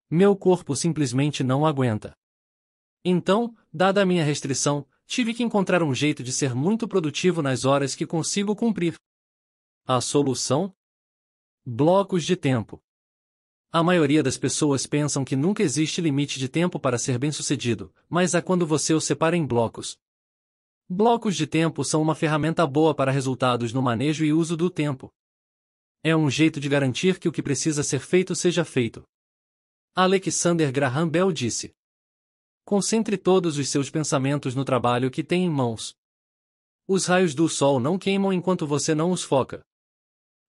Meu corpo simplesmente não aguenta. Então, dada a minha restrição, tive que encontrar um jeito de ser muito produtivo nas horas que consigo cumprir. A solução? Blocos de tempo. A maioria das pessoas pensam que nunca existe limite de tempo para ser bem-sucedido, mas há quando você o separa em blocos. Blocos de tempo são uma ferramenta boa para resultados no manejo e uso do tempo. É um jeito de garantir que o que precisa ser feito seja feito. Alexander Graham Bell disse: Concentre todos os seus pensamentos no trabalho que tem em mãos. Os raios do sol não queimam enquanto você não os foca.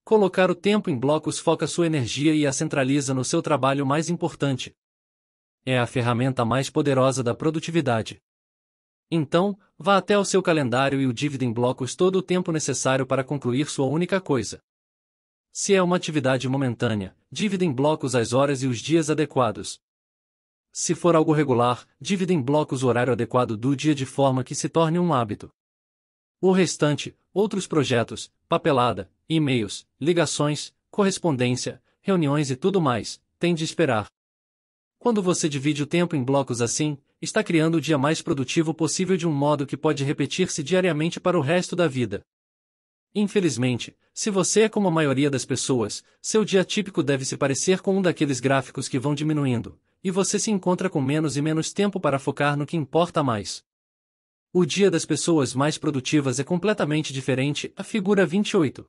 Colocar o tempo em blocos foca sua energia e a centraliza no seu trabalho mais importante. É a ferramenta mais poderosa da produtividade. Então, vá até o seu calendário e o divida em blocos todo o tempo necessário para concluir sua única coisa. Se é uma atividade momentânea, divida em blocos as horas e os dias adequados. Se for algo regular, divida em blocos o horário adequado do dia de forma que se torne um hábito. O restante, outros projetos, papelada, e-mails, ligações, correspondência, reuniões e tudo mais, tem de esperar. Quando você divide o tempo em blocos assim, está criando o dia mais produtivo possível de um modo que pode repetir-se diariamente para o resto da vida. Infelizmente, se você é como a maioria das pessoas, seu dia típico deve se parecer com um daqueles gráficos que vão diminuindo, e você se encontra com menos e menos tempo para focar no que importa mais. O dia das pessoas mais produtivas é completamente diferente, a figura 28.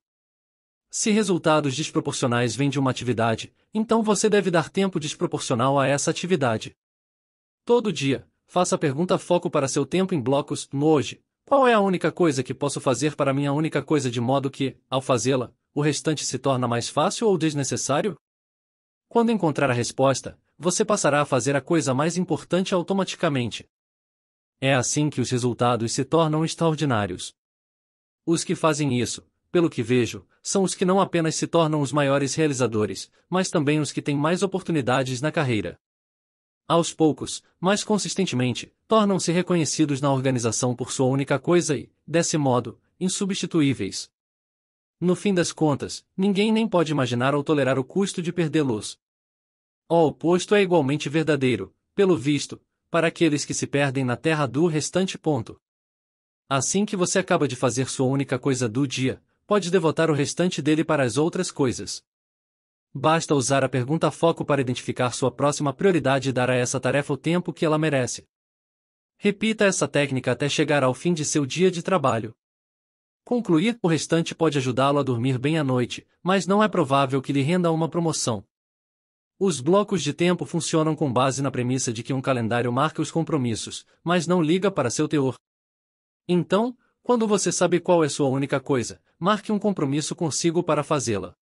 Se resultados desproporcionais vêm de uma atividade, então você deve dar tempo desproporcional a essa atividade. Todo dia, faça a pergunta foco para seu tempo em blocos, no hoje. Qual é a única coisa que posso fazer para minha única coisa de modo que, ao fazê-la, o restante se torna mais fácil ou desnecessário? Quando encontrar a resposta, você passará a fazer a coisa mais importante automaticamente. É assim que os resultados se tornam extraordinários. Os que fazem isso, pelo que vejo, são os que não apenas se tornam os maiores realizadores, mas também os que têm mais oportunidades na carreira. Aos poucos, mais consistentemente, tornam-se reconhecidos na organização por sua única coisa e, desse modo, insubstituíveis. No fim das contas, ninguém nem pode imaginar ou tolerar o custo de perdê-los. O oposto é igualmente verdadeiro, pelo visto, para aqueles que se perdem na terra do restante ponto. Assim que você acaba de fazer sua única coisa do dia, pode devotar o restante dele para as outras coisas. Basta usar a pergunta foco para identificar sua próxima prioridade e dar a essa tarefa o tempo que ela merece. Repita essa técnica até chegar ao fim de seu dia de trabalho. Concluir o restante pode ajudá-lo a dormir bem à noite, mas não é provável que lhe renda uma promoção. Os blocos de tempo funcionam com base na premissa de que um calendário marca os compromissos, mas não liga para seu teor. Então, quando você sabe qual é sua única coisa, marque um compromisso consigo para fazê-la.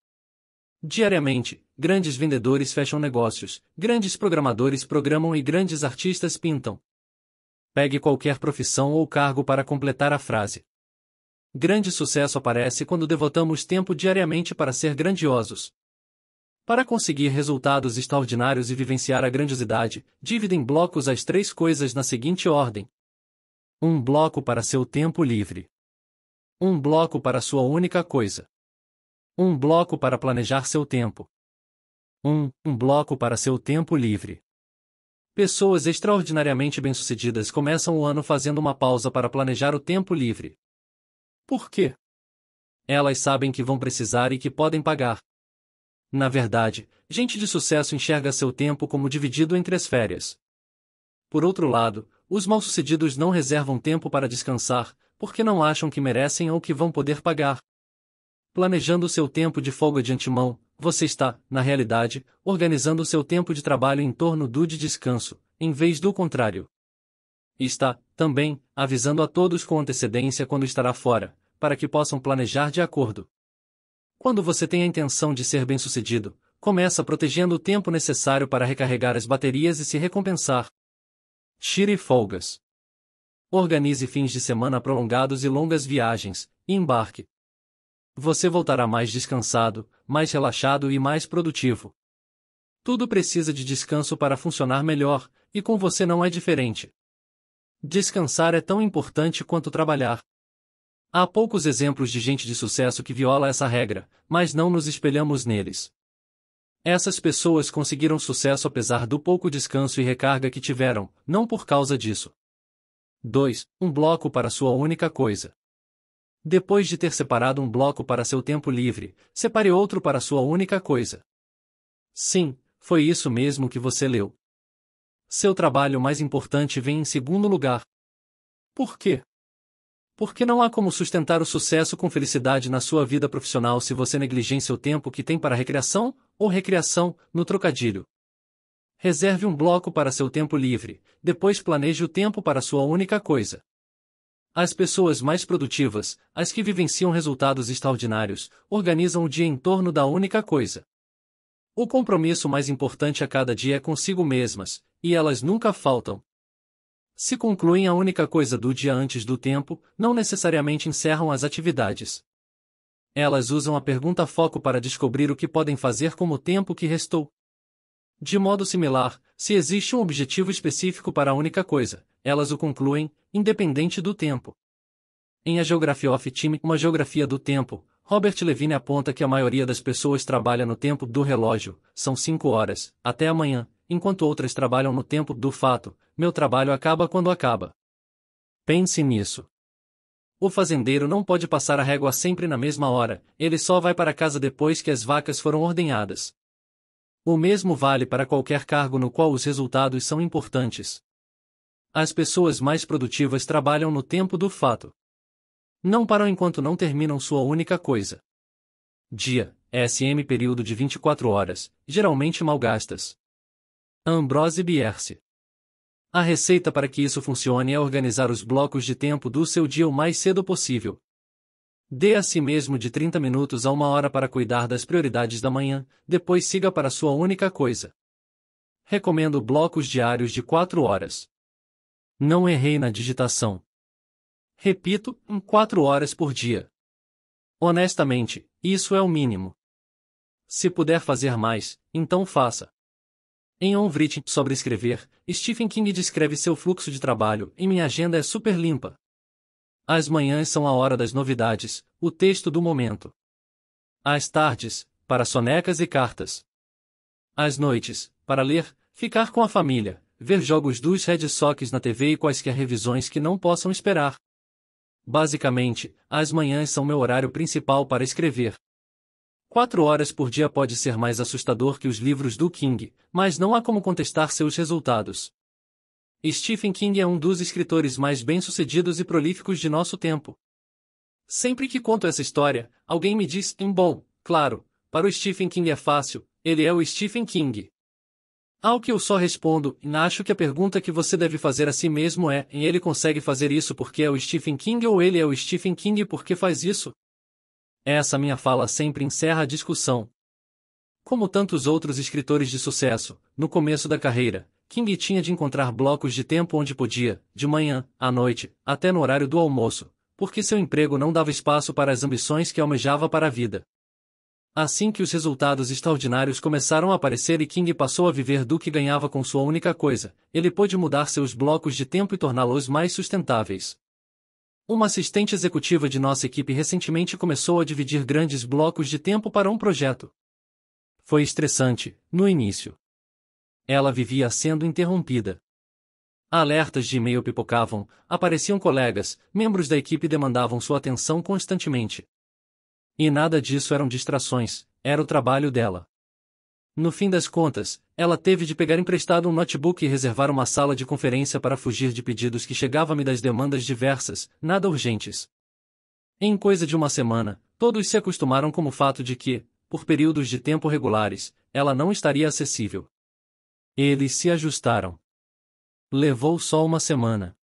Diariamente, grandes vendedores fecham negócios, grandes programadores programam e grandes artistas pintam. Pegue qualquer profissão ou cargo para completar a frase. Grande sucesso aparece quando devotamos tempo diariamente para ser grandiosos. Para conseguir resultados extraordinários e vivenciar a grandiosidade, divida em blocos as três coisas na seguinte ordem: um bloco para seu tempo livre, um bloco para sua única coisa, um bloco para planejar seu tempo, um, um bloco para seu tempo livre. Pessoas extraordinariamente bem-sucedidas começam o ano fazendo uma pausa para planejar o tempo livre. Por quê? Elas sabem que vão precisar e que podem pagar, na verdade, gente de sucesso enxerga seu tempo como dividido entre as férias. Por outro lado, os mal-sucedidos não reservam tempo para descansar, porque não acham que merecem ou que vão poder pagar. Planejando seu tempo de folga de antemão, você está, na realidade, organizando seu tempo de trabalho em torno do de descanso, em vez do contrário. está, também, avisando a todos com antecedência quando estará fora, para que possam planejar de acordo. Quando você tem a intenção de ser bem-sucedido, começa protegendo o tempo necessário para recarregar as baterias e se recompensar. Tire folgas. Organize fins de semana prolongados e longas viagens, e embarque. Você voltará mais descansado, mais relaxado e mais produtivo. Tudo precisa de descanso para funcionar melhor, e com você não é diferente. Descansar é tão importante quanto trabalhar. Há poucos exemplos de gente de sucesso que viola essa regra, mas não nos espelhamos neles. Essas pessoas conseguiram sucesso apesar do pouco descanso e recarga que tiveram, não por causa disso. 2. Um bloco para sua única coisa. Depois de ter separado um bloco para seu tempo livre, separe outro para sua única coisa. Sim, foi isso mesmo que você leu. Seu trabalho mais importante vem em segundo lugar. Por quê? Porque não há como sustentar o sucesso com felicidade na sua vida profissional se você negligencia o tempo que tem para recreação, ou recreação, no trocadilho. Reserve um bloco para seu tempo livre, depois planeje o tempo para sua única coisa. As pessoas mais produtivas, as que vivenciam resultados extraordinários, organizam o dia em torno da única coisa. O compromisso mais importante a cada dia é consigo mesmas, e elas nunca faltam, se concluem a única coisa do dia antes do tempo, não necessariamente encerram as atividades. Elas usam a pergunta foco para descobrir o que podem fazer com o tempo que restou. De modo similar, se existe um objetivo específico para a única coisa, elas o concluem, independente do tempo. Em A Geography of Time, Uma Geografia do Tempo, Robert Levine aponta que a maioria das pessoas trabalha no tempo do relógio, são 5 horas, até amanhã, enquanto outras trabalham no tempo do fato, meu trabalho acaba quando acaba. Pense nisso. O fazendeiro não pode passar a régua sempre na mesma hora, ele só vai para casa depois que as vacas foram ordenhadas. O mesmo vale para qualquer cargo no qual os resultados são importantes. As pessoas mais produtivas trabalham no tempo do fato. Não param enquanto não terminam sua única coisa. Dia, SM período de 24 horas, geralmente mal gastas. Ambrose Bierce. A receita para que isso funcione é organizar os blocos de tempo do seu dia o mais cedo possível. Dê a si mesmo de 30 minutos a uma hora para cuidar das prioridades da manhã, depois siga para sua única coisa. Recomendo blocos diários de 4 horas. Não errei na digitação. Repito, 4 horas por dia. Honestamente, isso é o mínimo. Se puder fazer mais, então faça. Em On Written sobre escrever, Stephen King descreve seu fluxo de trabalho e minha agenda é super limpa. As manhãs são a hora das novidades, o texto do momento. As tardes, para sonecas e cartas. As noites, para ler, ficar com a família, ver jogos dos Red Sox na TV e quaisquer revisões que não possam esperar. Basicamente, as manhãs são meu horário principal para escrever. Quatro horas por dia pode ser mais assustador que os livros do King, mas não há como contestar seus resultados. Stephen King é um dos escritores mais bem-sucedidos e prolíficos de nosso tempo. Sempre que conto essa história, alguém me diz: bom, claro, para o Stephen King é fácil, ele é o Stephen King. Ao que eu só respondo, acho que a pergunta que você deve fazer a si mesmo é: ele consegue fazer isso porque é o Stephen King ou ele é o Stephen King porque faz isso? Essa minha fala sempre encerra a discussão. Como tantos outros escritores de sucesso, no começo da carreira, King tinha de encontrar blocos de tempo onde podia, de manhã, à noite, até no horário do almoço, porque seu emprego não dava espaço para as ambições que almejava para a vida. Assim que os resultados extraordinários começaram a aparecer e King passou a viver do que ganhava com sua única coisa, ele pôde mudar seus blocos de tempo e torná-los mais sustentáveis. Uma assistente executiva de nossa equipe recentemente começou a dividir grandes blocos de tempo para um projeto. Foi estressante, no início. Ela vivia sendo interrompida. Alertas de e-mail pipocavam, apareciam colegas, membros da equipe demandavam sua atenção constantemente. E nada disso eram distrações, era o trabalho dela. No fim das contas, ela teve de pegar emprestado um notebook e reservar uma sala de conferência para fugir de pedidos que chegavam-me das demandas diversas, nada urgentes. Em coisa de uma semana, todos se acostumaram com o fato de que, por períodos de tempo regulares, ela não estaria acessível. Eles se ajustaram. Levou só uma semana.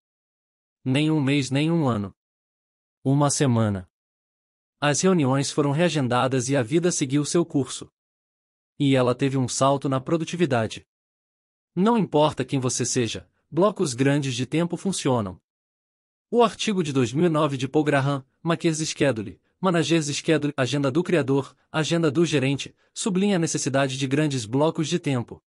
Nem um mês, nem um ano. Uma semana. As reuniões foram reagendadas e a vida seguiu seu curso e ela teve um salto na produtividade. Não importa quem você seja, blocos grandes de tempo funcionam. O artigo de 2009 de Paul Graham, Mackers Schedule, Managers Schedule, Agenda do Criador, Agenda do Gerente, sublinha a necessidade de grandes blocos de tempo.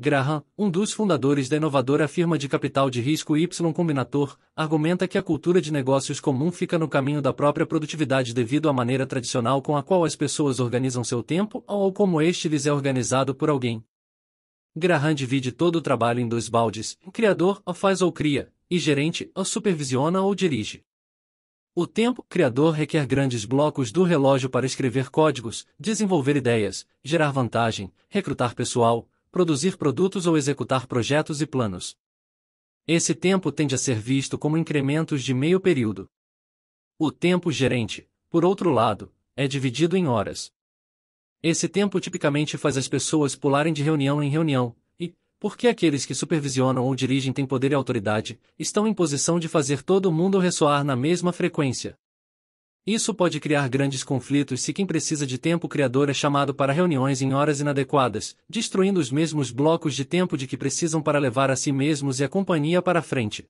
Graham, um dos fundadores da inovadora firma de capital de risco Y Combinator, argumenta que a cultura de negócios comum fica no caminho da própria produtividade devido à maneira tradicional com a qual as pessoas organizam seu tempo ou como este lhes é organizado por alguém. Graham divide todo o trabalho em dois baldes: o criador o faz ou cria, e gerente o supervisiona ou dirige. O tempo criador requer grandes blocos do relógio para escrever códigos, desenvolver ideias, gerar vantagem, recrutar pessoal, produzir produtos ou executar projetos e planos. Esse tempo tende a ser visto como incrementos de meio período. O tempo gerente, por outro lado, é dividido em horas. Esse tempo tipicamente faz as pessoas pularem de reunião em reunião, e, porque aqueles que supervisionam ou dirigem têm poder e autoridade, estão em posição de fazer todo mundo ressoar na mesma frequência. Isso pode criar grandes conflitos se quem precisa de tempo criador é chamado para reuniões em horas inadequadas, destruindo os mesmos blocos de tempo de que precisam para levar a si mesmos e a companhia para a frente.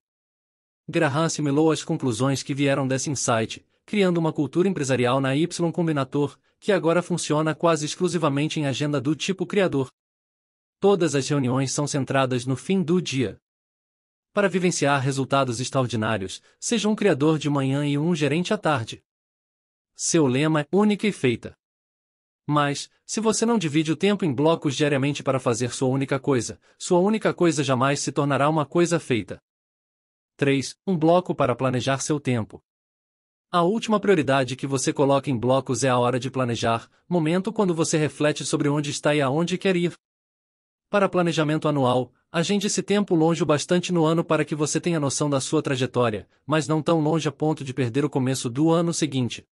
Graham assimilou as conclusões que vieram desse insight, criando uma cultura empresarial na Y Combinator, que agora funciona quase exclusivamente em agenda do tipo criador. Todas as reuniões são centradas no fim do dia. Para vivenciar resultados extraordinários, seja um criador de manhã e um gerente à tarde seu lema é única e feita. Mas, se você não divide o tempo em blocos diariamente para fazer sua única coisa, sua única coisa jamais se tornará uma coisa feita. 3. Um bloco para planejar seu tempo. A última prioridade que você coloca em blocos é a hora de planejar, momento quando você reflete sobre onde está e aonde quer ir. Para planejamento anual, agende esse tempo longe o bastante no ano para que você tenha noção da sua trajetória, mas não tão longe a ponto de perder o começo do ano seguinte.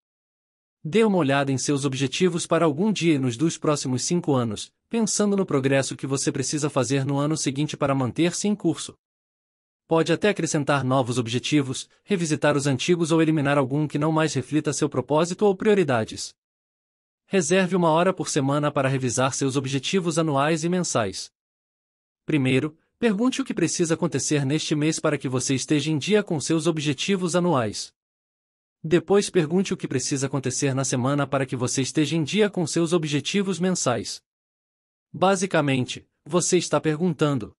Dê uma olhada em seus objetivos para algum dia nos dos próximos cinco anos, pensando no progresso que você precisa fazer no ano seguinte para manter-se em curso. Pode até acrescentar novos objetivos, revisitar os antigos ou eliminar algum que não mais reflita seu propósito ou prioridades. Reserve uma hora por semana para revisar seus objetivos anuais e mensais. Primeiro, pergunte o que precisa acontecer neste mês para que você esteja em dia com seus objetivos anuais. Depois pergunte o que precisa acontecer na semana para que você esteja em dia com seus objetivos mensais. Basicamente, você está perguntando: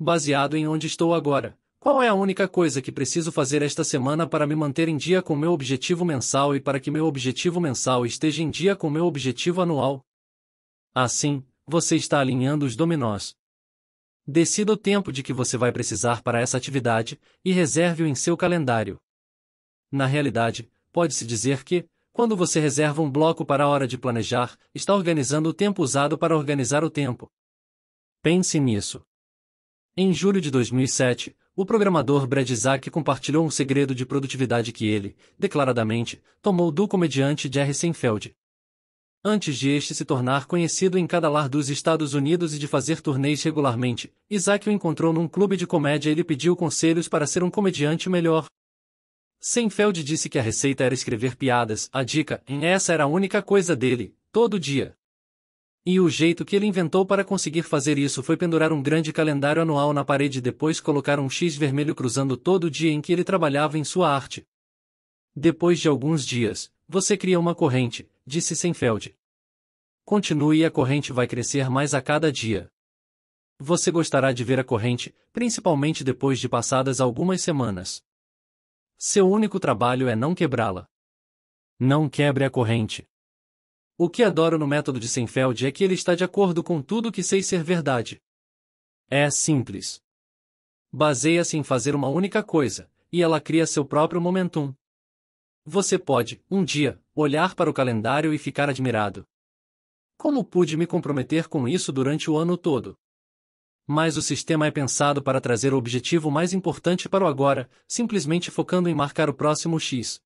Baseado em onde estou agora, qual é a única coisa que preciso fazer esta semana para me manter em dia com meu objetivo mensal e para que meu objetivo mensal esteja em dia com meu objetivo anual? Assim, você está alinhando os dominós. Decida o tempo de que você vai precisar para essa atividade e reserve-o em seu calendário. Na realidade, pode-se dizer que, quando você reserva um bloco para a hora de planejar, está organizando o tempo usado para organizar o tempo. Pense nisso. Em julho de 2007, o programador Brad Isaac compartilhou um segredo de produtividade que ele, declaradamente, tomou do comediante Jerry Seinfeld. Antes de este se tornar conhecido em cada lar dos Estados Unidos e de fazer turnês regularmente, Isaac o encontrou num clube de comédia e lhe pediu conselhos para ser um comediante melhor. Senfeld disse que a receita era escrever piadas, a dica, essa era a única coisa dele, todo dia. E o jeito que ele inventou para conseguir fazer isso foi pendurar um grande calendário anual na parede e depois colocar um X vermelho cruzando todo o dia em que ele trabalhava em sua arte. Depois de alguns dias, você cria uma corrente, disse Senfeld. Continue e a corrente vai crescer mais a cada dia. Você gostará de ver a corrente, principalmente depois de passadas algumas semanas. Seu único trabalho é não quebrá-la. Não quebre a corrente. O que adoro no método de Seinfeld é que ele está de acordo com tudo que sei ser verdade. É simples. Baseia-se em fazer uma única coisa, e ela cria seu próprio momentum. Você pode, um dia, olhar para o calendário e ficar admirado. Como pude me comprometer com isso durante o ano todo? Mas o sistema é pensado para trazer o objetivo mais importante para o agora, simplesmente focando em marcar o próximo X.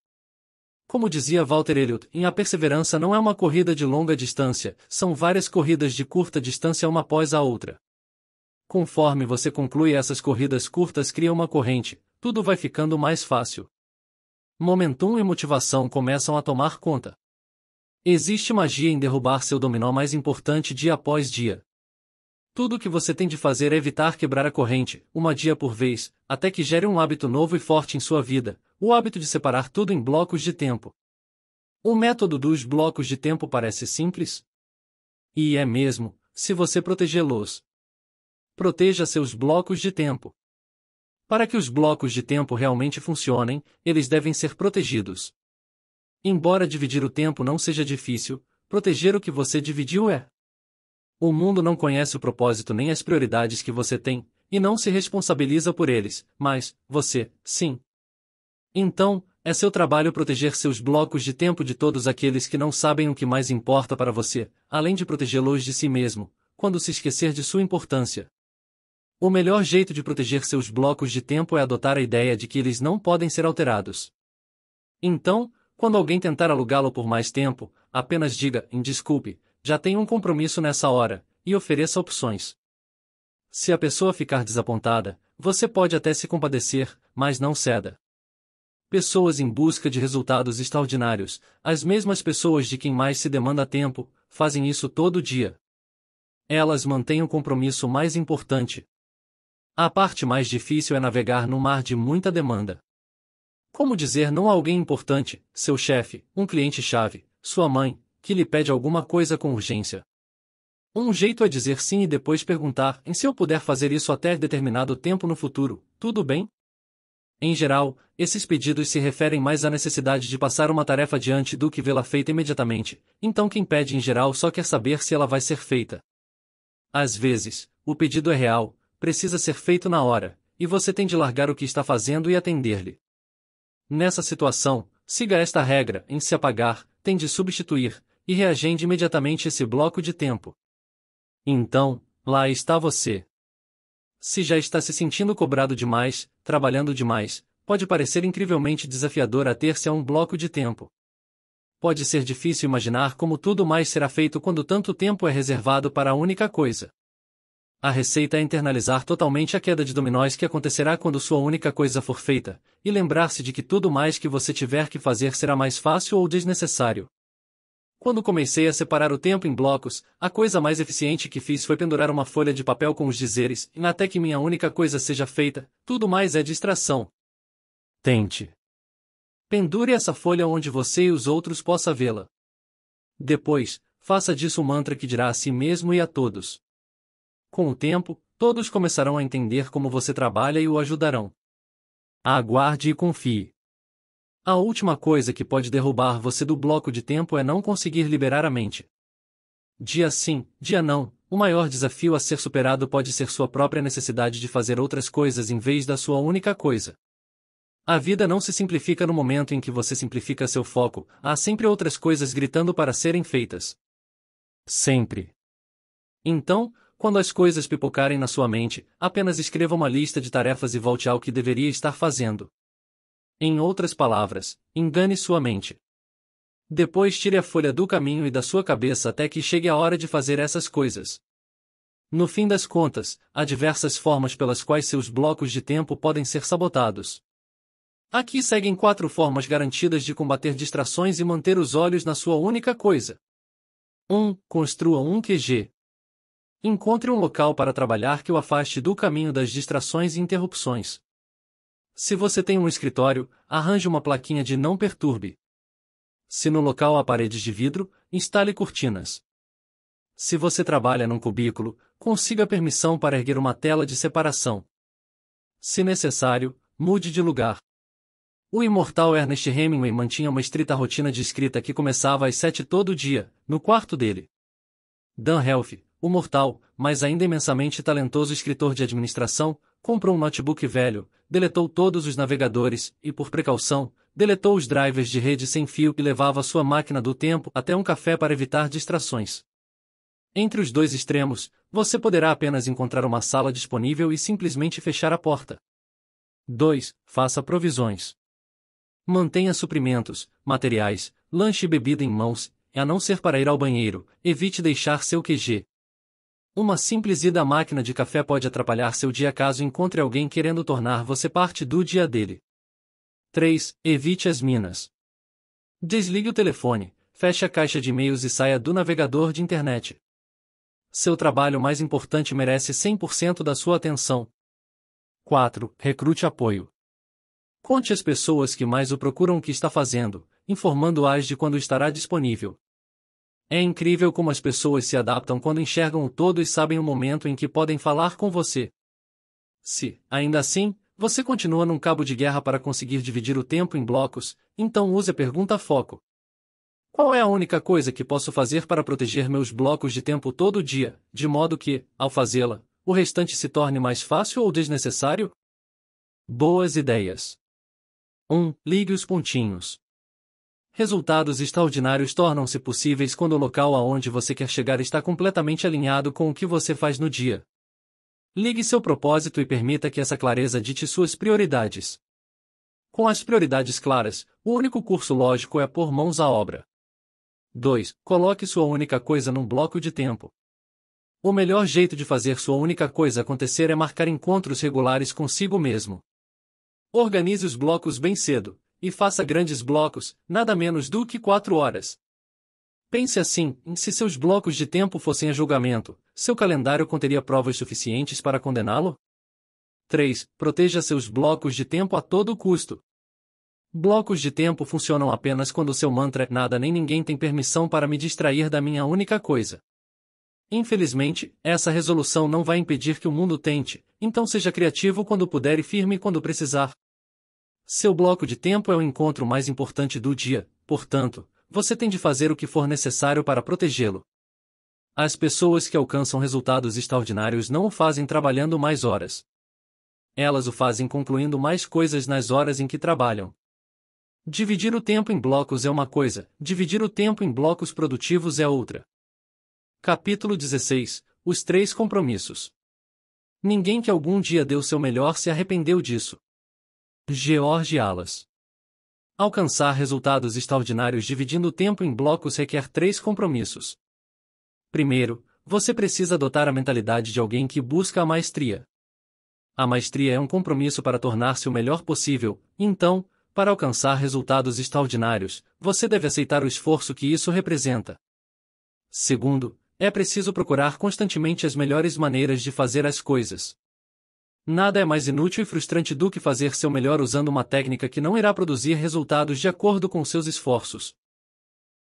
Como dizia Walter Elliott, em A Perseverança não é uma corrida de longa distância, são várias corridas de curta distância uma após a outra. Conforme você conclui essas corridas curtas cria uma corrente, tudo vai ficando mais fácil. Momentum e motivação começam a tomar conta. Existe magia em derrubar seu dominó mais importante dia após dia, tudo o que você tem de fazer é evitar quebrar a corrente, uma dia por vez, até que gere um hábito novo e forte em sua vida, o hábito de separar tudo em blocos de tempo. O método dos blocos de tempo parece simples? E é mesmo, se você protegê-los. Proteja seus blocos de tempo. Para que os blocos de tempo realmente funcionem, eles devem ser protegidos. Embora dividir o tempo não seja difícil, proteger o que você dividiu é o mundo não conhece o propósito nem as prioridades que você tem, e não se responsabiliza por eles, mas, você, sim. Então, é seu trabalho proteger seus blocos de tempo de todos aqueles que não sabem o que mais importa para você, além de protegê-los de si mesmo, quando se esquecer de sua importância. O melhor jeito de proteger seus blocos de tempo é adotar a ideia de que eles não podem ser alterados. Então, quando alguém tentar alugá-lo por mais tempo, apenas diga, em desculpe, já tem um compromisso nessa hora, e ofereça opções. Se a pessoa ficar desapontada, você pode até se compadecer, mas não ceda. Pessoas em busca de resultados extraordinários, as mesmas pessoas de quem mais se demanda tempo, fazem isso todo dia. Elas mantêm o um compromisso mais importante. A parte mais difícil é navegar no mar de muita demanda. Como dizer não a alguém importante, seu chefe, um cliente-chave, sua mãe, que lhe pede alguma coisa com urgência. Um jeito é dizer sim e depois perguntar: em se eu puder fazer isso até determinado tempo no futuro, tudo bem? Em geral, esses pedidos se referem mais à necessidade de passar uma tarefa adiante do que vê-la feita imediatamente, então quem pede em geral só quer saber se ela vai ser feita. Às vezes, o pedido é real, precisa ser feito na hora, e você tem de largar o que está fazendo e atender-lhe. Nessa situação, siga esta regra: em se apagar, tem de substituir, e reagende imediatamente esse bloco de tempo. Então, lá está você. Se já está se sentindo cobrado demais, trabalhando demais, pode parecer incrivelmente desafiador ater-se a um bloco de tempo. Pode ser difícil imaginar como tudo mais será feito quando tanto tempo é reservado para a única coisa. A receita é internalizar totalmente a queda de dominóis que acontecerá quando sua única coisa for feita, e lembrar-se de que tudo mais que você tiver que fazer será mais fácil ou desnecessário. Quando comecei a separar o tempo em blocos, a coisa mais eficiente que fiz foi pendurar uma folha de papel com os dizeres, e até que minha única coisa seja feita, tudo mais é distração. Tente. Pendure essa folha onde você e os outros possa vê-la. Depois, faça disso um mantra que dirá a si mesmo e a todos. Com o tempo, todos começarão a entender como você trabalha e o ajudarão. Aguarde e confie. A última coisa que pode derrubar você do bloco de tempo é não conseguir liberar a mente. Dia sim, dia não, o maior desafio a ser superado pode ser sua própria necessidade de fazer outras coisas em vez da sua única coisa. A vida não se simplifica no momento em que você simplifica seu foco, há sempre outras coisas gritando para serem feitas. Sempre. Então, quando as coisas pipocarem na sua mente, apenas escreva uma lista de tarefas e volte ao que deveria estar fazendo. Em outras palavras, engane sua mente. Depois tire a folha do caminho e da sua cabeça até que chegue a hora de fazer essas coisas. No fim das contas, há diversas formas pelas quais seus blocos de tempo podem ser sabotados. Aqui seguem quatro formas garantidas de combater distrações e manter os olhos na sua única coisa. 1. Um, construa um QG. Encontre um local para trabalhar que o afaste do caminho das distrações e interrupções. Se você tem um escritório, arranje uma plaquinha de não perturbe. Se no local há paredes de vidro, instale cortinas. Se você trabalha num cubículo, consiga permissão para erguer uma tela de separação. Se necessário, mude de lugar. O imortal Ernest Hemingway mantinha uma estrita rotina de escrita que começava às sete todo dia, no quarto dele. Dan Helf, o mortal, mas ainda imensamente talentoso escritor de administração, comprou um notebook velho, deletou todos os navegadores e, por precaução, deletou os drivers de rede sem fio e levava sua máquina do tempo até um café para evitar distrações. Entre os dois extremos, você poderá apenas encontrar uma sala disponível e simplesmente fechar a porta. 2. Faça provisões. Mantenha suprimentos, materiais, lanche e bebida em mãos, a não ser para ir ao banheiro, evite deixar seu QG, uma simples ida à máquina de café pode atrapalhar seu dia caso encontre alguém querendo tornar você parte do dia dele. 3. Evite as minas. Desligue o telefone, feche a caixa de e-mails e saia do navegador de internet. Seu trabalho mais importante merece 100% da sua atenção. 4. Recrute apoio. Conte às pessoas que mais o procuram o que está fazendo, informando-as de quando estará disponível. É incrível como as pessoas se adaptam quando enxergam o todo e sabem o momento em que podem falar com você. Se, ainda assim, você continua num cabo de guerra para conseguir dividir o tempo em blocos, então use a pergunta foco. Qual é a única coisa que posso fazer para proteger meus blocos de tempo todo dia, de modo que, ao fazê-la, o restante se torne mais fácil ou desnecessário? Boas ideias. 1. Um, ligue os pontinhos. Resultados extraordinários tornam-se possíveis quando o local aonde você quer chegar está completamente alinhado com o que você faz no dia. Ligue seu propósito e permita que essa clareza dite suas prioridades. Com as prioridades claras, o único curso lógico é pôr mãos à obra. 2. Coloque sua única coisa num bloco de tempo. O melhor jeito de fazer sua única coisa acontecer é marcar encontros regulares consigo mesmo. Organize os blocos bem cedo, e faça grandes blocos, nada menos do que quatro horas. Pense assim, se seus blocos de tempo fossem a julgamento, seu calendário conteria provas suficientes para condená-lo? 3. Proteja seus blocos de tempo a todo custo. Blocos de tempo funcionam apenas quando seu mantra é nada nem ninguém tem permissão para me distrair da minha única coisa. Infelizmente, essa resolução não vai impedir que o mundo tente, então seja criativo quando puder e firme quando precisar. Seu bloco de tempo é o encontro mais importante do dia, portanto, você tem de fazer o que for necessário para protegê-lo. As pessoas que alcançam resultados extraordinários não o fazem trabalhando mais horas. Elas o fazem concluindo mais coisas nas horas em que trabalham. Dividir o tempo em blocos é uma coisa, dividir o tempo em blocos produtivos é outra. Capítulo 16 Os Três Compromissos Ninguém que algum dia deu seu melhor se arrependeu disso. George Alas. Alcançar resultados extraordinários dividindo o tempo em blocos requer três compromissos. Primeiro, você precisa adotar a mentalidade de alguém que busca a maestria. A maestria é um compromisso para tornar-se o melhor possível, então, para alcançar resultados extraordinários, você deve aceitar o esforço que isso representa. Segundo, é preciso procurar constantemente as melhores maneiras de fazer as coisas. Nada é mais inútil e frustrante do que fazer seu melhor usando uma técnica que não irá produzir resultados de acordo com seus esforços.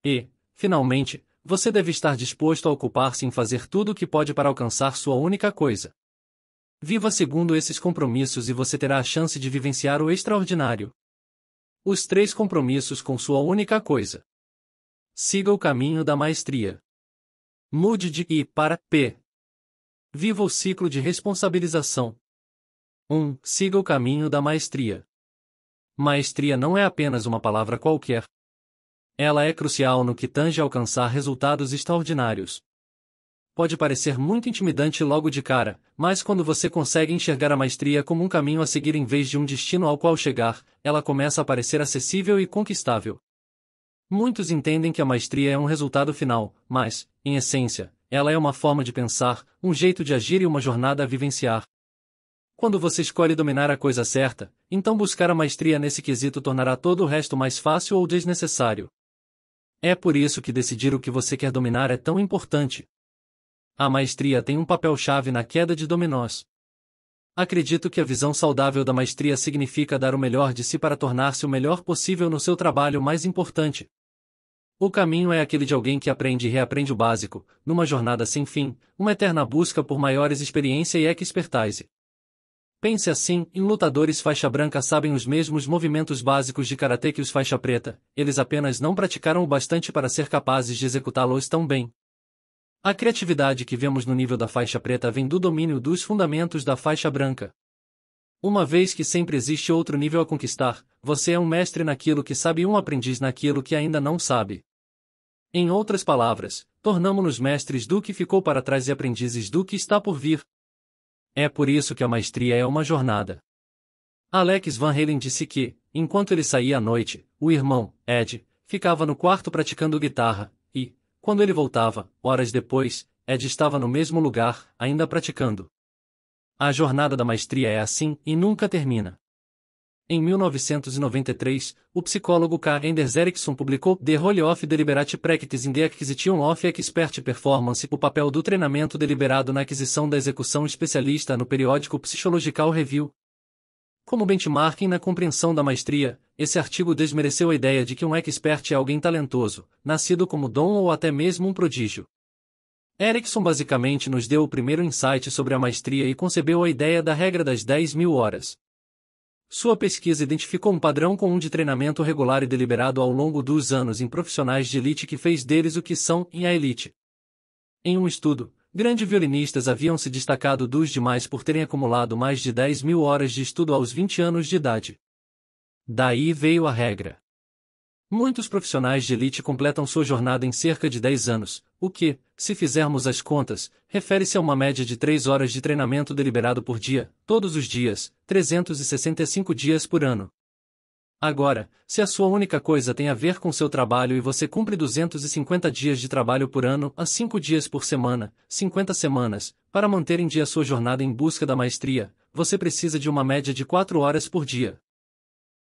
E, finalmente, você deve estar disposto a ocupar-se em fazer tudo o que pode para alcançar sua única coisa. Viva segundo esses compromissos e você terá a chance de vivenciar o extraordinário. Os três compromissos com sua única coisa. Siga o caminho da maestria. Mude de I para P. Viva o ciclo de responsabilização. 1. Um, siga o caminho da maestria. Maestria não é apenas uma palavra qualquer. Ela é crucial no que tange a alcançar resultados extraordinários. Pode parecer muito intimidante logo de cara, mas quando você consegue enxergar a maestria como um caminho a seguir em vez de um destino ao qual chegar, ela começa a parecer acessível e conquistável. Muitos entendem que a maestria é um resultado final, mas, em essência, ela é uma forma de pensar, um jeito de agir e uma jornada a vivenciar. Quando você escolhe dominar a coisa certa, então buscar a maestria nesse quesito tornará todo o resto mais fácil ou desnecessário. É por isso que decidir o que você quer dominar é tão importante. A maestria tem um papel-chave na queda de dominós. Acredito que a visão saudável da maestria significa dar o melhor de si para tornar-se o melhor possível no seu trabalho mais importante. O caminho é aquele de alguém que aprende e reaprende o básico, numa jornada sem fim, uma eterna busca por maiores experiência e expertise. Pense assim, em lutadores faixa branca sabem os mesmos movimentos básicos de karatê que os faixa preta, eles apenas não praticaram o bastante para ser capazes de executá-los tão bem. A criatividade que vemos no nível da faixa preta vem do domínio dos fundamentos da faixa branca. Uma vez que sempre existe outro nível a conquistar, você é um mestre naquilo que sabe e um aprendiz naquilo que ainda não sabe. Em outras palavras, tornamo-nos mestres do que ficou para trás e aprendizes do que está por vir, é por isso que a maestria é uma jornada. Alex Van Halen disse que, enquanto ele saía à noite, o irmão, Ed, ficava no quarto praticando guitarra, e, quando ele voltava, horas depois, Ed estava no mesmo lugar, ainda praticando. A jornada da maestria é assim e nunca termina. Em 1993, o psicólogo K. Anders Ericsson publicou The Role of Deliberate Practice in the Acquisition of Expert Performance o papel do treinamento deliberado na aquisição da execução especialista no periódico Psychological Review. Como benchmarking na compreensão da maestria, esse artigo desmereceu a ideia de que um expert é alguém talentoso, nascido como dom ou até mesmo um prodígio. Erickson basicamente nos deu o primeiro insight sobre a maestria e concebeu a ideia da regra das 10 mil horas. Sua pesquisa identificou um padrão comum de treinamento regular e deliberado ao longo dos anos em profissionais de elite que fez deles o que são em a elite. Em um estudo, grandes violinistas haviam se destacado dos demais por terem acumulado mais de 10 mil horas de estudo aos 20 anos de idade. Daí veio a regra. Muitos profissionais de elite completam sua jornada em cerca de 10 anos, o que, se fizermos as contas, refere-se a uma média de 3 horas de treinamento deliberado por dia, todos os dias, 365 dias por ano. Agora, se a sua única coisa tem a ver com seu trabalho e você cumpre 250 dias de trabalho por ano, a 5 dias por semana, 50 semanas, para manter em dia sua jornada em busca da maestria, você precisa de uma média de 4 horas por dia.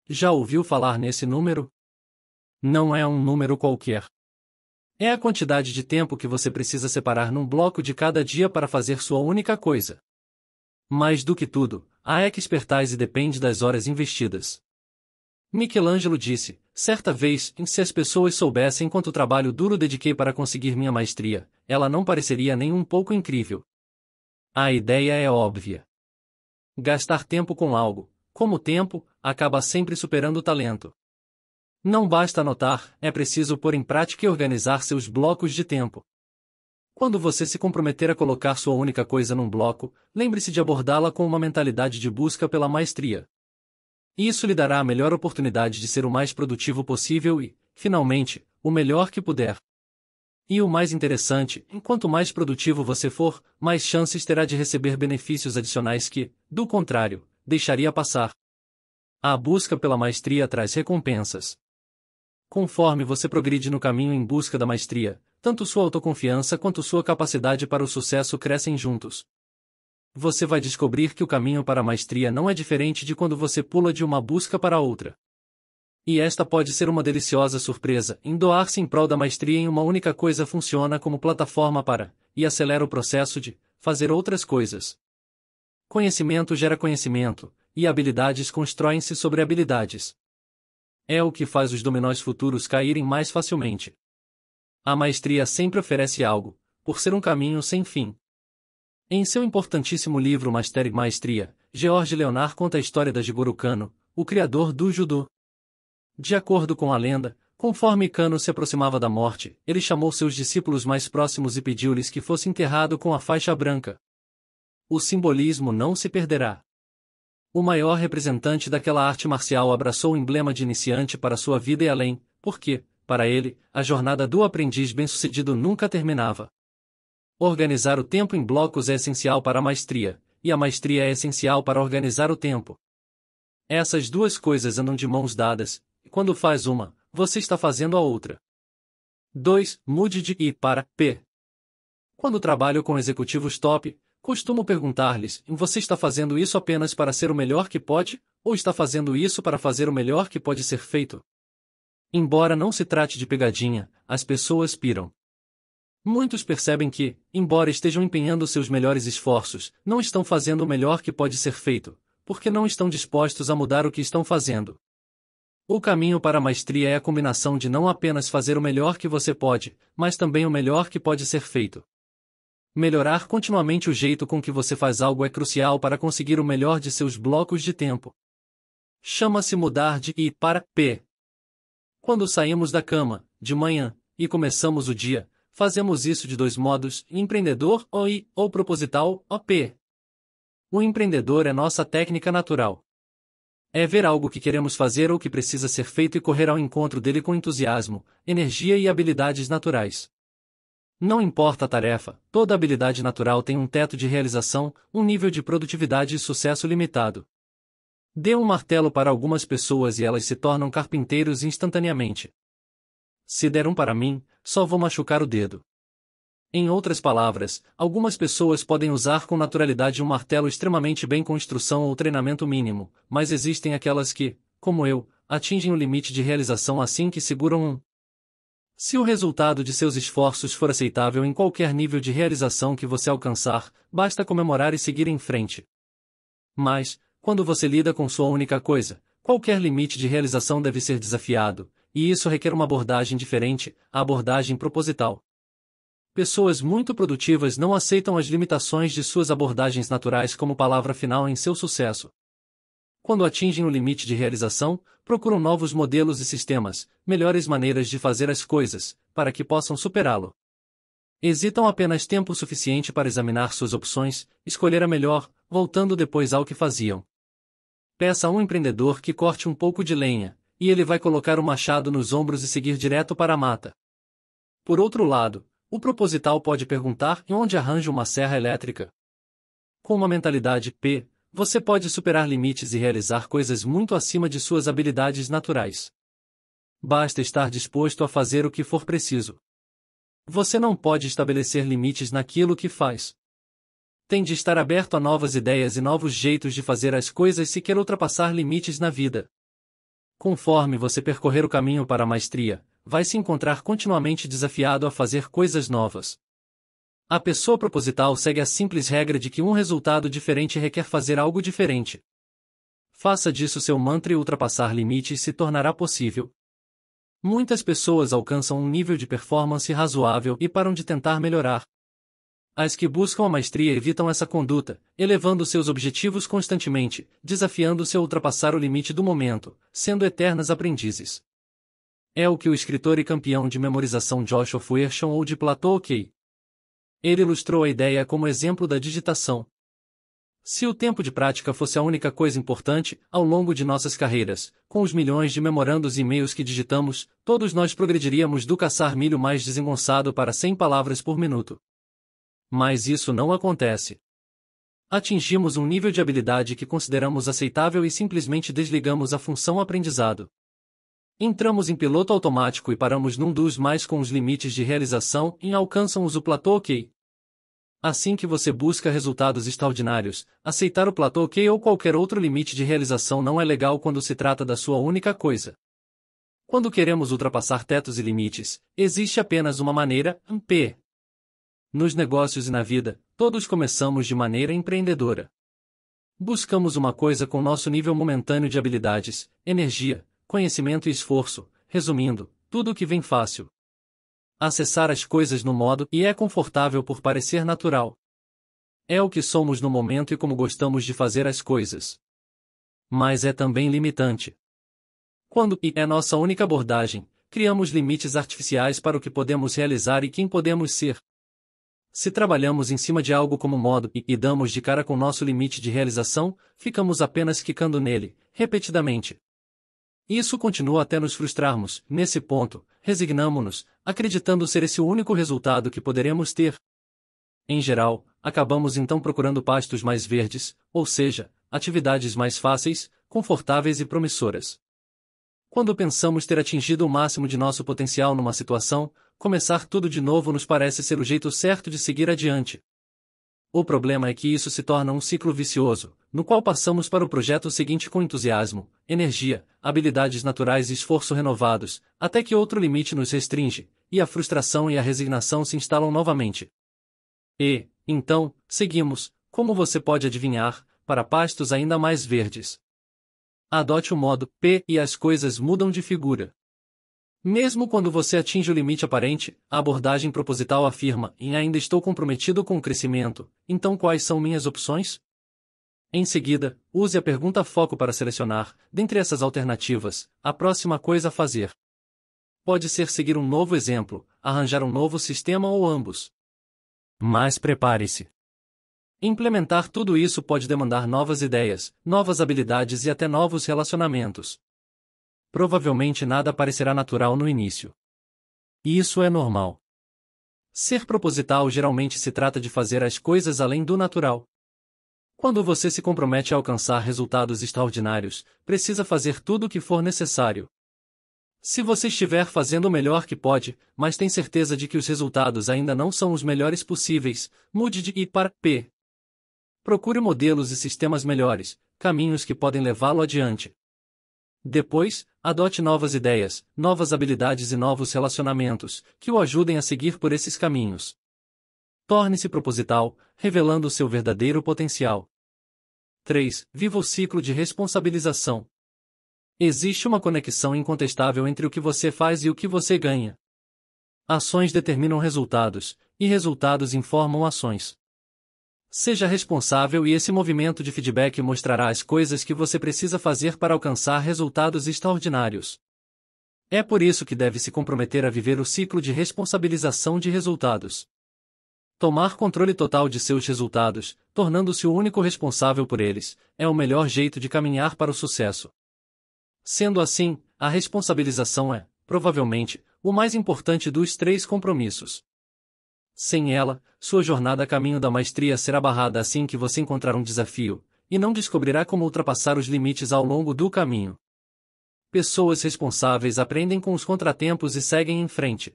Já ouviu falar nesse número? Não é um número qualquer. É a quantidade de tempo que você precisa separar num bloco de cada dia para fazer sua única coisa. Mais do que tudo, a expertise depende das horas investidas. Michelangelo disse, certa vez, se as pessoas soubessem quanto trabalho duro dediquei para conseguir minha maestria, ela não pareceria nem um pouco incrível. A ideia é óbvia. Gastar tempo com algo, como tempo, acaba sempre superando o talento. Não basta anotar, é preciso pôr em prática e organizar seus blocos de tempo. Quando você se comprometer a colocar sua única coisa num bloco, lembre-se de abordá-la com uma mentalidade de busca pela maestria. Isso lhe dará a melhor oportunidade de ser o mais produtivo possível e, finalmente, o melhor que puder. E o mais interessante, enquanto mais produtivo você for, mais chances terá de receber benefícios adicionais que, do contrário, deixaria passar. A busca pela maestria traz recompensas. Conforme você progride no caminho em busca da maestria, tanto sua autoconfiança quanto sua capacidade para o sucesso crescem juntos. Você vai descobrir que o caminho para a maestria não é diferente de quando você pula de uma busca para outra. E esta pode ser uma deliciosa surpresa, doar se em prol da maestria em uma única coisa funciona como plataforma para, e acelera o processo de, fazer outras coisas. Conhecimento gera conhecimento, e habilidades constroem-se sobre habilidades. É o que faz os dominós futuros caírem mais facilmente. A maestria sempre oferece algo, por ser um caminho sem fim. Em seu importantíssimo livro Master Maestria, George Leonard conta a história da Jigoro Kano, o criador do judô. De acordo com a lenda, conforme Kano se aproximava da morte, ele chamou seus discípulos mais próximos e pediu-lhes que fosse enterrado com a faixa branca. O simbolismo não se perderá. O maior representante daquela arte marcial abraçou o emblema de iniciante para sua vida e além, porque, para ele, a jornada do aprendiz bem-sucedido nunca terminava. Organizar o tempo em blocos é essencial para a maestria, e a maestria é essencial para organizar o tempo. Essas duas coisas andam de mãos dadas, e quando faz uma, você está fazendo a outra. 2. Mude de I para P. Quando trabalho com executivos top, Costumo perguntar-lhes: você está fazendo isso apenas para ser o melhor que pode, ou está fazendo isso para fazer o melhor que pode ser feito? Embora não se trate de pegadinha, as pessoas piram. Muitos percebem que, embora estejam empenhando seus melhores esforços, não estão fazendo o melhor que pode ser feito, porque não estão dispostos a mudar o que estão fazendo. O caminho para a maestria é a combinação de não apenas fazer o melhor que você pode, mas também o melhor que pode ser feito. Melhorar continuamente o jeito com que você faz algo é crucial para conseguir o melhor de seus blocos de tempo. Chama-se mudar de I para P. Quando saímos da cama, de manhã, e começamos o dia, fazemos isso de dois modos, empreendedor ou I, ou proposital, p. O empreendedor é nossa técnica natural. É ver algo que queremos fazer ou que precisa ser feito e correr ao encontro dele com entusiasmo, energia e habilidades naturais. Não importa a tarefa, toda habilidade natural tem um teto de realização, um nível de produtividade e sucesso limitado. Dê um martelo para algumas pessoas e elas se tornam carpinteiros instantaneamente. Se der um para mim, só vou machucar o dedo. Em outras palavras, algumas pessoas podem usar com naturalidade um martelo extremamente bem com instrução ou treinamento mínimo, mas existem aquelas que, como eu, atingem o limite de realização assim que seguram um se o resultado de seus esforços for aceitável em qualquer nível de realização que você alcançar, basta comemorar e seguir em frente. Mas, quando você lida com sua única coisa, qualquer limite de realização deve ser desafiado, e isso requer uma abordagem diferente, a abordagem proposital. Pessoas muito produtivas não aceitam as limitações de suas abordagens naturais como palavra final em seu sucesso quando atingem o limite de realização, procuram novos modelos e sistemas, melhores maneiras de fazer as coisas, para que possam superá-lo. Hesitam apenas tempo suficiente para examinar suas opções, escolher a melhor, voltando depois ao que faziam. Peça a um empreendedor que corte um pouco de lenha, e ele vai colocar o machado nos ombros e seguir direto para a mata. Por outro lado, o proposital pode perguntar onde arranja uma serra elétrica. Com uma mentalidade P, você pode superar limites e realizar coisas muito acima de suas habilidades naturais. Basta estar disposto a fazer o que for preciso. Você não pode estabelecer limites naquilo que faz. Tem de estar aberto a novas ideias e novos jeitos de fazer as coisas se quer ultrapassar limites na vida. Conforme você percorrer o caminho para a maestria, vai se encontrar continuamente desafiado a fazer coisas novas. A pessoa proposital segue a simples regra de que um resultado diferente requer fazer algo diferente. Faça disso seu mantra e ultrapassar limites se tornará possível. Muitas pessoas alcançam um nível de performance razoável e param de tentar melhorar. As que buscam a maestria evitam essa conduta, elevando seus objetivos constantemente, desafiando-se a ultrapassar o limite do momento, sendo eternas aprendizes. É o que o escritor e campeão de memorização Joshua Fuerchon ou de Platão K. Ele ilustrou a ideia como exemplo da digitação. Se o tempo de prática fosse a única coisa importante, ao longo de nossas carreiras, com os milhões de memorandos e e-mails que digitamos, todos nós progrediríamos do caçar milho mais desengonçado para 100 palavras por minuto. Mas isso não acontece. Atingimos um nível de habilidade que consideramos aceitável e simplesmente desligamos a função aprendizado. Entramos em piloto automático e paramos num dos mais com os limites de realização e alcançamos o platô OK, Assim que você busca resultados extraordinários, aceitar o platô Q ou qualquer outro limite de realização não é legal quando se trata da sua única coisa. Quando queremos ultrapassar tetos e limites, existe apenas uma maneira, um P. Nos negócios e na vida, todos começamos de maneira empreendedora. Buscamos uma coisa com nosso nível momentâneo de habilidades, energia, conhecimento e esforço, resumindo, tudo o que vem fácil, acessar as coisas no modo e é confortável por parecer natural. É o que somos no momento e como gostamos de fazer as coisas. Mas é também limitante. Quando e é nossa única abordagem, criamos limites artificiais para o que podemos realizar e quem podemos ser. Se trabalhamos em cima de algo como modo e, e damos de cara com nosso limite de realização, ficamos apenas quicando nele, repetidamente. Isso continua até nos frustrarmos, nesse ponto, resignamo-nos, acreditando ser esse o único resultado que poderemos ter. Em geral, acabamos então procurando pastos mais verdes, ou seja, atividades mais fáceis, confortáveis e promissoras. Quando pensamos ter atingido o máximo de nosso potencial numa situação, começar tudo de novo nos parece ser o jeito certo de seguir adiante. O problema é que isso se torna um ciclo vicioso, no qual passamos para o projeto seguinte com entusiasmo, energia, habilidades naturais e esforço renovados, até que outro limite nos restringe, e a frustração e a resignação se instalam novamente. E, então, seguimos, como você pode adivinhar, para pastos ainda mais verdes. Adote o modo P e as coisas mudam de figura. Mesmo quando você atinge o limite aparente, a abordagem proposital afirma: e ainda estou comprometido com o crescimento, então quais são minhas opções? Em seguida, use a pergunta foco para selecionar, dentre essas alternativas, a próxima coisa a fazer. Pode ser seguir um novo exemplo, arranjar um novo sistema ou ambos. Mas prepare-se. Implementar tudo isso pode demandar novas ideias, novas habilidades e até novos relacionamentos. Provavelmente nada parecerá natural no início. E isso é normal. Ser proposital geralmente se trata de fazer as coisas além do natural. Quando você se compromete a alcançar resultados extraordinários, precisa fazer tudo o que for necessário. Se você estiver fazendo o melhor que pode, mas tem certeza de que os resultados ainda não são os melhores possíveis, mude de I para P. Procure modelos e sistemas melhores, caminhos que podem levá-lo adiante. Depois, adote novas ideias, novas habilidades e novos relacionamentos, que o ajudem a seguir por esses caminhos. Torne-se proposital, revelando o seu verdadeiro potencial. 3. Viva o ciclo de responsabilização. Existe uma conexão incontestável entre o que você faz e o que você ganha. Ações determinam resultados, e resultados informam ações. Seja responsável e esse movimento de feedback mostrará as coisas que você precisa fazer para alcançar resultados extraordinários. É por isso que deve se comprometer a viver o ciclo de responsabilização de resultados. Tomar controle total de seus resultados, tornando-se o único responsável por eles, é o melhor jeito de caminhar para o sucesso. Sendo assim, a responsabilização é, provavelmente, o mais importante dos três compromissos. Sem ela, sua jornada a caminho da maestria será barrada assim que você encontrar um desafio, e não descobrirá como ultrapassar os limites ao longo do caminho. Pessoas responsáveis aprendem com os contratempos e seguem em frente.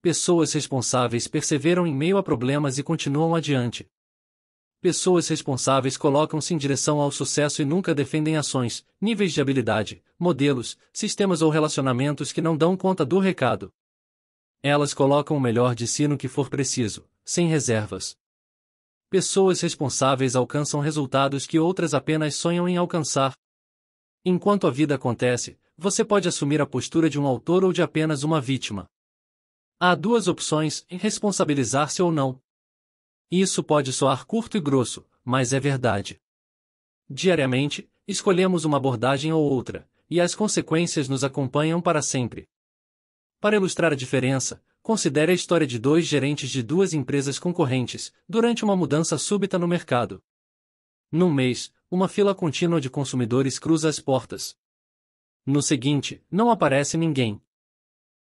Pessoas responsáveis perseveram em meio a problemas e continuam adiante. Pessoas responsáveis colocam-se em direção ao sucesso e nunca defendem ações, níveis de habilidade, modelos, sistemas ou relacionamentos que não dão conta do recado. Elas colocam o melhor de si no que for preciso, sem reservas. Pessoas responsáveis alcançam resultados que outras apenas sonham em alcançar. Enquanto a vida acontece, você pode assumir a postura de um autor ou de apenas uma vítima. Há duas opções em responsabilizar-se ou não. Isso pode soar curto e grosso, mas é verdade. Diariamente, escolhemos uma abordagem ou outra, e as consequências nos acompanham para sempre. Para ilustrar a diferença, considere a história de dois gerentes de duas empresas concorrentes, durante uma mudança súbita no mercado. Num mês, uma fila contínua de consumidores cruza as portas. No seguinte, não aparece ninguém.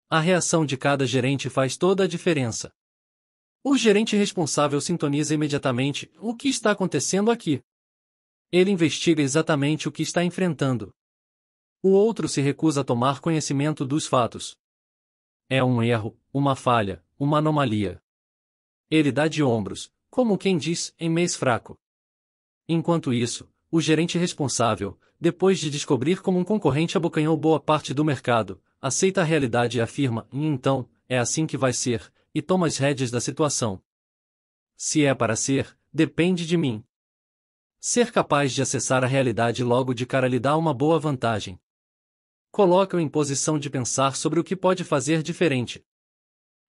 A reação de cada gerente faz toda a diferença. O gerente responsável sintoniza imediatamente o que está acontecendo aqui. Ele investiga exatamente o que está enfrentando. O outro se recusa a tomar conhecimento dos fatos. É um erro, uma falha, uma anomalia. Ele dá de ombros, como quem diz, em mês fraco. Enquanto isso, o gerente responsável, depois de descobrir como um concorrente abocanhou boa parte do mercado, aceita a realidade e afirma: então, é assim que vai ser, e toma as rédeas da situação. Se é para ser, depende de mim. Ser capaz de acessar a realidade logo de cara lhe dá uma boa vantagem. Coloca-o em posição de pensar sobre o que pode fazer diferente.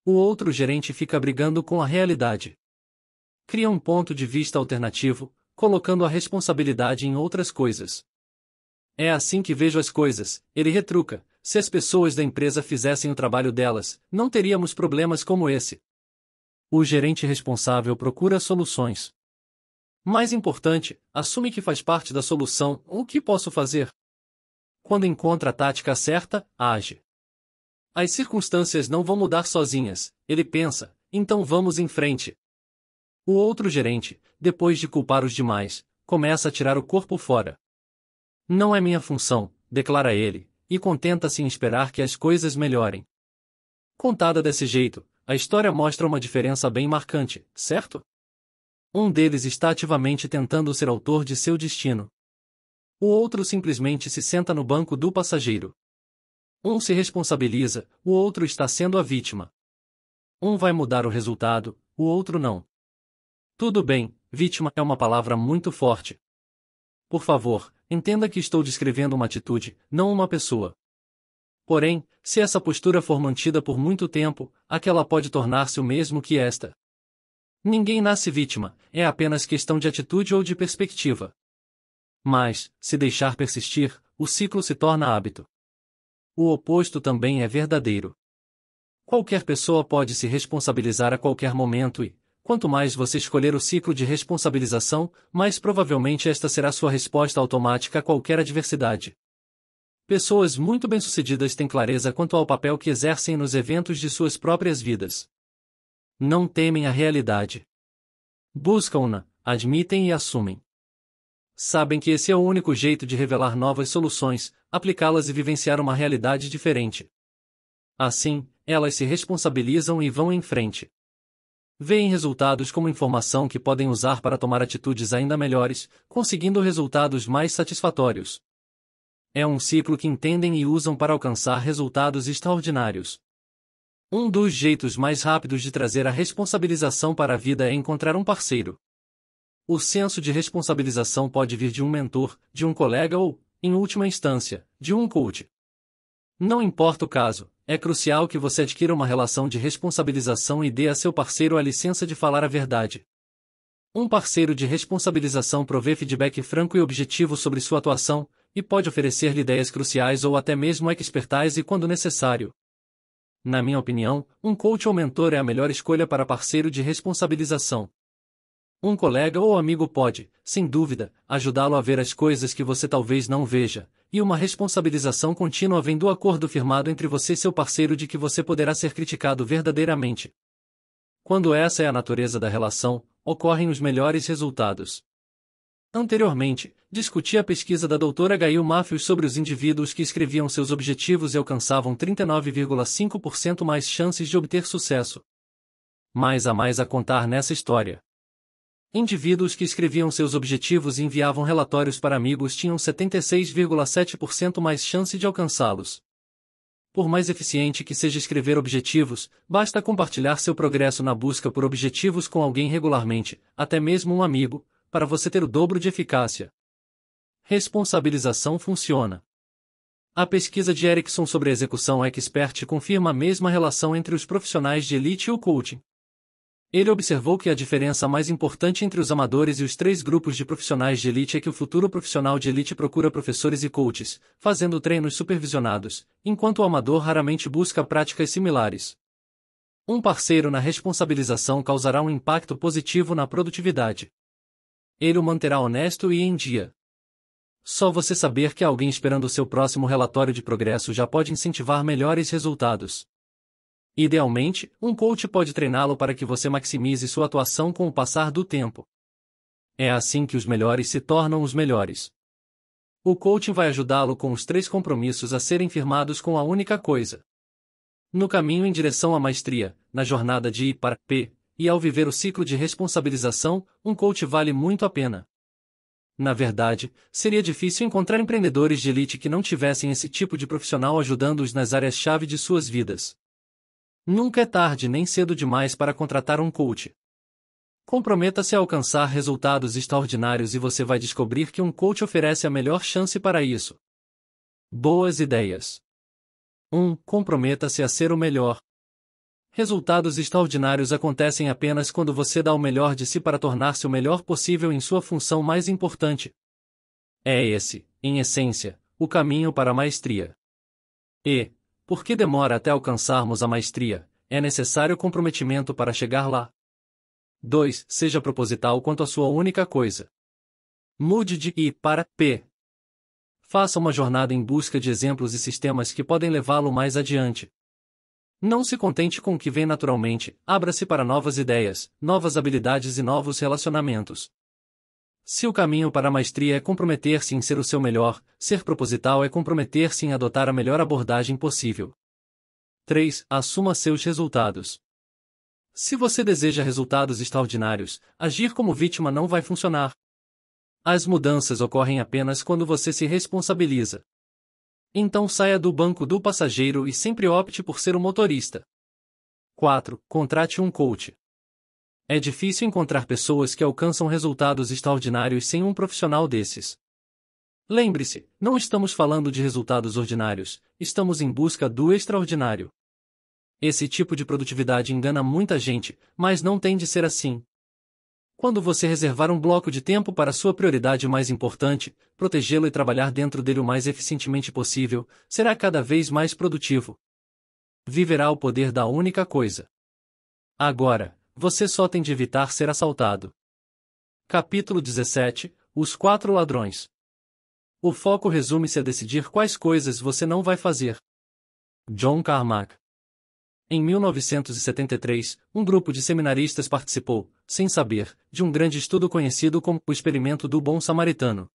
O outro gerente fica brigando com a realidade. Cria um ponto de vista alternativo, colocando a responsabilidade em outras coisas. É assim que vejo as coisas, ele retruca, se as pessoas da empresa fizessem o trabalho delas, não teríamos problemas como esse. O gerente responsável procura soluções. Mais importante, assume que faz parte da solução, o que posso fazer? Quando encontra a tática certa, age. As circunstâncias não vão mudar sozinhas, ele pensa, então vamos em frente. O outro gerente, depois de culpar os demais, começa a tirar o corpo fora. Não é minha função, declara ele, e contenta-se em esperar que as coisas melhorem. Contada desse jeito, a história mostra uma diferença bem marcante, certo? Um deles está ativamente tentando ser autor de seu destino. O outro simplesmente se senta no banco do passageiro. Um se responsabiliza, o outro está sendo a vítima. Um vai mudar o resultado, o outro não. Tudo bem, vítima é uma palavra muito forte. Por favor, entenda que estou descrevendo uma atitude, não uma pessoa. Porém, se essa postura for mantida por muito tempo, aquela pode tornar-se o mesmo que esta. Ninguém nasce vítima, é apenas questão de atitude ou de perspectiva. Mas, se deixar persistir, o ciclo se torna hábito. O oposto também é verdadeiro. Qualquer pessoa pode se responsabilizar a qualquer momento e, Quanto mais você escolher o ciclo de responsabilização, mais provavelmente esta será sua resposta automática a qualquer adversidade. Pessoas muito bem-sucedidas têm clareza quanto ao papel que exercem nos eventos de suas próprias vidas. Não temem a realidade. Buscam-na, admitem e assumem. Sabem que esse é o único jeito de revelar novas soluções, aplicá-las e vivenciar uma realidade diferente. Assim, elas se responsabilizam e vão em frente. Veem resultados como informação que podem usar para tomar atitudes ainda melhores, conseguindo resultados mais satisfatórios. É um ciclo que entendem e usam para alcançar resultados extraordinários. Um dos jeitos mais rápidos de trazer a responsabilização para a vida é encontrar um parceiro. O senso de responsabilização pode vir de um mentor, de um colega ou, em última instância, de um coach. Não importa o caso, é crucial que você adquira uma relação de responsabilização e dê a seu parceiro a licença de falar a verdade. Um parceiro de responsabilização provê feedback franco e objetivo sobre sua atuação, e pode oferecer-lhe ideias cruciais ou até mesmo expertise quando necessário. Na minha opinião, um coach ou mentor é a melhor escolha para parceiro de responsabilização. Um colega ou amigo pode, sem dúvida, ajudá-lo a ver as coisas que você talvez não veja, e uma responsabilização contínua vem do acordo firmado entre você e seu parceiro de que você poderá ser criticado verdadeiramente. Quando essa é a natureza da relação, ocorrem os melhores resultados. Anteriormente, discuti a pesquisa da doutora Gail Matthews sobre os indivíduos que escreviam seus objetivos e alcançavam 39,5% mais chances de obter sucesso. Mais a mais a contar nessa história. Indivíduos que escreviam seus objetivos e enviavam relatórios para amigos tinham 76,7% mais chance de alcançá-los. Por mais eficiente que seja escrever objetivos, basta compartilhar seu progresso na busca por objetivos com alguém regularmente, até mesmo um amigo, para você ter o dobro de eficácia. Responsabilização funciona. A pesquisa de Erickson sobre execução expert confirma a mesma relação entre os profissionais de elite e o coaching. Ele observou que a diferença mais importante entre os amadores e os três grupos de profissionais de elite é que o futuro profissional de elite procura professores e coaches, fazendo treinos supervisionados, enquanto o amador raramente busca práticas similares. Um parceiro na responsabilização causará um impacto positivo na produtividade. Ele o manterá honesto e em dia. Só você saber que há alguém esperando o seu próximo relatório de progresso já pode incentivar melhores resultados. Idealmente, um coach pode treiná-lo para que você maximize sua atuação com o passar do tempo. É assim que os melhores se tornam os melhores. O coaching vai ajudá-lo com os três compromissos a serem firmados com a única coisa. No caminho em direção à maestria, na jornada de I para P, e ao viver o ciclo de responsabilização, um coach vale muito a pena. Na verdade, seria difícil encontrar empreendedores de elite que não tivessem esse tipo de profissional ajudando-os nas áreas-chave de suas vidas. Nunca é tarde nem cedo demais para contratar um coach. Comprometa-se a alcançar resultados extraordinários e você vai descobrir que um coach oferece a melhor chance para isso. Boas ideias. 1. Um, Comprometa-se a ser o melhor. Resultados extraordinários acontecem apenas quando você dá o melhor de si para tornar-se o melhor possível em sua função mais importante. É esse, em essência, o caminho para a maestria. E, porque demora até alcançarmos a maestria, é necessário comprometimento para chegar lá. 2. Seja proposital quanto à sua única coisa. Mude de I para P. Faça uma jornada em busca de exemplos e sistemas que podem levá-lo mais adiante. Não se contente com o que vem naturalmente, abra-se para novas ideias, novas habilidades e novos relacionamentos. Se o caminho para a maestria é comprometer-se em ser o seu melhor, ser proposital é comprometer-se em adotar a melhor abordagem possível. 3. Assuma seus resultados. Se você deseja resultados extraordinários, agir como vítima não vai funcionar. As mudanças ocorrem apenas quando você se responsabiliza. Então saia do banco do passageiro e sempre opte por ser o motorista. 4. Contrate um coach. É difícil encontrar pessoas que alcançam resultados extraordinários sem um profissional desses. Lembre-se, não estamos falando de resultados ordinários, estamos em busca do extraordinário. Esse tipo de produtividade engana muita gente, mas não tem de ser assim. Quando você reservar um bloco de tempo para sua prioridade mais importante, protegê-lo e trabalhar dentro dele o mais eficientemente possível, será cada vez mais produtivo. Viverá o poder da única coisa. Agora, você só tem de evitar ser assaltado. Capítulo 17 Os Quatro Ladrões O foco resume-se a decidir quais coisas você não vai fazer. John Carmack Em 1973, um grupo de seminaristas participou, sem saber, de um grande estudo conhecido como o Experimento do Bom Samaritano.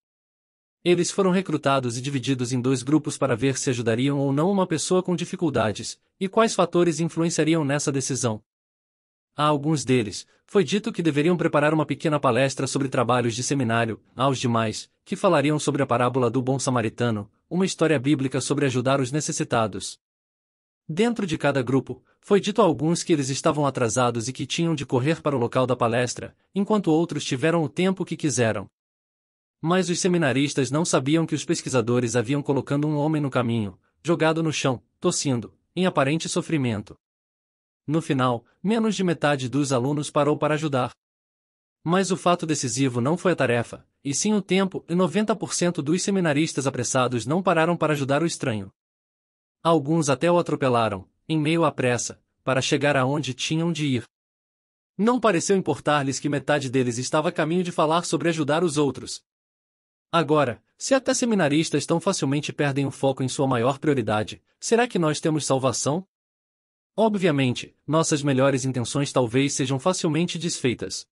Eles foram recrutados e divididos em dois grupos para ver se ajudariam ou não uma pessoa com dificuldades, e quais fatores influenciariam nessa decisão. A alguns deles, foi dito que deveriam preparar uma pequena palestra sobre trabalhos de seminário, aos demais, que falariam sobre a parábola do bom samaritano, uma história bíblica sobre ajudar os necessitados. Dentro de cada grupo, foi dito a alguns que eles estavam atrasados e que tinham de correr para o local da palestra, enquanto outros tiveram o tempo que quiseram. Mas os seminaristas não sabiam que os pesquisadores haviam colocado um homem no caminho, jogado no chão, tossindo, em aparente sofrimento. No final, menos de metade dos alunos parou para ajudar. Mas o fato decisivo não foi a tarefa, e sim o tempo, e 90% dos seminaristas apressados não pararam para ajudar o estranho. Alguns até o atropelaram, em meio à pressa, para chegar aonde tinham de ir. Não pareceu importar-lhes que metade deles estava a caminho de falar sobre ajudar os outros. Agora, se até seminaristas tão facilmente perdem o foco em sua maior prioridade, será que nós temos salvação? Obviamente, nossas melhores intenções talvez sejam facilmente desfeitas.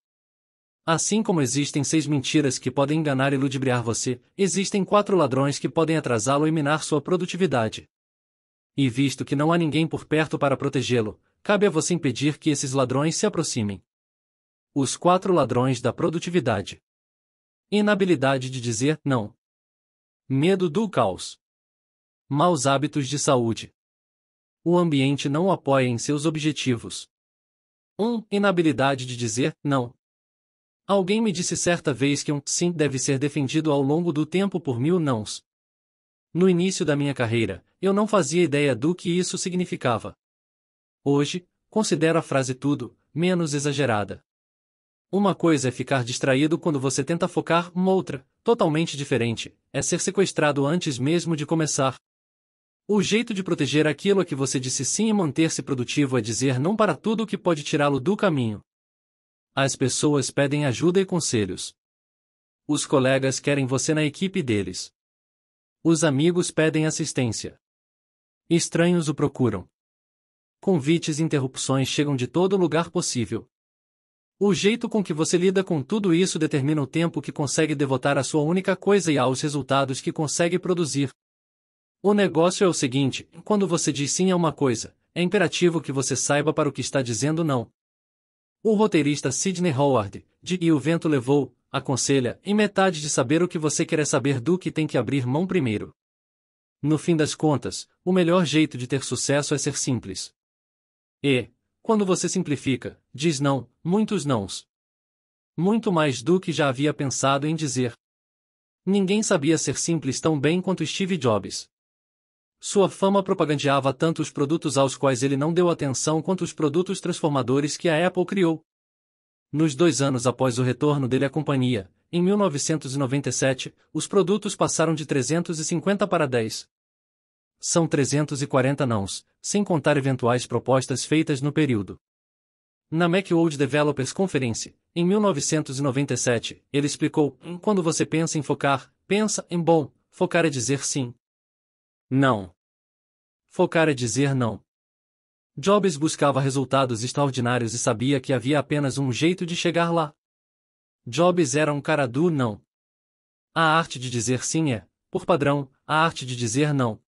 Assim como existem seis mentiras que podem enganar e ludibriar você, existem quatro ladrões que podem atrasá-lo e minar sua produtividade. E visto que não há ninguém por perto para protegê-lo, cabe a você impedir que esses ladrões se aproximem. Os quatro ladrões da produtividade: inabilidade de dizer não, medo do caos, maus hábitos de saúde, o ambiente não apoia em seus objetivos. 1. Um, inabilidade de dizer não. Alguém me disse certa vez que um sim deve ser defendido ao longo do tempo por mil nãos. No início da minha carreira, eu não fazia ideia do que isso significava. Hoje, considero a frase tudo menos exagerada. Uma coisa é ficar distraído quando você tenta focar, uma outra, totalmente diferente, é ser sequestrado antes mesmo de começar. O jeito de proteger aquilo a que você disse sim e manter-se produtivo é dizer não para tudo o que pode tirá-lo do caminho. As pessoas pedem ajuda e conselhos. Os colegas querem você na equipe deles. Os amigos pedem assistência. Estranhos o procuram. Convites e interrupções chegam de todo lugar possível. O jeito com que você lida com tudo isso determina o tempo que consegue devotar à sua única coisa e aos resultados que consegue produzir, o negócio é o seguinte: quando você diz sim a uma coisa, é imperativo que você saiba para o que está dizendo não. O roteirista Sidney Howard, de E o Vento Levou, aconselha, em metade de saber o que você quer é saber do que tem que abrir mão primeiro. No fim das contas, o melhor jeito de ter sucesso é ser simples. E, quando você simplifica, diz não, muitos nãos. Muito mais do que já havia pensado em dizer. Ninguém sabia ser simples tão bem quanto Steve Jobs. Sua fama propagandeava tanto os produtos aos quais ele não deu atenção quanto os produtos transformadores que a Apple criou. Nos dois anos após o retorno dele à companhia, em 1997, os produtos passaram de 350 para 10. São 340 nãos, sem contar eventuais propostas feitas no período. Na Macworld Developers Conference, em 1997, ele explicou: Quando você pensa em focar, pensa em bom, focar é dizer sim, não. Focar é dizer não. Jobs buscava resultados extraordinários e sabia que havia apenas um jeito de chegar lá. Jobs era um cara do não. A arte de dizer sim é, por padrão, a arte de dizer não.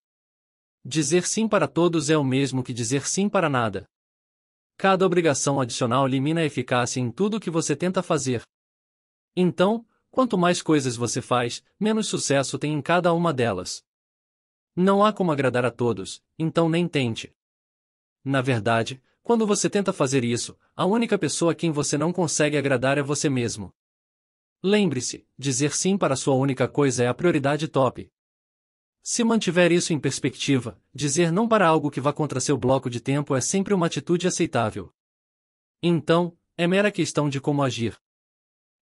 Dizer sim para todos é o mesmo que dizer sim para nada. Cada obrigação adicional elimina a eficácia em tudo o que você tenta fazer. Então, quanto mais coisas você faz, menos sucesso tem em cada uma delas. Não há como agradar a todos, então nem tente. Na verdade, quando você tenta fazer isso, a única pessoa a quem você não consegue agradar é você mesmo. Lembre-se, dizer sim para sua única coisa é a prioridade top. Se mantiver isso em perspectiva, dizer não para algo que vá contra seu bloco de tempo é sempre uma atitude aceitável. Então, é mera questão de como agir.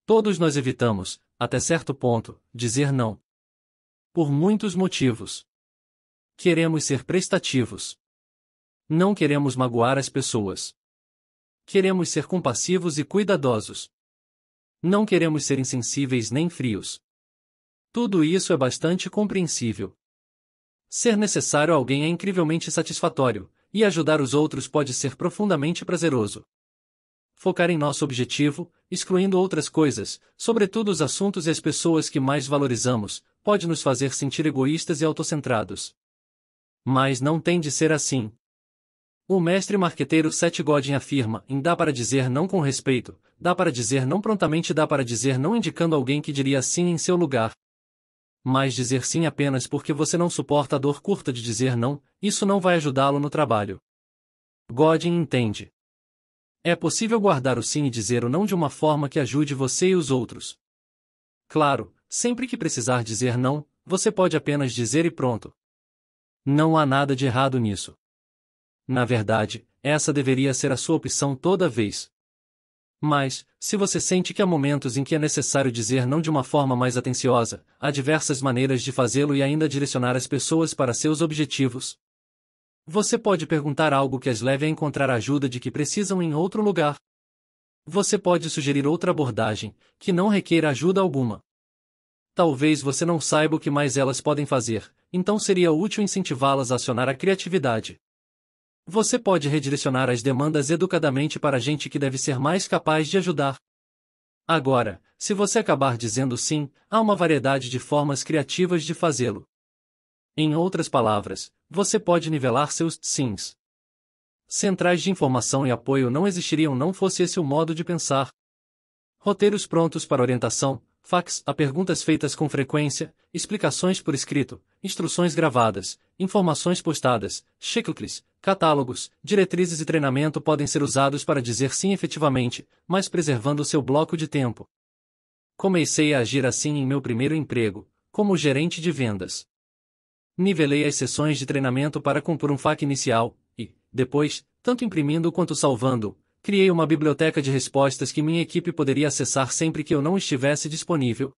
Todos nós evitamos, até certo ponto, dizer não. Por muitos motivos. Queremos ser prestativos. Não queremos magoar as pessoas. Queremos ser compassivos e cuidadosos. Não queremos ser insensíveis nem frios. Tudo isso é bastante compreensível. Ser necessário a alguém é incrivelmente satisfatório, e ajudar os outros pode ser profundamente prazeroso. Focar em nosso objetivo, excluindo outras coisas, sobretudo os assuntos e as pessoas que mais valorizamos, pode nos fazer sentir egoístas e autocentrados. Mas não tem de ser assim. O mestre marqueteiro Seth Godin afirma, em dá para dizer não com respeito, dá para dizer não prontamente dá para dizer não indicando alguém que diria sim em seu lugar. Mas dizer sim apenas porque você não suporta a dor curta de dizer não, isso não vai ajudá-lo no trabalho. Godin entende. É possível guardar o sim e dizer o não de uma forma que ajude você e os outros. Claro, sempre que precisar dizer não, você pode apenas dizer e pronto. Não há nada de errado nisso. Na verdade, essa deveria ser a sua opção toda vez. Mas, se você sente que há momentos em que é necessário dizer não de uma forma mais atenciosa, há diversas maneiras de fazê-lo e ainda direcionar as pessoas para seus objetivos. Você pode perguntar algo que as leve a encontrar a ajuda de que precisam em outro lugar. Você pode sugerir outra abordagem, que não requer ajuda alguma. Talvez você não saiba o que mais elas podem fazer, então seria útil incentivá-las a acionar a criatividade. Você pode redirecionar as demandas educadamente para gente que deve ser mais capaz de ajudar. Agora, se você acabar dizendo sim, há uma variedade de formas criativas de fazê-lo. Em outras palavras, você pode nivelar seus sims. Centrais de informação e apoio não existiriam não fosse esse o modo de pensar. Roteiros prontos para orientação, fax a perguntas feitas com frequência, explicações por escrito, instruções gravadas, informações postadas, checklists, catálogos, diretrizes e treinamento podem ser usados para dizer sim efetivamente, mas preservando seu bloco de tempo. Comecei a agir assim em meu primeiro emprego, como gerente de vendas. Nivelei as sessões de treinamento para compor um FAQ inicial e, depois, tanto imprimindo quanto salvando, criei uma biblioteca de respostas que minha equipe poderia acessar sempre que eu não estivesse disponível.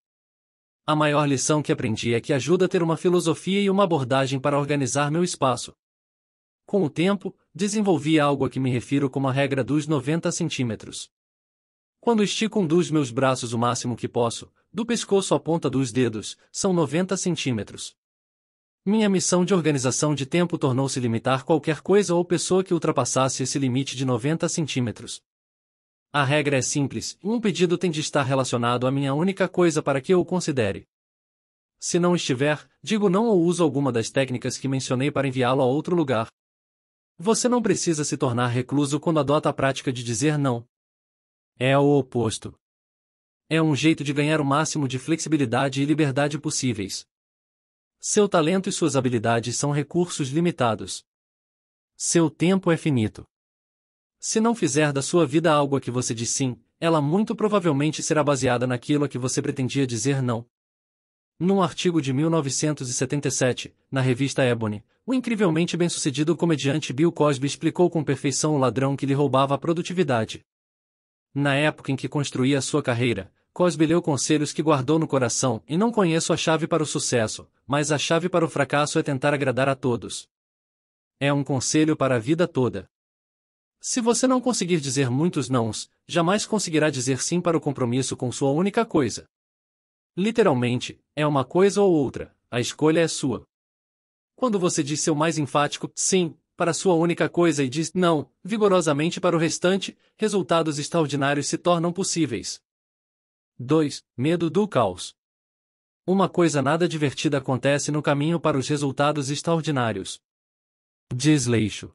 A maior lição que aprendi é que ajuda a ter uma filosofia e uma abordagem para organizar meu espaço. Com o tempo, desenvolvi algo a que me refiro como a regra dos 90 centímetros. Quando estico um dos meus braços o máximo que posso, do pescoço à ponta dos dedos, são 90 centímetros. Minha missão de organização de tempo tornou-se limitar qualquer coisa ou pessoa que ultrapassasse esse limite de 90 centímetros. A regra é simples, um pedido tem de estar relacionado à minha única coisa para que eu o considere. Se não estiver, digo não ou uso alguma das técnicas que mencionei para enviá-lo a outro lugar. Você não precisa se tornar recluso quando adota a prática de dizer não. É o oposto. É um jeito de ganhar o máximo de flexibilidade e liberdade possíveis. Seu talento e suas habilidades são recursos limitados. Seu tempo é finito. Se não fizer da sua vida algo a que você diz sim, ela muito provavelmente será baseada naquilo a que você pretendia dizer não. Num artigo de 1977, na revista Ebony, o incrivelmente bem-sucedido comediante Bill Cosby explicou com perfeição o ladrão que lhe roubava a produtividade. Na época em que construía sua carreira, beleu conselhos que guardou no coração e não conheço a chave para o sucesso, mas a chave para o fracasso é tentar agradar a todos. É um conselho para a vida toda. Se você não conseguir dizer muitos nãos, jamais conseguirá dizer sim para o compromisso com sua única coisa. Literalmente, é uma coisa ou outra, a escolha é sua. Quando você diz seu mais enfático sim para sua única coisa e diz não vigorosamente para o restante, resultados extraordinários se tornam possíveis. 2. Medo do caos. Uma coisa nada divertida acontece no caminho para os resultados extraordinários: desleixo,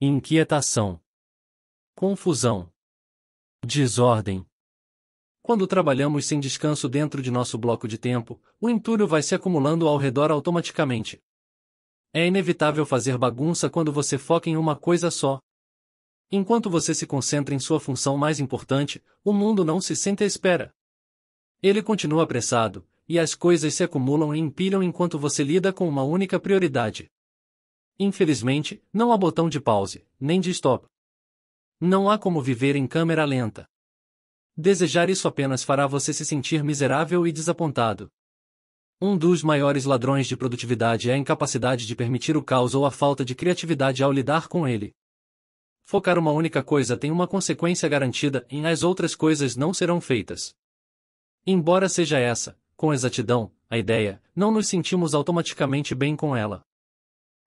inquietação, confusão, desordem. Quando trabalhamos sem descanso dentro de nosso bloco de tempo, o entulho vai se acumulando ao redor automaticamente. É inevitável fazer bagunça quando você foca em uma coisa só, Enquanto você se concentra em sua função mais importante, o mundo não se sente à espera. Ele continua apressado, e as coisas se acumulam e empilham enquanto você lida com uma única prioridade. Infelizmente, não há botão de pause, nem de stop. Não há como viver em câmera lenta. Desejar isso apenas fará você se sentir miserável e desapontado. Um dos maiores ladrões de produtividade é a incapacidade de permitir o caos ou a falta de criatividade ao lidar com ele. Focar uma única coisa tem uma consequência garantida e as outras coisas não serão feitas. Embora seja essa, com exatidão, a ideia, não nos sentimos automaticamente bem com ela.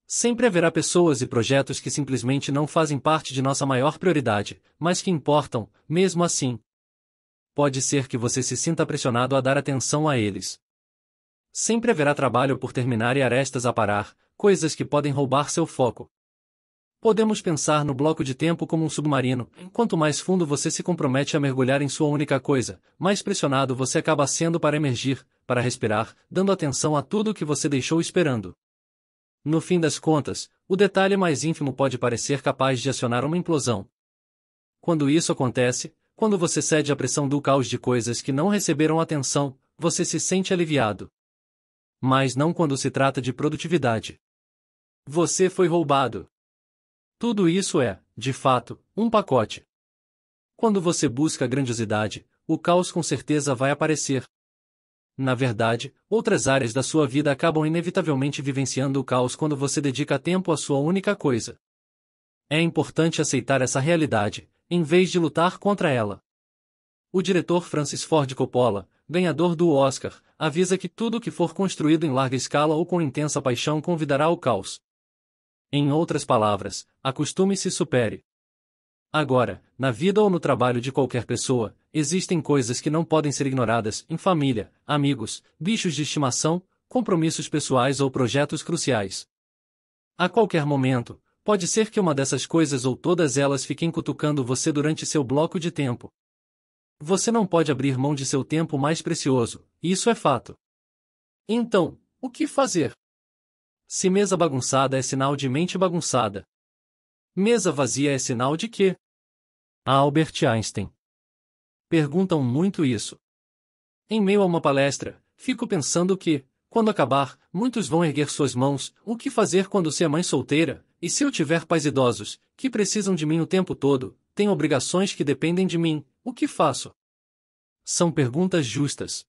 Sempre haverá pessoas e projetos que simplesmente não fazem parte de nossa maior prioridade, mas que importam, mesmo assim. Pode ser que você se sinta pressionado a dar atenção a eles. Sempre haverá trabalho por terminar e arestas a parar, coisas que podem roubar seu foco. Podemos pensar no bloco de tempo como um submarino. Quanto mais fundo você se compromete a mergulhar em sua única coisa, mais pressionado você acaba sendo para emergir, para respirar, dando atenção a tudo o que você deixou esperando. No fim das contas, o detalhe mais ínfimo pode parecer capaz de acionar uma implosão. Quando isso acontece, quando você cede à pressão do caos de coisas que não receberam atenção, você se sente aliviado. Mas não quando se trata de produtividade. Você foi roubado. Tudo isso é, de fato, um pacote. Quando você busca a grandiosidade, o caos com certeza vai aparecer. Na verdade, outras áreas da sua vida acabam inevitavelmente vivenciando o caos quando você dedica tempo à sua única coisa. É importante aceitar essa realidade, em vez de lutar contra ela. O diretor Francis Ford Coppola, ganhador do Oscar, avisa que tudo que for construído em larga escala ou com intensa paixão convidará ao caos. Em outras palavras, acostume-se e supere. Agora, na vida ou no trabalho de qualquer pessoa, existem coisas que não podem ser ignoradas em família, amigos, bichos de estimação, compromissos pessoais ou projetos cruciais. A qualquer momento, pode ser que uma dessas coisas ou todas elas fiquem cutucando você durante seu bloco de tempo. Você não pode abrir mão de seu tempo mais precioso, isso é fato. Então, o que fazer? Se mesa bagunçada é sinal de mente bagunçada. Mesa vazia é sinal de quê? Albert Einstein. Perguntam muito isso. Em meio a uma palestra, fico pensando que, quando acabar, muitos vão erguer suas mãos, o que fazer quando ser mãe solteira, e se eu tiver pais idosos, que precisam de mim o tempo todo, têm obrigações que dependem de mim, o que faço? São perguntas justas.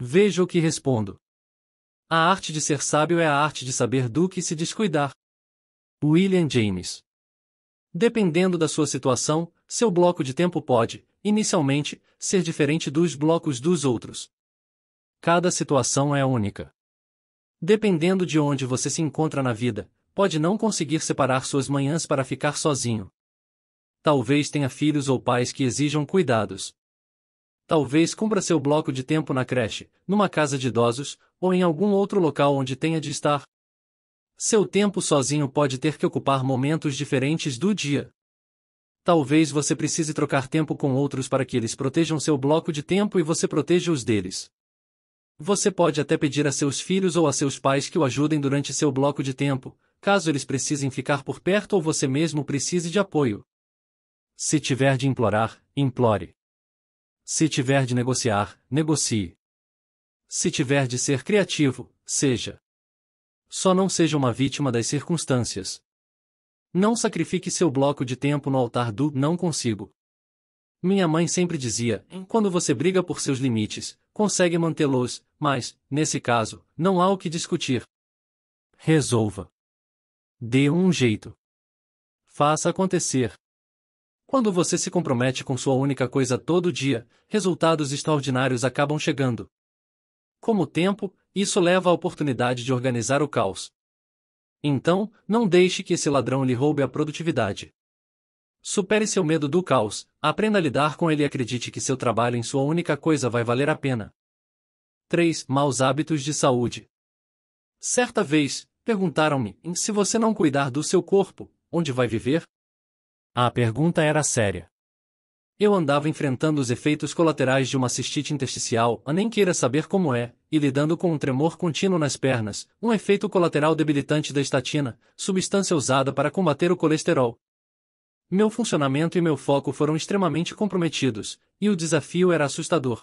Veja o que respondo. A arte de ser sábio é a arte de saber do que se descuidar. William James. Dependendo da sua situação, seu bloco de tempo pode, inicialmente, ser diferente dos blocos dos outros. Cada situação é única. Dependendo de onde você se encontra na vida, pode não conseguir separar suas manhãs para ficar sozinho. Talvez tenha filhos ou pais que exijam cuidados. Talvez cumpra seu bloco de tempo na creche, numa casa de idosos, ou em algum outro local onde tenha de estar. Seu tempo sozinho pode ter que ocupar momentos diferentes do dia. Talvez você precise trocar tempo com outros para que eles protejam seu bloco de tempo e você proteja os deles. Você pode até pedir a seus filhos ou a seus pais que o ajudem durante seu bloco de tempo, caso eles precisem ficar por perto ou você mesmo precise de apoio. Se tiver de implorar, implore. Se tiver de negociar, negocie se tiver de ser criativo, seja. Só não seja uma vítima das circunstâncias. Não sacrifique seu bloco de tempo no altar do não consigo. Minha mãe sempre dizia: quando você briga por seus limites, consegue mantê-los, mas, nesse caso, não há o que discutir. Resolva. Dê um jeito. Faça acontecer. Quando você se compromete com sua única coisa todo dia, resultados extraordinários acabam chegando como o tempo, isso leva à oportunidade de organizar o caos. Então, não deixe que esse ladrão lhe roube a produtividade. Supere seu medo do caos, aprenda a lidar com ele e acredite que seu trabalho em sua única coisa vai valer a pena. 3. Maus hábitos de saúde. Certa vez, perguntaram-me: se você não cuidar do seu corpo, onde vai viver? A pergunta era séria. Eu andava enfrentando os efeitos colaterais de uma cistite intersticial, a nem queira saber como é, e lidando com um tremor contínuo nas pernas, um efeito colateral debilitante da estatina, substância usada para combater o colesterol. Meu funcionamento e meu foco foram extremamente comprometidos, e o desafio era assustador.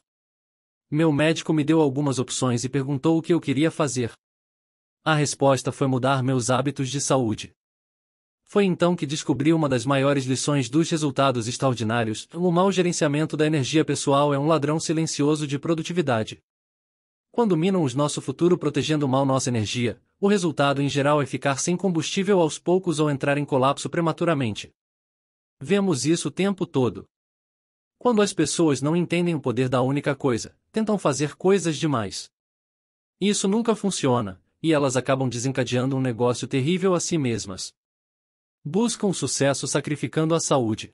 Meu médico me deu algumas opções e perguntou o que eu queria fazer. A resposta foi mudar meus hábitos de saúde. Foi então que descobri uma das maiores lições dos resultados extraordinários: o mau gerenciamento da energia pessoal é um ladrão silencioso de produtividade. Quando minam o nosso futuro protegendo mal nossa energia, o resultado em geral é ficar sem combustível aos poucos ou entrar em colapso prematuramente. Vemos isso o tempo todo. Quando as pessoas não entendem o poder da única coisa, tentam fazer coisas demais. Isso nunca funciona, e elas acabam desencadeando um negócio terrível a si mesmas. Buscam sucesso sacrificando a saúde.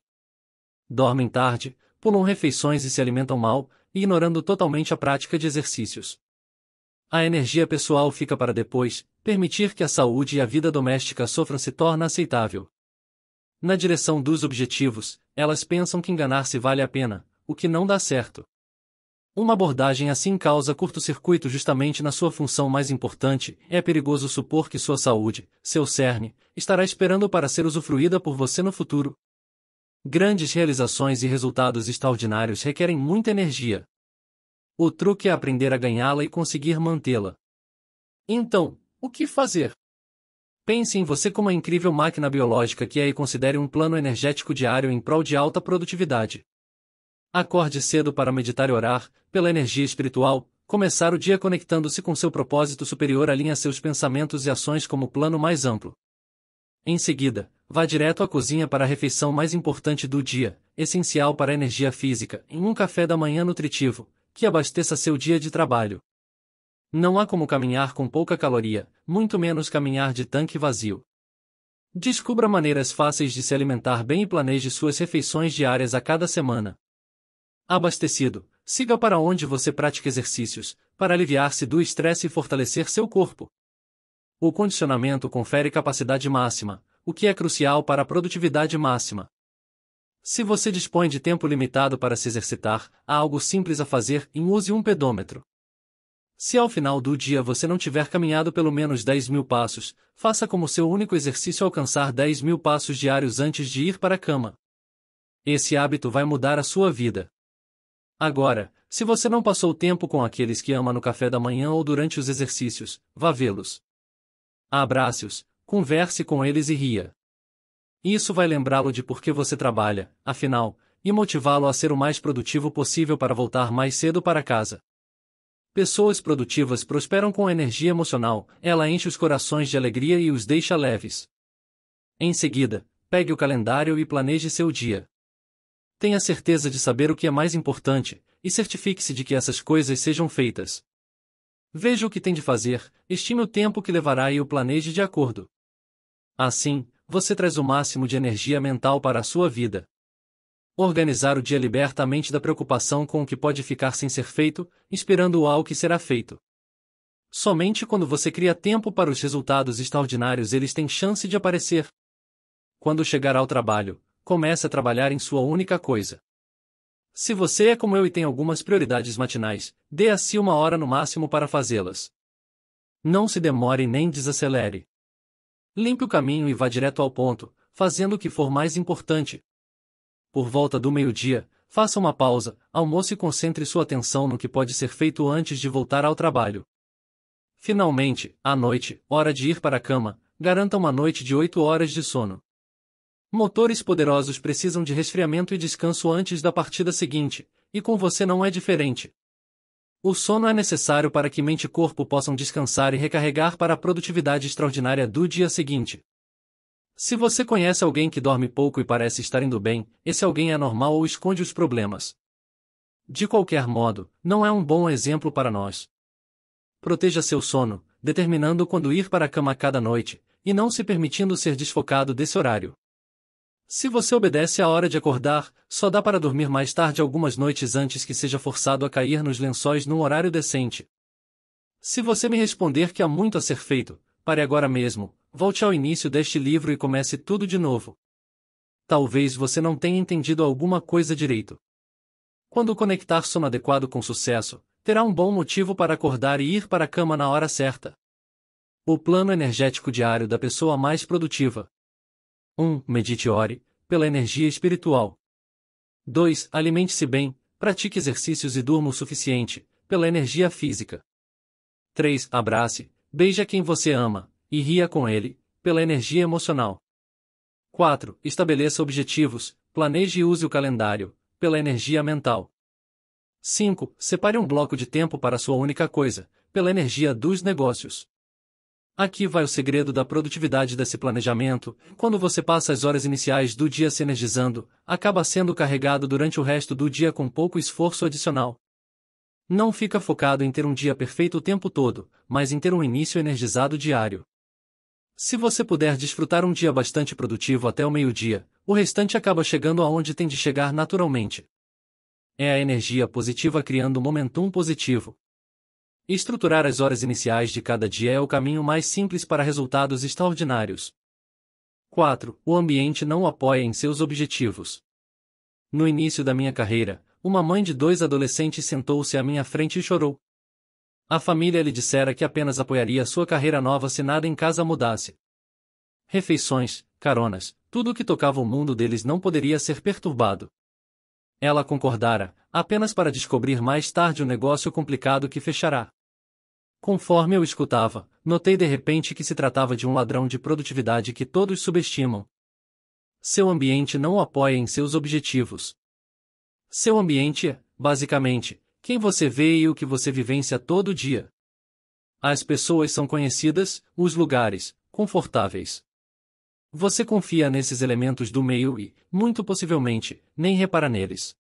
Dormem tarde, pulam refeições e se alimentam mal, ignorando totalmente a prática de exercícios. A energia pessoal fica para depois, permitir que a saúde e a vida doméstica sofram se torna aceitável. Na direção dos objetivos, elas pensam que enganar-se vale a pena, o que não dá certo. Uma abordagem assim causa curto-circuito justamente na sua função mais importante, é perigoso supor que sua saúde, seu cerne, estará esperando para ser usufruída por você no futuro. Grandes realizações e resultados extraordinários requerem muita energia. O truque é aprender a ganhá-la e conseguir mantê-la. Então, o que fazer? Pense em você como a incrível máquina biológica que é e considere um plano energético diário em prol de alta produtividade. Acorde cedo para meditar e orar, pela energia espiritual, começar o dia conectando-se com seu propósito superior alinha seus pensamentos e ações como plano mais amplo. Em seguida, vá direto à cozinha para a refeição mais importante do dia, essencial para a energia física, em um café da manhã nutritivo, que abasteça seu dia de trabalho. Não há como caminhar com pouca caloria, muito menos caminhar de tanque vazio. Descubra maneiras fáceis de se alimentar bem e planeje suas refeições diárias a cada semana abastecido, siga para onde você pratica exercícios, para aliviar-se do estresse e fortalecer seu corpo. O condicionamento confere capacidade máxima, o que é crucial para a produtividade máxima. Se você dispõe de tempo limitado para se exercitar, há algo simples a fazer e use um pedômetro. Se ao final do dia você não tiver caminhado pelo menos 10 mil passos, faça como seu único exercício alcançar 10 mil passos diários antes de ir para a cama. Esse hábito vai mudar a sua vida. Agora, se você não passou tempo com aqueles que ama no café da manhã ou durante os exercícios, vá vê-los. Abrace-os, converse com eles e ria. Isso vai lembrá-lo de por que você trabalha, afinal, e motivá-lo a ser o mais produtivo possível para voltar mais cedo para casa. Pessoas produtivas prosperam com energia emocional, ela enche os corações de alegria e os deixa leves. Em seguida, pegue o calendário e planeje seu dia. Tenha certeza de saber o que é mais importante, e certifique-se de que essas coisas sejam feitas. Veja o que tem de fazer, estime o tempo que levará e o planeje de acordo. Assim, você traz o máximo de energia mental para a sua vida. Organizar o dia liberta a mente da preocupação com o que pode ficar sem ser feito, inspirando-o ao que será feito. Somente quando você cria tempo para os resultados extraordinários eles têm chance de aparecer. Quando chegar ao trabalho, comece a trabalhar em sua única coisa. Se você é como eu e tem algumas prioridades matinais, dê a si uma hora no máximo para fazê-las. Não se demore nem desacelere. Limpe o caminho e vá direto ao ponto, fazendo o que for mais importante. Por volta do meio-dia, faça uma pausa, almoce e concentre sua atenção no que pode ser feito antes de voltar ao trabalho. Finalmente, à noite, hora de ir para a cama, garanta uma noite de 8 horas de sono. Motores poderosos precisam de resfriamento e descanso antes da partida seguinte, e com você não é diferente. O sono é necessário para que mente e corpo possam descansar e recarregar para a produtividade extraordinária do dia seguinte. Se você conhece alguém que dorme pouco e parece estar indo bem, esse alguém é normal ou esconde os problemas. De qualquer modo, não é um bom exemplo para nós. Proteja seu sono, determinando quando ir para a cama cada noite, e não se permitindo ser desfocado desse horário. Se você obedece à hora de acordar, só dá para dormir mais tarde algumas noites antes que seja forçado a cair nos lençóis num horário decente. Se você me responder que há muito a ser feito, pare agora mesmo, volte ao início deste livro e comece tudo de novo. Talvez você não tenha entendido alguma coisa direito. Quando conectar sono adequado com sucesso, terá um bom motivo para acordar e ir para a cama na hora certa. O plano energético diário da pessoa mais produtiva. 1. Medite ore, pela energia espiritual. 2. Alimente-se bem, pratique exercícios e durma o suficiente, pela energia física. 3. Abrace, beija quem você ama, e ria com ele, pela energia emocional. 4. Estabeleça objetivos, planeje e use o calendário, pela energia mental. 5. Separe um bloco de tempo para sua única coisa, pela energia dos negócios. Aqui vai o segredo da produtividade desse planejamento. Quando você passa as horas iniciais do dia se energizando, acaba sendo carregado durante o resto do dia com pouco esforço adicional. Não fica focado em ter um dia perfeito o tempo todo, mas em ter um início energizado diário. Se você puder desfrutar um dia bastante produtivo até o meio-dia, o restante acaba chegando aonde tem de chegar naturalmente. É a energia positiva criando um momentum positivo. Estruturar as horas iniciais de cada dia é o caminho mais simples para resultados extraordinários. 4. O ambiente não apoia em seus objetivos. No início da minha carreira, uma mãe de dois adolescentes sentou-se à minha frente e chorou. A família lhe dissera que apenas apoiaria sua carreira nova se nada em casa mudasse. Refeições, caronas, tudo o que tocava o mundo deles não poderia ser perturbado. Ela concordara, apenas para descobrir mais tarde o um negócio complicado que fechará. Conforme eu escutava, notei de repente que se tratava de um ladrão de produtividade que todos subestimam. Seu ambiente não o apoia em seus objetivos. Seu ambiente é, basicamente, quem você vê e o que você vivencia todo dia. As pessoas são conhecidas, os lugares, confortáveis. Você confia nesses elementos do meio e, muito possivelmente, nem repara neles.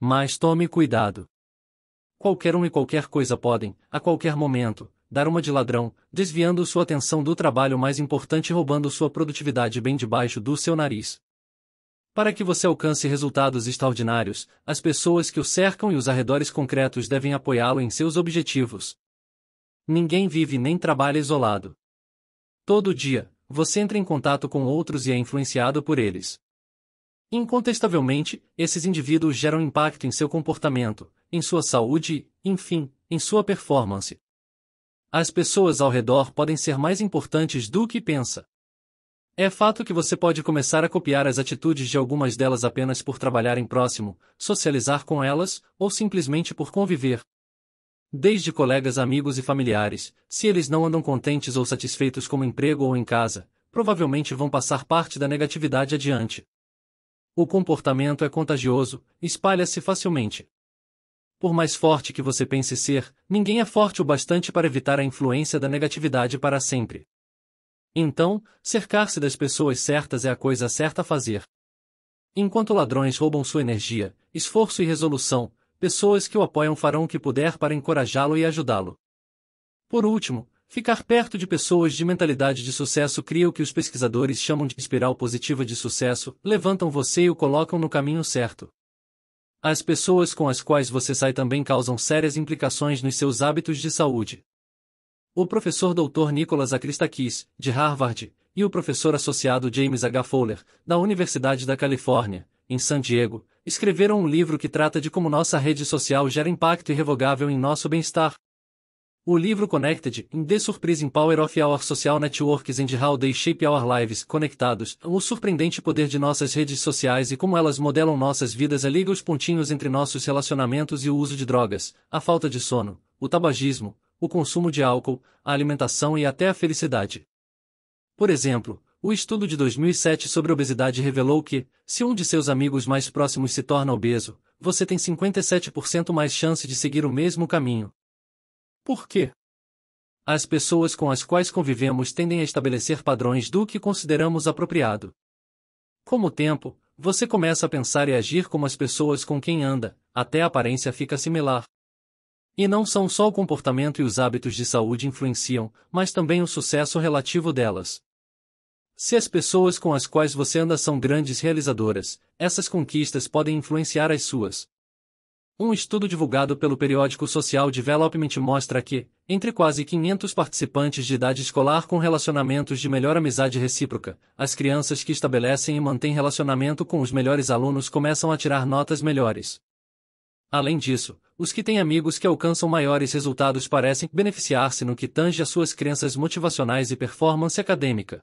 Mas tome cuidado. Qualquer um e qualquer coisa podem, a qualquer momento, dar uma de ladrão, desviando sua atenção do trabalho mais importante e roubando sua produtividade bem debaixo do seu nariz. Para que você alcance resultados extraordinários, as pessoas que o cercam e os arredores concretos devem apoiá-lo em seus objetivos. Ninguém vive nem trabalha isolado. Todo dia, você entra em contato com outros e é influenciado por eles. Incontestavelmente, esses indivíduos geram impacto em seu comportamento, em sua saúde enfim, em sua performance. As pessoas ao redor podem ser mais importantes do que pensa. É fato que você pode começar a copiar as atitudes de algumas delas apenas por trabalhar em próximo, socializar com elas, ou simplesmente por conviver. Desde colegas, amigos e familiares, se eles não andam contentes ou satisfeitos como emprego ou em casa, provavelmente vão passar parte da negatividade adiante. O comportamento é contagioso, espalha-se facilmente. Por mais forte que você pense ser, ninguém é forte o bastante para evitar a influência da negatividade para sempre. Então, cercar-se das pessoas certas é a coisa certa a fazer. Enquanto ladrões roubam sua energia, esforço e resolução, pessoas que o apoiam farão o que puder para encorajá-lo e ajudá-lo. Por último, Ficar perto de pessoas de mentalidade de sucesso cria o que os pesquisadores chamam de espiral positiva de sucesso, levantam você e o colocam no caminho certo. As pessoas com as quais você sai também causam sérias implicações nos seus hábitos de saúde. O professor Dr. Nicholas Akristakis, de Harvard, e o professor associado James H. Fowler, da Universidade da Califórnia, em San Diego, escreveram um livro que trata de como nossa rede social gera impacto irrevogável em nosso bem-estar, o livro Connected, in The Surprising Power of Our Social Networks and How They Shape Our Lives, Conectados, o surpreendente poder de nossas redes sociais e como elas modelam nossas vidas liga os pontinhos entre nossos relacionamentos e o uso de drogas, a falta de sono, o tabagismo, o consumo de álcool, a alimentação e até a felicidade. Por exemplo, o estudo de 2007 sobre obesidade revelou que, se um de seus amigos mais próximos se torna obeso, você tem 57% mais chance de seguir o mesmo caminho, por quê? As pessoas com as quais convivemos tendem a estabelecer padrões do que consideramos apropriado. Com o tempo, você começa a pensar e agir como as pessoas com quem anda, até a aparência fica similar. E não são só o comportamento e os hábitos de saúde influenciam, mas também o sucesso relativo delas. Se as pessoas com as quais você anda são grandes realizadoras, essas conquistas podem influenciar as suas. Um estudo divulgado pelo periódico Social Development mostra que, entre quase 500 participantes de idade escolar com relacionamentos de melhor amizade recíproca, as crianças que estabelecem e mantêm relacionamento com os melhores alunos começam a tirar notas melhores. Além disso, os que têm amigos que alcançam maiores resultados parecem beneficiar-se no que tange as suas crenças motivacionais e performance acadêmica.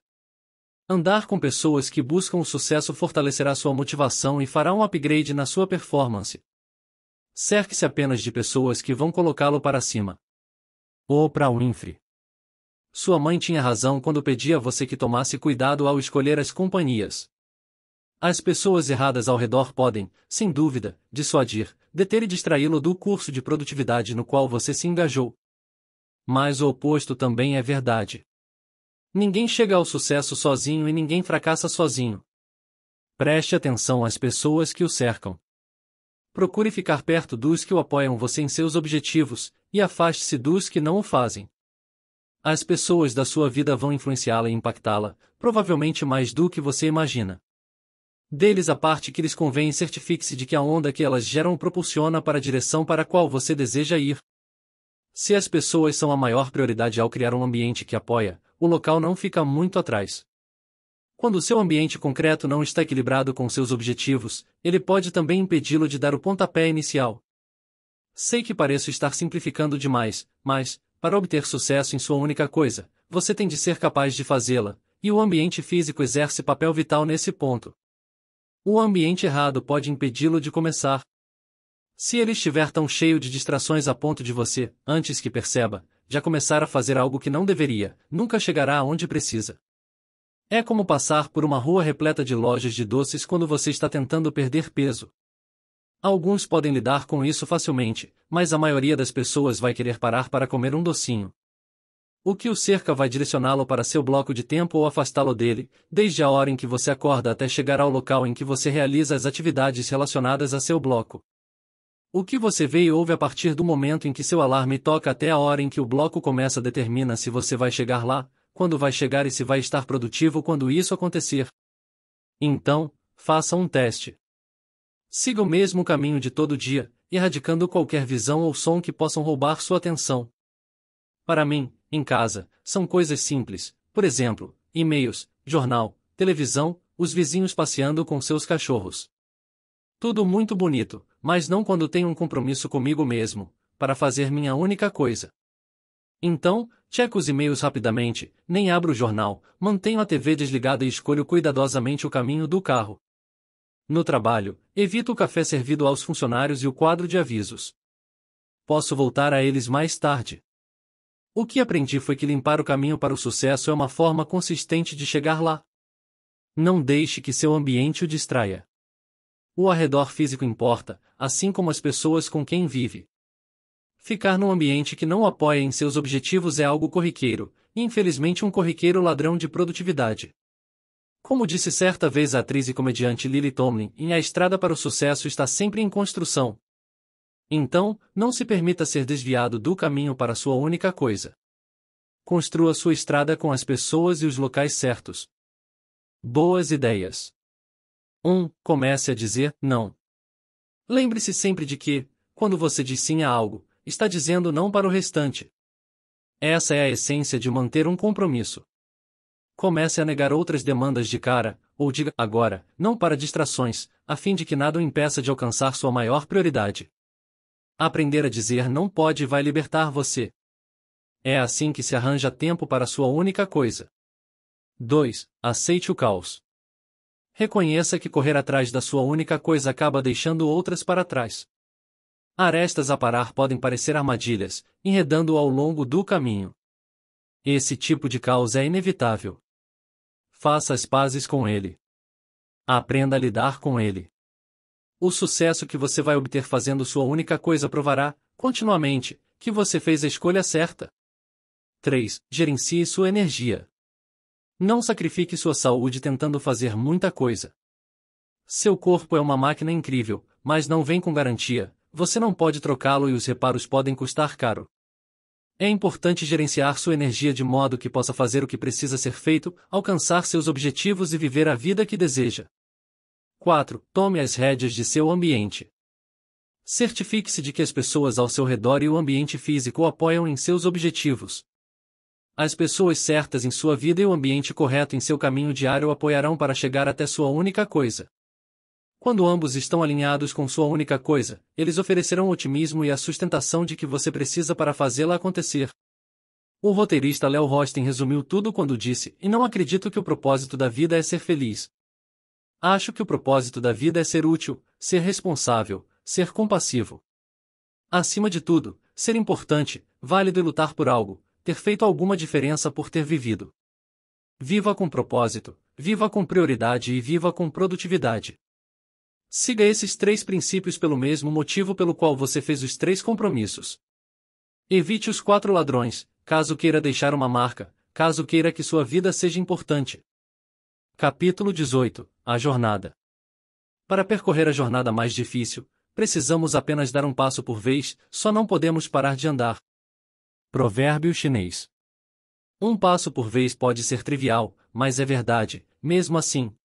Andar com pessoas que buscam o sucesso fortalecerá sua motivação e fará um upgrade na sua performance. Cerque-se apenas de pessoas que vão colocá-lo para cima. Oprah Winfrey. Sua mãe tinha razão quando pedia a você que tomasse cuidado ao escolher as companhias. As pessoas erradas ao redor podem, sem dúvida, dissuadir, deter e distraí-lo do curso de produtividade no qual você se engajou. Mas o oposto também é verdade. Ninguém chega ao sucesso sozinho e ninguém fracassa sozinho. Preste atenção às pessoas que o cercam. Procure ficar perto dos que o apoiam você em seus objetivos, e afaste-se dos que não o fazem. As pessoas da sua vida vão influenciá-la e impactá-la, provavelmente mais do que você imagina. Deles a parte que lhes convém e certifique-se de que a onda que elas geram proporciona para a direção para a qual você deseja ir. Se as pessoas são a maior prioridade ao criar um ambiente que apoia, o local não fica muito atrás. Quando o seu ambiente concreto não está equilibrado com seus objetivos, ele pode também impedi-lo de dar o pontapé inicial. Sei que pareço estar simplificando demais, mas, para obter sucesso em sua única coisa, você tem de ser capaz de fazê-la, e o ambiente físico exerce papel vital nesse ponto. O ambiente errado pode impedi-lo de começar. Se ele estiver tão cheio de distrações a ponto de você, antes que perceba, já começar a fazer algo que não deveria, nunca chegará aonde precisa. É como passar por uma rua repleta de lojas de doces quando você está tentando perder peso. Alguns podem lidar com isso facilmente, mas a maioria das pessoas vai querer parar para comer um docinho. O que o cerca vai direcioná-lo para seu bloco de tempo ou afastá-lo dele, desde a hora em que você acorda até chegar ao local em que você realiza as atividades relacionadas a seu bloco. O que você vê e ouve a partir do momento em que seu alarme toca até a hora em que o bloco começa determina se você vai chegar lá, quando vai chegar e se vai estar produtivo quando isso acontecer. Então, faça um teste. Siga o mesmo caminho de todo dia, erradicando qualquer visão ou som que possam roubar sua atenção. Para mim, em casa, são coisas simples, por exemplo, e-mails, jornal, televisão, os vizinhos passeando com seus cachorros. Tudo muito bonito, mas não quando tenho um compromisso comigo mesmo, para fazer minha única coisa. Então, checo os e-mails rapidamente, nem abro o jornal, mantenho a TV desligada e escolho cuidadosamente o caminho do carro. No trabalho, evito o café servido aos funcionários e o quadro de avisos. Posso voltar a eles mais tarde. O que aprendi foi que limpar o caminho para o sucesso é uma forma consistente de chegar lá. Não deixe que seu ambiente o distraia. O arredor físico importa, assim como as pessoas com quem vive. Ficar num ambiente que não apoia em seus objetivos é algo corriqueiro, e infelizmente um corriqueiro ladrão de produtividade. Como disse certa vez a atriz e comediante Lily Tomlin, a estrada para o sucesso está sempre em construção. Então, não se permita ser desviado do caminho para sua única coisa. Construa sua estrada com as pessoas e os locais certos. Boas ideias. 1. Um, comece a dizer não. Lembre-se sempre de que, quando você diz sim a algo, está dizendo não para o restante. Essa é a essência de manter um compromisso. Comece a negar outras demandas de cara, ou diga agora, não para distrações, a fim de que nada o impeça de alcançar sua maior prioridade. Aprender a dizer não pode vai libertar você. É assim que se arranja tempo para sua única coisa. 2. Aceite o caos. Reconheça que correr atrás da sua única coisa acaba deixando outras para trás. Arestas a parar podem parecer armadilhas, enredando ao longo do caminho. Esse tipo de caos é inevitável. Faça as pazes com ele. Aprenda a lidar com ele. O sucesso que você vai obter fazendo sua única coisa provará, continuamente, que você fez a escolha certa. 3. Gerencie sua energia. Não sacrifique sua saúde tentando fazer muita coisa. Seu corpo é uma máquina incrível, mas não vem com garantia, você não pode trocá-lo e os reparos podem custar caro. É importante gerenciar sua energia de modo que possa fazer o que precisa ser feito, alcançar seus objetivos e viver a vida que deseja. 4. Tome as rédeas de seu ambiente. Certifique-se de que as pessoas ao seu redor e o ambiente físico apoiam em seus objetivos. As pessoas certas em sua vida e o ambiente correto em seu caminho diário apoiarão para chegar até sua única coisa. Quando ambos estão alinhados com sua única coisa, eles oferecerão otimismo e a sustentação de que você precisa para fazê-la acontecer. O roteirista Léo Rosten resumiu tudo quando disse: E não acredito que o propósito da vida é ser feliz. Acho que o propósito da vida é ser útil, ser responsável, ser compassivo. Acima de tudo, ser importante, válido e lutar por algo, ter feito alguma diferença por ter vivido. Viva com propósito, viva com prioridade e viva com produtividade. Siga esses três princípios pelo mesmo motivo pelo qual você fez os três compromissos. Evite os quatro ladrões, caso queira deixar uma marca, caso queira que sua vida seja importante. Capítulo 18 A Jornada Para percorrer a jornada mais difícil, precisamos apenas dar um passo por vez, só não podemos parar de andar. Provérbio chinês Um passo por vez pode ser trivial, mas é verdade, mesmo assim,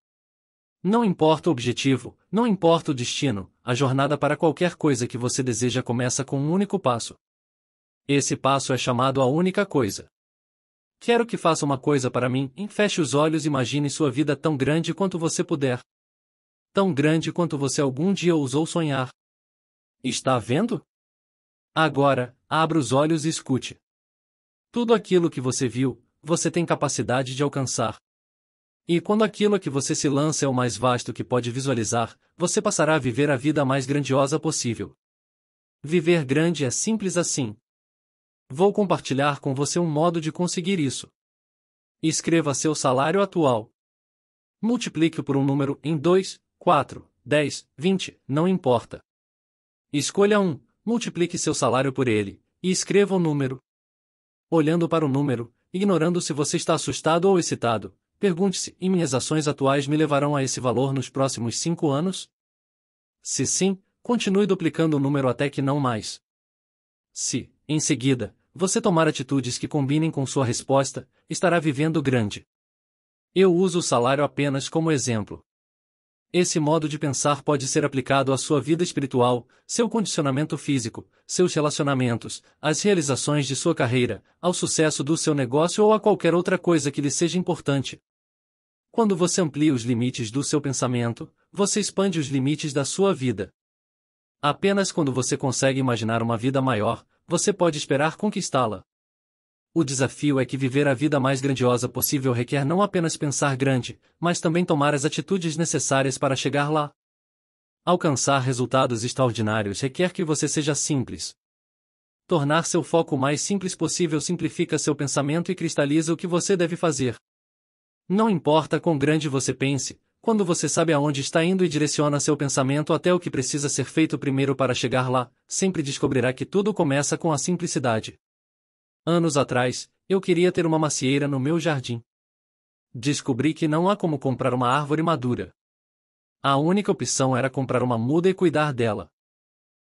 não importa o objetivo, não importa o destino, a jornada para qualquer coisa que você deseja começa com um único passo. Esse passo é chamado a única coisa. Quero que faça uma coisa para mim, feche os olhos e imagine sua vida tão grande quanto você puder. Tão grande quanto você algum dia ousou sonhar. Está vendo? Agora, abra os olhos e escute. Tudo aquilo que você viu, você tem capacidade de alcançar. E quando aquilo a que você se lança é o mais vasto que pode visualizar, você passará a viver a vida mais grandiosa possível. Viver grande é simples assim. Vou compartilhar com você um modo de conseguir isso. Escreva seu salário atual. Multiplique-o por um número em 2, 4, 10, 20, não importa. Escolha um, multiplique seu salário por ele, e escreva o número. Olhando para o número, ignorando se você está assustado ou excitado, Pergunte-se: e minhas ações atuais me levarão a esse valor nos próximos cinco anos? Se sim, continue duplicando o número até que não mais. Se, em seguida, você tomar atitudes que combinem com sua resposta, estará vivendo grande. Eu uso o salário apenas como exemplo. Esse modo de pensar pode ser aplicado à sua vida espiritual, seu condicionamento físico, seus relacionamentos, às realizações de sua carreira, ao sucesso do seu negócio ou a qualquer outra coisa que lhe seja importante. Quando você amplia os limites do seu pensamento, você expande os limites da sua vida. Apenas quando você consegue imaginar uma vida maior, você pode esperar conquistá-la. O desafio é que viver a vida mais grandiosa possível requer não apenas pensar grande, mas também tomar as atitudes necessárias para chegar lá. Alcançar resultados extraordinários requer que você seja simples. Tornar seu foco o mais simples possível simplifica seu pensamento e cristaliza o que você deve fazer. Não importa quão grande você pense, quando você sabe aonde está indo e direciona seu pensamento até o que precisa ser feito primeiro para chegar lá, sempre descobrirá que tudo começa com a simplicidade. Anos atrás, eu queria ter uma macieira no meu jardim. Descobri que não há como comprar uma árvore madura. A única opção era comprar uma muda e cuidar dela.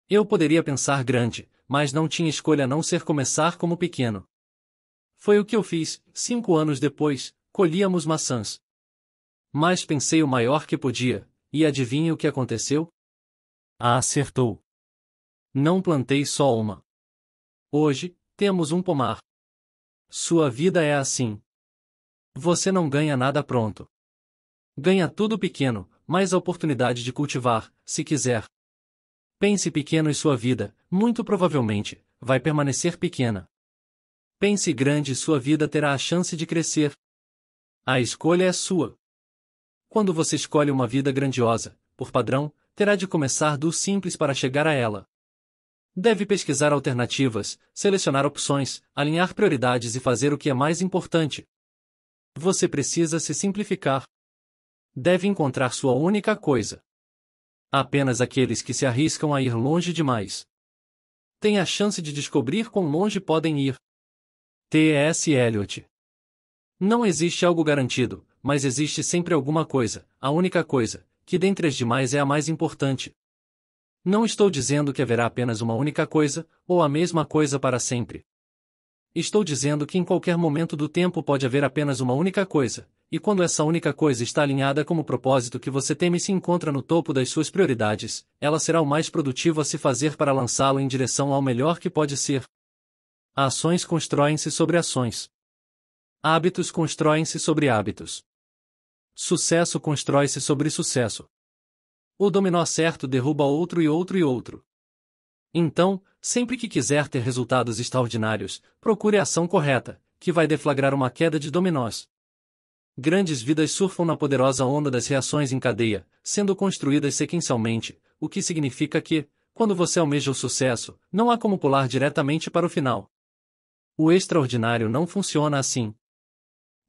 Eu poderia pensar grande, mas não tinha escolha a não ser começar como pequeno. Foi o que eu fiz, cinco anos depois, colhíamos maçãs. Mas pensei o maior que podia, e adivinha o que aconteceu? A ah, acertou. Não plantei só uma. Hoje, temos um pomar. Sua vida é assim. Você não ganha nada pronto. Ganha tudo pequeno, mais a oportunidade de cultivar, se quiser. Pense pequeno e sua vida, muito provavelmente, vai permanecer pequena. Pense grande e sua vida terá a chance de crescer, a escolha é sua. Quando você escolhe uma vida grandiosa, por padrão, terá de começar do simples para chegar a ela. Deve pesquisar alternativas, selecionar opções, alinhar prioridades e fazer o que é mais importante. Você precisa se simplificar. Deve encontrar sua única coisa. Apenas aqueles que se arriscam a ir longe demais têm a chance de descobrir quão longe podem ir. T.S. Eliot não existe algo garantido, mas existe sempre alguma coisa, a única coisa, que dentre as demais é a mais importante. Não estou dizendo que haverá apenas uma única coisa, ou a mesma coisa para sempre. Estou dizendo que em qualquer momento do tempo pode haver apenas uma única coisa, e quando essa única coisa está alinhada como propósito que você teme se encontra no topo das suas prioridades, ela será o mais produtivo a se fazer para lançá-lo em direção ao melhor que pode ser. Ações constroem-se sobre ações. Hábitos constroem-se sobre hábitos. Sucesso constrói-se sobre sucesso. O dominó certo derruba outro e outro e outro. Então, sempre que quiser ter resultados extraordinários, procure a ação correta, que vai deflagrar uma queda de dominós. Grandes vidas surfam na poderosa onda das reações em cadeia, sendo construídas sequencialmente, o que significa que, quando você almeja o sucesso, não há como pular diretamente para o final. O extraordinário não funciona assim.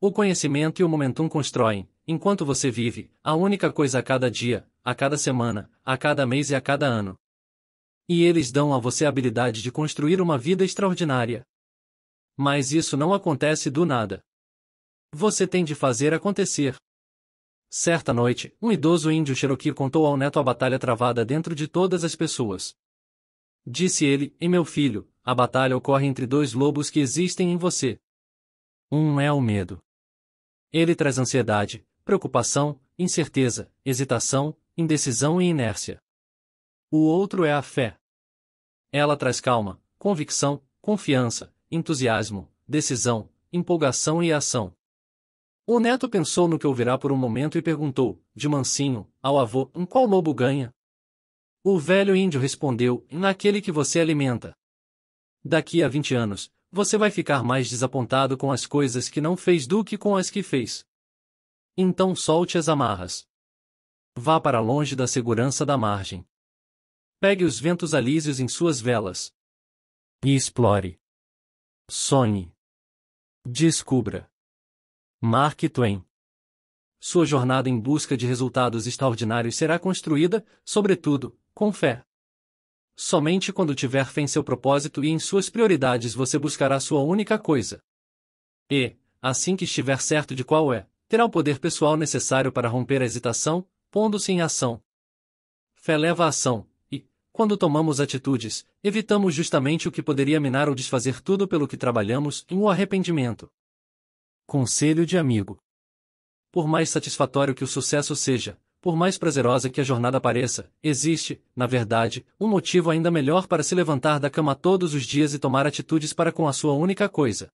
O conhecimento e o momentum constroem, enquanto você vive, a única coisa a cada dia, a cada semana, a cada mês e a cada ano. E eles dão a você a habilidade de construir uma vida extraordinária. Mas isso não acontece do nada. Você tem de fazer acontecer. Certa noite, um idoso índio Cherokee contou ao neto a batalha travada dentro de todas as pessoas. Disse ele: E meu filho, a batalha ocorre entre dois lobos que existem em você. Um é o medo. Ele traz ansiedade, preocupação, incerteza, hesitação, indecisão e inércia. O outro é a fé. Ela traz calma, convicção, confiança, entusiasmo, decisão, empolgação e ação. O neto pensou no que ouvirá por um momento e perguntou, de mansinho, ao avô: em qual lobo ganha? O velho índio respondeu: naquele que você alimenta. Daqui a vinte anos, você vai ficar mais desapontado com as coisas que não fez do que com as que fez. Então solte as amarras. Vá para longe da segurança da margem. Pegue os ventos alísios em suas velas. E explore. Sonhe. Descubra. Mark Twain. Sua jornada em busca de resultados extraordinários será construída, sobretudo, com fé. Somente quando tiver fé em seu propósito e em suas prioridades você buscará sua única coisa. E, assim que estiver certo de qual é, terá o poder pessoal necessário para romper a hesitação, pondo-se em ação. Fé leva a ação, e, quando tomamos atitudes, evitamos justamente o que poderia minar ou desfazer tudo pelo que trabalhamos em um arrependimento. Conselho de amigo: Por mais satisfatório que o sucesso seja, por mais prazerosa que a jornada pareça, existe, na verdade, um motivo ainda melhor para se levantar da cama todos os dias e tomar atitudes para com a sua única coisa.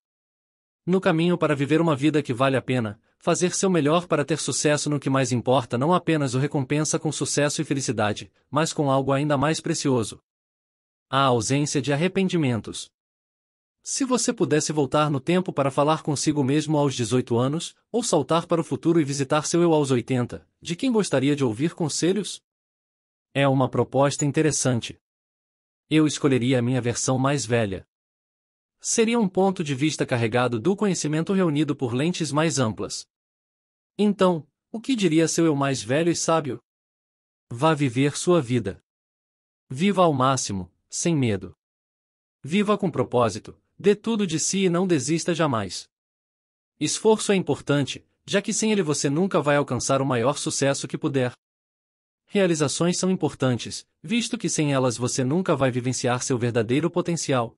No caminho para viver uma vida que vale a pena, fazer seu melhor para ter sucesso no que mais importa não apenas o recompensa com sucesso e felicidade, mas com algo ainda mais precioso: a ausência de arrependimentos. Se você pudesse voltar no tempo para falar consigo mesmo aos 18 anos, ou saltar para o futuro e visitar seu eu aos 80, de quem gostaria de ouvir conselhos? É uma proposta interessante. Eu escolheria a minha versão mais velha. Seria um ponto de vista carregado do conhecimento reunido por lentes mais amplas. Então, o que diria seu eu mais velho e sábio? Vá viver sua vida. Viva ao máximo, sem medo. Viva com propósito, Dê tudo de si e não desista jamais. Esforço é importante, já que sem ele você nunca vai alcançar o maior sucesso que puder. Realizações são importantes, visto que sem elas você nunca vai vivenciar seu verdadeiro potencial.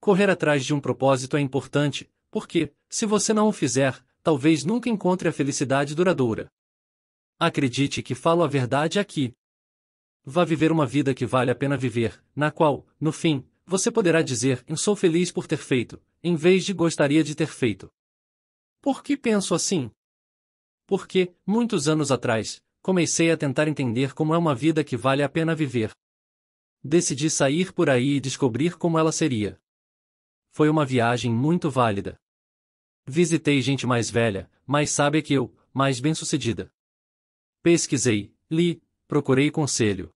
Correr atrás de um propósito é importante, porque, se você não o fizer, talvez nunca encontre a felicidade duradoura. Acredite que falo a verdade aqui. Vá viver uma vida que vale a pena viver, na qual, no fim, você poderá dizer: Eu sou feliz por ter feito, em vez de gostaria de ter feito. Por que penso assim? Porque, muitos anos atrás, comecei a tentar entender como é uma vida que vale a pena viver. Decidi sair por aí e descobrir como ela seria. Foi uma viagem muito válida. Visitei gente mais velha, mais sábia que eu, mais bem-sucedida. Pesquisei, li, procurei conselho.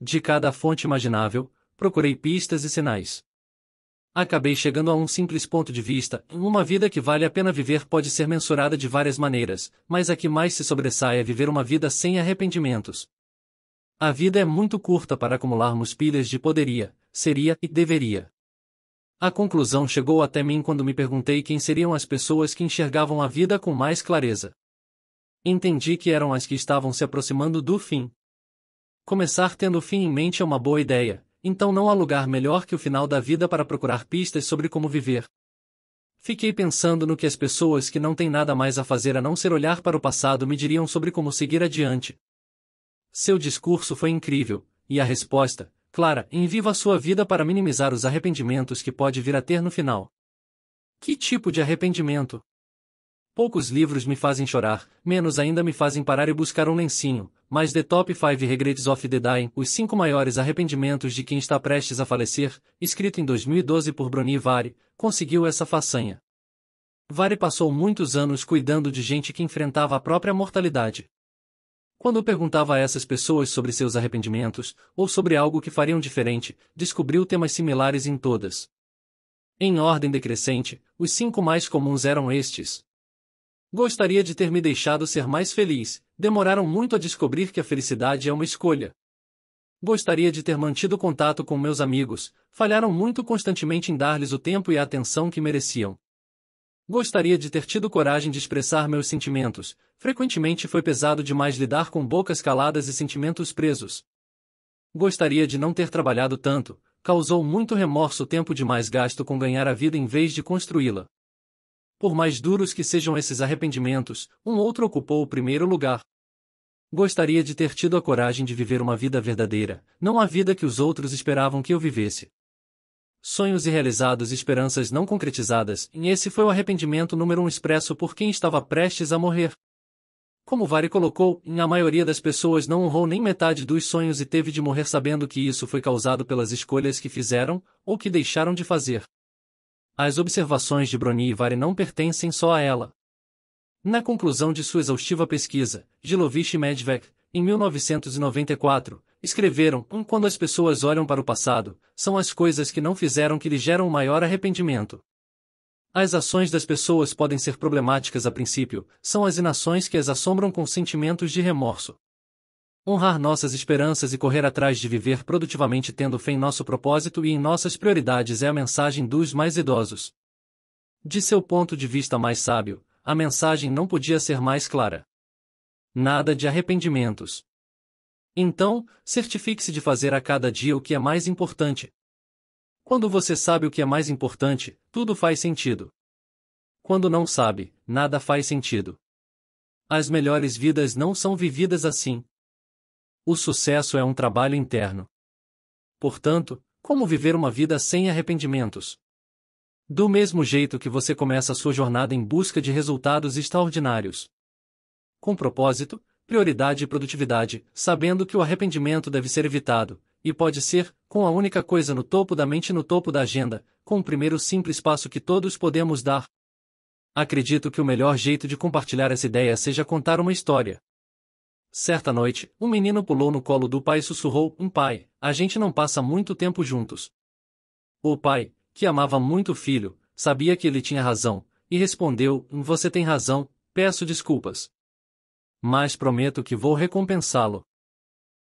De cada fonte imaginável, procurei pistas e sinais. Acabei chegando a um simples ponto de vista: uma vida que vale a pena viver pode ser mensurada de várias maneiras, mas a que mais se sobressai é viver uma vida sem arrependimentos. A vida é muito curta para acumularmos pilhas de poderia, seria e deveria. A conclusão chegou até mim quando me perguntei quem seriam as pessoas que enxergavam a vida com mais clareza. Entendi que eram as que estavam se aproximando do fim. Começar tendo o fim em mente é uma boa ideia, então não há lugar melhor que o final da vida para procurar pistas sobre como viver. Fiquei pensando no que as pessoas que não têm nada mais a fazer a não ser olhar para o passado me diriam sobre como seguir adiante. Seu discurso foi incrível, e a resposta, clara, a sua vida para minimizar os arrependimentos que pode vir a ter no final. Que tipo de arrependimento? Poucos livros me fazem chorar, menos ainda me fazem parar e buscar um lencinho, mas The Top 5 Regrets of the Dying, Os 5 Maiores Arrependimentos de Quem Está Prestes a Falecer, escrito em 2012 por Broni Vare, conseguiu essa façanha. Vare passou muitos anos cuidando de gente que enfrentava a própria mortalidade. Quando perguntava a essas pessoas sobre seus arrependimentos, ou sobre algo que fariam diferente, descobriu temas similares em todas. Em ordem decrescente, os cinco mais comuns eram estes. Gostaria de ter me deixado ser mais feliz, demoraram muito a descobrir que a felicidade é uma escolha. Gostaria de ter mantido contato com meus amigos, falharam muito constantemente em dar-lhes o tempo e a atenção que mereciam. Gostaria de ter tido coragem de expressar meus sentimentos, frequentemente foi pesado demais lidar com bocas caladas e sentimentos presos. Gostaria de não ter trabalhado tanto, causou muito remorso o tempo demais gasto com ganhar a vida em vez de construí-la. Por mais duros que sejam esses arrependimentos, um outro ocupou o primeiro lugar. Gostaria de ter tido a coragem de viver uma vida verdadeira, não a vida que os outros esperavam que eu vivesse. Sonhos irrealizados e esperanças não concretizadas, e esse foi o arrependimento número um expresso por quem estava prestes a morrer. Como Vare colocou, a maioria das pessoas não honrou nem metade dos sonhos e teve de morrer sabendo que isso foi causado pelas escolhas que fizeram, ou que deixaram de fazer. As observações de Brony e Vare não pertencem só a ela. Na conclusão de sua exaustiva pesquisa, Gilovich e Medvec, em 1994, escreveram um quando as pessoas olham para o passado, são as coisas que não fizeram que lhe geram o maior arrependimento. As ações das pessoas podem ser problemáticas a princípio, são as inações que as assombram com sentimentos de remorso honrar nossas esperanças e correr atrás de viver produtivamente tendo fé em nosso propósito e em nossas prioridades é a mensagem dos mais idosos. De seu ponto de vista mais sábio, a mensagem não podia ser mais clara. Nada de arrependimentos. Então, certifique-se de fazer a cada dia o que é mais importante. Quando você sabe o que é mais importante, tudo faz sentido. Quando não sabe, nada faz sentido. As melhores vidas não são vividas assim. O sucesso é um trabalho interno. Portanto, como viver uma vida sem arrependimentos? Do mesmo jeito que você começa sua jornada em busca de resultados extraordinários. Com propósito, prioridade e produtividade, sabendo que o arrependimento deve ser evitado, e pode ser, com a única coisa no topo da mente e no topo da agenda, com o primeiro simples passo que todos podemos dar. Acredito que o melhor jeito de compartilhar essa ideia seja contar uma história. Certa noite, um menino pulou no colo do pai e sussurrou: Um pai, a gente não passa muito tempo juntos. O pai, que amava muito o filho, sabia que ele tinha razão, e respondeu: hum, Você tem razão, peço desculpas. Mas prometo que vou recompensá-lo.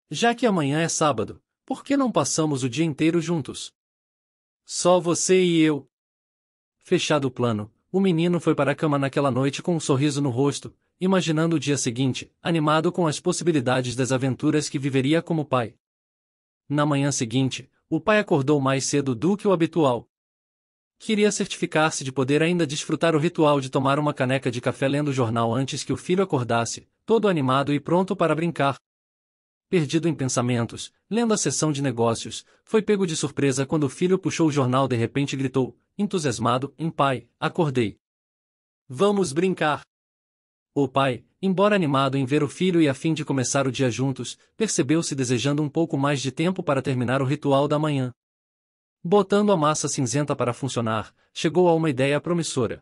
Já que amanhã é sábado, por que não passamos o dia inteiro juntos? Só você e eu. Fechado o plano, o menino foi para a cama naquela noite com um sorriso no rosto, imaginando o dia seguinte, animado com as possibilidades das aventuras que viveria como pai. Na manhã seguinte, o pai acordou mais cedo do que o habitual. Queria certificar-se de poder ainda desfrutar o ritual de tomar uma caneca de café lendo o jornal antes que o filho acordasse, todo animado e pronto para brincar. Perdido em pensamentos, lendo a sessão de negócios, foi pego de surpresa quando o filho puxou o jornal de repente e gritou: entusiasmado, um pai, acordei. Vamos brincar! O pai, embora animado em ver o filho e a fim de começar o dia juntos, percebeu-se desejando um pouco mais de tempo para terminar o ritual da manhã. Botando a massa cinzenta para funcionar, chegou a uma ideia promissora.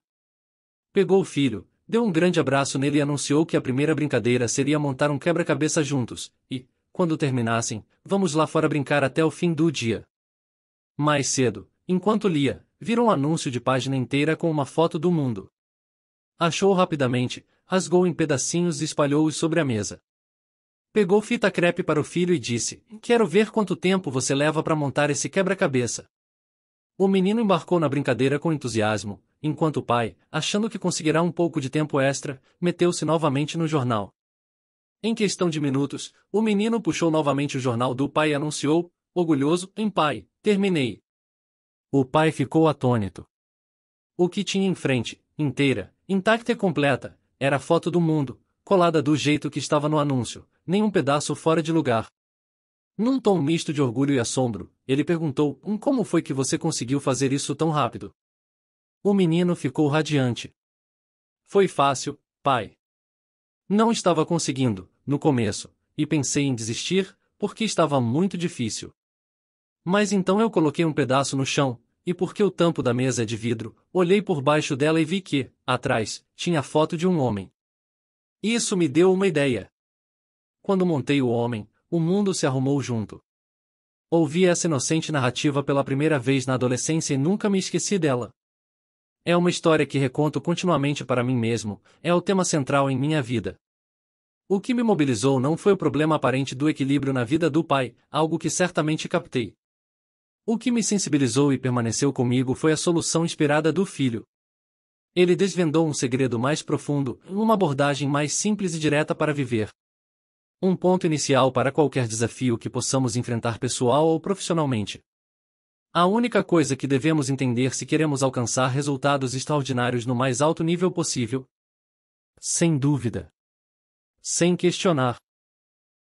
Pegou o filho, deu um grande abraço nele e anunciou que a primeira brincadeira seria montar um quebra-cabeça juntos, e, quando terminassem, vamos lá fora brincar até o fim do dia. Mais cedo, enquanto lia, um anúncio de página inteira com uma foto do mundo. Achou rapidamente, rasgou em pedacinhos e espalhou-os sobre a mesa. Pegou fita crepe para o filho e disse: Quero ver quanto tempo você leva para montar esse quebra-cabeça. O menino embarcou na brincadeira com entusiasmo, enquanto o pai, achando que conseguirá um pouco de tempo extra, meteu-se novamente no jornal. Em questão de minutos, o menino puxou novamente o jornal do pai e anunciou, orgulhoso, em pai, terminei. O pai ficou atônito. O que tinha em frente, inteira, intacta e completa, era a foto do mundo, colada do jeito que estava no anúncio, nenhum pedaço fora de lugar. Num tom misto de orgulho e assombro, ele perguntou: um, Como foi que você conseguiu fazer isso tão rápido? O menino ficou radiante. Foi fácil, pai. Não estava conseguindo, no começo, e pensei em desistir, porque estava muito difícil. Mas então eu coloquei um pedaço no chão, e porque o tampo da mesa é de vidro, olhei por baixo dela e vi que, atrás, tinha a foto de um homem. Isso me deu uma ideia. Quando montei o homem, o mundo se arrumou junto. Ouvi essa inocente narrativa pela primeira vez na adolescência e nunca me esqueci dela. É uma história que reconto continuamente para mim mesmo, é o tema central em minha vida. O que me mobilizou não foi o problema aparente do equilíbrio na vida do pai, algo que certamente captei. O que me sensibilizou e permaneceu comigo foi a solução inspirada do filho. Ele desvendou um segredo mais profundo, uma abordagem mais simples e direta para viver. Um ponto inicial para qualquer desafio que possamos enfrentar pessoal ou profissionalmente. A única coisa que devemos entender se queremos alcançar resultados extraordinários no mais alto nível possível? Sem dúvida. Sem questionar.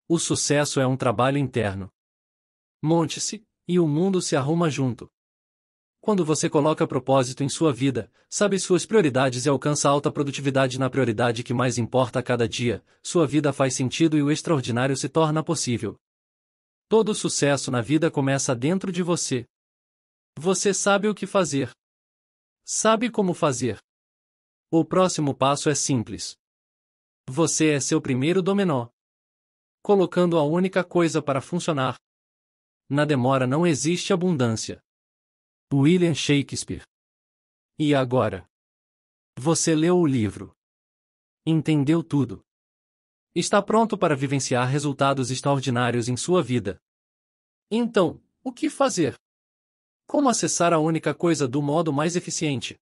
O sucesso é um trabalho interno. Monte-se, e o mundo se arruma junto. Quando você coloca propósito em sua vida, sabe suas prioridades e alcança alta produtividade na prioridade que mais importa a cada dia, sua vida faz sentido e o extraordinário se torna possível. Todo sucesso na vida começa dentro de você. Você sabe o que fazer. Sabe como fazer. O próximo passo é simples. Você é seu primeiro dominó. Colocando a única coisa para funcionar, na demora não existe abundância. William Shakespeare. E agora? Você leu o livro. Entendeu tudo. Está pronto para vivenciar resultados extraordinários em sua vida. Então, o que fazer? Como acessar a única coisa do modo mais eficiente?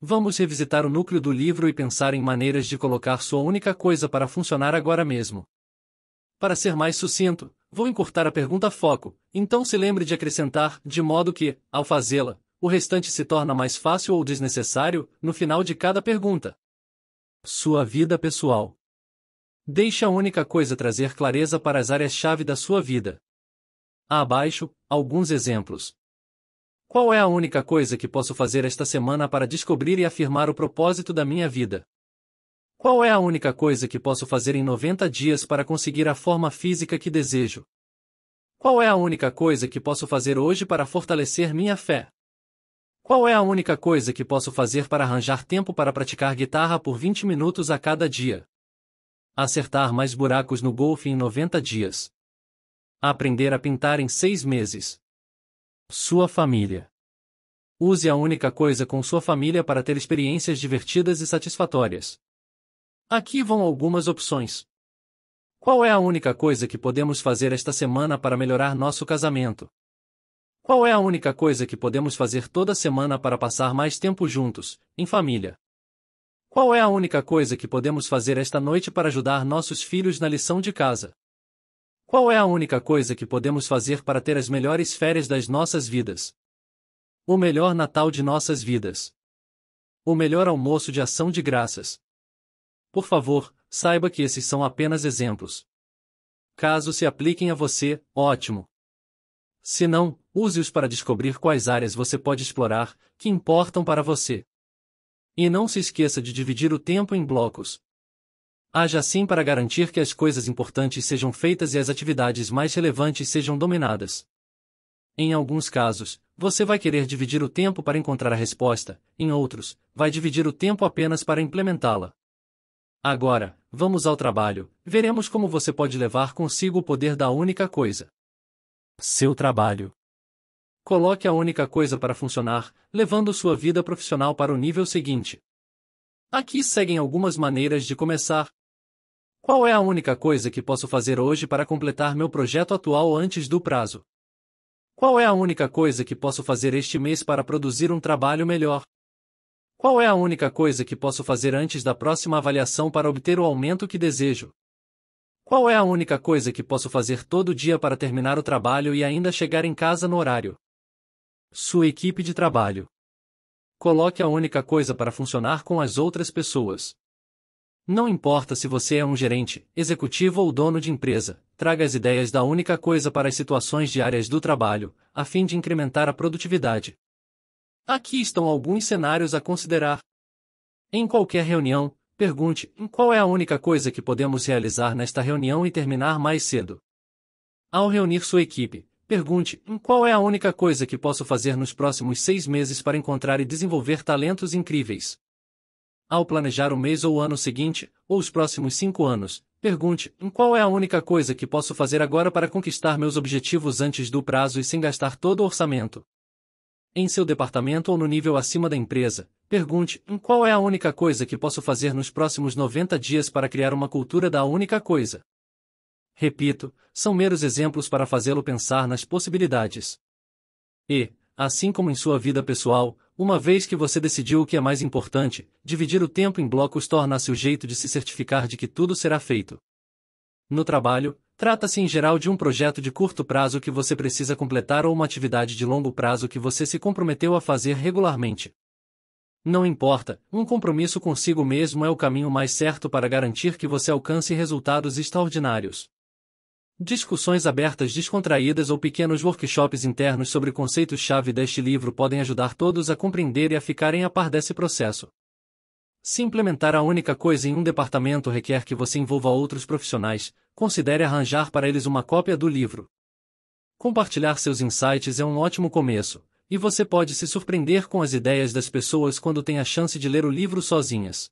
Vamos revisitar o núcleo do livro e pensar em maneiras de colocar sua única coisa para funcionar agora mesmo. Para ser mais sucinto, Vou encurtar a pergunta foco, então se lembre de acrescentar, de modo que, ao fazê-la, o restante se torna mais fácil ou desnecessário, no final de cada pergunta. Sua vida pessoal. Deixe a única coisa trazer clareza para as áreas-chave da sua vida. Abaixo, alguns exemplos. Qual é a única coisa que posso fazer esta semana para descobrir e afirmar o propósito da minha vida? Qual é a única coisa que posso fazer em 90 dias para conseguir a forma física que desejo? Qual é a única coisa que posso fazer hoje para fortalecer minha fé? Qual é a única coisa que posso fazer para arranjar tempo para praticar guitarra por 20 minutos a cada dia? Acertar mais buracos no golfe em 90 dias. Aprender a pintar em 6 meses. Sua família. Use a única coisa com sua família para ter experiências divertidas e satisfatórias. Aqui vão algumas opções. Qual é a única coisa que podemos fazer esta semana para melhorar nosso casamento? Qual é a única coisa que podemos fazer toda semana para passar mais tempo juntos, em família? Qual é a única coisa que podemos fazer esta noite para ajudar nossos filhos na lição de casa? Qual é a única coisa que podemos fazer para ter as melhores férias das nossas vidas? O melhor Natal de nossas vidas. O melhor almoço de ação de graças. Por favor, saiba que esses são apenas exemplos. Caso se apliquem a você, ótimo. Se não, use-os para descobrir quais áreas você pode explorar, que importam para você. E não se esqueça de dividir o tempo em blocos. Haja assim para garantir que as coisas importantes sejam feitas e as atividades mais relevantes sejam dominadas. Em alguns casos, você vai querer dividir o tempo para encontrar a resposta, em outros, vai dividir o tempo apenas para implementá-la. Agora, vamos ao trabalho, veremos como você pode levar consigo o poder da única coisa. Seu trabalho. Coloque a única coisa para funcionar, levando sua vida profissional para o nível seguinte. Aqui seguem algumas maneiras de começar. Qual é a única coisa que posso fazer hoje para completar meu projeto atual antes do prazo? Qual é a única coisa que posso fazer este mês para produzir um trabalho melhor? Qual é a única coisa que posso fazer antes da próxima avaliação para obter o aumento que desejo? Qual é a única coisa que posso fazer todo dia para terminar o trabalho e ainda chegar em casa no horário? Sua equipe de trabalho. Coloque a única coisa para funcionar com as outras pessoas. Não importa se você é um gerente, executivo ou dono de empresa, traga as ideias da única coisa para as situações diárias do trabalho, a fim de incrementar a produtividade. Aqui estão alguns cenários a considerar. Em qualquer reunião, pergunte em qual é a única coisa que podemos realizar nesta reunião e terminar mais cedo. Ao reunir sua equipe, pergunte em qual é a única coisa que posso fazer nos próximos seis meses para encontrar e desenvolver talentos incríveis. Ao planejar o mês ou o ano seguinte, ou os próximos cinco anos, pergunte em qual é a única coisa que posso fazer agora para conquistar meus objetivos antes do prazo e sem gastar todo o orçamento em seu departamento ou no nível acima da empresa, pergunte: qual é a única coisa que posso fazer nos próximos 90 dias para criar uma cultura da única coisa? Repito, são meros exemplos para fazê-lo pensar nas possibilidades. E, assim como em sua vida pessoal, uma vez que você decidiu o que é mais importante, dividir o tempo em blocos torna-se o jeito de se certificar de que tudo será feito. No trabalho, Trata-se em geral de um projeto de curto prazo que você precisa completar ou uma atividade de longo prazo que você se comprometeu a fazer regularmente. Não importa, um compromisso consigo mesmo é o caminho mais certo para garantir que você alcance resultados extraordinários. Discussões abertas descontraídas ou pequenos workshops internos sobre conceitos-chave deste livro podem ajudar todos a compreender e a ficarem a par desse processo. Se implementar a única coisa em um departamento requer que você envolva outros profissionais, considere arranjar para eles uma cópia do livro. Compartilhar seus insights é um ótimo começo, e você pode se surpreender com as ideias das pessoas quando tem a chance de ler o livro sozinhas.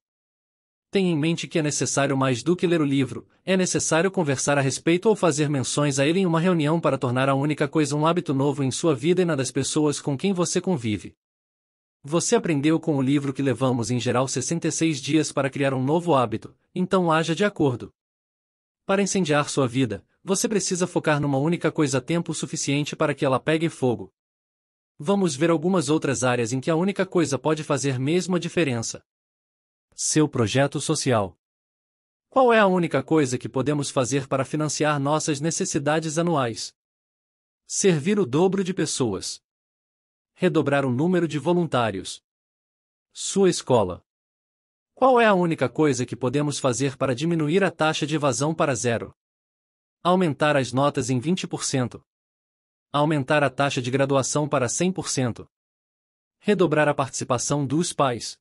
Tenha em mente que é necessário mais do que ler o livro, é necessário conversar a respeito ou fazer menções a ele em uma reunião para tornar a única coisa um hábito novo em sua vida e na das pessoas com quem você convive. Você aprendeu com o livro que levamos em geral 66 dias para criar um novo hábito, então haja de acordo. Para incendiar sua vida, você precisa focar numa única coisa tempo suficiente para que ela pegue fogo. Vamos ver algumas outras áreas em que a única coisa pode fazer mesmo a diferença. Seu projeto social. Qual é a única coisa que podemos fazer para financiar nossas necessidades anuais? Servir o dobro de pessoas redobrar o número de voluntários. Sua escola. Qual é a única coisa que podemos fazer para diminuir a taxa de evasão para zero? Aumentar as notas em 20%. Aumentar a taxa de graduação para 100%. Redobrar a participação dos pais.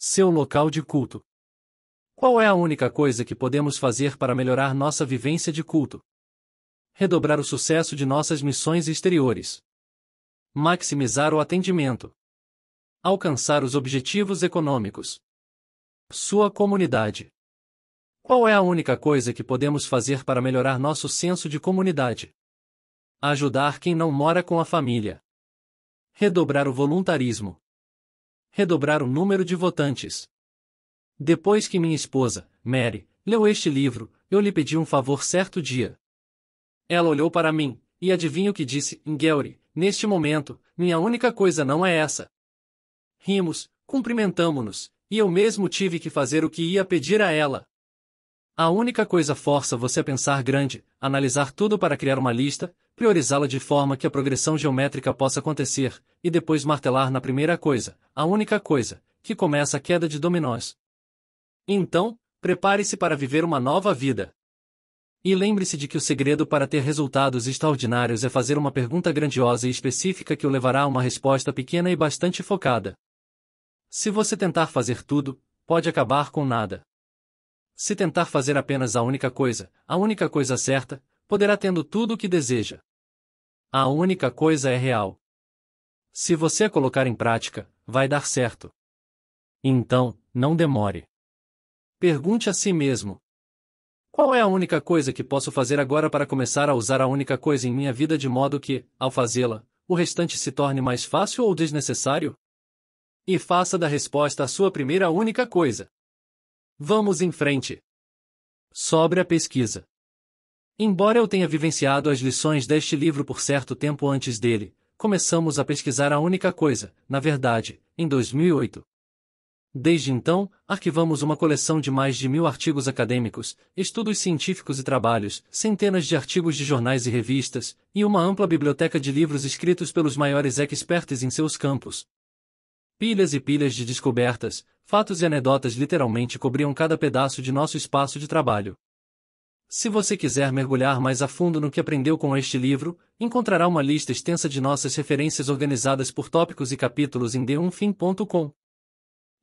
Seu local de culto. Qual é a única coisa que podemos fazer para melhorar nossa vivência de culto? Redobrar o sucesso de nossas missões exteriores maximizar o atendimento, alcançar os objetivos econômicos. Sua comunidade. Qual é a única coisa que podemos fazer para melhorar nosso senso de comunidade? Ajudar quem não mora com a família. Redobrar o voluntarismo. Redobrar o número de votantes. Depois que minha esposa, Mary, leu este livro, eu lhe pedi um favor certo dia. Ela olhou para mim, e adivinha o que disse, Ingeri, Neste momento, minha única coisa não é essa. Rimos, cumprimentamo-nos, e eu mesmo tive que fazer o que ia pedir a ela. A única coisa força você a pensar grande, analisar tudo para criar uma lista, priorizá-la de forma que a progressão geométrica possa acontecer, e depois martelar na primeira coisa, a única coisa, que começa a queda de dominós. Então, prepare-se para viver uma nova vida. E lembre-se de que o segredo para ter resultados extraordinários é fazer uma pergunta grandiosa e específica que o levará a uma resposta pequena e bastante focada. Se você tentar fazer tudo, pode acabar com nada. Se tentar fazer apenas a única coisa, a única coisa certa, poderá tendo tudo o que deseja. A única coisa é real. Se você a colocar em prática, vai dar certo. Então, não demore. Pergunte a si mesmo: qual é a única coisa que posso fazer agora para começar a usar a única coisa em minha vida de modo que, ao fazê-la, o restante se torne mais fácil ou desnecessário? E faça da resposta a sua primeira única coisa. Vamos em frente. Sobre a pesquisa. Embora eu tenha vivenciado as lições deste livro por certo tempo antes dele, começamos a pesquisar a única coisa, na verdade, em 2008, Desde então, arquivamos uma coleção de mais de mil artigos acadêmicos, estudos científicos e trabalhos, centenas de artigos de jornais e revistas, e uma ampla biblioteca de livros escritos pelos maiores experts em seus campos. Pilhas e pilhas de descobertas, fatos e anedotas literalmente cobriam cada pedaço de nosso espaço de trabalho. Se você quiser mergulhar mais a fundo no que aprendeu com este livro, encontrará uma lista extensa de nossas referências organizadas por tópicos e capítulos em d1fim.com.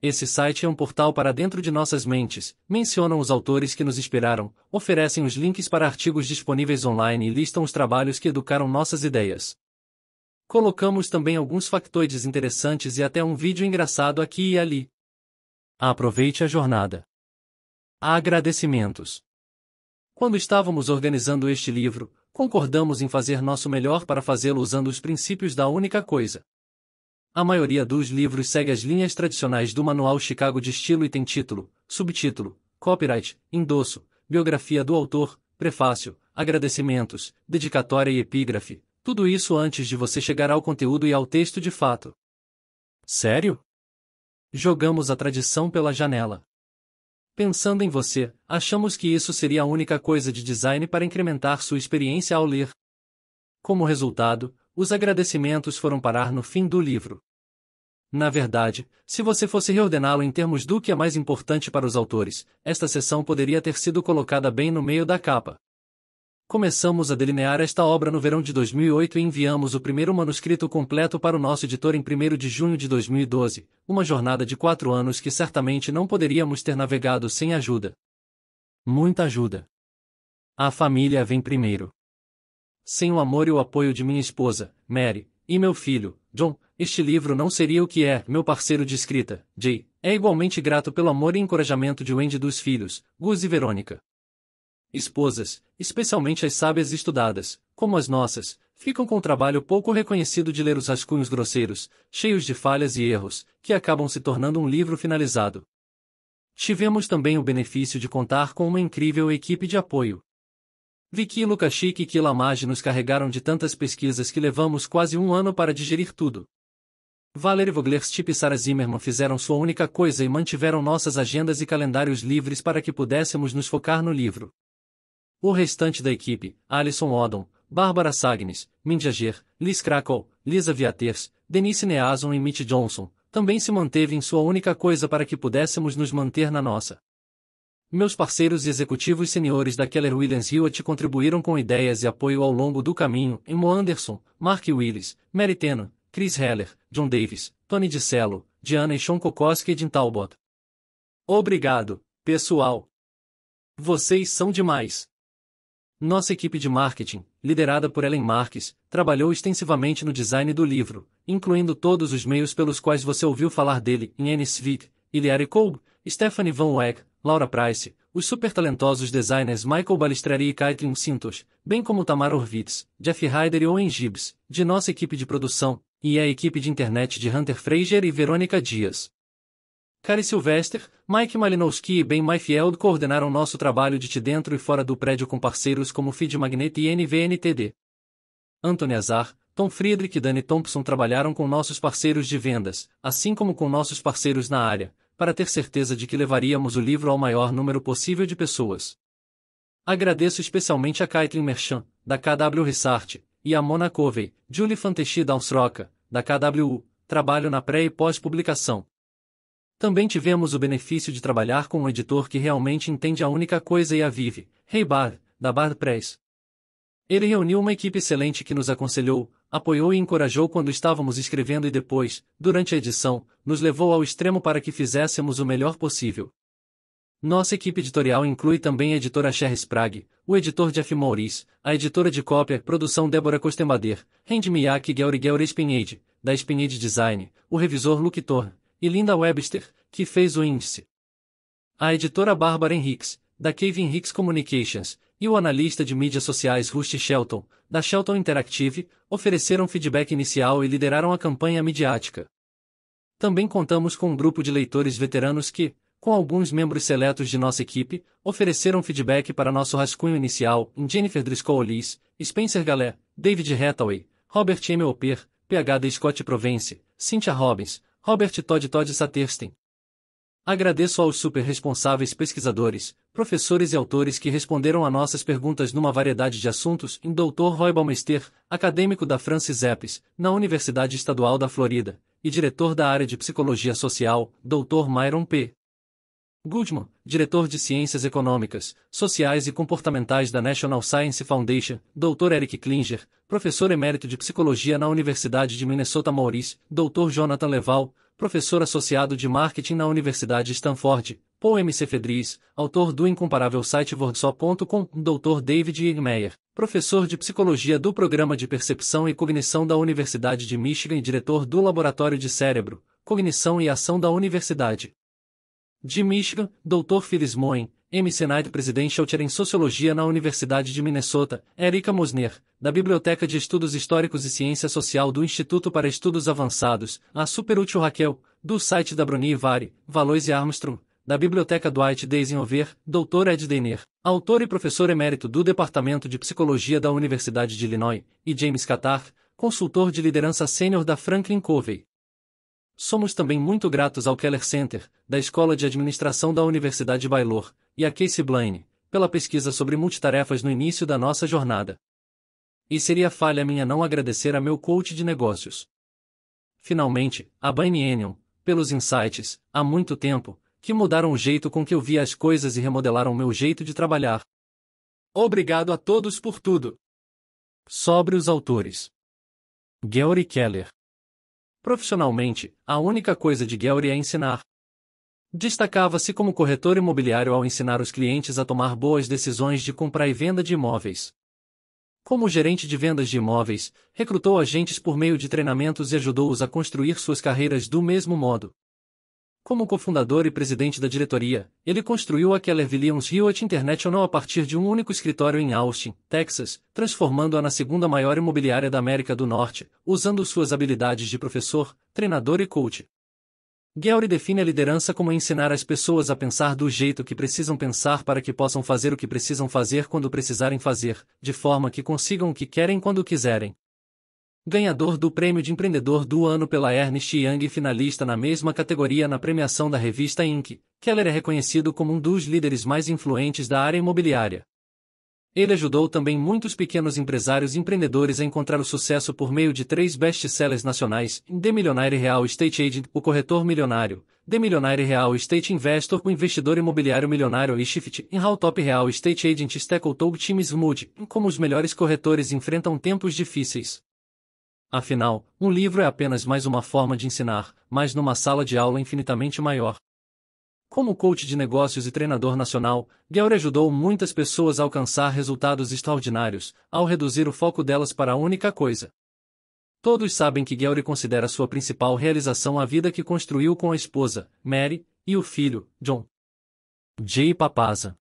Esse site é um portal para dentro de nossas mentes, mencionam os autores que nos inspiraram, oferecem os links para artigos disponíveis online e listam os trabalhos que educaram nossas ideias. Colocamos também alguns factoides interessantes e até um vídeo engraçado aqui e ali. Aproveite a jornada. Agradecimentos. Quando estávamos organizando este livro, concordamos em fazer nosso melhor para fazê-lo usando os princípios da única coisa. A maioria dos livros segue as linhas tradicionais do Manual Chicago de estilo e tem título, subtítulo, copyright, endosso, biografia do autor, prefácio, agradecimentos, dedicatória e epígrafe, tudo isso antes de você chegar ao conteúdo e ao texto de fato. Sério? Jogamos a tradição pela janela. Pensando em você, achamos que isso seria a única coisa de design para incrementar sua experiência ao ler. Como resultado, os agradecimentos foram parar no fim do livro. Na verdade, se você fosse reordená-lo em termos do que é mais importante para os autores, esta seção poderia ter sido colocada bem no meio da capa. Começamos a delinear esta obra no verão de 2008 e enviamos o primeiro manuscrito completo para o nosso editor em 1 de junho de 2012, uma jornada de quatro anos que certamente não poderíamos ter navegado sem ajuda. Muita ajuda. A família vem primeiro. Sem o amor e o apoio de minha esposa, Mary, e meu filho, John, este livro não seria o que é, meu parceiro de escrita, Jay. É igualmente grato pelo amor e encorajamento de Wendy dos filhos, Gus e Verônica. Esposas, especialmente as sábias estudadas, como as nossas, ficam com o trabalho pouco reconhecido de ler os rascunhos grosseiros, cheios de falhas e erros, que acabam se tornando um livro finalizado. Tivemos também o benefício de contar com uma incrível equipe de apoio. Vicky, e Lukashik e Kilamage nos carregaram de tantas pesquisas que levamos quase um ano para digerir tudo. Valery Voglerstip e Sarah Zimmerman fizeram sua única coisa e mantiveram nossas agendas e calendários livres para que pudéssemos nos focar no livro. O restante da equipe, Alison Odom, Bárbara Sagnes, Mindy Ager, Liz Krakow, Lisa Viaters, Denise Neazon e Mitch Johnson, também se manteve em sua única coisa para que pudéssemos nos manter na nossa. Meus parceiros e executivos senhores da Keller Williams Hewitt contribuíram com ideias e apoio ao longo do caminho em Mo Anderson, Mark Willis, Mary Tennant, Chris Heller, John Davis, Tony DiCello, Diana e Sean Kokoski e Jim Talbot. Obrigado, pessoal! Vocês são demais! Nossa equipe de marketing, liderada por Ellen Marques, trabalhou extensivamente no design do livro, incluindo todos os meios pelos quais você ouviu falar dele em Anne Vick, Iliari Kolb, Stephanie Van Wegg, Laura Price, os supertalentosos designers Michael Balistrari e Caitlin Sintos, bem como Tamar Horvitz, Jeff Ryder e Owen Gibbs, de nossa equipe de produção, e a equipe de internet de Hunter Fraser e Verônica Dias. Kari Sylvester, Mike Malinowski e Ben Myfield coordenaram nosso trabalho de te dentro e fora do prédio com parceiros como Feed Magnet e NVNTD. Anthony Azar, Tom Friedrich e Danny Thompson trabalharam com nossos parceiros de vendas, assim como com nossos parceiros na área, para ter certeza de que levaríamos o livro ao maior número possível de pessoas. Agradeço especialmente a Caitlin Merchant da KW Research, e a Mona Covey, Julie Fanteschi Downsroca, da KWU, trabalho na pré e pós-publicação. Também tivemos o benefício de trabalhar com um editor que realmente entende a única coisa e a vive, Ray hey Bard, da Bard Press. Ele reuniu uma equipe excelente que nos aconselhou, apoiou e encorajou quando estávamos escrevendo e depois, durante a edição, nos levou ao extremo para que fizéssemos o melhor possível. Nossa equipe editorial inclui também a editora Cher Sprague, o editor Jeff Maurice, a editora de cópia e produção Débora Costemader, Randy Miyake e Gary Gary Spinade, da Spinade Design, o revisor Luke Thorne, e Linda Webster, que fez o índice. A editora Bárbara Henriques, da Kevin Hicks Communications, e o analista de mídias sociais Rusty Shelton, da Shelton Interactive, ofereceram feedback inicial e lideraram a campanha midiática. Também contamos com um grupo de leitores veteranos que, com alguns membros seletos de nossa equipe, ofereceram feedback para nosso rascunho inicial em Jennifer Driscoll Ollis, Spencer Galé, David Hathaway, Robert M. Oper, PhD Scott Provence, Cynthia Robbins, Robert Todd Todd Saterstein, Agradeço aos superresponsáveis pesquisadores, professores e autores que responderam a nossas perguntas numa variedade de assuntos em Dr. Roy Balmester, acadêmico da Francis Epps, na Universidade Estadual da Florida, e diretor da área de Psicologia Social, Dr. Myron P. Goodman, diretor de Ciências Econômicas, Sociais e Comportamentais da National Science Foundation, Dr. Eric Klinger, professor emérito de Psicologia na Universidade de Minnesota Maurice, Dr. Jonathan Leval, professor associado de marketing na Universidade Stanford, Paul M. Cefedris, autor do incomparável site Wordso.com, Dr. David Igmeyer, professor de psicologia do Programa de Percepção e Cognição da Universidade de Michigan e diretor do Laboratório de Cérebro, Cognição e Ação da Universidade de Michigan, Dr. Phyllis Moen, M. Senait Presidential Chair em Sociologia na Universidade de Minnesota, Erika Mosner, da Biblioteca de Estudos Históricos e Ciência Social do Instituto para Estudos Avançados, a Superútil Raquel, do site da Bruni Ivari, Valois e Armstrong, da Biblioteca Dwight Eisenhower, Dr. Ed Deiner, autor e professor emérito do Departamento de Psicologia da Universidade de Illinois, e James Catar, consultor de liderança sênior da Franklin Covey. Somos também muito gratos ao Keller Center, da Escola de Administração da Universidade Baylor, e a Casey Blaine, pela pesquisa sobre multitarefas no início da nossa jornada. E seria falha minha não agradecer a meu coach de negócios. Finalmente, a Bain Enion, pelos insights, há muito tempo, que mudaram o jeito com que eu via as coisas e remodelaram meu jeito de trabalhar. Obrigado a todos por tudo. Sobre os autores. Gary Keller. Profissionalmente, a única coisa de Gary é ensinar. Destacava-se como corretor imobiliário ao ensinar os clientes a tomar boas decisões de compra e venda de imóveis. Como gerente de vendas de imóveis, recrutou agentes por meio de treinamentos e ajudou-os a construir suas carreiras do mesmo modo. Como cofundador e presidente da diretoria, ele construiu a Keller Williams Hewitt International a partir de um único escritório em Austin, Texas, transformando-a na segunda maior imobiliária da América do Norte, usando suas habilidades de professor, treinador e coach. Gehry define a liderança como ensinar as pessoas a pensar do jeito que precisam pensar para que possam fazer o que precisam fazer quando precisarem fazer, de forma que consigam o que querem quando quiserem. Ganhador do Prêmio de Empreendedor do Ano pela Ernst Young e finalista na mesma categoria na premiação da revista Inc., Keller é reconhecido como um dos líderes mais influentes da área imobiliária. Ele ajudou também muitos pequenos empresários e empreendedores a encontrar o sucesso por meio de três best-sellers nacionais, The Millionaire Real Estate Agent, O Corretor Milionário, The Millionaire Real Estate Investor, O Investidor Imobiliário Milionário e Shift, in How Top Real Estate Agent Stackletog Teams Mood, como os melhores corretores enfrentam tempos difíceis. Afinal, um livro é apenas mais uma forma de ensinar, mas numa sala de aula infinitamente maior. Como coach de negócios e treinador nacional, Guelry ajudou muitas pessoas a alcançar resultados extraordinários, ao reduzir o foco delas para a única coisa. Todos sabem que Guelry considera sua principal realização a vida que construiu com a esposa, Mary, e o filho, John. Jay Papaza.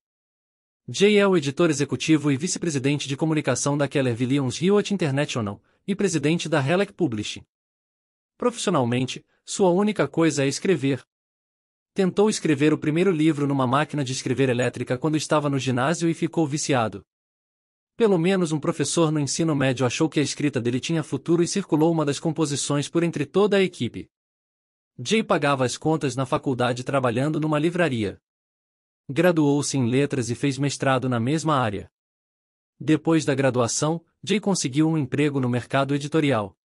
Jay é o editor executivo e vice-presidente de comunicação da Keller Williams Hewitt International e presidente da Relic Publishing. Profissionalmente, sua única coisa é escrever, Tentou escrever o primeiro livro numa máquina de escrever elétrica quando estava no ginásio e ficou viciado. Pelo menos um professor no ensino médio achou que a escrita dele tinha futuro e circulou uma das composições por entre toda a equipe. Jay pagava as contas na faculdade trabalhando numa livraria. Graduou-se em letras e fez mestrado na mesma área. Depois da graduação, Jay conseguiu um emprego no mercado editorial.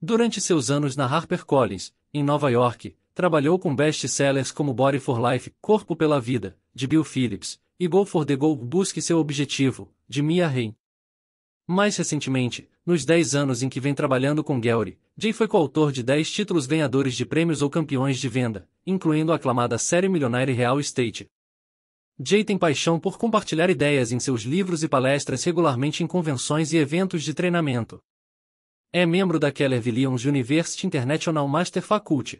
Durante seus anos na HarperCollins, em Nova York, trabalhou com best-sellers como Body for Life, Corpo pela Vida, de Bill Phillips, e Go for the Goal Busque Seu Objetivo, de Mia Hain. Mais recentemente, nos 10 anos em que vem trabalhando com Gary, Jay foi coautor de 10 títulos ganhadores de prêmios ou campeões de venda, incluindo a aclamada série milionária Real Estate. Jay tem paixão por compartilhar ideias em seus livros e palestras regularmente em convenções e eventos de treinamento. É membro da Keller Williams University International Master Faculty,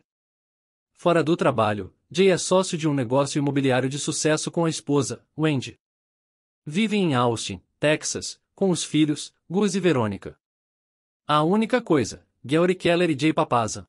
Fora do trabalho, Jay é sócio de um negócio imobiliário de sucesso com a esposa, Wendy. Vivem em Austin, Texas, com os filhos, Gus e Verônica. A única coisa, Gary Keller e Jay Papaza.